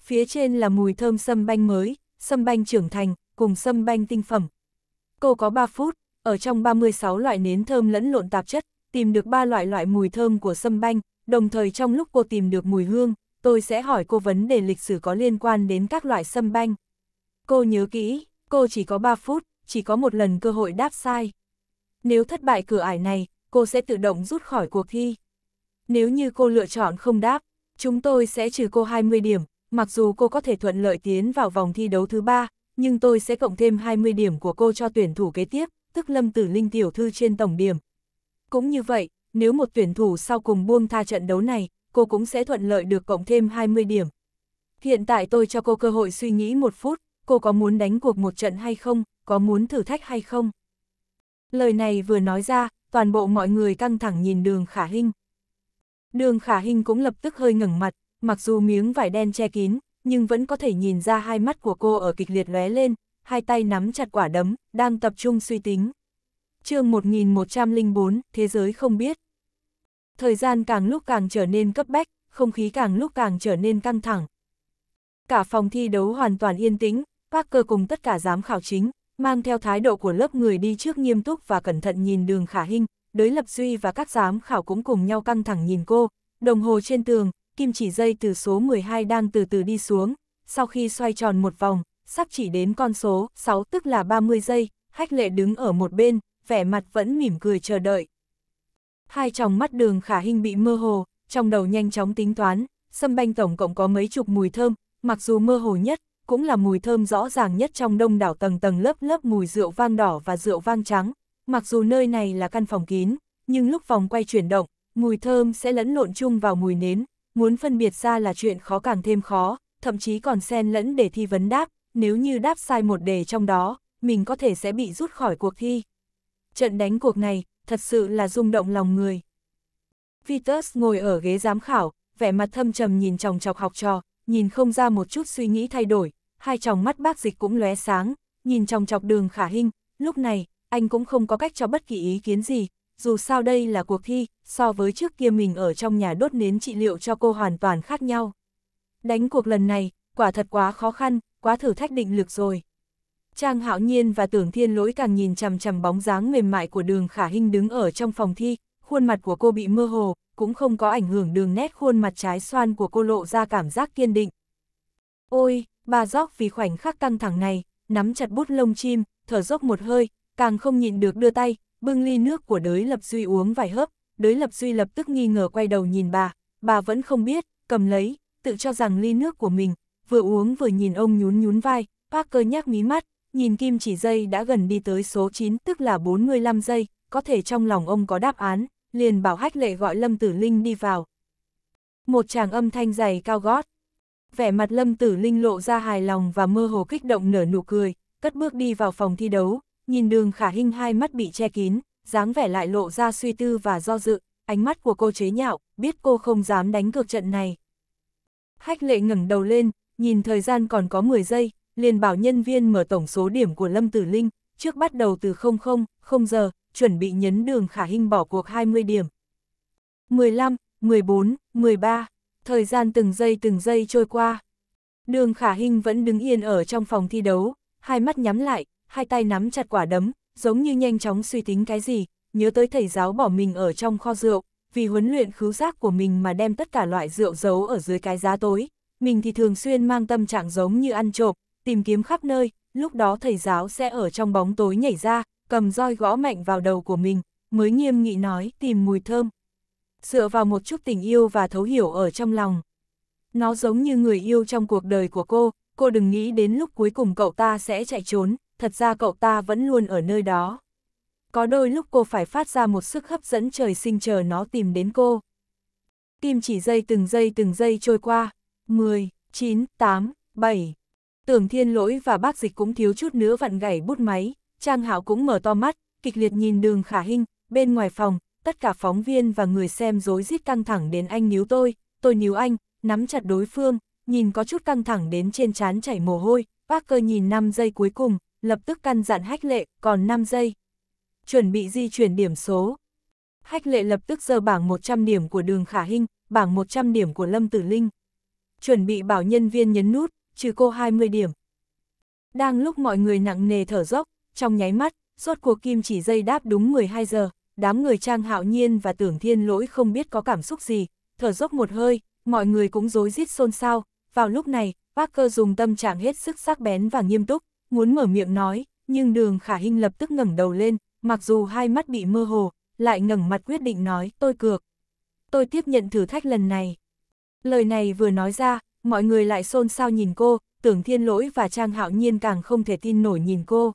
Speaker 1: Phía trên là mùi thơm sâm banh mới, sâm banh trưởng thành, cùng sâm banh tinh phẩm. Cô có 3 phút, ở trong 36 loại nến thơm lẫn lộn tạp chất, tìm được 3 loại loại mùi thơm của sâm banh, đồng thời trong lúc cô tìm được mùi hương, tôi sẽ hỏi cô vấn đề lịch sử có liên quan đến các loại sâm banh. Cô nhớ kỹ, cô chỉ có 3 phút, chỉ có một lần cơ hội đáp sai. Nếu thất bại cửa ải này, cô sẽ tự động rút khỏi cuộc thi. Nếu như cô lựa chọn không đáp, chúng tôi sẽ trừ cô 20 điểm, mặc dù cô có thể thuận lợi tiến vào vòng thi đấu thứ ba, nhưng tôi sẽ cộng thêm 20 điểm của cô cho tuyển thủ kế tiếp, tức Lâm Tử Linh tiểu thư trên tổng điểm. Cũng như vậy, nếu một tuyển thủ sau cùng buông tha trận đấu này, cô cũng sẽ thuận lợi được cộng thêm 20 điểm. Hiện tại tôi cho cô cơ hội suy nghĩ một phút, cô có muốn đánh cuộc một trận hay không? có muốn thử thách hay không? Lời này vừa nói ra, toàn bộ mọi người căng thẳng nhìn đường khả hình. Đường khả hình cũng lập tức hơi ngẩng mặt, mặc dù miếng vải đen che kín, nhưng vẫn có thể nhìn ra hai mắt của cô ở kịch liệt lóe lên, hai tay nắm chặt quả đấm, đang tập trung suy tính. chương 1104, Thế giới không biết. Thời gian càng lúc càng trở nên cấp bách, không khí càng lúc càng trở nên căng thẳng. Cả phòng thi đấu hoàn toàn yên tĩnh, Parker cùng tất cả giám khảo chính, mang theo thái độ của lớp người đi trước nghiêm túc và cẩn thận nhìn đường khả hình, đối lập duy và các giám khảo cũng cùng nhau căng thẳng nhìn cô, đồng hồ trên tường, kim chỉ dây từ số 12 đang từ từ đi xuống, sau khi xoay tròn một vòng, sắp chỉ đến con số 6 tức là 30 giây, khách lệ đứng ở một bên, vẻ mặt vẫn mỉm cười chờ đợi. Hai tròng mắt đường khả hình bị mơ hồ, trong đầu nhanh chóng tính toán, sâm banh tổng cộng có mấy chục mùi thơm, mặc dù mơ hồ nhất, cũng là mùi thơm rõ ràng nhất trong đông đảo tầng tầng lớp lớp mùi rượu vang đỏ và rượu vang trắng. Mặc dù nơi này là căn phòng kín, nhưng lúc vòng quay chuyển động, mùi thơm sẽ lẫn lộn chung vào mùi nến, muốn phân biệt ra là chuyện khó càng thêm khó, thậm chí còn xen lẫn để thi vấn đáp, nếu như đáp sai một đề trong đó, mình có thể sẽ bị rút khỏi cuộc thi. Trận đánh cuộc này, thật sự là rung động lòng người. Vitus ngồi ở ghế giám khảo, vẻ mặt thâm trầm nhìn chòng chọc học trò, nhìn không ra một chút suy nghĩ thay đổi, hai tròng mắt bác dịch cũng lóe sáng, nhìn trong chọc đường khả hình, lúc này, anh cũng không có cách cho bất kỳ ý kiến gì, dù sao đây là cuộc thi, so với trước kia mình ở trong nhà đốt nến trị liệu cho cô hoàn toàn khác nhau. Đánh cuộc lần này, quả thật quá khó khăn, quá thử thách định lực rồi. Trang Hạo Nhiên và Tưởng Thiên Lỗi càng nhìn chằm chằm bóng dáng mềm mại của Đường Khả hình đứng ở trong phòng thi, khuôn mặt của cô bị mơ hồ, cũng không có ảnh hưởng đường nét khuôn mặt trái xoan của cô lộ ra cảm giác kiên định. Ôi, bà gióc vì khoảnh khắc căng thẳng này, nắm chặt bút lông chim, thở dốc một hơi, càng không nhịn được đưa tay, bưng ly nước của đới lập duy uống vài hớp, đới lập duy lập tức nghi ngờ quay đầu nhìn bà, bà vẫn không biết, cầm lấy, tự cho rằng ly nước của mình, vừa uống vừa nhìn ông nhún nhún vai, Parker nhắc mí mắt, nhìn kim chỉ dây đã gần đi tới số 9 tức là 45 giây, có thể trong lòng ông có đáp án, liền bảo hách lệ gọi Lâm Tử Linh đi vào. Một chàng âm thanh dày cao gót. Vẻ mặt Lâm Tử Linh lộ ra hài lòng và mơ hồ kích động nở nụ cười, cất bước đi vào phòng thi đấu, nhìn đường khả hình hai mắt bị che kín, dáng vẻ lại lộ ra suy tư và do dự, ánh mắt của cô chế nhạo, biết cô không dám đánh cược trận này. Hách lệ ngẩng đầu lên, nhìn thời gian còn có 10 giây, liền bảo nhân viên mở tổng số điểm của Lâm Tử Linh, trước bắt đầu từ 00, 0 giờ, chuẩn bị nhấn đường khả hình bỏ cuộc 20 điểm. 15, 14, 13, thời gian từng giây từng giây trôi qua. Đường khả hình vẫn đứng yên ở trong phòng thi đấu, hai mắt nhắm lại, hai tay nắm chặt quả đấm, giống như nhanh chóng suy tính cái gì, nhớ tới thầy giáo bỏ mình ở trong kho rượu, vì huấn luyện khứu giác của mình mà đem tất cả loại rượu giấu ở dưới cái giá tối. Mình thì thường xuyên mang tâm trạng giống như ăn trộm, tìm kiếm khắp nơi, lúc đó thầy giáo sẽ ở trong bóng tối nhảy ra, cầm roi gõ mạnh vào đầu của mình, mới nghiêm nghị nói tìm mùi thơm. Dựa vào một chút tình yêu và thấu hiểu ở trong lòng. Nó giống như người yêu trong cuộc đời của cô, cô đừng nghĩ đến lúc cuối cùng cậu ta sẽ chạy trốn, thật ra cậu ta vẫn luôn ở nơi đó. Có đôi lúc cô phải phát ra một sức hấp dẫn trời sinh chờ nó tìm đến cô. Kim chỉ dây từng giây từng giây trôi qua, 10, 9, 8, 7. Tưởng thiên lỗi và bác dịch cũng thiếu chút nữa vặn gãy bút máy, Trang Hạo cũng mở to mắt, kịch liệt nhìn đường khả hình, bên ngoài phòng, tất cả phóng viên và người xem rối rít căng thẳng đến anh níu tôi, tôi níu anh, nắm chặt đối phương, nhìn có chút căng thẳng đến trên trán chảy mồ hôi, Parker nhìn 5 giây cuối cùng, lập tức căn dặn hách lệ, còn 5 giây. Chuẩn bị di chuyển điểm số. Hách lệ lập tức giơ bảng 100 điểm của đường khả hình, bảng 100 điểm của Lâm Tử Linh. Chuẩn bị bảo nhân viên nhấn nút, trừ cô 20 điểm. Đang lúc mọi người nặng nề thở dốc, trong nháy mắt, suốt cuộc kim chỉ dây đáp đúng 12 giờ, đám người trang hạo nhiên và tưởng thiên lỗi không biết có cảm xúc gì, thở dốc một hơi, mọi người cũng rối rít xôn xao, vào lúc này, Parker dùng tâm trạng hết sức sắc bén và nghiêm túc, muốn mở miệng nói, nhưng đường khả hình lập tức ngẩng đầu lên, mặc dù hai mắt bị mơ hồ, lại ngẩng mặt quyết định nói, tôi cược. Tôi tiếp nhận thử thách lần này. Lời này vừa nói ra, mọi người lại xôn xao nhìn cô, tưởng thiên lỗi và trang hạo nhiên càng không thể tin nổi nhìn cô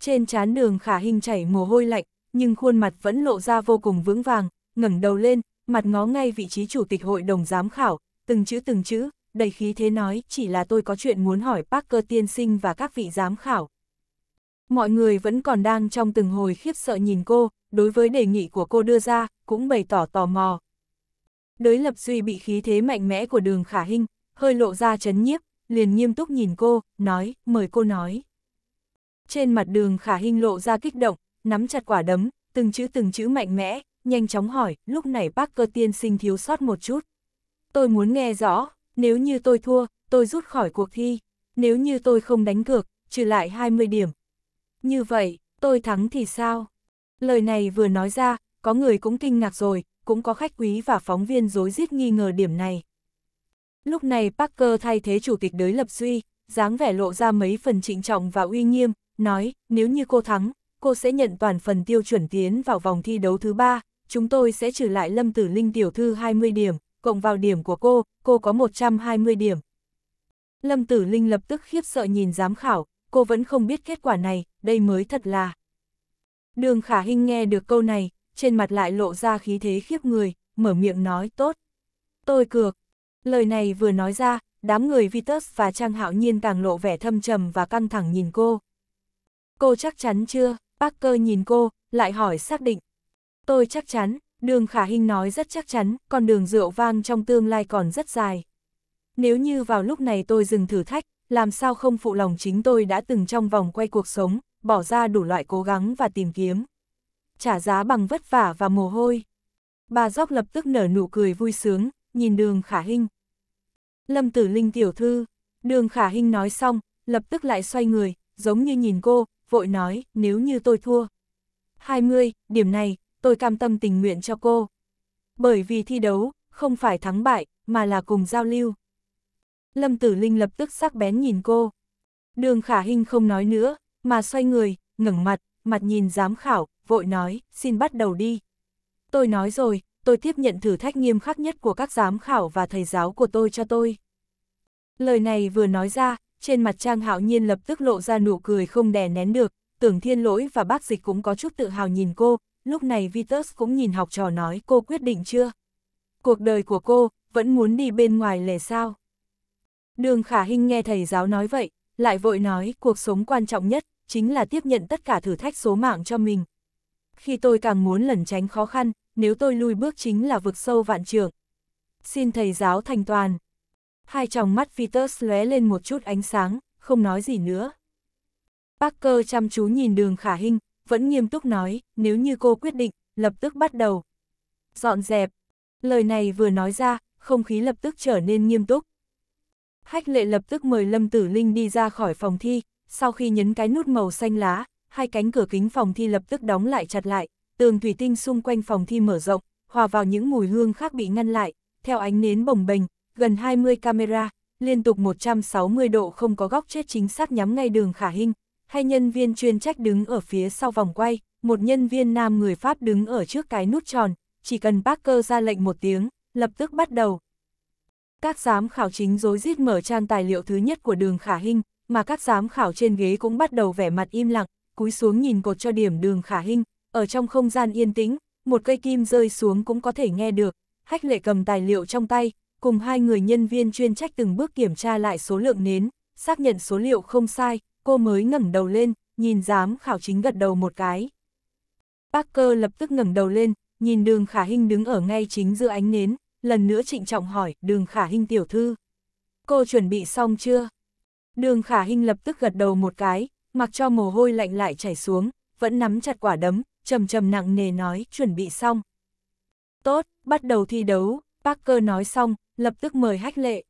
Speaker 1: trên trán đường khả hình chảy mồ hôi lạnh, nhưng khuôn mặt vẫn lộ ra vô cùng vững vàng, ngẩng đầu lên, mặt ngó ngay vị trí chủ tịch hội đồng giám khảo, từng chữ từng chữ, đầy khí thế nói, chỉ là tôi có chuyện muốn hỏi Parker tiên sinh và các vị giám khảo. Mọi người vẫn còn đang trong từng hồi khiếp sợ nhìn cô, đối với đề nghị của cô đưa ra, cũng bày tỏ tò mò. Đới lập duy bị khí thế mạnh mẽ của đường khả hình, hơi lộ ra chấn nhiếp, liền nghiêm túc nhìn cô, nói, mời cô nói. Trên mặt đường khả hình lộ ra kích động, nắm chặt quả đấm, từng chữ từng chữ mạnh mẽ, nhanh chóng hỏi, lúc này Parker tiên sinh thiếu sót một chút. Tôi muốn nghe rõ, nếu như tôi thua, tôi rút khỏi cuộc thi, nếu như tôi không đánh cược, trừ lại 20 điểm. Như vậy, tôi thắng thì sao? Lời này vừa nói ra, có người cũng kinh ngạc rồi, cũng có khách quý và phóng viên dối giết nghi ngờ điểm này. Lúc này Parker thay thế chủ tịch đới lập duy, dáng vẻ lộ ra mấy phần trịnh trọng và uy nghiêm, nói, nếu như cô thắng, cô sẽ nhận toàn phần tiêu chuẩn tiến vào vòng thi đấu thứ ba, chúng tôi sẽ trừ lại Lâm Tử Linh tiểu thư 20 điểm, cộng vào điểm của cô, cô có 120 điểm. Lâm Tử Linh lập tức khiếp sợ nhìn giám khảo, cô vẫn không biết kết quả này, đây mới thật là. Đường Khả Hinh nghe được câu này, trên mặt lại lộ ra khí thế khiếp người, mở miệng nói tốt. Tôi cược. Lời này vừa nói ra, đám người Vitus và Trang Hạo Nhiên càng lộ vẻ thâm trầm và căng thẳng nhìn cô. Cô chắc chắn chưa? Parker nhìn cô, lại hỏi xác định. Tôi chắc chắn, đường khả hình nói rất chắc chắn, con đường rượu vang trong tương lai còn rất dài. Nếu như vào lúc này tôi dừng thử thách, làm sao không phụ lòng chính tôi đã từng trong vòng quay cuộc sống, bỏ ra đủ loại cố gắng và tìm kiếm. Trả giá bằng vất vả và mồ hôi. Bà dốc lập tức nở nụ cười vui sướng, nhìn đường khả hình. Lâm tử linh tiểu thư, đường khả hình nói xong, lập tức lại xoay người, giống như nhìn cô, vội nói, nếu như tôi thua. 20, điểm này, tôi cam tâm tình nguyện cho cô. Bởi vì thi đấu, không phải thắng bại, mà là cùng giao lưu. Lâm Tử Linh lập tức sắc bén nhìn cô. Đường Khả Hinh không nói nữa, mà xoay người, ngẩng mặt, mặt nhìn giám khảo, vội nói, xin bắt đầu đi. Tôi nói rồi, tôi tiếp nhận thử thách nghiêm khắc nhất của các giám khảo và thầy giáo của tôi cho tôi. Lời này vừa nói ra, trên mặt Trang Hạo Nhiên lập tức lộ ra nụ cười không đè nén được, tưởng thiên lỗi và bác dịch cũng có chút tự hào nhìn cô, lúc này Vitus cũng nhìn học trò nói cô quyết định chưa? Cuộc đời của cô, vẫn muốn đi bên ngoài lề sao? Đường Khả hình nghe thầy giáo nói vậy, lại vội nói cuộc sống quan trọng nhất, chính là tiếp nhận tất cả thử thách số mạng cho mình. Khi tôi càng muốn lẩn tránh khó khăn, nếu tôi lui bước chính là vực sâu vạn trường. Xin thầy giáo thành toàn hai tròng mắt Peters lóe lên một chút ánh sáng, không nói gì nữa. Parker chăm chú nhìn đường khả hình, vẫn nghiêm túc nói, nếu như cô quyết định, lập tức bắt đầu. Dọn dẹp. Lời này vừa nói ra, không khí lập tức trở nên nghiêm túc. Hách lệ lập tức mời Lâm Tử Linh đi ra khỏi phòng thi, sau khi nhấn cái nút màu xanh lá, hai cánh cửa kính phòng thi lập tức đóng lại chặt lại, tường thủy tinh xung quanh phòng thi mở rộng, hòa vào những mùi hương khác bị ngăn lại, theo ánh nến bồng bềnh, gần 20 camera, liên tục 160 độ không có góc chết chính xác nhắm ngay đường khả hình, hai nhân viên chuyên trách đứng ở phía sau vòng quay, một nhân viên nam người Pháp đứng ở trước cái nút tròn, chỉ cần Parker ra lệnh một tiếng, lập tức bắt đầu. Các giám khảo chính rối rít mở trang tài liệu thứ nhất của đường khả hình, mà các giám khảo trên ghế cũng bắt đầu vẻ mặt im lặng, cúi xuống nhìn cột cho điểm đường khả hình, ở trong không gian yên tĩnh, một cây kim rơi xuống cũng có thể nghe được, hách lệ cầm tài liệu trong tay, cùng hai người nhân viên chuyên trách từng bước kiểm tra lại số lượng nến, xác nhận số liệu không sai, cô mới ngẩng đầu lên, nhìn giám khảo chính gật đầu một cái. Parker lập tức ngẩng đầu lên, nhìn đường khả hình đứng ở ngay chính giữa ánh nến, lần nữa trịnh trọng hỏi đường khả hình tiểu thư. Cô chuẩn bị xong chưa? Đường khả hình lập tức gật đầu một cái, mặc cho mồ hôi lạnh lại chảy xuống, vẫn nắm chặt quả đấm, trầm trầm nặng nề nói chuẩn bị xong. Tốt, bắt đầu thi đấu, Parker nói xong, lập tức mời hách lệ.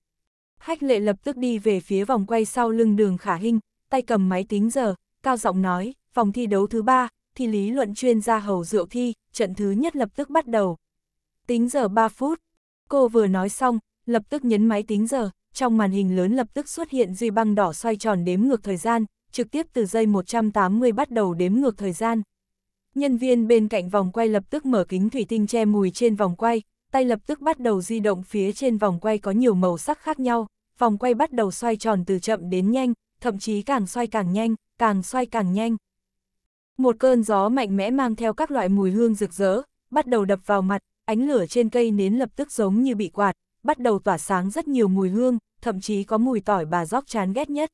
Speaker 1: Hách lệ lập tức đi về phía vòng quay sau lưng đường khả hình, tay cầm máy tính giờ, cao giọng nói, vòng thi đấu thứ ba, thi lý luận chuyên gia hầu rượu thi, trận thứ nhất lập tức bắt đầu. Tính giờ 3 phút, cô vừa nói xong, lập tức nhấn máy tính giờ, trong màn hình lớn lập tức xuất hiện duy băng đỏ xoay tròn đếm ngược thời gian, trực tiếp từ giây 180 bắt đầu đếm ngược thời gian. Nhân viên bên cạnh vòng quay lập tức mở kính thủy tinh che mùi trên vòng quay, tay lập tức bắt đầu di động phía trên vòng quay có nhiều màu sắc khác nhau, vòng quay bắt đầu xoay tròn từ chậm đến nhanh, thậm chí càng xoay càng nhanh, càng xoay càng nhanh. Một cơn gió mạnh mẽ mang theo các loại mùi hương rực rỡ, bắt đầu đập vào mặt, ánh lửa trên cây nến lập tức giống như bị quạt, bắt đầu tỏa sáng rất nhiều mùi hương, thậm chí có mùi tỏi bà róc chán ghét nhất.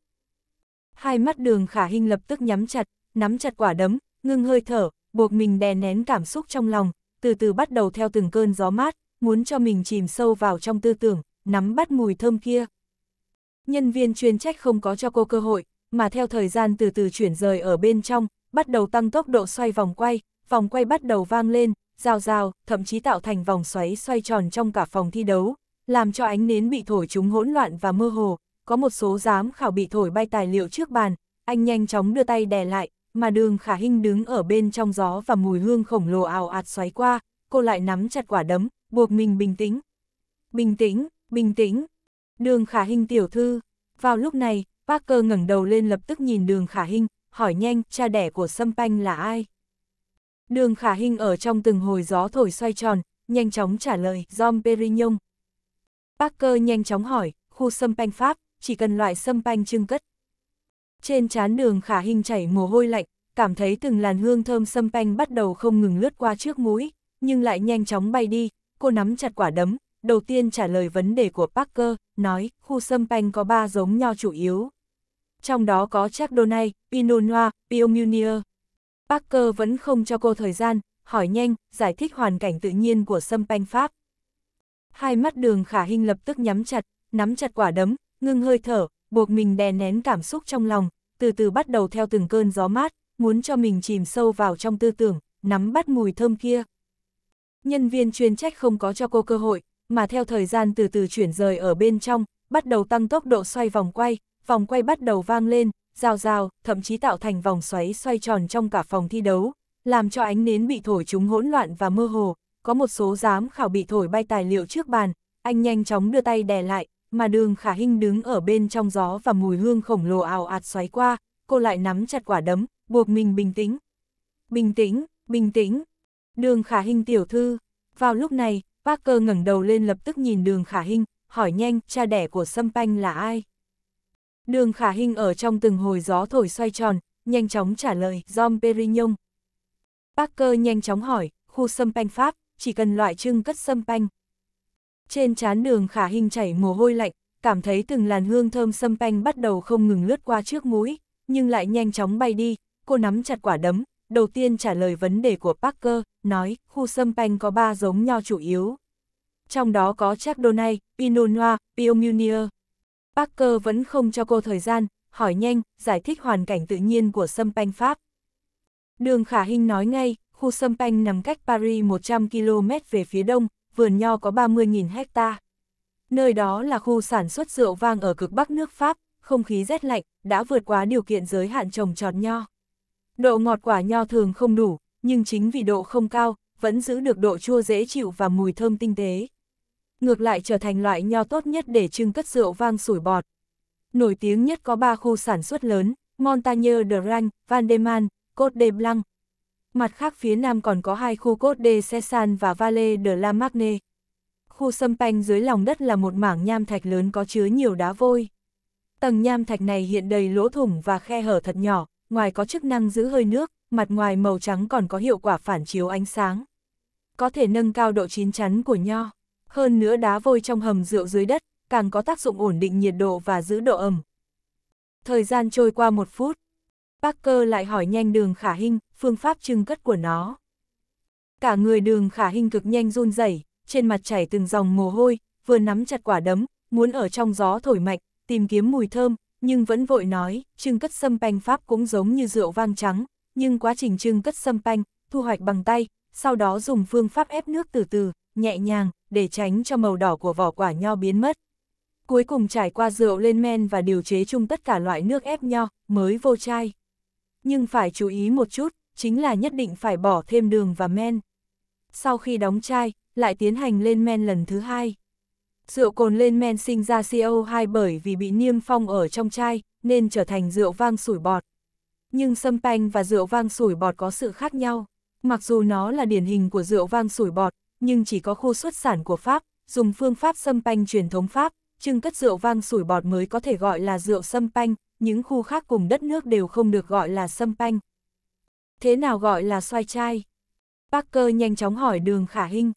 Speaker 1: Hai mắt đường khả hình lập tức nhắm chặt, nắm chặt quả đấm, ngưng hơi thở, buộc mình đè nén cảm xúc trong lòng, từ từ bắt đầu theo từng cơn gió mát, muốn cho mình chìm sâu vào trong tư tưởng, nắm bắt mùi thơm kia. Nhân viên chuyên trách không có cho cô cơ hội, mà theo thời gian từ từ chuyển rời ở bên trong, bắt đầu tăng tốc độ xoay vòng quay, vòng quay bắt đầu vang lên, rào rào, thậm chí tạo thành vòng xoáy xoay tròn trong cả phòng thi đấu, làm cho ánh nến bị thổi chúng hỗn loạn và mơ hồ, có một số giám khảo bị thổi bay tài liệu trước bàn, anh nhanh chóng đưa tay đè lại, mà đường khả hinh đứng ở bên trong gió và mùi hương khổng lồ ào ạt xoáy qua, cô lại nắm chặt quả đấm, buộc mình bình tĩnh. Bình tĩnh, bình tĩnh. Đường khả hình tiểu thư. Vào lúc này, Parker ngẩng đầu lên lập tức nhìn đường khả hình, hỏi nhanh cha đẻ của Sâm Panh là ai. Đường khả hình ở trong từng hồi gió thổi xoay tròn, nhanh chóng trả lời Dom Perignon. Parker nhanh chóng hỏi, khu Sâm Panh Pháp, chỉ cần loại Sâm Panh trưng cất. Trên trán đường khả hình chảy mồ hôi lạnh, cảm thấy từng làn hương thơm Sâm Panh bắt đầu không ngừng lướt qua trước mũi, nhưng lại nhanh chóng bay đi, cô nắm chặt quả đấm, đầu tiên trả lời vấn đề của Parker, nói khu sâm panh có ba giống nho chủ yếu. Trong đó có Chardonnay, Pinot Noir, Pinot Piomunier. Parker vẫn không cho cô thời gian, hỏi nhanh, giải thích hoàn cảnh tự nhiên của sâm panh Pháp. Hai mắt đường khả hình lập tức nhắm chặt, nắm chặt quả đấm, ngưng hơi thở, buộc mình đè nén cảm xúc trong lòng, từ từ bắt đầu theo từng cơn gió mát, muốn cho mình chìm sâu vào trong tư tưởng, nắm bắt mùi thơm kia nhân viên chuyên trách không có cho cô cơ hội, mà theo thời gian từ từ chuyển rời ở bên trong, bắt đầu tăng tốc độ xoay vòng quay, vòng quay bắt đầu vang lên, rào rào, thậm chí tạo thành vòng xoáy xoay tròn trong cả phòng thi đấu, làm cho ánh nến bị thổi chúng hỗn loạn và mơ hồ, có một số giám khảo bị thổi bay tài liệu trước bàn, anh nhanh chóng đưa tay đè lại, mà đường khả hình đứng ở bên trong gió và mùi hương khổng lồ ào ạt xoáy qua, cô lại nắm chặt quả đấm, buộc mình bình tĩnh. Bình tĩnh, bình tĩnh, Đường khả hình tiểu thư. Vào lúc này, Parker ngẩng đầu lên lập tức nhìn đường khả hình, hỏi nhanh cha đẻ của Sâm Panh là ai. Đường khả hình ở trong từng hồi gió thổi xoay tròn, nhanh chóng trả lời Dom Perignon. Parker nhanh chóng hỏi, khu Sâm Panh Pháp, chỉ cần loại trưng cất Sâm Panh. Trên trán đường khả hình chảy mồ hôi lạnh, cảm thấy từng làn hương thơm Sâm Panh bắt đầu không ngừng lướt qua trước mũi, nhưng lại nhanh chóng bay đi, cô nắm chặt quả đấm, đầu tiên trả lời vấn đề của Parker, nói khu sâm panh có ba giống nho chủ yếu. Trong đó có Chardonnay, Pinot Noir, Pinot Meunier. Parker vẫn không cho cô thời gian, hỏi nhanh, giải thích hoàn cảnh tự nhiên của sâm panh Pháp. Đường Khả Hinh nói ngay, khu sâm panh nằm cách Paris 100 km về phía đông, vườn nho có 30.000 hecta. Nơi đó là khu sản xuất rượu vang ở cực bắc nước Pháp, không khí rét lạnh, đã vượt quá điều kiện giới hạn trồng trọt nho. Độ ngọt quả nho thường không đủ, nhưng chính vì độ không cao, vẫn giữ được độ chua dễ chịu và mùi thơm tinh tế. Ngược lại trở thành loại nho tốt nhất để trưng cất rượu vang sủi bọt. Nổi tiếng nhất có 3 khu sản xuất lớn, Montagne de Rang, Man, Côte de Blanc. Mặt khác phía nam còn có hai khu Côte de Cézanne và Valle de la Marne. Khu sâm panh dưới lòng đất là một mảng nham thạch lớn có chứa nhiều đá vôi. Tầng nham thạch này hiện đầy lỗ thủng và khe hở thật nhỏ, ngoài có chức năng giữ hơi nước, mặt ngoài màu trắng còn có hiệu quả phản chiếu ánh sáng. Có thể nâng cao độ chín chắn của nho, hơn nữa đá vôi trong hầm rượu dưới đất, càng có tác dụng ổn định nhiệt độ và giữ độ ẩm. Thời gian trôi qua một phút, Parker lại hỏi nhanh đường khả hình, phương pháp trưng cất của nó. Cả người đường khả hình cực nhanh run rẩy, trên mặt chảy từng dòng mồ hôi, vừa nắm chặt quả đấm, muốn ở trong gió thổi mạnh, tìm kiếm mùi thơm, nhưng vẫn vội nói, trưng cất xâm panh pháp cũng giống như rượu vang trắng, nhưng quá trình trưng cất sâm panh, thu hoạch bằng tay, sau đó dùng phương pháp ép nước từ từ, nhẹ nhàng, để tránh cho màu đỏ của vỏ quả nho biến mất. Cuối cùng trải qua rượu lên men và điều chế chung tất cả loại nước ép nho, mới vô chai. Nhưng phải chú ý một chút, chính là nhất định phải bỏ thêm đường và men. Sau khi đóng chai, lại tiến hành lên men lần thứ hai. Rượu cồn lên men sinh ra CO2 bởi vì bị niêm phong ở trong chai, nên trở thành rượu vang sủi bọt. Nhưng sâm panh và rượu vang sủi bọt có sự khác nhau. Mặc dù nó là điển hình của rượu vang sủi bọt, nhưng chỉ có khu xuất sản của Pháp, dùng phương pháp sâm panh truyền thống Pháp, trưng cất rượu vang sủi bọt mới có thể gọi là rượu sâm panh, những khu khác cùng đất nước đều không được gọi là sâm panh. Thế nào gọi là xoay chai? Parker nhanh chóng hỏi đường khả hình.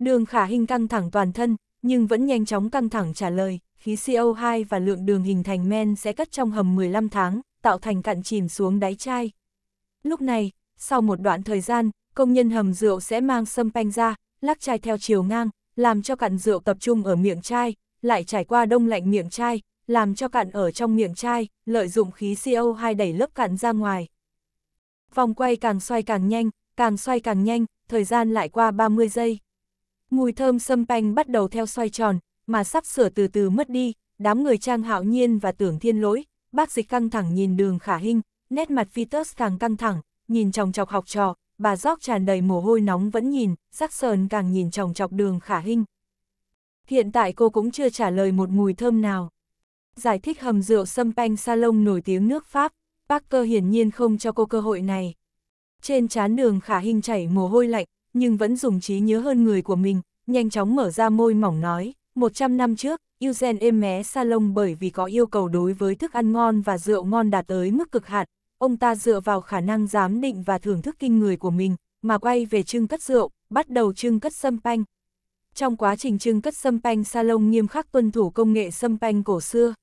Speaker 1: Đường khả hình căng thẳng toàn thân, nhưng vẫn nhanh chóng căng thẳng trả lời, khí CO2 và lượng đường hình thành men sẽ cất trong hầm 15 tháng, tạo thành cặn chìm xuống đáy chai. Lúc này, sau một đoạn thời gian, công nhân hầm rượu sẽ mang sâm panh ra, lắc chai theo chiều ngang, làm cho cặn rượu tập trung ở miệng chai, lại trải qua đông lạnh miệng chai, làm cho cặn ở trong miệng chai, lợi dụng khí CO2 đẩy lớp cặn ra ngoài. Vòng quay càng xoay càng nhanh, càng xoay càng nhanh, thời gian lại qua 30 giây. Mùi thơm sâm panh bắt đầu theo xoay tròn, mà sắp sửa từ từ mất đi, đám người Trang Hạo Nhiên và Tưởng Thiên Lỗi, bác dịch căng thẳng nhìn đường khả hình, nét mặt Vitus càng căng thẳng, nhìn chòng chọc học trò, bà gióc tràn đầy mồ hôi nóng vẫn nhìn, sắc sờn càng nhìn chòng chọc đường khả hình. Hiện tại cô cũng chưa trả lời một mùi thơm nào. Giải thích hầm rượu sâm panh salon nổi tiếng nước Pháp, Parker hiển nhiên không cho cô cơ hội này. Trên trán đường khả hình chảy mồ hôi lạnh, nhưng vẫn dùng trí nhớ hơn người của mình, nhanh chóng mở ra môi mỏng nói, 100 năm trước, Eugen êm mé salon bởi vì có yêu cầu đối với thức ăn ngon và rượu ngon đạt tới mức cực hạn, ông ta dựa vào khả năng giám định và thưởng thức kinh người của mình, mà quay về trưng cất rượu, bắt đầu trưng cất sâm panh. Trong quá trình trưng cất sâm panh salon nghiêm khắc tuân thủ công nghệ sâm panh cổ xưa.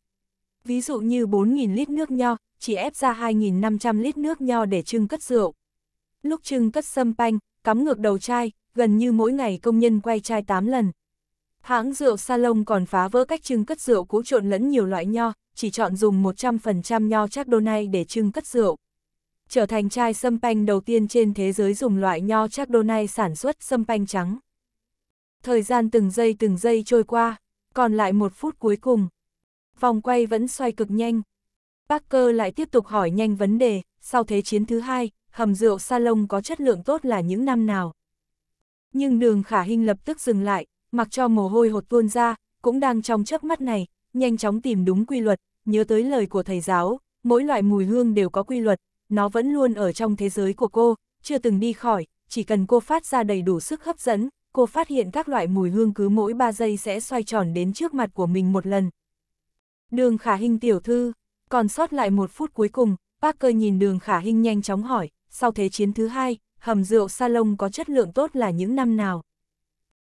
Speaker 1: Ví dụ như 4.000 lít nước nho, chỉ ép ra 2.500 lít nước nho để trưng cất rượu. Lúc trưng cất sâm panh, cắm ngược đầu chai, gần như mỗi ngày công nhân quay chai 8 lần, Hãng rượu Salon còn phá vỡ cách trưng cất rượu cũ trộn lẫn nhiều loại nho, chỉ chọn dùng 100% nho Chardonnay để trưng cất rượu. Trở thành chai sâm panh đầu tiên trên thế giới dùng loại nho Chardonnay sản xuất sâm panh trắng. Thời gian từng giây từng giây trôi qua, còn lại một phút cuối cùng. Vòng quay vẫn xoay cực nhanh. Parker lại tiếp tục hỏi nhanh vấn đề, sau thế chiến thứ hai, hầm rượu Salon có chất lượng tốt là những năm nào? Nhưng đường khả hình lập tức dừng lại, mặc cho mồ hôi hột tuôn ra, cũng đang trong chớp mắt này, nhanh chóng tìm đúng quy luật, nhớ tới lời của thầy giáo, mỗi loại mùi hương đều có quy luật, nó vẫn luôn ở trong thế giới của cô, chưa từng đi khỏi, chỉ cần cô phát ra đầy đủ sức hấp dẫn, cô phát hiện các loại mùi hương cứ mỗi 3 giây sẽ xoay tròn đến trước mặt của mình một lần. Đường khả hình tiểu thư, còn sót lại một phút cuối cùng, Parker nhìn đường khả hình nhanh chóng hỏi, sau thế chiến thứ hai, hầm rượu salon có chất lượng tốt là những năm nào?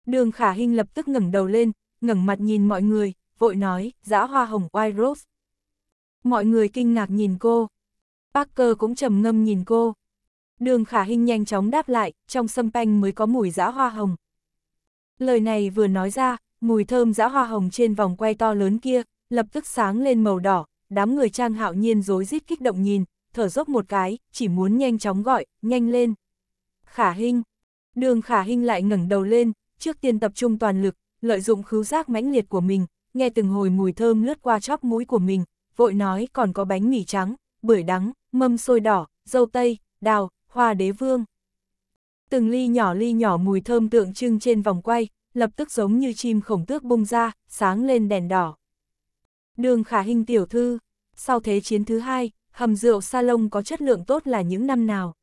Speaker 1: Đường khả hình lập tức ngẩng đầu lên, ngẩng mặt nhìn mọi người, vội nói, dã hoa hồng White Rose. Mọi người kinh ngạc nhìn cô. Parker cũng trầm ngâm nhìn cô. Đường khả hình nhanh chóng đáp lại, trong sâm panh mới có mùi dã hoa hồng. Lời này vừa nói ra, mùi thơm dã hoa hồng trên vòng quay to lớn kia, lập tức sáng lên màu đỏ, đám người trang hạo nhiên rối rít kích động nhìn, thở dốc một cái, chỉ muốn nhanh chóng gọi, nhanh lên. Khả hình. Đường khả hình lại ngẩng đầu lên, trước tiên tập trung toàn lực, lợi dụng khứu giác mãnh liệt của mình, nghe từng hồi mùi thơm lướt qua chóp mũi của mình, vội nói còn có bánh mì trắng, bưởi đắng, mâm xôi đỏ, dâu tây, đào, hoa đế vương. Từng ly nhỏ ly nhỏ mùi thơm tượng trưng trên vòng quay, lập tức giống như chim khổng tước bung ra, sáng lên đèn đỏ. Đường khả hình tiểu thư, sau thế chiến thứ hai, hầm rượu salon có chất lượng tốt là những năm nào.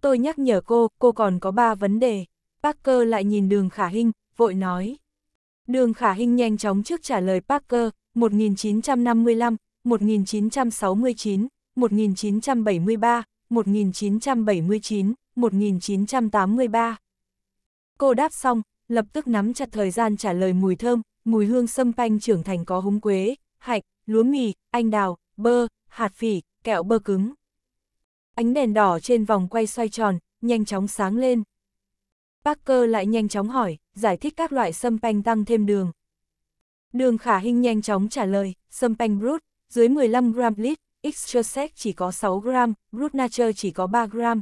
Speaker 1: Tôi nhắc nhở cô, cô còn có ba vấn đề. Parker lại nhìn đường khả hình, vội nói. Đường khả hình nhanh chóng trước trả lời Parker, 1955, 1969, 1973, 1979, 1983. Cô đáp xong, lập tức nắm chặt thời gian trả lời mùi thơm, mùi hương sâm panh trưởng thành có húng quế, hạch, lúa mì, anh đào, bơ, hạt phỉ, kẹo bơ cứng. Ánh đèn đỏ trên vòng quay xoay tròn, nhanh chóng sáng lên. Parker lại nhanh chóng hỏi, giải thích các loại sâm panh tăng thêm đường. Đường khả hình nhanh chóng trả lời, sâm panh brut, dưới 15 gram lít, extra sec chỉ có 6 gram, brut nature chỉ có 3 gram.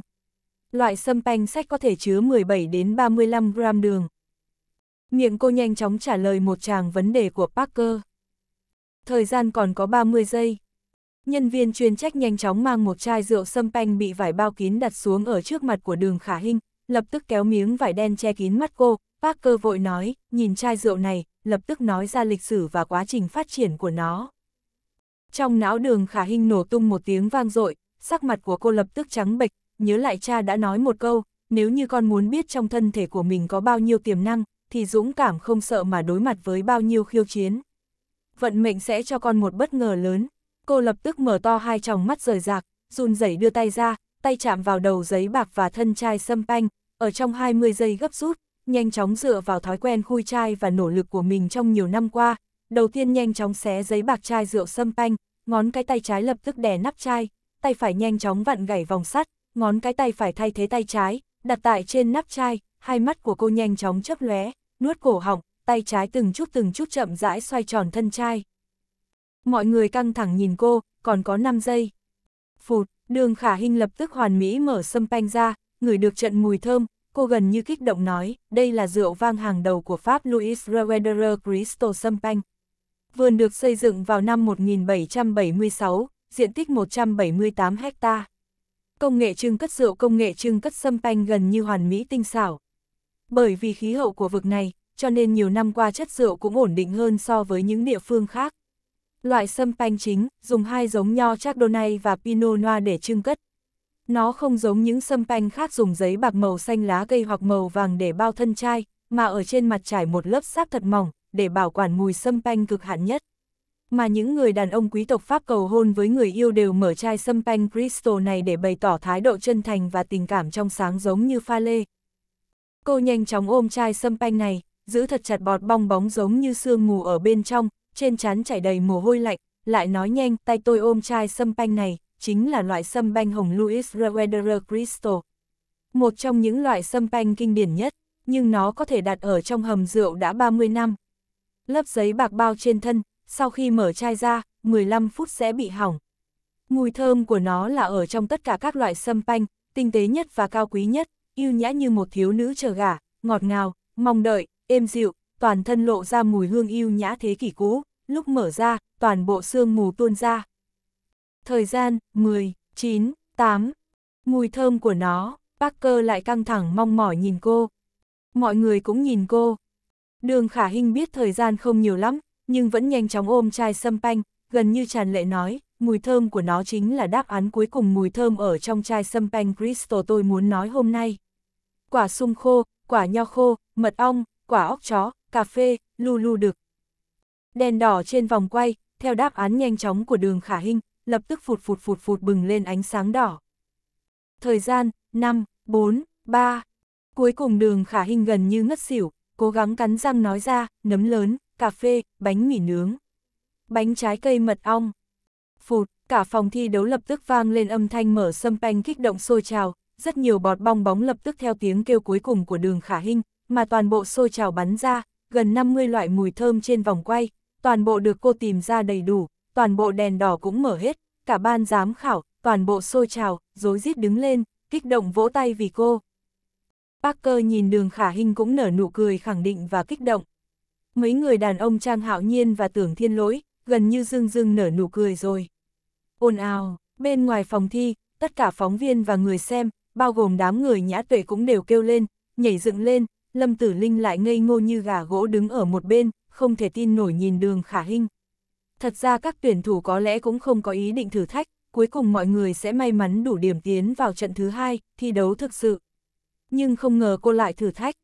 Speaker 1: Loại sâm panh sách có thể chứa 17 đến 35 gram đường. Miệng cô nhanh chóng trả lời một tràng vấn đề của Parker. Thời gian còn có 30 giây. Nhân viên chuyên trách nhanh chóng mang một chai rượu sâm panh bị vải bao kín đặt xuống ở trước mặt của đường khả hình, lập tức kéo miếng vải đen che kín mắt cô, Parker vội nói, nhìn chai rượu này, lập tức nói ra lịch sử và quá trình phát triển của nó. Trong não đường khả hình nổ tung một tiếng vang dội sắc mặt của cô lập tức trắng bệch, nhớ lại cha đã nói một câu, nếu như con muốn biết trong thân thể của mình có bao nhiêu tiềm năng, thì dũng cảm không sợ mà đối mặt với bao nhiêu khiêu chiến. Vận mệnh sẽ cho con một bất ngờ lớn, cô lập tức mở to hai tròng mắt rời rạc, run rẩy đưa tay ra, tay chạm vào đầu giấy bạc và thân chai sâm panh, ở trong 20 giây gấp rút, nhanh chóng dựa vào thói quen khui chai và nỗ lực của mình trong nhiều năm qua, đầu tiên nhanh chóng xé giấy bạc chai rượu sâm panh, ngón cái tay trái lập tức đè nắp chai, tay phải nhanh chóng vặn gảy vòng sắt, ngón cái tay phải thay thế tay trái, đặt tại trên nắp chai, hai mắt của cô nhanh chóng chớp lóe, nuốt cổ họng, tay trái từng chút từng chút chậm rãi xoay tròn thân chai. Mọi người căng thẳng nhìn cô, còn có 5 giây. Phụt, đường khả hình lập tức hoàn mỹ mở sâm panh ra, ngửi được trận mùi thơm, Cô gần như kích động nói, đây là rượu vang hàng đầu của Pháp Louis Rewederer Cristo Champagne. Vườn được xây dựng vào năm 1776, diện tích 178 hecta. Công nghệ trưng cất rượu công nghệ trưng cất sâm panh gần như hoàn mỹ tinh xảo. Bởi vì khí hậu của vực này, cho nên nhiều năm qua chất rượu cũng ổn định hơn so với những địa phương khác. Loại sâm panh chính, dùng hai giống nho Chardonnay và Pinot Noir để trưng cất. Nó không giống những sâm panh khác dùng giấy bạc màu xanh lá cây hoặc màu vàng để bao thân chai, mà ở trên mặt trải một lớp sáp thật mỏng, để bảo quản mùi sâm panh cực hạn nhất. Mà những người đàn ông quý tộc Pháp cầu hôn với người yêu đều mở chai sâm panh Crystal này để bày tỏ thái độ chân thành và tình cảm trong sáng giống như pha lê. Cô nhanh chóng ôm chai sâm panh này, giữ thật chặt bọt bong bóng giống như sương mù ở bên trong, trên trán chảy đầy mồ hôi lạnh, lại nói nhanh tay tôi ôm chai sâm panh này, chính là loại sâm banh hồng Louis Roederer Crystal. Một trong những loại sâm banh kinh điển nhất, nhưng nó có thể đặt ở trong hầm rượu đã 30 năm. Lớp giấy bạc bao trên thân, sau khi mở chai ra, 15 phút sẽ bị hỏng. Mùi thơm của nó là ở trong tất cả các loại sâm banh, tinh tế nhất và cao quý nhất, yêu nhã như một thiếu nữ chờ gả, ngọt ngào, mong đợi, êm dịu, toàn thân lộ ra mùi hương yêu nhã thế kỷ cũ, lúc mở ra, toàn bộ xương mù tuôn ra. Thời gian, 10, 9, 8. Mùi thơm của nó, Parker lại căng thẳng mong mỏi nhìn cô. Mọi người cũng nhìn cô. Đường khả hình biết thời gian không nhiều lắm, nhưng vẫn nhanh chóng ôm chai sâm panh, gần như tràn lệ nói, mùi thơm của nó chính là đáp án cuối cùng mùi thơm ở trong chai sâm panh Crystal tôi muốn nói hôm nay. Quả sung khô, quả nho khô, mật ong, quả óc chó, cà phê, lu lu được Đèn đỏ trên vòng quay, theo đáp án nhanh chóng của đường khả hình, lập tức phụt phụt phụt phụt bừng lên ánh sáng đỏ. Thời gian, 5, 4, 3. Cuối cùng đường khả hình gần như ngất xỉu, cố gắng cắn răng nói ra, nấm lớn, cà phê, bánh mì nướng. Bánh trái cây mật ong. Phụt, cả phòng thi đấu lập tức vang lên âm thanh mở sâm panh kích động sôi trào, rất nhiều bọt bong bóng lập tức theo tiếng kêu cuối cùng của đường khả hình, mà toàn bộ sôi trào bắn ra, gần 50 loại mùi thơm trên vòng quay, toàn bộ được cô tìm ra đầy đủ, toàn bộ đèn đỏ cũng mở hết, cả ban giám khảo, toàn bộ xôi trào, rối rít đứng lên, kích động vỗ tay vì cô. Parker nhìn đường khả hình cũng nở nụ cười khẳng định và kích động. Mấy người đàn ông Trang Hạo Nhiên và Tưởng Thiên Lỗi, gần như dưng dưng nở nụ cười rồi. Ồn ào, bên ngoài phòng thi, tất cả phóng viên và người xem, bao gồm đám người nhã tuệ cũng đều kêu lên, nhảy dựng lên, Lâm Tử Linh lại ngây ngô như gà gỗ đứng ở một bên, không thể tin nổi nhìn đường khả hình. Thật ra các tuyển thủ có lẽ cũng không có ý định thử thách, cuối cùng mọi người sẽ may mắn đủ điểm tiến vào trận thứ hai, thi đấu thực sự. Nhưng không ngờ cô lại thử thách.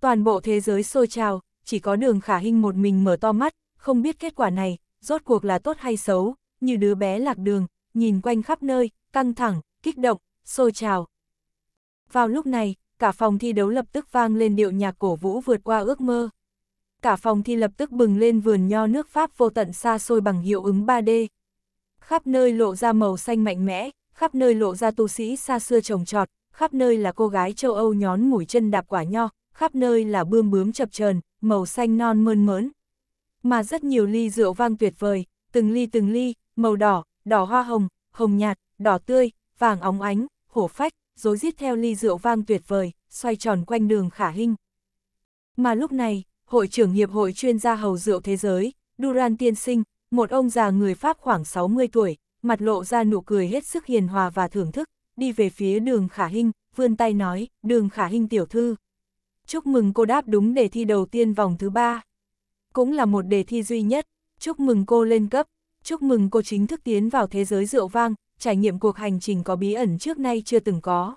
Speaker 1: Toàn bộ thế giới sôi trào, chỉ có đường khả hình một mình mở to mắt, không biết kết quả này, rốt cuộc là tốt hay xấu, như đứa bé lạc đường, nhìn quanh khắp nơi, căng thẳng, kích động, sôi trào. Vào lúc này, cả phòng thi đấu lập tức vang lên điệu nhạc cổ vũ vượt qua ước mơ cả phòng thi lập tức bừng lên vườn nho nước Pháp vô tận xa xôi bằng hiệu ứng 3D. Khắp nơi lộ ra màu xanh mạnh mẽ, khắp nơi lộ ra tu sĩ xa xưa trồng trọt, khắp nơi là cô gái châu Âu nhón mũi chân đạp quả nho, khắp nơi là bươm bướm chập chờn, màu xanh non mơn mớn. Mà rất nhiều ly rượu vang tuyệt vời, từng ly từng ly, màu đỏ, đỏ hoa hồng, hồng nhạt, đỏ tươi, vàng óng ánh, hổ phách, rối rít theo ly rượu vang tuyệt vời, xoay tròn quanh đường khả hình. Mà lúc này, hội trưởng Hiệp hội chuyên gia hầu rượu thế giới, Duran Tiên Sinh, một ông già người Pháp khoảng 60 tuổi, mặt lộ ra nụ cười hết sức hiền hòa và thưởng thức, đi về phía đường Khả Hinh, vươn tay nói, đường Khả Hinh tiểu thư. Chúc mừng cô đáp đúng đề thi đầu tiên vòng thứ ba. Cũng là một đề thi duy nhất, chúc mừng cô lên cấp, chúc mừng cô chính thức tiến vào thế giới rượu vang, trải nghiệm cuộc hành trình có bí ẩn trước nay chưa từng có.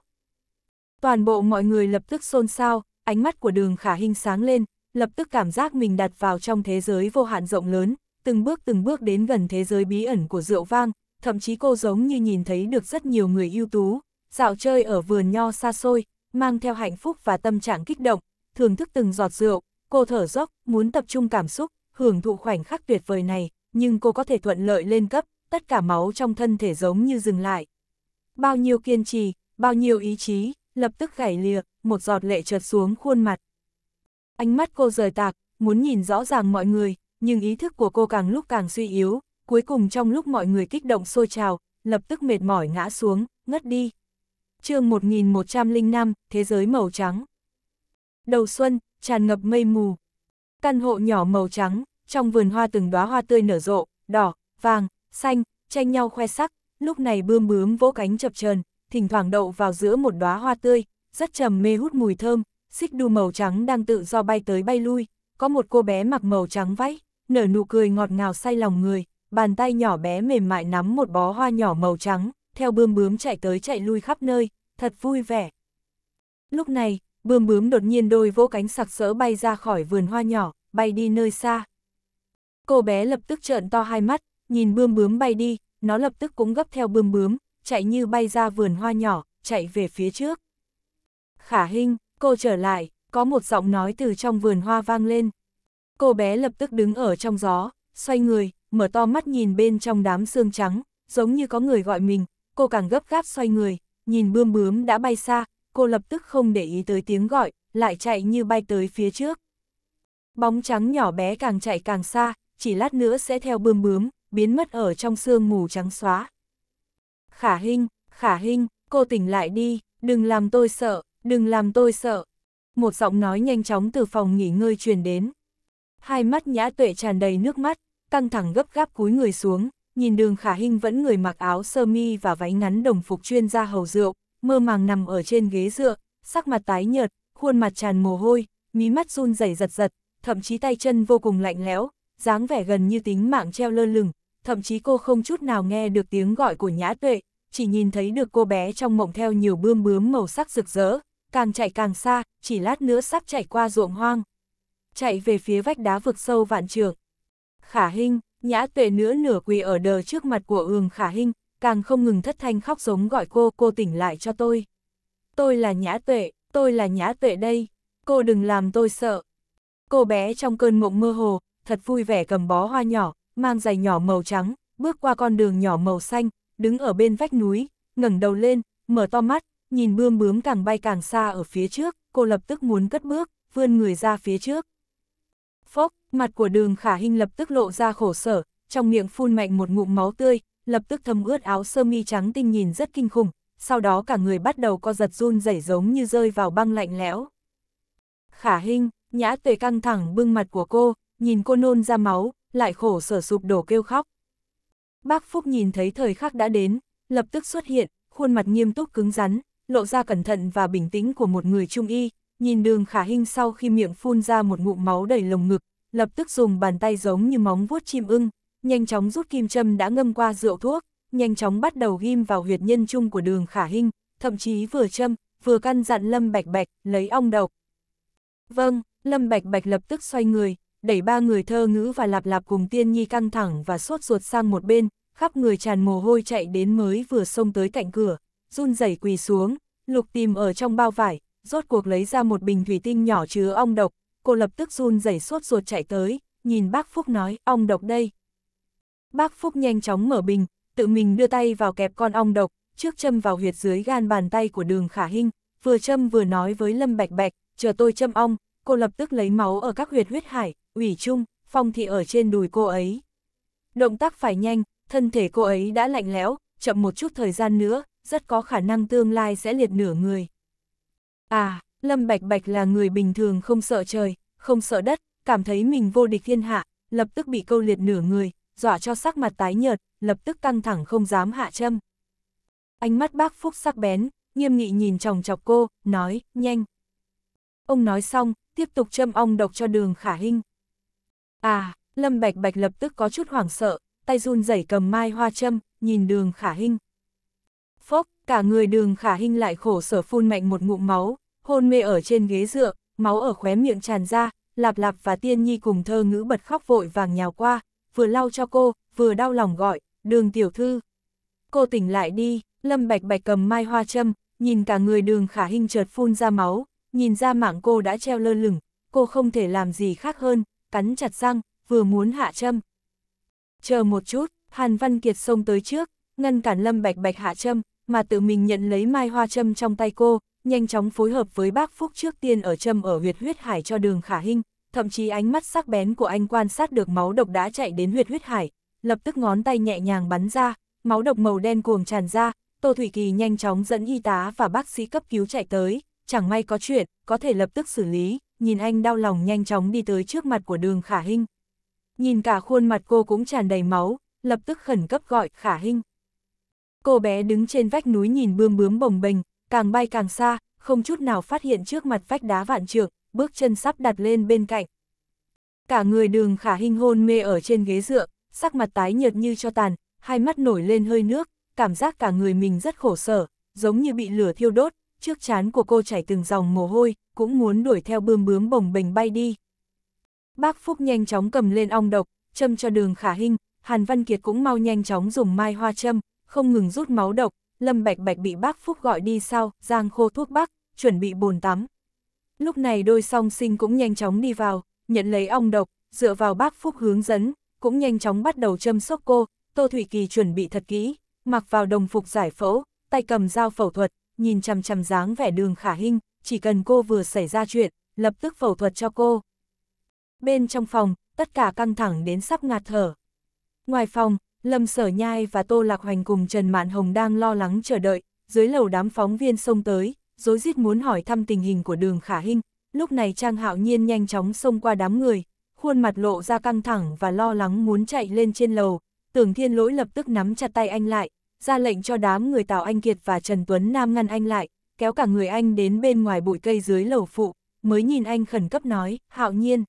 Speaker 1: Toàn bộ mọi người lập tức xôn xao, ánh mắt của đường khả hình sáng lên, lập tức cảm giác mình đặt vào trong thế giới vô hạn rộng lớn, từng bước từng bước đến gần thế giới bí ẩn của rượu vang, thậm chí cô giống như nhìn thấy được rất nhiều người ưu tú, dạo chơi ở vườn nho xa xôi, mang theo hạnh phúc và tâm trạng kích động, thưởng thức từng giọt rượu, cô thở dốc, muốn tập trung cảm xúc, hưởng thụ khoảnh khắc tuyệt vời này, nhưng cô có thể thuận lợi lên cấp, tất cả máu trong thân thể giống như dừng lại. Bao nhiêu kiên trì, bao nhiêu ý chí, lập tức gãy lìa, một giọt lệ trượt xuống khuôn mặt, Ánh mắt cô rời tạc, muốn nhìn rõ ràng mọi người, nhưng ý thức của cô càng lúc càng suy yếu, cuối cùng trong lúc mọi người kích động sôi trào, lập tức mệt mỏi ngã xuống, ngất đi. chương 1105, Thế giới màu trắng. Đầu xuân, tràn ngập mây mù. Căn hộ nhỏ màu trắng, trong vườn hoa từng đóa hoa tươi nở rộ, đỏ, vàng, xanh, tranh nhau khoe sắc, lúc này bươm bướm vỗ cánh chập chờn thỉnh thoảng đậu vào giữa một đóa hoa tươi, rất trầm mê hút mùi thơm, xích đu màu trắng đang tự do bay tới bay lui, có một cô bé mặc màu trắng váy, nở nụ cười ngọt ngào say lòng người, bàn tay nhỏ bé mềm mại nắm một bó hoa nhỏ màu trắng, theo bươm bướm chạy tới chạy lui khắp nơi, thật vui vẻ. Lúc này, bươm bướm đột nhiên đôi vỗ cánh sặc sỡ bay ra khỏi vườn hoa nhỏ, bay đi nơi xa. Cô bé lập tức trợn to hai mắt, nhìn bươm bướm bay đi, nó lập tức cũng gấp theo bươm bướm, chạy như bay ra vườn hoa nhỏ, chạy về phía trước. Khả Hinh, Cô trở lại, có một giọng nói từ trong vườn hoa vang lên. Cô bé lập tức đứng ở trong gió, xoay người, mở to mắt nhìn bên trong đám xương trắng, giống như có người gọi mình, cô càng gấp gáp xoay người, nhìn bươm bướm đã bay xa, cô lập tức không để ý tới tiếng gọi, lại chạy như bay tới phía trước. Bóng trắng nhỏ bé càng chạy càng xa, chỉ lát nữa sẽ theo bươm bướm, biến mất ở trong sương mù trắng xóa. Khả Hinh, Khả Hinh, cô tỉnh lại đi, đừng làm tôi sợ, Đừng làm tôi sợ. Một giọng nói nhanh chóng từ phòng nghỉ ngơi truyền đến. Hai mắt nhã tuệ tràn đầy nước mắt, căng thẳng gấp gáp cúi người xuống, nhìn đường khả hình vẫn người mặc áo sơ mi và váy ngắn đồng phục chuyên gia hầu rượu, mơ màng nằm ở trên ghế dựa, sắc mặt tái nhợt, khuôn mặt tràn mồ hôi, mí mắt run rẩy giật giật, thậm chí tay chân vô cùng lạnh lẽo, dáng vẻ gần như tính mạng treo lơ lửng, thậm chí cô không chút nào nghe được tiếng gọi của nhã tuệ, chỉ nhìn thấy được cô bé trong mộng theo nhiều bươm bướm màu sắc rực rỡ, càng chạy càng xa, chỉ lát nữa sắp chạy qua ruộng hoang. Chạy về phía vách đá vực sâu vạn trường. Khả Hinh, nhã tuệ nữa nửa quỳ ở đờ trước mặt của ường Khả Hinh, càng không ngừng thất thanh khóc giống gọi cô, cô tỉnh lại cho tôi. Tôi là nhã tuệ, tôi là nhã tuệ đây, cô đừng làm tôi sợ. Cô bé trong cơn mộng mơ hồ, thật vui vẻ cầm bó hoa nhỏ, mang giày nhỏ màu trắng, bước qua con đường nhỏ màu xanh, đứng ở bên vách núi, ngẩng đầu lên, mở to mắt, nhìn bươm bướm càng bay càng xa ở phía trước, cô lập tức muốn cất bước, vươn người ra phía trước. Phốc, mặt của đường khả hình lập tức lộ ra khổ sở, trong miệng phun mạnh một ngụm máu tươi, lập tức thấm ướt áo sơ mi trắng tinh nhìn rất kinh khủng, sau đó cả người bắt đầu co giật run rẩy giống như rơi vào băng lạnh lẽo. Khả hình, nhã tuệ căng thẳng bưng mặt của cô, nhìn cô nôn ra máu, lại khổ sở sụp đổ kêu khóc. Bác Phúc nhìn thấy thời khắc đã đến, lập tức xuất hiện, khuôn mặt nghiêm túc cứng rắn, lộ ra cẩn thận và bình tĩnh của một người trung y, nhìn đường khả hình sau khi miệng phun ra một ngụm máu đầy lồng ngực, lập tức dùng bàn tay giống như móng vuốt chim ưng, nhanh chóng rút kim châm đã ngâm qua rượu thuốc, nhanh chóng bắt đầu ghim vào huyệt nhân trung của đường khả hình, thậm chí vừa châm, vừa căn dặn Lâm Bạch Bạch, lấy ong độc. Vâng, Lâm Bạch Bạch lập tức xoay người, đẩy ba người thơ ngữ và lạp lạp cùng tiên nhi căng thẳng và sốt ruột sang một bên, khắp người tràn mồ hôi chạy đến mới vừa xông tới cạnh cửa, run rẩy quỳ xuống, lục tìm ở trong bao vải, rốt cuộc lấy ra một bình thủy tinh nhỏ chứa ong độc, cô lập tức run rẩy sốt ruột chạy tới, nhìn bác Phúc nói, ong độc đây. Bác Phúc nhanh chóng mở bình, tự mình đưa tay vào kẹp con ong độc, trước châm vào huyệt dưới gan bàn tay của đường khả hinh, vừa châm vừa nói với Lâm Bạch Bạch, chờ tôi châm ong, cô lập tức lấy máu ở các huyệt huyết hải, ủy trung, phong thị ở trên đùi cô ấy. Động tác phải nhanh, thân thể cô ấy đã lạnh lẽo, chậm một chút thời gian nữa, rất có khả năng tương lai sẽ liệt nửa người. À, Lâm Bạch Bạch là người bình thường không sợ trời, không sợ đất, cảm thấy mình vô địch thiên hạ, lập tức bị câu liệt nửa người, dọa cho sắc mặt tái nhợt, lập tức căng thẳng không dám hạ châm. Ánh mắt bác Phúc sắc bén, nghiêm nghị nhìn chòng chọc cô, nói, nhanh. Ông nói xong, tiếp tục châm ong độc cho đường khả hinh. À, Lâm Bạch Bạch lập tức có chút hoảng sợ, tay run rẩy cầm mai hoa châm, nhìn đường khả hinh. Phốc, cả người đường khả hình lại khổ sở phun mạnh một ngụm máu, hôn mê ở trên ghế dựa, máu ở khóe miệng tràn ra, lạp lạp và tiên nhi cùng thơ ngữ bật khóc vội vàng nhào qua, vừa lau cho cô, vừa đau lòng gọi, đường tiểu thư. Cô tỉnh lại đi, lâm bạch bạch cầm mai hoa châm, nhìn cả người đường khả hình chợt phun ra máu, nhìn ra mạng cô đã treo lơ lửng, cô không thể làm gì khác hơn, cắn chặt răng, vừa muốn hạ châm. Chờ một chút, Hàn Văn Kiệt xông tới trước, ngăn cản Lâm Bạch Bạch hạ châm, mà tự mình nhận lấy mai hoa châm trong tay cô, nhanh chóng phối hợp với bác Phúc trước tiên ở châm ở huyệt huyết hải cho đường khả hinh, thậm chí ánh mắt sắc bén của anh quan sát được máu độc đã chạy đến huyệt huyết hải, lập tức ngón tay nhẹ nhàng bắn ra, máu độc màu đen cuồng tràn ra, Tô Thủy Kỳ nhanh chóng dẫn y tá và bác sĩ cấp cứu chạy tới, chẳng may có chuyện, có thể lập tức xử lý, nhìn anh đau lòng nhanh chóng đi tới trước mặt của đường khả hinh. Nhìn cả khuôn mặt cô cũng tràn đầy máu, lập tức khẩn cấp gọi khả hinh cô bé đứng trên vách núi nhìn bươm bướm bồng bềnh, càng bay càng xa, không chút nào phát hiện trước mặt vách đá vạn trượng, bước chân sắp đặt lên bên cạnh. Cả người đường khả hình hôn mê ở trên ghế dựa, sắc mặt tái nhợt như cho tàn, hai mắt nổi lên hơi nước, cảm giác cả người mình rất khổ sở, giống như bị lửa thiêu đốt, trước chán của cô chảy từng dòng mồ hôi, cũng muốn đuổi theo bươm bướm bồng bềnh bay đi. Bác Phúc nhanh chóng cầm lên ong độc, châm cho đường khả hình, Hàn Văn Kiệt cũng mau nhanh chóng dùng mai hoa châm, không ngừng rút máu độc, Lâm Bạch Bạch bị bác Phúc gọi đi sau, giang khô thuốc bắc, chuẩn bị bồn tắm. Lúc này đôi song sinh cũng nhanh chóng đi vào, nhận lấy ong độc, dựa vào bác Phúc hướng dẫn, cũng nhanh chóng bắt đầu châm sóc cô, Tô Thủy Kỳ chuẩn bị thật kỹ, mặc vào đồng phục giải phẫu, tay cầm dao phẫu thuật, nhìn chằm chằm dáng vẻ đường khả hình, chỉ cần cô vừa xảy ra chuyện, lập tức phẫu thuật cho cô. Bên trong phòng, tất cả căng thẳng đến sắp ngạt thở. Ngoài phòng, Lâm Sở Nhai và Tô Lạc Hoành cùng Trần Mạn Hồng đang lo lắng chờ đợi, dưới lầu đám phóng viên xông tới, dối rít muốn hỏi thăm tình hình của đường khả Hinh. lúc này Trang Hạo Nhiên nhanh chóng xông qua đám người, khuôn mặt lộ ra căng thẳng và lo lắng muốn chạy lên trên lầu, tưởng thiên lỗi lập tức nắm chặt tay anh lại, ra lệnh cho đám người Tào Anh Kiệt và Trần Tuấn Nam ngăn anh lại, kéo cả người anh đến bên ngoài bụi cây dưới lầu phụ, mới nhìn anh khẩn cấp nói, Hạo Nhiên.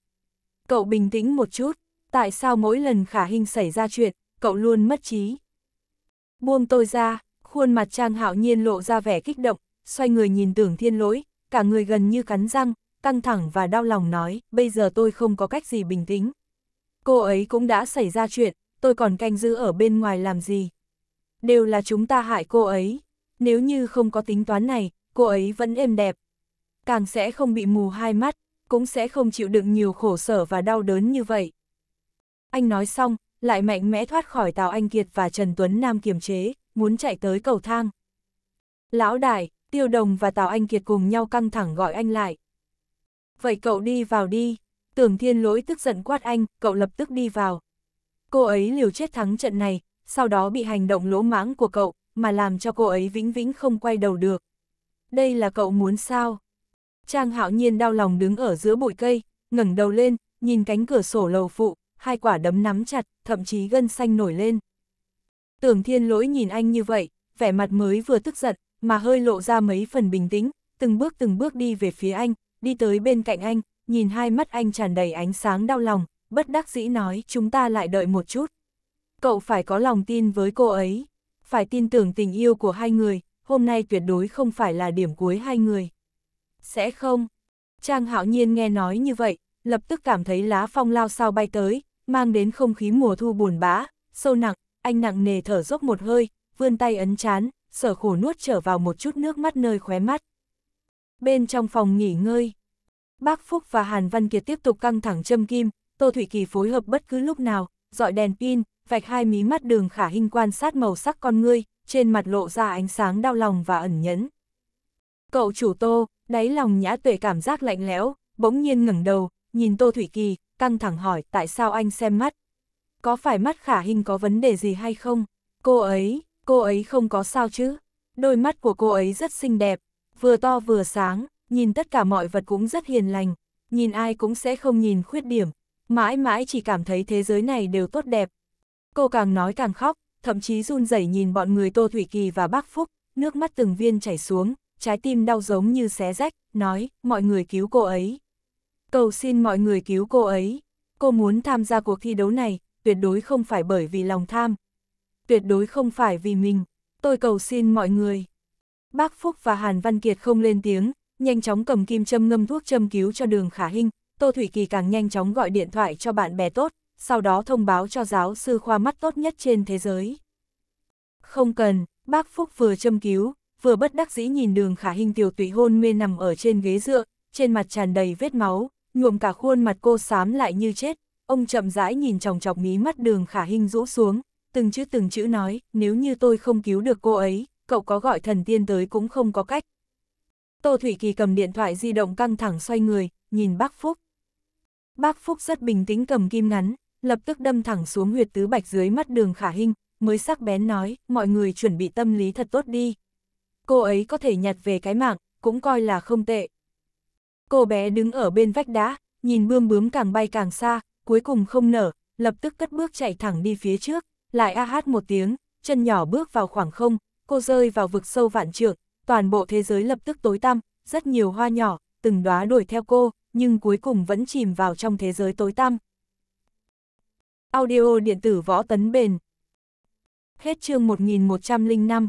Speaker 1: Cậu bình tĩnh một chút, tại sao mỗi lần khả Hinh xảy ra chuyện, cậu luôn mất trí. Buông tôi ra, khuôn mặt Trang Hạo Nhiên lộ ra vẻ kích động, xoay người nhìn Tưởng Thiên Lỗi, cả người gần như cắn răng, căng thẳng và đau lòng nói, bây giờ tôi không có cách gì bình tĩnh. Cô ấy cũng đã xảy ra chuyện, tôi còn canh giữ ở bên ngoài làm gì. Đều là chúng ta hại cô ấy, nếu như không có tính toán này, cô ấy vẫn êm đẹp. Càng sẽ không bị mù hai mắt, cũng sẽ không chịu đựng nhiều khổ sở và đau đớn như vậy. Anh nói xong, lại mạnh mẽ thoát khỏi Tào Anh Kiệt và Trần Tuấn Nam kiềm chế, muốn chạy tới cầu thang. Lão đại, Tiêu Đồng và Tào Anh Kiệt cùng nhau căng thẳng gọi anh lại. Vậy cậu đi vào đi, tưởng thiên lỗi tức giận quát anh, cậu lập tức đi vào. Cô ấy liều chết thắng trận này, sau đó bị hành động lỗ mãng của cậu, mà làm cho cô ấy vĩnh vĩnh không quay đầu được. Đây là cậu muốn sao? Trang hạo nhiên đau lòng đứng ở giữa bụi cây, ngẩng đầu lên, nhìn cánh cửa sổ lầu phụ, hai quả đấm nắm chặt, thậm chí gân xanh nổi lên. Tưởng thiên lỗi nhìn anh như vậy, vẻ mặt mới vừa tức giận, mà hơi lộ ra mấy phần bình tĩnh, từng bước từng bước đi về phía anh, đi tới bên cạnh anh, nhìn hai mắt anh tràn đầy ánh sáng đau lòng, bất đắc dĩ nói chúng ta lại đợi một chút. Cậu phải có lòng tin với cô ấy, phải tin tưởng tình yêu của hai người, hôm nay tuyệt đối không phải là điểm cuối hai người. Sẽ không? Trang hạo nhiên nghe nói như vậy, lập tức cảm thấy lá phong lao sao bay tới, mang đến không khí mùa thu buồn bã, sâu nặng, anh nặng nề thở dốc một hơi, vươn tay ấn chán, sở khổ nuốt trở vào một chút nước mắt nơi khóe mắt. Bên trong phòng nghỉ ngơi, bác Phúc và Hàn Văn Kiệt tiếp tục căng thẳng châm kim, Tô Thủy Kỳ phối hợp bất cứ lúc nào, dọi đèn pin, vạch hai mí mắt đường khả hình quan sát màu sắc con ngươi, trên mặt lộ ra ánh sáng đau lòng và ẩn nhẫn. Cậu chủ Tô, đáy lòng nhã tuệ cảm giác lạnh lẽo, bỗng nhiên ngẩng đầu, nhìn Tô Thủy Kỳ, căng thẳng hỏi tại sao anh xem mắt. Có phải mắt khả hình có vấn đề gì hay không? Cô ấy, cô ấy không có sao chứ? Đôi mắt của cô ấy rất xinh đẹp, vừa to vừa sáng, nhìn tất cả mọi vật cũng rất hiền lành, nhìn ai cũng sẽ không nhìn khuyết điểm, mãi mãi chỉ cảm thấy thế giới này đều tốt đẹp. Cô càng nói càng khóc, thậm chí run rẩy nhìn bọn người Tô Thủy Kỳ và Bác Phúc, nước mắt từng viên chảy xuống, trái tim đau giống như xé rách, nói, mọi người cứu cô ấy. Cầu xin mọi người cứu cô ấy. Cô muốn tham gia cuộc thi đấu này, tuyệt đối không phải bởi vì lòng tham. Tuyệt đối không phải vì mình. Tôi cầu xin mọi người. Bác Phúc và Hàn Văn Kiệt không lên tiếng, nhanh chóng cầm kim châm ngâm thuốc châm cứu cho đường khả hình. Tô Thủy Kỳ càng nhanh chóng gọi điện thoại cho bạn bè tốt, sau đó thông báo cho giáo sư khoa mắt tốt nhất trên thế giới. Không cần, bác Phúc vừa châm cứu, vừa bất đắc dĩ nhìn đường khả hình tiểu tụy hôn mê nằm ở trên ghế dựa, trên mặt tràn đầy vết máu, nhuộm cả khuôn mặt cô xám lại như chết, ông chậm rãi nhìn chòng chọc mí mắt đường khả hình rũ xuống, từng chữ từng chữ nói, nếu như tôi không cứu được cô ấy, cậu có gọi thần tiên tới cũng không có cách. Tô Thủy Kỳ cầm điện thoại di động căng thẳng xoay người, nhìn bác Phúc. Bác Phúc rất bình tĩnh cầm kim ngắn, lập tức đâm thẳng xuống huyệt tứ bạch dưới mắt đường khả hình, mới sắc bén nói, mọi người chuẩn bị tâm lý thật tốt đi. Cô ấy có thể nhặt về cái mạng, cũng coi là không tệ. Cô bé đứng ở bên vách đá, nhìn bươm bướm càng bay càng xa, cuối cùng không nở, lập tức cất bước chạy thẳng đi phía trước, lại a hát một tiếng, chân nhỏ bước vào khoảng không, cô rơi vào vực sâu vạn trượng, toàn bộ thế giới lập tức tối tăm, rất nhiều hoa nhỏ, từng đóa đuổi theo cô, nhưng cuối cùng vẫn chìm vào trong thế giới tối tăm. Audio điện tử võ tấn bền Hết chương 1105